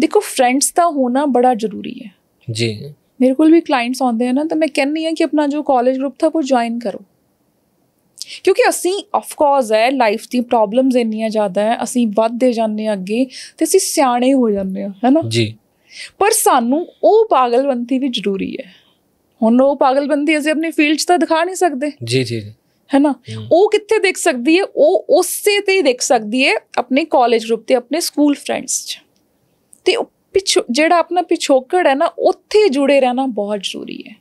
B: ਦੇਖੋ ਫਰੈਂਡਸ ਦਾ ਹੋਣਾ ਬੜਾ ਜ਼ਰੂਰੀ ਹੈ ਜੀ ਮੇਰੇ ਕੋਲ ਵੀ ਕਲਾਇੰਟਸ ਆਉਂਦੇ ਆ ਨਾ ਤਾਂ ਮੈਂ ਕਹਿੰਨੀ ਆ ਕਿ ਆਪਣਾ ਜੋ ਕਾਲਜ ਗਰੁੱਪ ਥਾ ਉਹ ਜੁਆਇਨ ਕਰੋ ਕਿਉਂਕਿ ਅਸੀਂ ਆਫ ਕੋਰਸ ਹੈ ਲਾਈਫ ਦੀ ਪ੍ਰੋਬਲਮਸ ਇੰਨੀਆਂ ਜ਼ਿਆਦਾ ਹੈ ਅਸੀਂ ਵੱਧਦੇ ਜਾਂਦੇ ਆ ਅੱਗੇ ਤੇ ਅਸੀਂ ਸਿਆਣੇ ਹੋ ਜਾਂਦੇ ਆ ਹੈਨਾ ਜੀ ਪਰ ਸਾਨੂੰ ਉਹ ਪਾਗਲਵੰਤੀ ਵੀ ਜ਼ਰੂਰੀ ਹੈ ਹੁਣ ਉਹ ਪਾਗਲਬੰਦੀ ਅਸੀਂ ਆਪਣੀ ਫੀਲਡ 'ਚ ਤਾਂ ਦਿਖਾ ਨਹੀਂ ਸਕਦੇ ਜੀ ਜੀ ਹੈ ਨਾ ਉਹ ਕਿੱਥੇ ਦੇਖ ਸਕਦੀ ਹੈ ਉਹ ਉਸੇ ਤੇ ਹੀ ਦੇਖ ਸਕਦੀ ਹੈ ਆਪਣੇ ਕਾਲਜ ਗਰੁੱਪ ਤੇ ਆਪਣੇ ਸਕੂਲ ਫਰੈਂਡਸ 'ਚ ਤੇ ਪਿਛ ਜਿਹੜਾ ਆਪਣਾ ਪਿਛੋਕੜ ਹੈ ਨਾ ਉੱਥੇ ਜੁੜੇ ਰਹਿਣਾ ਬਹੁਤ ਜ਼ਰੂਰੀ ਹੈ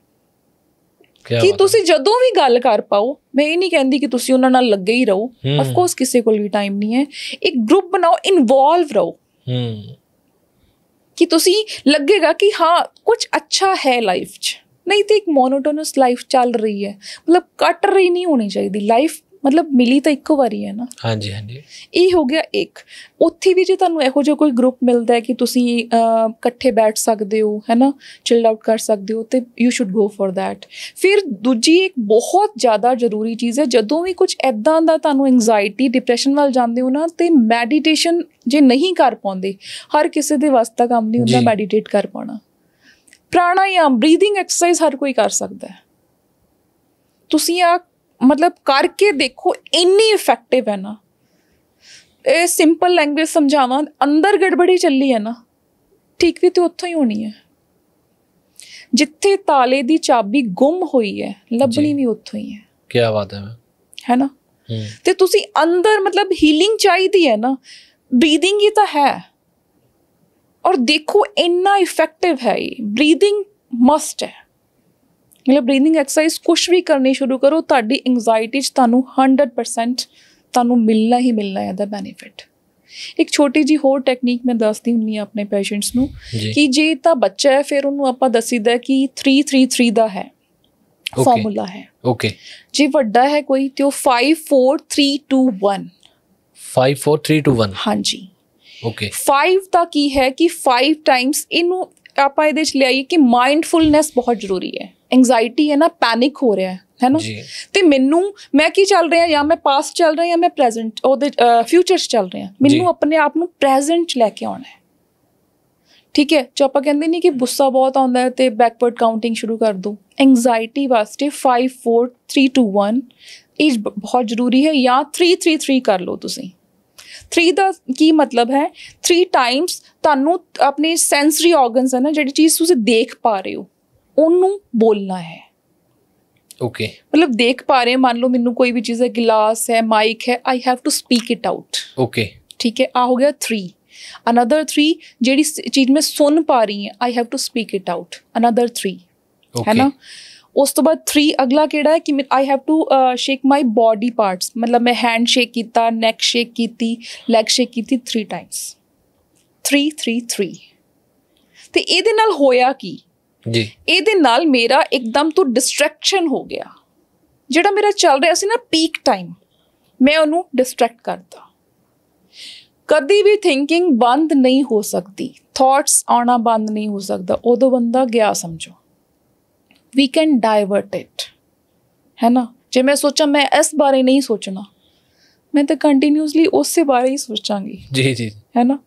B: ਕਿ ਤੁਸੀਂ ਜਦੋਂ ਵੀ ਗੱਲ ਕਰ ਪਾਓ ਮੈਂ ਇਹ ਨਹੀਂ ਕਹਿੰਦੀ ਕਿ ਤੁਸੀਂ ਉਹਨਾਂ ਨਾਲ ਲੱਗੇ ਹੀ ਰਹੋ ਆਫ ਕੋਰਸ ਕਿਸੇ ਕੋਲ ਵੀ ਟਾਈਮ ਨਹੀਂ ਹੈ ਇੱਕ ਗਰੁੱਪ ਬਣਾਓ ਇਨਵੋਲਵ ਰਹੋ ਕਿ ਤੁਸੀਂ ਲੱਗੇਗਾ ਕਿ ਹਾਂ ਕੁਝ ਅੱਛਾ ਹੈ ਲਾਈਫ 'ਚ ਨਹੀਂ ਤੇ ਇੱਕ ਮੋਨੋਟੋਨਸ ਲਾਈਫ ਚੱਲ ਰਹੀ ਹੈ ਮਤਲਬ ਕੱਟ ਰਹੀ ਨਹੀਂ ਹੋਣੀ ਚਾਹੀਦੀ ਲਾਈਫ ਮਤਲਬ ਮਿਲੀ ਤਾਂ ਇੱਕੋ ਵਾਰੀ ਹੈ ਨਾ ਹਾਂਜੀ ਹਾਂਜੀ ਇਹ ਹੋ ਗਿਆ ਇੱਕ ਉੱਥੇ ਵੀ ਜੇ ਤੁਹਾਨੂੰ ਇਹੋ ਜਿਹਾ ਕੋਈ ਗਰੁੱਪ ਮਿਲਦਾ ਹੈ ਕਿ ਤੁਸੀਂ ਇਕੱਠੇ ਬੈਠ ਸਕਦੇ ਹੋ ਹੈਨਾ ਚਿਲਡ ਆਊਟ ਕਰ ਸਕਦੇ ਹੋ ਤੇ you should go for that ਫਿਰ ਦੂਜੀ ਇੱਕ ਬਹੁਤ ਜ਼ਿਆਦਾ ਜ਼ਰੂਰੀ ਚੀਜ਼ ਹੈ ਜਦੋਂ ਵੀ ਕੁਝ ਐਦਾਂ ਦਾ ਤੁਹਾਨੂੰ ਐਂਗਜ਼ਾਇਟੀ ਡਿਪਰੈਸ਼ਨ ਵੱਲ ਜਾਂਦੇ ਹੋ ਨਾ ਤੇ ਮੈਡੀਟੇਸ਼ਨ ਜੇ ਨਹੀਂ ਕਰ ਪਾਉਂਦੇ ਹਰ ਕਿਸੇ ਦੇ ਵਾਸਤਾ ਕੰਮ ਨਹੀਂ ਹੁੰਦਾ ਮੈਡੀਟੇਟ ਕਰ ਪਾਉਣਾ ਪ੍ਰਾਣਾਯਾਮ ਬਰੀਥਿੰਗ ਐਕਸਰਸਾਈਜ਼ ਹਰ ਕੋਈ ਕਰ ਸਕਦਾ ਹੈ ਤੁਸੀਂ ਆ ਮਤਲਬ ਕਰਕੇ ਦੇਖੋ ਇੰਨੀ ਇਫੈਕਟਿਵ ਹੈ ਨਾ ਇਹ ਸਿੰਪਲ ਲੈਂਗੁਏਜ ਸਮਝਾਵਾਂ ਅੰਦਰ ਗੜਬੜੀ ਚੱਲੀ ਹੈ ਨਾ ਠੀਕ ਵੀ ਤੇ ਉੱਥੋਂ ਹੀ ਹੋਣੀ ਹੈ ਜਿੱਥੇ ਤਾਲੇ ਦੀ ਚਾਬੀ ਗੁੰਮ ਹੋਈ ਹੈ ਲੱਭਣੀ ਵੀ ਉੱਥੋਂ ਹੀ ਹੈ ਕੀ ਬਾਤ ਹੈ ਹੈ ਨਾ ਤੇ ਤੁਸੀਂ ਅੰਦਰ ਮਤਲਬ ਹੀਲਿੰਗ ਚਾਹੀਦੀ ਹੈ ਨਾ ਬਰੀਦਿੰਗ ਹੀ ਤਾਂ ਹੈ ਔਰ ਦੇਖੋ ਇੰਨਾ ਇਫੈਕਟਿਵ ਹੈ ਇਹ ਬਰੀਥਿੰਗ ਮਸਟ ਹੈ ਮਤਲਬ ਬਰੀਥਿੰਗ ਐਕਸਰਸਾਈਜ਼ ਕੁਝ ਵੀ ਕਰਨੀ ਸ਼ੁਰੂ ਕਰੋ ਤੁਹਾਡੀ ਐਂਗਜ਼ਾਇਟੀ 'ਚ ਤੁਹਾਨੂੰ 100% ਤੁਹਾਨੂੰ ਮਿਲਣਾ ਹੀ ਮਿਲਣਾ ਹੈ ਦਾ ਬੈਨੀਫਿਟ ਇੱਕ ਛੋਟੀ ਜੀ ਹੋਰ ਟੈਕਨੀਕ ਮੈਂ ਦੱਸਦੀ ਹੁੰਨੀ ਆ ਆਪਣੇ ਪੇਸ਼ੈਂਟਸ ਨੂੰ ਕਿ ਜੇ ਤਾਂ ਬੱਚਾ ਹੈ ਫਿਰ ਉਹਨੂੰ ਆਪਾਂ ਦੱਸੀਦਾ ਕਿ 333 ਦਾ ਹੈ ਫਾਰਮੂਲਾ ਹੈ ਓਕੇ ਜੇ ਵੱਡਾ ਹੈ ਕੋਈ ਤੇ ਉਹ 54321
A: 54321 ਹਾਂਜੀ
B: ਓਕੇ 5 ਦਾ ਕੀ ਹੈ ਕਿ 5 ਟਾਈਮਸ ਇਹਨੂੰ ਆਪਾਂ ਇਹਦੇ ਚ ਲਿਆਈਏ ਕਿ ਮਾਈਂਡਫੁਲਨੈਸ ਬਹੁਤ ਜ਼ਰੂਰੀ ਹੈ ਐਂਗਜ਼ਾਇਟੀ ਹੈ ਨਾ ਪੈਨਿਕ ਹੋ ਰਿਹਾ ਹੈ ਹੈ ਨਾ ਤੇ ਮੈਨੂੰ ਮੈਂ ਕੀ ਚੱਲ ਰਿਹਾ ਜਾਂ ਮੈਂ ਪਾਸਟ ਚੱਲ ਰਿਹਾ ਜਾਂ ਮੈਂ ਪ੍ਰੈਜ਼ੈਂਟ ਉਹਦੇ ਫਿਊਚਰ ਚ ਚੱਲ ਰਿਹਾ ਮੈਨੂੰ ਆਪਣੇ ਆਪ ਨੂੰ ਪ੍ਰੈਜ਼ੈਂਟ ਚ ਲੈ ਕੇ ਆਉਣਾ ਹੈ ਠੀਕ ਹੈ ਜੋ ਆਪਾਂ ਕਹਿੰਦੇ ਨਹੀਂ ਕਿ ਗੁੱਸਾ ਬਹੁਤ ਆਉਂਦਾ ਹੈ ਤੇ ਬੈਕਵਰਡ ਕਾਊਂਟਿੰਗ ਸ਼ੁਰੂ ਕਰ ਦੋ ਐਂਗਜ਼ਾਇਟੀ ਵਾਸਤੇ 5 4 3 2 1 ਇਹ ਬਹੁਤ ਜ਼ਰੂਰੀ ਹੈ ਜਾਂ 3 3 3 ਕਰ ਲਓ ਤੁਸੀਂ 3 ਦਾ ਕੀ ਮਤਲਬ ਹੈ 3 ਟਾਈਮਸ ਤੁਹਾਨੂੰ ਆਪਣੇ ਸੈਂਸਰੀ ਆਰਗਨਸ ਹਨ ਜਿਹੜੀ ਚੀਜ਼ ਤੁਸੀਂ ਦੇਖ ਪਾ ਰਹੇ ਹੋ ਉਹਨੂੰ ਬੋਲਣਾ ਹੈ ਓਕੇ ਮਤਲਬ ਦੇਖ ਪਾ ਰਹੇ ਮੰਨ ਲਓ ਮੈਨੂੰ ਕੋਈ ਵੀ ਚੀਜ਼ ਹੈ ਗਲਾਸ ਹੈ ਮਾਈਕ ਹੈ I have to speak it out okay ਠੀਕ ਹੈ ਆ ਹੋ ਗਿਆ 3 ਅਨਦਰ 3 ਜਿਹੜੀ ਚੀਜ਼ ਮੈਂ ਸੁਣ ਪਾ ਰਹੀ ਹਾਂ I have to speak it out another 3 ਹੈ ਨਾ ਉਸ ਤੋਂ ਬਾਅਦ 3 ਅਗਲਾ ਕਿਹੜਾ ਹੈ ਕਿ I have to shake my body parts ਮਤਲਬ ਮੈਂ ਹੈਂਡ ਸ਼ੇਕ ਕੀਤਾ ਨੈਕ ਸ਼ੇਕ ਕੀਤੀ ਲੈਗ ਸ਼ੇਕ ਕੀਤੀ 3 ਟਾਈਮਸ 3 3 3 ਤੇ ਇਹਦੇ ਨਾਲ ਹੋਇਆ ਕੀ ਜੀ ਇਹਦੇ ਨਾਲ ਮੇਰਾ ਇੱਕਦਮ ਤੋਂ ਡਿਸਟਰੈਕਸ਼ਨ ਹੋ ਗਿਆ ਜਿਹੜਾ ਮੇਰਾ ਚੱਲ ਰਿਹਾ ਸੀ ਨਾ ਪੀਕ ਟਾਈਮ ਮੈਂ ਉਹਨੂੰ ਡਿਸਟਰੈਕਟ ਕਰਤਾ ਕਦੀ ਵੀ ਥਿੰਕਿੰਗ ਬੰਦ ਨਹੀਂ ਹੋ ਸਕਦੀ ਥਾਟਸ ਆਉਣਾ ਬੰਦ ਨਹੀਂ ਹੋ ਸਕਦਾ ਉਦੋਂ ਬੰਦਾ ਗਿਆ ਸਮਝੋ ਵੀ ਕੈਨ ਡਾਈਵਰਟ ਇਟ ਹੈ ਨਾ ਜੇ ਮੈਂ ਸੋਚਾਂ ਮੈਂ ਇਸ ਬਾਰੇ ਨਹੀਂ ਸੋਚਣਾ ਮੈਂ ਤਾਂ ਕੰਟੀਨਿਊਸਲੀ ਉਸੇ ਬਾਰੇ ਹੀ ਸੋਚਾਂਗੀ ਜੀ ਜੀ ਹੈ ਨਾ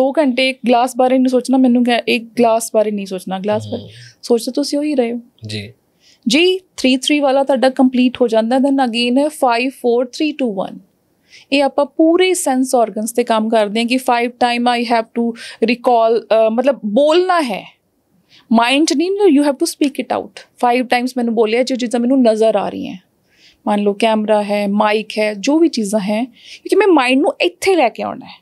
B: 2 ਘੰਟੇ ਇੱਕ ਗਲਾਸ ਬਾਰੇ ਨਹੀਂ ਸੋਚਣਾ ਮੈਨੂੰ ਇੱਕ ਗਲਾਸ ਬਾਰੇ ਨਹੀਂ ਸੋਚਣਾ ਗਲਾਸ ਬਾਰੇ ਸੋਚਦੇ ਤੁਸੀਂ ਉਹੀ ਰਹੇ ਹੋ ਜੀ ਜੀ 33 ਵਾਲਾ ਤੁਹਾਡਾ ਕੰਪਲੀਟ ਹੋ ਜਾਂਦਾ ਦੈਨ ਅਗੇਨ ਹੈ 1 ਇਹ ਆਪਾਂ ਪੂਰੇ ਸੈਂਸ ਆਰਗਨਸ ਤੇ ਕੰਮ ਕਰਦੇ ਹਾਂ ਕਿ 5 time I have to recall ਮਤਲਬ ਬੋਲਣਾ ਹੈ ਮਾਈਂਡ ਨਹੀਂ you have to speak it out five times ਮੈਨੂੰ ਬੋਲਿਆ ਜੋ ਚੀਜ਼ਾਂ ਮੈਨੂੰ ਨਜ਼ਰ ਆ ਰਹੀਆਂ ਮੰਨ ਲਓ ਕੈਮਰਾ ਹੈ ਮਾਈਕ ਹੈ ਜੋ ਵੀ ਚੀਜ਼ਾਂ ਹੈ ਕਿਉਂਕਿ ਮੈਂ ਮਾਈਂਡ ਨੂੰ ਇੱਥੇ ਲੈ ਕੇ ਆਉਣਾ ਹੈ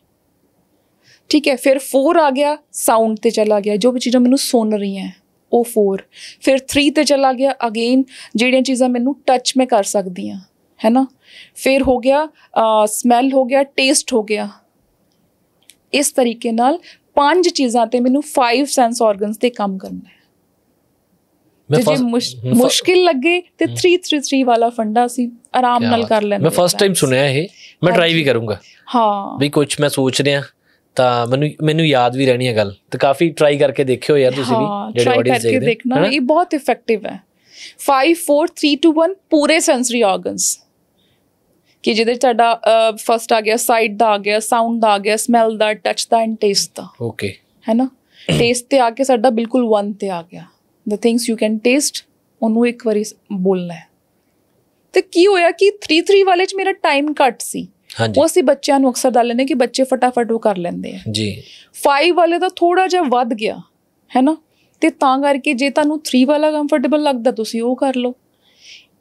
B: ਠੀਕ ਹੈ ਫਿਰ 4 ਆ ਗਿਆ ਸਾਊਂਡ ਤੇ ਚਲਾ ਗਿਆ ਜੋ ਵੀ ਚੀਜ਼ਾਂ ਮੈਨੂੰ ਸੁਣ ਰਹੀਆਂ ਉਹ 4 ਫਿਰ 3 ਤੇ ਚਲਾ ਗਿਆ ਅਗੇਨ ਜਿਹੜੀਆਂ ਚੀਜ਼ਾਂ ਮੈਨੂੰ ਟੱਚ ਮੈਂ ਕਰ ਸਕਦੀ ਹਾਂ ਹੈ ਨਾ ਫਿਰ ਹੋ ਗਿਆ ਸਮੈਲ ਹੋ ਗਿਆ ਟੇਸਟ ਹੋ ਗਿਆ ਇਸ ਤਰੀਕੇ ਨਾਲ ਪੰਜ ਚੀਜ਼ਾਂ ਤੇ ਮੈਨੂੰ 5 ਸੈਂਸ ਆਰਗਨਸ ਤੇ ਕੰਮ ਕਰਨਾ ਹੈ
A: ਜੇ ਮੁਸ਼ਕਿਲ
B: ਲੱਗੇ ਤੇ 333 ਵਾਲਾ ਫੰਡਾ ਸੀ ਆਰਾਮ ਨਾਲ ਕਰ ਲੈਣਾ ਮੈਂ ਫਸਟ ਟਾਈਮ
A: ਸੁਣਿਆ ਇਹ ਮੈਂ ਟਰਾਈ ਵੀ ਕਰੂੰਗਾ ਹਾਂ ਵੀ ਕੁਝ ਮੈਂ ਸੋਚ ਰਿਹਾ ਤਾਂ ਮੈਨੂੰ ਮੈਨੂੰ ਯਾਦ ਵੀ ਰਹਿਣੀ ਹੈ ਗੱਲ ਤੇ ਕਾਫੀ ਟਰਾਈ ਕਰਕੇ ਦੇਖਿਓ ਯਾਰ ਤੁਸੀਂ ਵੀ ਜਿਹੜੇ ਆਡੀਅנס ਦੇਖਦੇ ਦੇਖਣਾ ਇਹ
B: ਬਹੁਤ ਇਫੈਕਟਿਵ ਹੈ 5 4 3 2 1 ਪੂਰੇ ਸੈਂਸਰੀ ਆਰਗਨਸ ਕਿ ਜਿਹਦੇ ਤੁਹਾਡਾ ਫਸਟ ਆ ਗਿਆ ਸਾਈਡ ਦਾ ਆ ਗਿਆ ਸਾਊਂਡ ਦਾ ਆ ਗਿਆ ਸਮੈਲ ਦਾ ਟੱਚ ਦਾ ਐਂਡ ਟੇਸਟ ਦਾ ਓਕੇ ਹੈਨਾ ਟੇਸਟ ਤੇ ਆ ਕੇ ਸਾਡਾ ਬਿਲਕੁਲ ਵਨ ਤੇ ਆ ਗਿਆ the things you can taste ਉਹਨੂੰ ਇੱਕ ਵਾਰੀ ਬੋਲਣਾ ਤੇ ਕੀ ਹੋਇਆ ਕਿ 33 ਵਾਲੇ ਚ ਮੇਰਾ ਟਾਈਮ ਕੱਟ ਸੀ ਉਹ ਅਸੀਂ ਬੱਚਿਆਂ ਨੂੰ ਅਕਸਰ ਦੱਲ ਲੈਨੇ ਕਿ ਬੱਚੇ ਫਟਾਫਟ ਉਹ ਕਰ ਲੈਂਦੇ ਆ ਜੀ 5 ਵਾਲੇ ਦਾ ਥੋੜਾ ਜਿਹਾ ਵੱਧ ਗਿਆ ਹੈਨਾ ਤੇ ਤਾਂ ਕਰਕੇ ਜੇ ਤੁਹਾਨੂੰ 3 ਵਾਲਾ ਕੰਫਰਟੇਬਲ ਲੱਗਦਾ ਤੁਸੀਂ ਉਹ ਕਰ ਲਓ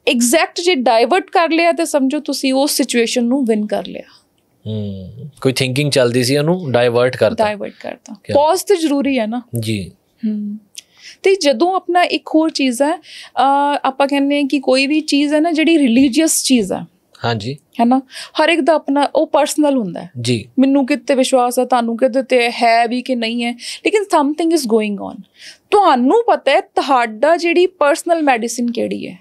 B: ਐਗਜ਼ੈਕਟ ਜੇ ਡਾਈਵਰਟ ਕਰ ਲਿਆ ਤੇ ਸਮਝੋ ਤੁਸੀਂ ਉਸ ਸਿਚੁਏਸ਼ਨ ਨੂੰ ਵਿਨ ਕਰ ਲਿਆ
A: ਹੂੰ ਕੋਈ ਥਿੰਕਿੰਗ ਚੱਲਦੀ ਸੀ ਉਹਨੂੰ ਡਾਈਵਰਟ ਕਰਤਾ ਡਾਈਵਰਟ
B: ਕਰਤਾ ਪੌਜ਼ ਤੇ ਜ਼ਰੂਰੀ ਹੈ ਨਾ
A: ਜੀ ਹੂੰ
B: ਤੇ ਜਦੋਂ ਆਪਣਾ ਇੱਕ ਹੋਰ ਚੀਜ਼ ਹੈ ਆਪਾਂ ਕਹਿੰਦੇ ਕਿ ਕੋਈ ਵੀ ਚੀਜ਼ ਹੈ ਨਾ ਜਿਹੜੀ ਰਿਲੀਜੀਅਸ ਚੀਜ਼ ਹੈ ਹਾਂਜੀ ਨਾ ਹਰ ਇੱਕ ਦਾ ਆਪਣਾ ਉਹ ਪਰਸਨਲ ਹੁੰਦਾ ਹੈ ਜੀ ਮੈਨੂੰ ਕਿਤੇ ਵਿਸ਼ਵਾਸ ਹੈ ਤੁਹਾਨੂੰ ਕਿਤੇ ਤੇ ਹੈ ਵੀ ਕਿ ਨਹੀਂ ਹੈ ਲੇਕਿਨ ਸਮਥਿੰਗ ਇਜ਼ ਗੋਇੰਗ ਔਨ ਤੁਹਾਨੂੰ ਪਤਾ ਹੈ ਤੁਹਾਡਾ ਜਿਹੜੀ ਪਰਸਨਲ ਮੈਡੀਸਿਨ ਕਿਹੜੀ ਹੈ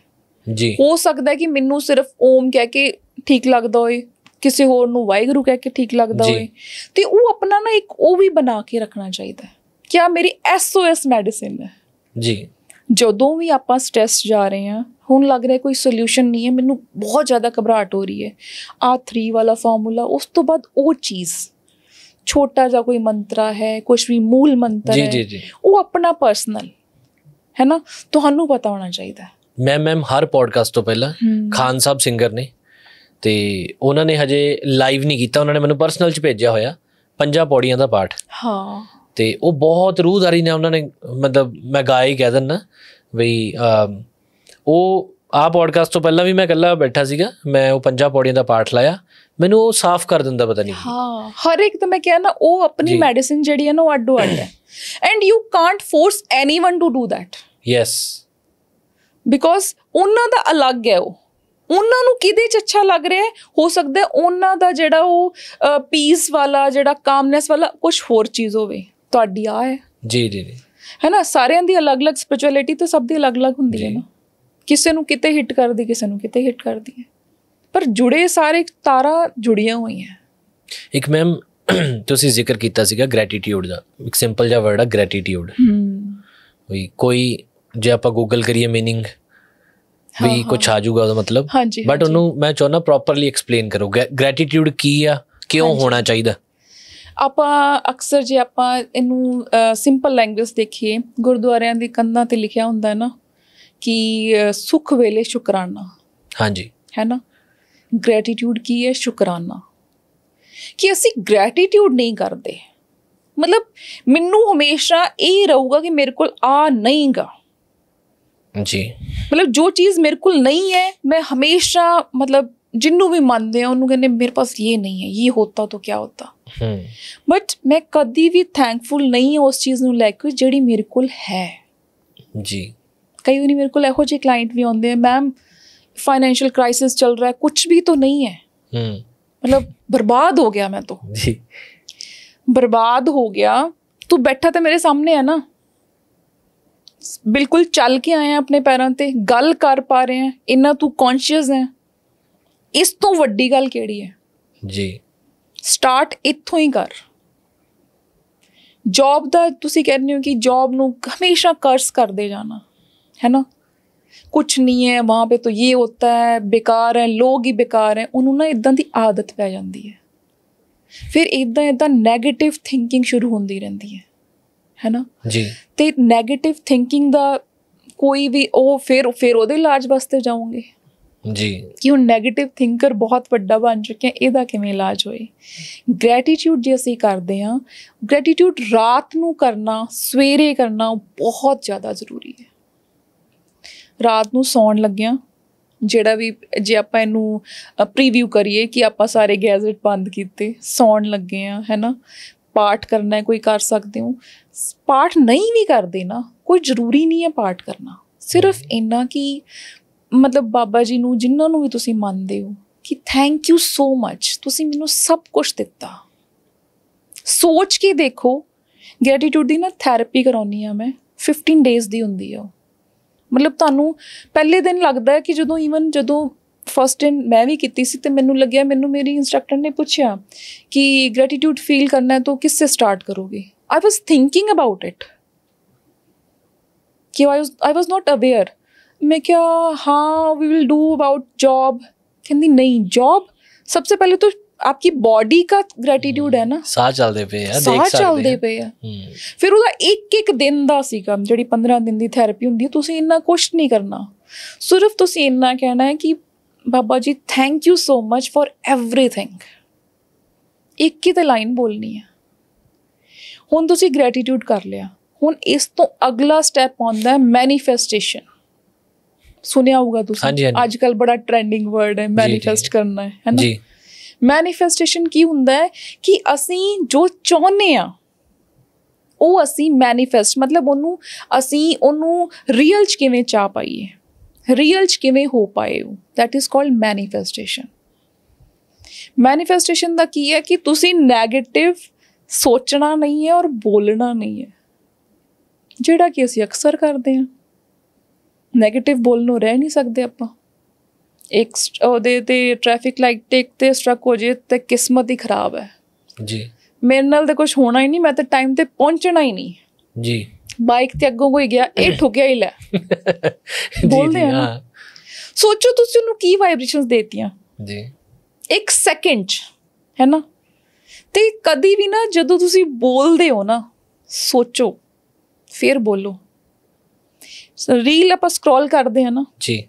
B: ਜੀ ਹੋ ਸਕਦਾ ਹੈ ਕਿ ਮੈਨੂੰ ਸਿਰਫ ਓਮ ਕਹਿ ਕੇ ਠੀਕ ਲੱਗਦਾ ਹੋਏ ਕਿਸੇ ਹੋਰ ਨੂੰ ਵਾਹਿਗੁਰੂ ਕਹਿ ਕੇ ਠੀਕ ਲੱਗਦਾ ਹੋਏ ਤੇ ਉਹ ਆਪਣਾ ਨਾ ਇੱਕ ਉਹ ਵੀ ਬਣਾ ਕੇ ਰੱਖਣਾ ਚਾਹੀਦਾ ਹੈ ਕਿ ਆ ਮੇਰੀ ਐਸਓਐਸ ਮੈਡੀਸਿਨ ਹੈ ਜੀ ਜਦੋਂ ਵੀ ਆਪਾਂ ਸਟ੍ਰੈਸ ਜਾ ਰਹੇ ਹਾਂ ਹੁਣ ਲੱਗ ਰਿਹਾ ਕੋਈ ਸੋਲੂਸ਼ਨ ਨਹੀਂ ਹੈ ਮੈਨੂੰ ਬਹੁਤ ਜ਼ਿਆਦਾ ਘਬਰਾਹਟ ਹੋ ਰਹੀ ਹੈ ਆ 3 ਵਾਲਾ ਫਾਰਮੂਲਾ ਉਸ ਤੋਂ ਬਾਅਦ ਉਹ ਚੀਜ਼ ਛੋਟਾ ਜਿਹਾ ਕੋਈ ਮੰਤਰਾ ਹੈ ਕੁਝ ਵੀ ਮੂਲ ਮੰਤਰ ਹੈ ਉਹ ਆਪਣਾ ਪਰਸਨਲ ਹੈ ਨਾ ਤੁਹਾਨੂੰ ਪਤਾ ਹੋਣਾ ਚਾਹੀਦਾ
A: ਮੈਂ ਮੈਮ ਹਰ ਪੋਡਕਾਸਟ ਤੋਂ ਪਹਿਲਾਂ ਖਾਨ ਸਾਹਿਬ ਸਿੰਗਰ ਨੇ ਤੇ ਉਹਨਾਂ ਨੇ ਹਜੇ ਲਾਈਵ ਨਹੀਂ ਕੀਤਾ ਉਹਨਾਂ ਨੇ ਮੈਨੂੰ ਪਰਸਨਲ ਚ ਭੇਜਿਆ ਹੋਇਆ ਪੰਜਾਂ ਪੌੜੀਆਂ ਦਾ ਪਾਠ ਹਾਂ ਤੇ ਉਹ ਬਹੁਤ ਰੂਹਦਾਰੀ ਨੇ ਉਹਨਾਂ ਨੇ ਮਤਲਬ ਮੈਂ ਗਾਇਆ ਹੀ ਕਹਿ ਦਿੰਨਾ ਵੀ ਉਹ ਆ ਪੋਡਕਾਸਟ ਤੋਂ ਪਹਿਲਾਂ ਵੀ ਮੈਂ ਇਕੱਲਾ ਬੈਠਾ ਸੀਗਾ ਮੈਂ ਉਹ ਪੰਜਾਂ ਪੌੜੀਆਂ ਦਾ ਪਾਠ ਲਾਇਆ ਮੈਨੂੰ ਉਹ ਸਾਫ਼ ਕਰ ਦਿੰਦਾ ਪਤਾ ਨਹੀਂ
B: ਹਾਂ ਹਰ ਇੱਕ ਤਾਂ ਮੈਂ ਕਿਹਾ ਨਾ ਉਹ ਆਪਣੀ ਮੈਡੀਸਿਨ ਜਿਹੜੀ ਹੈ ਨਾ ਉਹ ਅੱਡੋ ਅੱਡ ਹੈ and you can't force anyone to do that yes because ਉਹਨਾਂ ਦਾ ਅਲੱਗ ਹੈ ਉਹ ਉਹਨਾਂ ਨੂੰ ਕਿਹਦੇ 'ਚ ਅੱਛਾ ਲੱਗ ਰਿਹਾ ਹੋ ਸਕਦਾ ਉਹਨਾਂ ਦਾ ਜਿਹੜਾ ਉਹ ਪੀਸ ਵਾਲਾ ਜਿਹੜਾ ਕਾਮਨੈਸ ਵਾਲਾ ਕੁਝ ਹੋਰ ਚੀਜ਼ ਹੋਵੇ ਤੁਹਾਡੀ ਆ ਹੈ ਜੀ ਜੀ ਜੀ ਹੈ ਨਾ ਸਾਰਿਆਂ ਦੀ ਅਲੱਗ-ਅਲੱਗ ਸਪਿਰਚੁਅਲਿਟੀ ਤਾਂ ਸਭ ਦੀ ਅਲੱਗ-ਅਲੱਗ ਹੁੰਦੀ ਹੈ ਨਾ ਕਿਸੇ ਨੂੰ ਕਿਤੇ ਹਿੱਟ ਕਰਦੀ ਕਿਸੇ ਨੂੰ ਕਿਤੇ ਹਿੱਟ ਕਰਦੀ ਹੈ ਪਰ ਜੁੜੇ ਸਾਰੇ ਤਾਰਾ ਜੁੜੀਆਂ ਹੋਈਆਂ
A: ਇੱਕ ਮੈਮ ਤੁਸੀਂ ਜ਼ਿਕਰ ਕੀਤਾ ਸੀਗਾ ਗ੍ਰੈਟੀਟਿਊਡ ਦਾ ਇੱਕ ਸਿੰਪਲ ਜਿਹਾ ਵਰਡ ਹੈ ਗ੍ਰੈਟੀਟਿਊਡ
C: ਹੂੰ
A: ਕੋਈ ਜੇ ਆਪਾਂ ਗੂਗਲ ਕਰੀਏ मीनिंग ਵੀ ਕੁਝ ਆ ਜਾਊਗਾ ਉਹਦਾ ਮਤਲਬ ਬਟ ਉਹਨੂੰ ਮੈਂ ਚਾਹਣਾ ਪ੍ਰੋਪਰਲੀ ਐਕਸਪਲੇਨ ਕਰੋ ਗ੍ਰੈਟੀਟਿਊਡ ਕੀ ਆ ਕਿਉਂ ਹੋਣਾ ਚਾਹੀਦਾ
B: ਆਪਾਂ ਅਕਸਰ ਜੇ ਆਪਾਂ ਇਹਨੂੰ ਸਿੰਪਲ ਲੈਂਗੁਏਜ ਦੇਖੀਏ ਗੁਰਦੁਆਰਿਆਂ ਦੀ ਕੰਧਾਂ ਤੇ ਲਿਖਿਆ ਹੁੰਦਾ ਹੈ ਨਾ ਕਿ ਸੁਖ ਵੇਲੇ ਸ਼ੁਕਰਾਨਾ ਹਾਂਜੀ ਹੈ ਨਾ ਗ੍ਰੈਟੀਟਿਊਡ ਕੀ ਹੈ ਸ਼ੁਕਰਾਨਾ ਕਿ ਅਸੀਂ ਗ੍ਰੈਟੀਟਿਊਡ ਨਹੀਂ ਕਰਦੇ ਮਤਲਬ ਮੈਨੂੰ ਹਮੇਸ਼ਾ ਇਹ ਰਹੂਗਾ ਕਿ ਮੇਰੇ ਕੋਲ ਆ ਨਹੀਂਗਾ ਜੀ ਮਤਲਬ ਜੋ ਚੀਜ਼ ਮੇਰੇ ਕੋਲ ਨਹੀਂ ਹੈ ਮੈਂ ਹਮੇਸ਼ਾ ਮਤਲਬ ਜਿੰਨੂੰ ਵੀ ਮੰਨਦੇ ਆ ਉਹਨੂੰ ਕਹਿੰਦੇ ਮੇਰੇ ਪਾਸ ਇਹ ਨਹੀਂ ਹੈ ਇਹ ਹੋਤਾ ਤਾਂ ਕੀ ਹੋਤਾ ਹਮ ਬਟ ਮੈਂ ਕਦੀ ਵੀ ਥੈਂਕਫੁਲ ਨਹੀਂ ਹਾਂ ਉਸ ਚੀਜ਼ ਨੂੰ ਲੈ ਕੇ ਜਿਹੜੀ ਮੇਰੇ ਕੋਲ ਹੈ ਜੀ ਕਈ ਵਾਰੀ ਮੇਰੇ ਕੋਲ ਇਹੋ ਜਿਹੇ ਕਲਾਇੰਟ ਵੀ ਆਉਂਦੇ ਆ ਮੈਮ ਫਾਈਨੈਂਸ਼ੀਅਲ ਕ੍ਰਾਈਸਿਸ ਚੱਲ ਰਿਹਾ ਹੈ ਕੁਝ ਵੀ ਤਾਂ ਨਹੀਂ ਹੈ ਹਮ ਮਤਲਬ ਬਰਬਾਦ ਹੋ ਗਿਆ ਮੈਂ ਤਾਂ ਜੀ ਬਰਬਾਦ ਹੋ ਗਿਆ ਤੂੰ ਬੈਠਾ ਤਾਂ ਮੇਰੇ ਸਾਹਮਣੇ ਹੈ ਨਾ ਬਿਲਕੁਲ ਚੱਲ ਕੇ ਆਏ ਆ ਆਪਣੇ ਪੈਰਾਂ ਤੇ ਗੱਲ ਕਰ ਪਾ ਰਹੇ ਆ ਇੰਨਾ ਤੂੰ ਕੌਨਸ਼ੀਅਸ ਹੈ ਇਸ ਤੋਂ ਵੱਡੀ ਗੱਲ ਕਿਹੜੀ ਹੈ ਜੀ ਸਟਾਰਟ ਇੱਥੋਂ ਹੀ ਕਰ ਜੌਬ ਦਾ ਤੁਸੀਂ ਕਹਿੰਦੇ ਹੋ ਕਿ ਜੌਬ ਨੂੰ ਹਮੇਸ਼ਾ ਕਰਸ ਕਰਦੇ ਜਾਣਾ ਹੈ ਨਾ ਕੁਝ ਨਹੀਂ ਹੈ ਵਾਂ ਪੇ ਤੋਂ ਇਹ ਹੁੰਦਾ ਹੈ ਬੇਕਾਰ ਹੈ ਲੋਕ ਹੀ ਬੇਕਾਰ ਹੈ ਉਹਨੂੰ ਨਾ ਇਦਾਂ ਦੀ ਆਦਤ ਪੈ ਜਾਂਦੀ ਹੈ ਫਿਰ ਇਦਾਂ ਇਦਾਂ 네ਗੇਟਿਵ ਥਿੰਕਿੰਗ ਸ਼ੁਰੂ ਹੁੰਦੀ ਰਹਿੰਦੀ ਹੈ ਹੈਨਾ ਜੀ ਤੇ 네ਗੇਟਿਵ ਥਿੰਕਿੰਗ ਦਾ ਕੋਈ ਵੀ ਉਹ ਫਿਰ ਫਿਰ ਉਹਦੇ ਇਲਾਜ ਵਾਸਤੇ ਜਾਓਗੇ ਜੀ ਕਿ 네ਗੇਟਿਵ ਥਿੰਕਰ ਬਹੁਤ ਵੱਡਾ ਬਣ ਚੁੱਕਿਆ ਇਹਦਾ ਕਿਵੇਂ ਇਲਾਜ ਹੋਏ ਗ੍ਰੈਟੀਟਿਊਡ ਜੇ ਅਸੀਂ ਕਰਦੇ ਹਾਂ ਗ੍ਰੈਟੀਟਿਊਡ ਰਾਤ ਨੂੰ ਕਰਨਾ ਸਵੇਰੇ ਕਰਨਾ ਬਹੁਤ ਜ਼ਿਆਦਾ ਜ਼ਰੂਰੀ ਹੈ ਰਾਤ ਨੂੰ ਸੌਣ ਲੱਗਿਆਂ ਜਿਹੜਾ ਵੀ ਜੇ ਆਪਾਂ ਇਹਨੂੰ ਪ੍ਰੀਵਿਊ ਕਰੀਏ ਕਿ ਆਪਾਂ ਸਾਰੇ ਗੈਜ਼ਟ ਬੰਦ ਕੀਤੇ ਸੌਣ ਲੱਗੇ ਆ ਹੈਨਾ ਪਾਠ ਕਰਨਾ ਹੈ ਕੋਈ ਕਰ ਸਕਦੇ ਹੋ ਪਾਠ ਨਹੀਂ ਵੀ ਕਰਦੇ ਨਾ ਕੋਈ ਜ਼ਰੂਰੀ ਨਹੀਂ ਹੈ ਪਾਠ ਕਰਨਾ ਸਿਰਫ ਇੰਨਾ ਕਿ ਮਤਲਬ ਬਾਬਾ ਜੀ ਨੂੰ ਜਿਨ੍ਹਾਂ ਨੂੰ ਵੀ ਤੁਸੀਂ ਮੰਨਦੇ ਹੋ ਕਿ ਥੈਂਕ ਯੂ ਸੋ ਮੱਚ ਤੁਸੀਂ ਮੈਨੂੰ ਸਭ ਕੁਝ ਦਿੱਤਾ ਸੋਚ ਕੇ ਦੇਖੋ ਗ੍ਰੈਟੀਟਿਊਡ ਦੀ ਨਾ ਥੈਰੇਪੀ ਕਰਾਉਣੀ ਆ ਮੈਂ 15 ਡੇਜ਼ ਦੀ ਹੁੰਦੀ ਆ ਮਤਲਬ ਤੁਹਾਨੂੰ ਪਹਿਲੇ ਦਿਨ ਲੱਗਦਾ ਹੈ ਕਿ ਜਦੋਂ ਈਵਨ ਜਦੋਂ ਫਸਟ ਇਨ ਮੈਂ ਵੀ ਕੀਤੀ ਸੀ ਤੇ ਮੈਨੂੰ ਲੱਗਿਆ ਮੈਨੂੰ ਮੇਰੀ ਇਨਸਟ੍ਰਕਟਰ ਨੇ ਪੁੱਛਿਆ ਕਿ ਗ੍ਰੈਟੀਟਿਊਡ ਫੀਲ ਕਰਨਾ ਹੈ ਤਾਂ ਕਿਸ ਸੇ ਸਟਾਰਟ ਕਰੋਗੇ I was thinking about it ਕਿ I was I was not aware ਮੈਂ ਕਿਹਾ ਹਾਂ we will do about job ਕਹਿੰਦੀ ਨਹੀਂ ਜੌਬ ਸਭ ਤੋਂ ਪਹਿਲੇ ਤੋ ਆਪਕੀ ਬਾਡੀ ਦਾ ਗ੍ਰੈਟੀਟਿਊਡ ਹੈ ਨਾ ਸਾਹ
A: ਚੱਲਦੇ ਪਏ ਆ ਦੇਖ ਸਕਦੇ ਸਾਹ ਚੱਲਦੇ
B: ਪਏ ਆ ਫਿਰ ਉਹਦਾ ਇੱਕ ਇੱਕ ਦਿਨ ਦਾ ਕੰਮ ਜਿਹੜੀ 15 ਦਿਨ ਦੀ ਥੈਰੇਪੀ ਹੁੰਦੀ ਹੈ ਤੁਸੀਂ ਇੰਨਾ ਕੁਝ ਨਹੀਂ ਕਰਨਾ ਸਿਰਫ ਤੁਸੀਂ ਇੰਨਾ ਕਹਿਣਾ ਹੈ ਕਿ Baba ji thank you so much for everything ਇੱਕ ਹੀ ਤੇ ਲਾਈਨ ਬੋਲਣੀ ਹੈ ਹੁਣ ਤੁਸੀਂ ਗ੍ਰੈਟੀਟਿਊਡ ਕਰ ਲਿਆ ਹੁਣ ਇਸ ਤੋਂ ਅਗਲਾ ਸਟੈਪ ਆਉਂਦਾ ਹੈ ਮੈਨੀਫੈਸਟੇਸ਼ਨ ਸੁਣਿਆ ਹੋਊਗਾ ਤੁਸੀਂ ਅੱਜ ਕੱਲ ਬੜਾ ਟ੍ਰੈਂਡਿੰਗ ਵਰਡ ਹੈ ਮੈਨੀਫੈਸਟ ਕਰਨਾ ਹੈ ਹੈਨਾ ਜੀ ਮੈਨੀਫੈਸਟੇਸ਼ਨ ਕੀ ਹੁੰਦਾ ਹੈ ਕਿ ਅਸੀਂ ਜੋ ਚਾਹੁੰਦੇ ਆ ਉਹ ਅਸੀਂ ਮੈਨੀਫੈਸਟ ਮਤਲਬ ਉਹਨੂੰ ਅਸੀਂ ਉਹਨੂੰ ਰੀਅਲ ਚ ਕਿਵੇਂ ਚਾਹ ਪਾਈਏ ਰੀਅਲ ਚ ਕਿਵੇਂ ਹੋ ਪਾਏ ਹੋ that is called manifestation manifestation ਦਾ ਕੀ ਹੈ ਕਿ ਤੁਸੀਂ 네ਗੇਟਿਵ ਸੋਚਣਾ ਨਹੀਂ ਹੈ ਔਰ ਬੋਲਣਾ ਨਹੀਂ ਹੈ ਜਿਹੜਾ ਕਿ ਅਸੀਂ ਅਕਸਰ ਕਰਦੇ ਹਾਂ 네ਗੇਟਿਵ ਬੋਲਣੋਂ ਰਹਿ ਨਹੀਂ ਸਕਦੇ ਆਪਾਂ ਇੱਕ ਉਹਦੇ ਤੇ ਟ੍ਰੈਫਿਕ ਲਾਈਟ ਟੇਕ ਤੇ ਸਟ੍ਰਕ ਹੋ ਜੇ ਤੇ ਕਿਸਮਤ ਹੀ ਖਰਾਬ ਹੈ ਜੀ ਮੇਰੇ ਨਾਲ ਤਾਂ ਕੁਝ ਹੋਣਾ ਹੀ ਨਹੀਂ ਮੈਂ ਤਾਂ ਟਾਈਮ ਤੇ ਪਹੁੰਚਣਾ ਹੀ ਨਹੀਂ ਜੀ ਬਾਈਕ ਤੇ ਅੱਗੋਂ ਕੋਈ ਗਿਆ ਇਹ [COUGHS] ਠੁਕਿਆ ਹੀ ਲੈ ਬੋਲਦੇ ਆ ਸੋਚੋ ਤੁਸੀਂ ਉਹਨੂੰ ਕੀ ਵਾਈਬ੍ਰੇਸ਼ਨਸ ਦੇਤੀਆਂ ਜੀ ਇੱਕ ਸੈਕਿੰਡ ਚ ਹੈ ਨਾ ਤੇ ਕਦੀ ਵੀ ਨਾ ਜਦੋਂ ਤੁਸੀਂ ਬੋਲਦੇ ਹੋ ਨਾ ਸੋਚੋ ਫਿਰ ਬੋਲੋ ਰੀਲ ਆਪਾਂ ਸਕਰੋਲ ਕਰਦੇ ਆ ਨਾ ਜੀ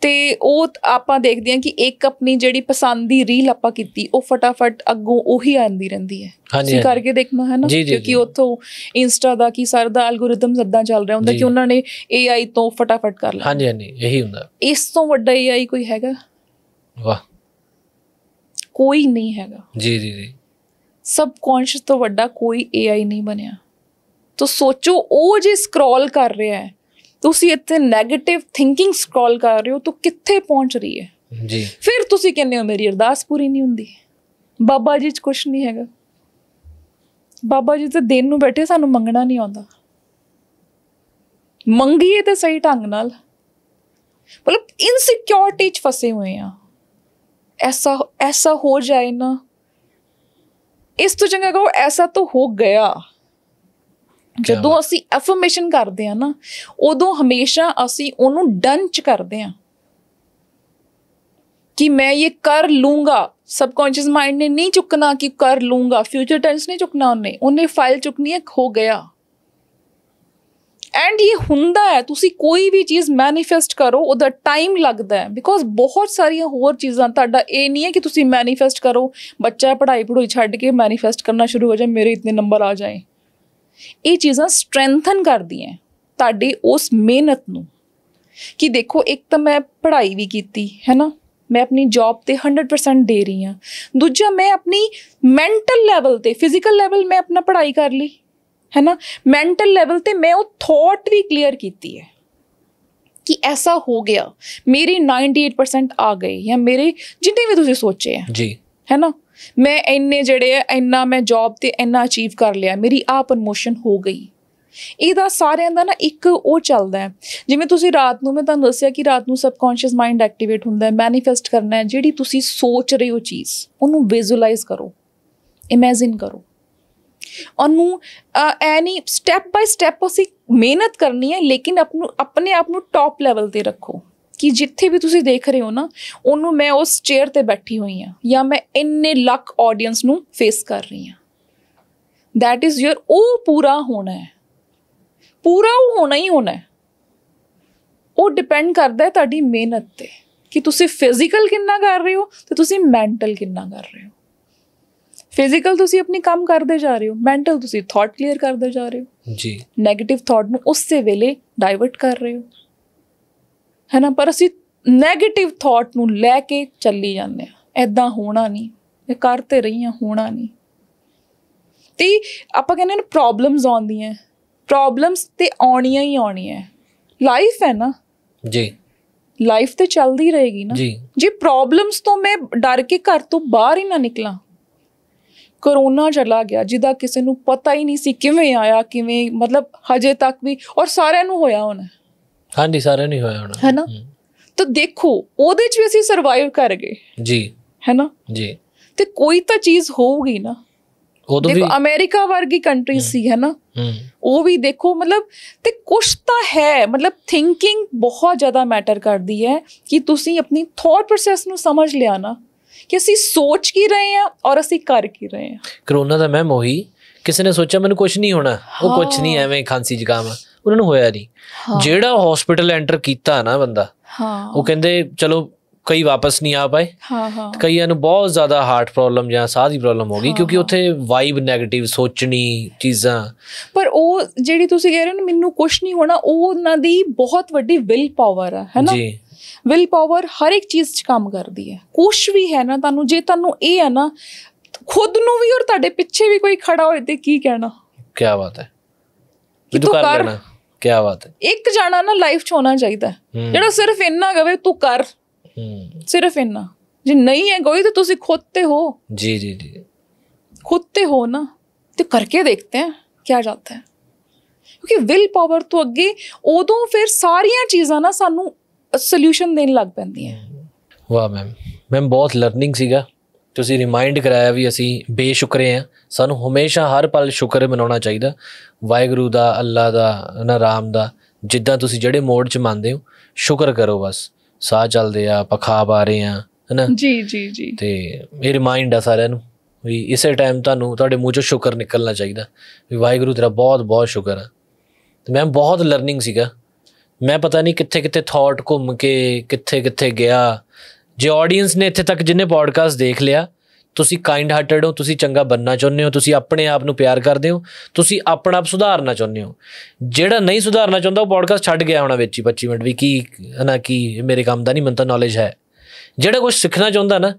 B: ਤੇ ਉਹ ਆਪਾਂ ਦੇਖਦੇ ਹਾਂ ਕਿ ਇੱਕ ਆਪਣੀ ਜਿਹੜੀ ਪਸੰਦ ਦੀ ਰੀਲ ਆਪਾਂ ਕੀਤੀ ਉਹ ਫਟਾਫਟ ਅੱਗੋਂ ਉਹੀ ਆਂਦੀ ਰਹਿੰਦੀ ਹੈ ਸੀ ਕਰਕੇ ਦੇਖਣਾ ਹੈ ਨਾ ਕਿਉਂਕਿ ਉੱਥੋਂ ਇੰਸਟਾ ਦਾ ਕੀ ਸਰਦਾ ਦਾ ਐਲਗੋਰਿਦਮ ਸੱਦਾਂ ਚੱਲ ਰਿਹਾ ਹੁੰਦਾ ਕਿ ਉਹਨਾਂ ਨੇ AI ਤੋਂ ਫਟਾਫਟ ਕਰ ਲਿਆ ਹਾਂਜੀ
A: ਹਾਂਜੀ ਇਹੀ ਹੁੰਦਾ
B: ਇਸ ਤੋਂ ਵੱਡਾ AI ਕੋਈ ਹੈਗਾ ਵਾਹ ਕੋਈ ਨਹੀਂ ਹੈਗਾ ਜੀ ਜੀ ਜੀ ਸਬ ਕੌਨਸ਼ੀਅਸ ਤੋਂ ਵੱਡਾ ਕੋਈ AI ਨਹੀਂ ਬਣਿਆ ਤੋ ਸੋਚੋ ਉਹ ਜੇ ਸਕਰੋਲ ਕਰ ਰਿਹਾ ਹੈ ਤੁਸੀਂ ਇੱਥੇ 네ਗੇਟਿਵ ਥਿੰਕਿੰਗ ਸਕਰੋਲ ਕਰ ਰਹੇ ਹੋ ਤਾਂ ਕਿੱਥੇ ਪਹੁੰਚ ਰਹੀ ਹੈ ਜੀ ਫਿਰ ਤੁਸੀਂ ਕਹਿੰਦੇ ਹੋ ਮੇਰੀ ਅਰਦਾਸ ਪੂਰੀ ਨਹੀਂ ਹੁੰਦੀ ਬਾਬਾ ਜੀ 'ਚ ਕੁਝ ਨਹੀਂ ਹੈਗਾ ਬਾਬਾ ਜੀ ਤੇ ਦਿਨ ਨੂੰ ਬੈਠੇ ਸਾਨੂੰ ਮੰਗਣਾ ਨਹੀਂ ਆਉਂਦਾ ਮੰਗੀਏ ਤੇ ਸਹੀ ਢੰਗ ਨਾਲ ਮਤਲਬ ਇਨਸਿਕਿਉਰਟੀ 'ਚ ਫਸੇ ਹੋਏ ਆ ਐਸਾ ਐਸਾ ਹੋ ਜਾਏ ਨਾ ਇਸ ਤੋਂ ਚੰਗਾ ਕਹੋ ਐਸਾ ਤਾਂ ਹੋ ਗਿਆ ਜਦੋਂ ਅਸੀਂ ਅਫਰਮੇਸ਼ਨ ਕਰਦੇ ਆ ਨਾ ਉਦੋਂ ਹਮੇਸ਼ਾ ਅਸੀਂ ਉਹਨੂੰ ਡਨ ਚ ਕਰਦੇ ਆ ਕਿ ਮੈਂ ਇਹ ਕਰ ਲੂੰਗਾ ਸਬਕੌਂਸ਼ੀਅਸ ਮਾਈਂਡ ਨੇ ਨਹੀਂ ਚੁੱਕਣਾ ਕਿ ਕਰ ਲੂੰਗਾ ਫਿਊਚਰ ਟੈਂਸ ਨਹੀਂ ਚੁੱਕਣਾ ਉਹਨੇ ਉਹਨੇ ਫਾਈਲ ਚੁੱਕਣੀ ਹੈ ਹੋ ਗਿਆ ਐਂਡ ਇਹ ਹੁੰਦਾ ਹੈ ਤੁਸੀਂ ਕੋਈ ਵੀ ਚੀਜ਼ ਮੈਨੀਫੈਸਟ ਕਰੋ ਉਹਦਾ ਟਾਈਮ ਲੱਗਦਾ ਹੈ ਬਿਕੋਜ਼ ਬਹੁਤ ਸਾਰੀਆਂ ਹੋਰ ਚੀਜ਼ਾਂ ਤੁਹਾਡਾ ਇਹ ਨਹੀਂ ਹੈ ਕਿ ਤੁਸੀਂ ਮੈਨੀਫੈਸਟ ਕਰੋ ਬੱਚਾ ਪੜ੍ਹਾਈ ਪੜ੍ਹੋਈ ਛੱਡ ਕੇ ਮੈਨੀਫੈਸਟ ਕਰਨਾ ਸ਼ੁਰੂ ਹੋ ਜਾਏ ਮੇਰੇ ਇਤਨੇ ਨੰਬਰ ਆ ਜਾਏ ਇਹ ਚੀਜ਼ਾਂ ਸਟਰੈਂਥਨ ਕਰਦੀਆਂ ਤੁਹਾਡੀ ਉਸ ਮਿਹਨਤ ਨੂੰ ਕਿ ਦੇਖੋ ਇੱਕ ਤਾਂ ਮੈਂ ਪੜ੍ਹਾਈ ਵੀ ਕੀਤੀ ਹੈ ਨਾ ਮੈਂ ਆਪਣੀ ਜੌਬ ਤੇ 100% ਦੇ ਰਹੀ ਹਾਂ ਦੂਜਾ ਮੈਂ ਆਪਣੀ ਮੈਂਟਲ ਲੈਵਲ ਤੇ ਫਿਜ਼ੀਕਲ ਲੈਵਲ ਮੈਂ ਆਪਣਾ ਪੜ੍ਹਾਈ ਕਰ ਲਈ ਹੈ ਨਾ ਮੈਂਟਲ ਲੈਵਲ ਤੇ ਮੈਂ ਉਹ ਥਾਟ ਵੀ ਕਲੀਅਰ ਕੀਤੀ ਹੈ ਕਿ ਐਸਾ ਹੋ ਗਿਆ ਮੇਰੀ 98% ਆ ਗਈ ਜਾਂ ਮੇਰੇ ਜਿੰਨੇ ਵੀ ਤੁਸੀਂ ਸੋਚੇ ਆ ਜੀ ਹੈ ਨਾ ਮੈਂ ਇੰਨੇ ਜਿਹੜੇ ਆ ਇੰਨਾ ਮੈਂ ਜੌਬ ਤੇ ਇੰਨਾ ਅਚੀਵ ਕਰ ਲਿਆ ਮੇਰੀ ਆ ਪ੍ਰਮੋਸ਼ਨ ਹੋ ਗਈ ਇਹਦਾ ਸਾਰਿਆਂ ਦਾ ਨਾ ਇੱਕ ਉਹ ਚੱਲਦਾ ਹੈ ਜਿਵੇਂ ਤੁਸੀਂ ਰਾਤ ਨੂੰ ਮੈਂ ਤੁਹਾਨੂੰ ਦੱਸਿਆ ਕਿ ਰਾਤ ਨੂੰ ਸਬਕੌਂਸ਼ੀਅਸ ਮਾਈਂਡ ਐਕਟੀਵੇਟ ਹੁੰਦਾ ਹੈ ਮੈਨੀਫੈਸਟ ਕਰਨਾ ਹੈ ਜਿਹੜੀ ਤੁਸੀਂ ਸੋਚ ਰਹੇ ਹੋ ਚੀਜ਼ ਉਹਨੂੰ ਵਿਜ਼ੂਅਲਾਈਜ਼ ਕਰੋ ਇਮੇਜਿਨ ਕਰੋ ਉਹਨੂੰ ਐਨੀ ਸਟੈਪ ਬਾਈ ਸਟੈਪ ਉਸੇ ਮਿਹਨਤ ਕਰਨੀ ਹੈ ਲੇਕਿਨ ਆਪਣੇ ਆਪ ਨੂੰ ਟੌਪ ਲੈਵਲ ਤੇ ਰੱਖੋ ਕਿ ਜਿੱਥੇ ਵੀ ਤੁਸੀਂ ਦੇਖ ਰਹੇ ਹੋ ਨਾ ਉਹਨੂੰ ਮੈਂ ਉਸ ਚੇਅਰ ਤੇ ਬੈਠੀ ਹੋਈ ਆ ਜਾਂ ਮੈਂ ਇੰਨੇ ਲੱਖ ਆਡੀਅנס ਨੂੰ ਫੇਸ ਕਰ ਰਹੀ ਆ ਥੈਟ ਇਜ਼ ਯਰ ਉਹ ਪੂਰਾ ਹੋਣਾ ਹੈ ਪੂਰਾ ਉਹ ਹੋਣਾ ਹੀ ਹੋਣਾ ਹੈ ਉਹ ਡਿਪੈਂਡ ਕਰਦਾ ਹੈ ਤੁਹਾਡੀ ਮਿਹਨਤ ਤੇ ਕਿ ਤੁਸੀਂ ਫਿਜ਼ੀਕਲ ਕਿੰਨਾ ਕਰ ਰਹੇ ਹੋ ਤੇ ਤੁਸੀਂ ਮੈਂਟਲ ਕਿੰਨਾ ਕਰ ਰਹੇ ਹੋ ਫਿਜ਼ੀਕਲ ਤੁਸੀਂ ਆਪਣੀ ਕੰਮ ਕਰਦੇ ਜਾ ਰਹੇ ਹੋ ਮੈਂਟਲ ਤੁਸੀਂ ਥਾਟ ਕਲੀਅਰ ਕਰਦੇ ਜਾ ਰਹੇ ਹੋ ਜੀ 네ਗੇਟਿਵ ਥਾਟ ਨੂੰ ਉਸੇ ਵੇਲੇ ਡਾਈਵਰਟ ਕਰ ਰਹੇ ਹੋ ਹੈ ਨਾ ਪਰ ਅਸੀਂ 네ਗੇਟਿਵ ਥਾਟ ਨੂੰ ਲੈ ਕੇ ਚੱਲੀ ਜਾਂਦੇ ਆ ਐਦਾਂ ਹੋਣਾ ਨਹੀਂ ਇਹ ਕਰ ਤੇ ਰਹੀਆਂ ਹੋਣਾ ਨਹੀਂ ਤੇ ਆਪਾਂ ਕਹਿੰਦੇ ਨੇ ਪ੍ਰੋਬਲਮਸ ਆਉਂਦੀਆਂ ਪ੍ਰੋਬਲਮਸ ਤੇ ਆਉਣੀਆਂ ਹੀ ਆਉਣੀਆਂ ਲਾਈਫ ਹੈ ਨਾ ਜੀ ਲਾਈਫ ਤੇ ਚੱਲਦੀ ਰਹੇਗੀ ਨਾ ਜੀ ਪ੍ਰੋਬਲਮਸ ਤੋਂ ਮੈਂ ਡਰ ਕੇ ਘਰ ਤੋਂ ਬਾਹਰ ਹੀ ਨਾ ਨਿਕਲਾਂ ਕਰੋਨਾ ਚਲਾ ਗਿਆ ਜਿਹਦਾ ਕਿਸੇ ਨੂੰ ਪਤਾ ਹੀ ਨਹੀਂ ਸੀ ਕਿਵੇਂ ਆਇਆ ਕਿਵੇਂ ਮਤਲਬ ਹਜੇ ਤੱਕ ਵੀ ਔਰ ਸਾਰਿਆਂ ਨੂੰ ਹੋਇਆ ਹੋਣਾ
A: ਹਾਂਜੀ ਸਾਰੇ ਨਹੀਂ ਹੋਇਆ ਹੋਣਾ
B: ਹੈਨਾ ਤਾਂ ਦੇਖੋ ਉਹਦੇ 'ਚ ਵੀ ਅਸੀਂ ਸਰਵਾਈਵ ਕਰ ਗਏ ਜੀ ਹੈਨਾ ਜੀ ਤੇ ਕੋਈ ਤਾਂ ਚੀਜ਼ ਹੋਊਗੀ ਨਾ ਉਦੋਂ ਵੀ ਅਮਰੀਕਾ ਵਰਗੀ ਕੰਟਰੀ ਸੀ ਹੈਨਾ ਉਹ ਵੀ ਦੇਖੋ ਮਤਲਬ ਤੇ ਕੁਝ ਤਾਂ ਹੈ ਮਤਲਬ ਥਿੰਕਿੰਗ ਬਹੁਤ ਜ਼ਿਆਦਾ ਮੈਟਰ ਕਰਦੀ ਹੈ ਕਿ ਤੁਸੀਂ ਆਪਣੀ ਥੌਟ ਪ੍ਰੋਸੈਸ ਨੂੰ ਸਮਝ ਲਿਆ ਨਾ ਕਿ ਅਸੀਂ ਸੋਚ ਕੀ ਰਹੇ ਹਾਂ ਔਰ ਅਸੀਂ ਕਰ ਕੀ ਰਹੇ ਹਾਂ
A: ਕਰੋਨਾ ਦਾ ਮੈਮ ਉਹੀ ਕਿਸੇ ਨੇ ਸੋਚਿਆ ਮੈਨੂੰ ਕੁਝ ਨਹੀਂ ਹੋਣਾ ਉਹ ਕੁਝ ਨਹੀਂ ਐਵੇਂ ਖਾਂਸੀ ਜ਼ੁਕਾਮ ਉਹਨਾਂ ਨੂੰ ਹੋਇਆ ਨਹੀਂ ਜਿਹੜਾ ਹਸਪੀਟਲ ਐਂਟਰ ਕੀਤਾ ਨਾ ਬੰਦਾ ਹਾਂ ਉਹ ਕਹਿੰਦੇ ਚਲੋ ਕਈ ਵਾਪਸ ਨਹੀਂ ਆ ਪਾਏ
B: ਹਾਂ ਹਾਂ ਕਈਆਂ
A: ਨੂੰ ਬਹੁਤ ਜ਼ਿਆਦਾ ਹਾਰਟ ਪ੍ਰੋਬਲਮ ਜਾਂ ਸਾਹ ਦੀ ਪ੍ਰੋਬਲਮ ਹੋ ਗਈ ਕਿਉਂਕਿ ਉੱਥੇ ਵਾਈਬ 네ਗੇਟਿਵ ਸੋਚਣੀ ਚੀਜ਼ਾਂ
B: ਪਰ ਉਹ ਜਿਹੜੀ ਤੁਸੀਂ ਕਹਿ ਰਹੇ ਹੋ ਮੈਨੂੰ ਕੁਝ ਨਹੀਂ ਹੋਣਾ ਉਹ ਉਹਨਾਂ ਦੀ ਬਹੁਤ ਵੱਡੀ ਵਿਲ ਪਾਵਰ ਹੈ ਹੈਨਾ ਜੀ ਵਿਲ ਪਾਵਰ ਹਰ ਇੱਕ ਚੀਜ਼ 'ਚ ਕੰਮ ਕਰਦੀ ਹੈ ਕੁਝ ਵੀ ਹੈ ਨਾ ਤੁਹਾਨੂੰ ਜੇ ਤੁਹਾਨੂੰ ਇਹ ਹੈ ਨਾ ਖੁਦ ਨੂੰ ਵੀ ਔਰ ਤੁਹਾਡੇ ਪਿੱਛੇ ਵੀ ਕੋਈ ਖੜਾ ਹੋਏ ਤੇ ਕੀ ਕਹਿਣਾ
A: ਕੀ ਬਾਤ ਹੈ ਤੂੰ ਕਰ ਲੈਣਾ ਕਿਆ ਬਾਤ ਹੈ
B: ਇੱਕ ਜਾਣਾ ਨਾ ਲਾਈਫ 'ਚ ਹੋਣਾ ਚਾਹੀਦਾ ਜਿਹੜਾ ਸਿਰਫ ਇੰਨਾ ਕਵੇ ਤੂੰ ਕਰ ਸਿਰਫ ਇੰਨਾ ਜੇ ਨਹੀਂ ਹੈ ਕੋਈ ਤਾਂ ਤੁਸੀਂ ਖੁਦ ਤੇ ਹੋ
A: ਜੀ ਜੀ
C: ਜੀ
B: ਖੁਦ ਤੇ ਹੋ ਨਾ ਤੇ ਕਰਕੇ ਦੇਖਤੇ ਹਾਂ ਕੀ ਜਾਂਦਾ ਹੈ ਕਿਉਂਕਿ ਵਿਲ ਪਾਵਰ ਤੋਂ ਅੱਗੇ ਉਦੋਂ ਫਿਰ ਸਾਰੀਆਂ ਚੀਜ਼ਾਂ ਨਾ ਸਾਨੂੰ ਸੋਲੂਸ਼ਨ ਦੇਣ ਲੱਗ ਪੈਂਦੀਆਂ
A: ਵਾਹ ਮੈਮ ਮੈਮ ਬਹੁਤ ਲਰਨਿੰਗ ਸੀਗਾ ਤੁਸੀਂ ਰਿਮਾਈਂਡ ਕਰਾਇਆ ਵੀ ਅਸੀਂ ਬੇਸ਼ੁਕਰੇ ਆ ਸਾਨੂੰ ਹਮੇਸ਼ਾ ਹਰ ਪਲ ਸ਼ੁਕਰ ਮਨਾਉਣਾ ਚਾਹੀਦਾ ਵਾਹਿਗੁਰੂ ਦਾ ਅੱਲਾ ਦਾ ਨਾ ਰਾਮ ਦਾ ਜਿੱਦਾਂ ਤੁਸੀਂ ਜਿਹੜੇ ਮੋੜ 'ਚ ਮੰਨਦੇ ਹੋ ਸ਼ੁਕਰ ਕਰੋ ਬਸ ਸਾਹ ਚੱਲਦੇ ਆ ਪਖਾ ਆ ਰਹੇ ਆ ਹਨਾ
B: ਜੀ ਜੀ ਜੀ
A: ਤੇ ਇਹ ਰਿਮਾਈਂਡ ਆ ਸਾਰਿਆਂ ਨੂੰ ਵੀ ਇਸੇ ਟਾਈਮ ਤੁਹਾਨੂੰ ਤੁਹਾਡੇ ਮੂੰਹ ਚੋਂ ਸ਼ੁਕਰ ਨਿਕਲਣਾ ਚਾਹੀਦਾ ਵੀ ਵਾਹਿਗੁਰੂ ਤੇਰਾ ਬਹੁਤ ਬਹੁਤ ਸ਼ੁਕਰ ਆ ਤੇ ਮੈਂ ਬਹੁਤ ਲਰਨਿੰਗ ਸੀਗਾ ਮੈਂ ਪਤਾ ਨਹੀਂ ਕਿੱਥੇ ਕਿੱਥੇ ਥਾਟ ਘੁੰਮ ਕੇ ਕਿੱਥੇ ਕਿੱਥੇ ਗਿਆ ਜੇ ਆਡੀਅנס ਨੇ ਇੱਥੇ ਤੱਕ ਜਿੰਨੇ ਪੋਡਕਾਸਟ ਦੇਖ ਲਿਆ ਤੁਸੀਂ ਕਾਈਂਡ ਹਾਰਟਡ ਹੋ ਤੁਸੀਂ ਚੰਗਾ ਬੰਨਣਾ ਚਾਹੁੰਦੇ ਹੋ ਤੁਸੀਂ ਆਪਣੇ ਆਪ ਨੂੰ ਪਿਆਰ ਕਰਦੇ ਹੋ ਤੁਸੀਂ ਆਪਣਾ ਆਪ ਸੁਧਾਰਨਾ ਚਾਹੁੰਦੇ ਹੋ ਜਿਹੜਾ ਨਹੀਂ ਸੁਧਾਰਨਾ ਚਾਹੁੰਦਾ ਉਹ ਪੋਡਕਾਸਟ ਛੱਡ ਗਿਆ ਹੋਣਾ ਵਿੱਚ ਹੀ 25 ਮਿੰਟ ਵੀ ਕੀ ਨਾ ਕੀ ਮੇਰੇ ਕੰਮ ਦਾ ਨਹੀਂ ਮੈਨੂੰ ਨੌਲੇਜ ਹੈ ਜਿਹੜਾ ਕੁਝ ਸਿੱਖਣਾ ਚਾਹੁੰਦਾ ਨਾ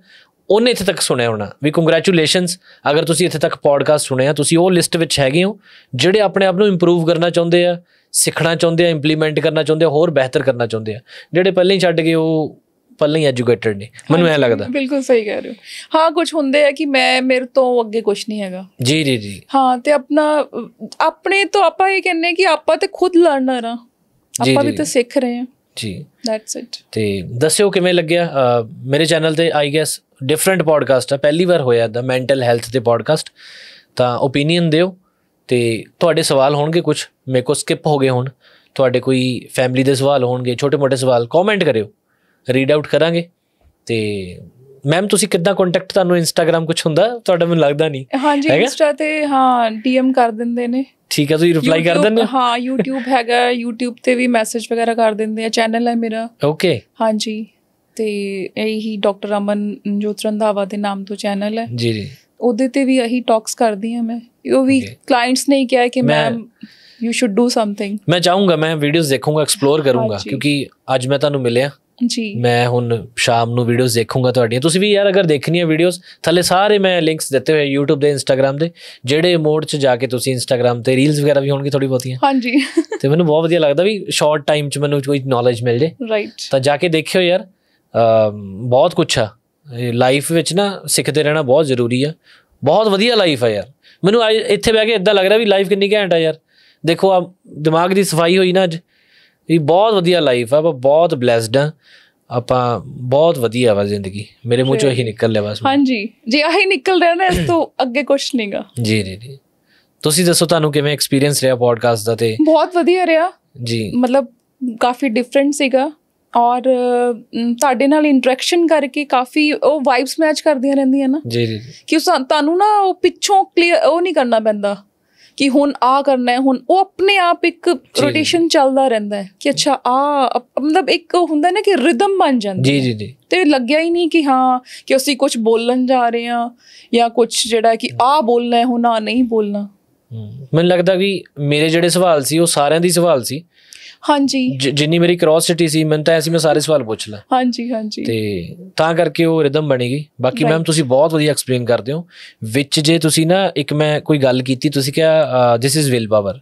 A: ਉਹਨੇ ਇੱਥੇ ਤੱਕ ਸੁਣਿਆ ਹੋਣਾ ਵੀ ਕੰਗ੍ਰੈਚੁਲੇਸ਼ਨਸ ਅਗਰ ਤੁਸੀਂ ਇੱਥੇ ਤੱਕ ਪੋਡਕਾਸਟ ਸੁਣਿਆ ਤੁਸੀਂ ਉਹ ਲਿਸਟ ਵਿੱਚ ਹੈਗੇ ਹੋ ਜਿਹੜੇ ਆਪਣੇ ਆਪ ਨੂੰ ਇੰਪਰੂਵ ਕਰਨਾ ਚਾਹੁੰਦੇ ਆ ਸਿੱਖਣਾ ਚਾਹੁੰਦੇ ਆ ਇੰਪਲੀਮੈਂਟ ਕਰਨਾ ਚਾਹੁੰਦੇ ਆ ਹੋਰ ਬਿਹਤਰ ਕਰਨਾ ਚਾਹੁੰਦੇ ਆ ਜਿਹੜੇ ਪਹਿਲਾਂ ਹੀ ਛੱਡ ਗਏ ਉਹ ਪੱਲੇ ਹੀ ਐਜੂਕੇਟਡ ਨੇ ਮੈਨੂੰ ਐ ਲੱਗਦਾ
B: ਬਿਲਕੁਲ ਸਹੀ ਕਹਿ ਰਹੇ ਹੋ ਹਾਂ ਕੁਝ ਹੁੰਦੇ ਆ ਕਿ ਮੈਂ ਮੇਰੇ ਤੋਂ ਅੱਗੇ ਕੁਝ ਨਹੀਂ ਹੈਗਾ ਜੀ ਜੀ ਜੀ ਹਾਂ ਤੇ ਆਪਣਾ ਆਪਣੇ ਤੋਂ ਆਪਾਂ ਇਹ ਕਹਿੰਨੇ ਕਿ ਆਪਾਂ ਤੇ ਖੁਦ ਲਰਨਰ ਆ ਆਪਾਂ ਵੀ ਤਾਂ ਸਿੱਖ ਰਹੇ ਆ ਜੀ ਦੈਟਸ ਇਟ
A: ਤੇ ਦੱਸਿਓ ਕਿਵੇਂ ਲੱਗਿਆ ਮੇਰੇ ਚੈਨਲ ਤੇ ਆਈ ਗੈਸ ਡਿਫਰੈਂਟ ਪੋਡਕਾਸਟ ਆ ਪਹਿਲੀ ਵਾਰ ਹੋਇਆ ਦਾ ਮੈਂਟਲ ਹੈਲਥ ਤੇ ਪੋਡਕਾਸਟ ਤਾਂ opinion ਦਿਓ ਤੇ ਤੁਹਾਡੇ ਸਵਾਲ ਹੋਣਗੇ ਕੁਝ ਮੇਰੇ ਸਕਿਪ ਹੋ ਗਏ ਹੁਣ ਤੁਹਾਡੇ ਕੋਈ ਫੈਮਿਲੀ ਦੇ ਸਵਾਲ ਹੋਣਗੇ ਛੋਟੇ-ਮੋਟੇ ਸਵਾਲ ਕਮੈਂਟ ਕਰਿਓ ਰੀਡ ਆਊਟ ਕਰਾਂਗੇ ਤੇ ਮੈਮ ਤੁਸੀਂ ਕਿੱਦਾਂ ਕੰਟੈਕਟ ਤੁਹਾਨੂੰ ਇੰਸਟਾਗ੍ਰam ਕੁਝ ਹੁੰਦਾ ਤੁਹਾਡਾ ਮੈਨੂੰ ਲੱਗਦਾ ਨਹੀਂ ਹਾਂਜੀ ਇੰਸਟਾ
B: ਤੇ ਹਾਂ ਡੀਐਮ ਕਰ ਦਿੰਦੇ ਨੇ
A: ਠੀਕ ਹੈ ਤੁਸੀਂ ਰਿਪਲਾਈ ਕਰ ਦਿੰਦੇ ਹੋ
B: ਹਾਂ YouTube ਹੈਗਾ YouTube ਤੇ ਵੀ ਮੈਸੇਜ ਵਗੈਰਾ ਕਰ ਦਿੰਦੇ ਆ ਚੈਨਲ ਹੈ ਮੇਰਾ ਓਕੇ ਹਾਂਜੀ ਤੇ ਇਹੀ ਡਾਕਟਰ ਅਮਨ ਜੋਤ ਰੰਧਾਵਾ ਦੇ ਨਾਮ ਤੋਂ ਚੈਨਲ ਹੈ ਜੀ ਜੀ ਉਹਦੇ ਤੇ ਵੀ ਇਹੀ ਟਾਕਸ ਕਰਦੀ ਆ ਮੈਂ ਉਹ ਵੀ ਕਲਾਇੰਟਸ ਨੇ ਹੀ ਕਿਹਾ ਕਿ ma'am you should do something
A: ਮੈਂ ਚਾਹੂੰਗਾ ਮੈਂ ਵੀਡੀਓਜ਼ ਦੇਖੂੰਗਾ ਐਕਸਪਲੋਰ ਕਰੂੰਗਾ ਕਿਉਂਕਿ ਅੱਜ ਮੈਂ ਤੁਹਾਨੂੰ ਮਿਲਿਆ ਜੀ ਮੈਂ ਹੁਣ ਸ਼ਾਮ ਨੂੰ ਵੀਡੀਓਜ਼ ਦੇਖੂੰਗਾ ਤੁਹਾਡੀਆਂ ਤੁਸੀਂ ਵੀ ਯਾਰ ਅਗਰ ਦੇਖਣੀ ਹੈ ਵੀਡੀਓਜ਼ ਥੱਲੇ ਸਾਰੇ ਮੈਂ ਲਿੰਕਸ ਦਿੱਤੇ ਹੋਏ YouTube ਦੇ Instagram ਦੇ ਜਿਹੜੇ ਮੋਡ 'ਚ ਜਾ ਕੇ ਤੁਸੀਂ Instagram ਤੇ ਰੀਲਸ ਵਗੈਰਾ ਵੀ ਹੋਣਗੇ ਥੋੜੀ ਬਹੁਤੀਆਂ ਹਾਂਜੀ ਤੇ ਮੈਨੂੰ ਬਹੁਤ ਵਧੀਆ ਲੱਗਦਾ ਵੀ ਸ਼ਾਰਟ ਟਾਈਮ 'ਚ ਮੈਨੂੰ ਕੋਈ ਨੌਲੇਜ ਮਿਲ ਜੇ ਰਾਈਟ ਤਾਂ ਜਾ ਕੇ ਦੇਖਿਓ ਯਾਰ ਬਹੁਤ ਕੁਝ ਆ ਲਾਈਫ ਵਿੱਚ ਨਾ ਸਿੱਖਦੇ ਰਹਿਣਾ ਬਹੁਤ ਜ਼ਰੂਰੀ ਆ ਬਹੁਤ ਵਧੀਆ ਲਾਈਫ ਆ ਯਾਰ ਮੈਨੂੰ ਇੱਥੇ ਬਹਿ ਕੇ ਇਦਾਂ ਲੱਗ ਰਿਹਾ ਵੀ ਲਾਈਫ ਕਿੰਨੀ ਘੈਂਟ ਆ ਯਾਰ ਦੇਖੋ ਆ ਦਿਮਾਗ ਦੀ ਸਫਾਈ ਹੋਈ ਨਾ ਅੱਜ ਵੀ ਬਹੁਤ ਵਧੀਆ ਲਾਈਫ ਆ ਬਹੁਤ ਬlesed ਆ ਆਪਾਂ ਬਹੁਤ ਵਧੀਆ ਵਾ ਜ਼ਿੰਦਗੀ ਮੇਰੇ ਮੂੰਹ ਚੋਂ ਹੀ ਨਿਕਲ ਲਿਆ ਬਸ
B: ਹਾਂਜੀ ਜੇ ਆਹੀ ਨਿਕਲ ਰਿਹਾ ਨਾ ਇਸ ਤੋਂ ਅੱਗੇ ਕੁਝ ਨਹੀਂਗਾ ਜੀ ਜੀ ਜੀ
A: ਤੁਸੀਂ ਦੱਸੋ ਤੁਹਾਨੂੰ ਕਿਵੇਂ ਐਕਸਪੀਰੀਅੰਸ ਰਿਹਾ ਪੋਡਕਾਸਟ ਦਾ ਤੇ
B: ਬਹੁਤ ਵਧੀਆ ਰਿਹਾ ਜੀ ਮਤਲਬ ਕਾਫੀ ਡਿਫਰੈਂਟ ਸੀਗਾ ਔਰ ਤੁਹਾਡੇ ਨਾਲ ਇੰਟਰੈਕਸ਼ਨ ਕਰਕੇ ਕਾਫੀ ਉਹ ਵਾਈਬਸ ਮੈਚ ਕਰਦੀਆਂ ਰਹਿੰਦੀਆਂ ਨਾ ਜੀ ਜੀ ਕਿ ਤੁਹਾਨੂੰ ਨਾ ਉਹ ਪਿੱਛੋਂ ਕਲੀਅਰ ਉਹ ਨਹੀਂ ਕਰਨਾ ਪੈਂਦਾ ਕਿ ਹੁਣ ਆ ਕਰਨਾ ਹੈ ਹੁਣ ਉਹ ਆਪਣੇ ਆਪ ਇੱਕ ਰੋਟੇਸ਼ਨ ਚੱਲਦਾ ਰਹਿੰਦਾ ਹੈ ਕਿ ਅੱਛਾ ਆ ਮਤਲਬ ਇੱਕ ਹੁੰਦਾ ਨਾ ਕਿ ਰਿਦਮ ਬਣ ਜਾਂਦਾ ਜੀ ਜੀ ਜੀ ਤੇ ਲੱਗਿਆ ਹੀ ਨਹੀਂ ਕਿ ਹਾਂ ਕਿ ਅਸੀਂ ਕੁਝ ਬੋਲਣ ਜਾ ਰਹੇ ਆ ਜਾਂ ਕੁਝ ਜਿਹੜਾ ਕਿ ਆ ਬੋਲਣਾ ਹੈ ਹੁਣ ਆ ਨਹੀਂ ਬੋਲਣਾ
A: ਮੈਨੂੰ ਲੱਗਦਾ ਵੀ ਮੇਰੇ ਜਿਹੜੇ ਸਵਾਲ ਸੀ ਉਹ ਸਾਰਿਆਂ ਦੀ ਸਵਾਲ ਸੀ ਹਾਂਜੀ ਜਿੰਨੀ ਮੇਰੀ ਸਿਟੀ ਸੀ ਮੈਂ ਤਾਂ ਐਸੀ ਮੈਂ ਸਾਰੇ ਸਵਾਲ ਪੁੱਛ ਲਾ
B: ਹਾਂਜੀ ਹਾਂਜੀ ਤੇ
A: ਤਾਂ ਕਰਕੇ ਉਹ ਰਿਦਮ ਬਣੀ ਗਈ ਬਾਕੀ ਮੈਮ ਤੁਸੀਂ ਬਹੁਤ ਵਧੀਆ ਐਕਸਪਲੇਨ ਕਰਦੇ ਹੋ ਵਿੱਚ ਜੇ ਤੁਸੀਂ ਨਾ ਇੱਕ ਮੈਂ ਕੋਈ ਗੱਲ ਕੀਤੀ ਤੁਸੀਂ ਕਿਹਾ ਥਿਸ ਇਜ਼ ਵਿਲ ਪਾਵਰ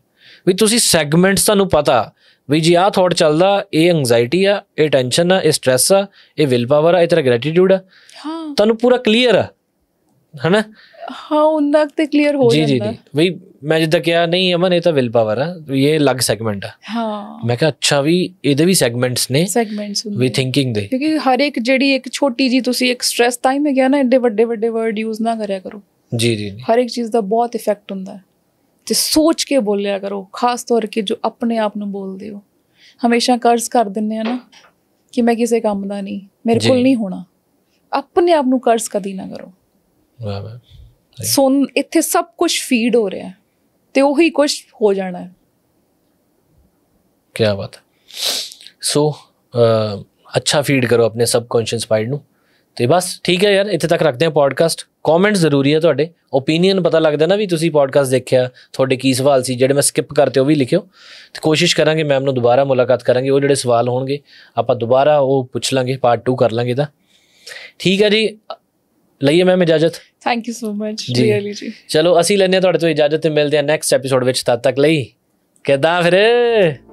A: ਵੀ ਤੁਸੀਂ ਸੈਗਮੈਂਟਸ ਤੁਹਾਨੂੰ ਪਤਾ ਵੀ ਜੀ ਆ ਥੋਟ ਚੱਲਦਾ ਇਹ ਐਂਗਜ਼ਾਇਟੀ ਆ ਇਹ ਟੈਨਸ਼ਨ ਆ ਇਹ ਸਟ्रेस ਆ ਇਹ ਵਿਲ ਪਾਵਰ ਆ ਇਹ ਤੇਰਾ ਗ੍ਰੈਟੀਟਿਊਡ ਆ ਹਾਂ ਤੁਹਾਨੂੰ ਪੂਰਾ ਕਲੀਅਰ ਆ ਹਨਾ
B: ਹਾਂ ਉਹਨਾਂ ਤੇ ਕਲੀਅਰ ਹੋ ਜਾਂਦਾ ਜੀ ਜੀ
A: ਵੀ ਮੈਂ ਜਿੱਦਾਂ ਕਿਹਾ ਨਹੀਂ ਅਮਨ ਇਹ ਤਾਂ ਵਿਲ ਪਾਵਰ ਆ ਇਹ ਅਲੱਗ ਸੈਗਮੈਂਟ ਆ ਹਾਂ ਮੈਂ ਕਿਹਾ ਅੱਛਾ ਵੀ ਇਹਦੇ ਵੀ ਸੈਗਮੈਂਟਸ ਨੇ ਸੈਗਮੈਂਟਸ ਹੁੰਦੇ ਵੀ ਥਿੰਕਿੰਗ ਦੇ
B: ਕਿਉਂਕਿ ਹਰ ਇੱਕ ਜਿਹੜੀ ਇੱਕ ਛੋਟੀ ਜੀ ਤੁਸੀਂ ਇੱਕ ਸਟ੍ਰੈਸ ਟਾਈਮ ਹੈ ਗਿਆ ਨਾ ਐਡੇ ਵੱਡੇ ਵੱਡੇ ਵਰਡ ਯੂਜ਼ ਨਾ ਕਰਿਆ ਕਰੋ ਜੀ ਜੀ ਹਰ ਇੱਕ ਚੀਜ਼ ਦਾ ਬਹੁਤ ਇਫੈਕਟ ਹੁੰਦਾ ਹੈ ਤੇ ਸੋਚ ਕੇ ਬੋਲਿਆ ਕਰੋ ਖਾਸ ਤੌਰ ਕੇ ਜੋ ਆਪਣੇ ਆਪ ਨੂੰ ਬੋਲਦੇ ਹੋ ਹਮੇਸ਼ਾ ਕਰਜ਼ ਕਰ ਦਿੰਨੇ ਆ ਨਾ ਕਿ ਮੈਂ ਕਿਸੇ ਕੰਮ ਦਾ ਨਹੀਂ ਮੇਰੇ ਕੋਲ ਨਹੀਂ ਹੋਣਾ ਆਪਣੇ ਆਪ ਨੂੰ ਕਰਜ਼ ਕਦੀ ਨਾ ਕਰੋ ਵਾਹ ਵਾਹ ਸੁਣ ਇੱਥੇ ਸਭ ਕੁਝ ਫੀਡ ਹੋ ਰਿਹਾ ਤੇ ਉਹੀ ਕੁਝ ਹੋ ਜਾਣਾ ਹੈ
A: ਕੀ ਬਾਤ ਸੋ ਅ ਅੱਛਾ ਫੀਡ ਕਰੋ ਆਪਣੇ ਸਬਕੌਂਸ਼ੀਅਸ ਮਾਈਂਡ ਨੂੰ ਤੇ ਬਸ ਠੀਕ ਹੈ ਯਾਰ ਇੱਥੇ ਤੱਕ ਰੱਖਦੇ ਹਾਂ ਪੋਡਕਾਸਟ ਕਮੈਂਟ ਜ਼ਰੂਰੀ ਹੈ ਤੁਹਾਡੇ opinion ਪਤਾ ਲੱਗਦਾ ਨਾ ਵੀ ਤੁਸੀਂ ਪੋਡਕਾਸਟ ਦੇਖਿਆ ਤੁਹਾਡੇ ਕੀ ਸਵਾਲ ਸੀ ਜਿਹੜੇ ਮੈਂ ਸਕਿਪ ਕਰਤੇ ਉਹ ਵੀ ਲਿਖਿਓ ਤੇ ਕੋਸ਼ਿਸ਼ ਕਰਾਂਗੇ ਮੈਮ ਨੂੰ ਦੁਬਾਰਾ ਮੁਲਾਕਾਤ ਕਰਾਂਗੇ ਉਹ ਜਿਹੜੇ ਸਵਾਲ ਹੋਣਗੇ ਆਪਾਂ ਦੁਬਾਰਾ ਉਹ ਪੁੱਛ ਲਾਂਗੇ ਪਾਰਟ 2 ਕਰ ਲਾਂਗੇ ਦਾ ਠੀਕ ਹੈ ਜੀ ਲਈਏ ਮੈਮ ਇਜਾਜ਼ਤ
B: thank you so much really ਜੀ
A: ਚਲੋ ਅਸੀਂ ਲੈਨੇ ਤੁਹਾਡੇ ਤੋਂ ਇਜਾਜ਼ਤ ਤੇ ਮਿਲਦੇ ਆ ਨੈਕਸਟ ਐਪੀਸੋਡ ਵਿੱਚ ਤਦ ਤੱਕ ਲਈ ਕਿਦਾਂ ਫਿਰ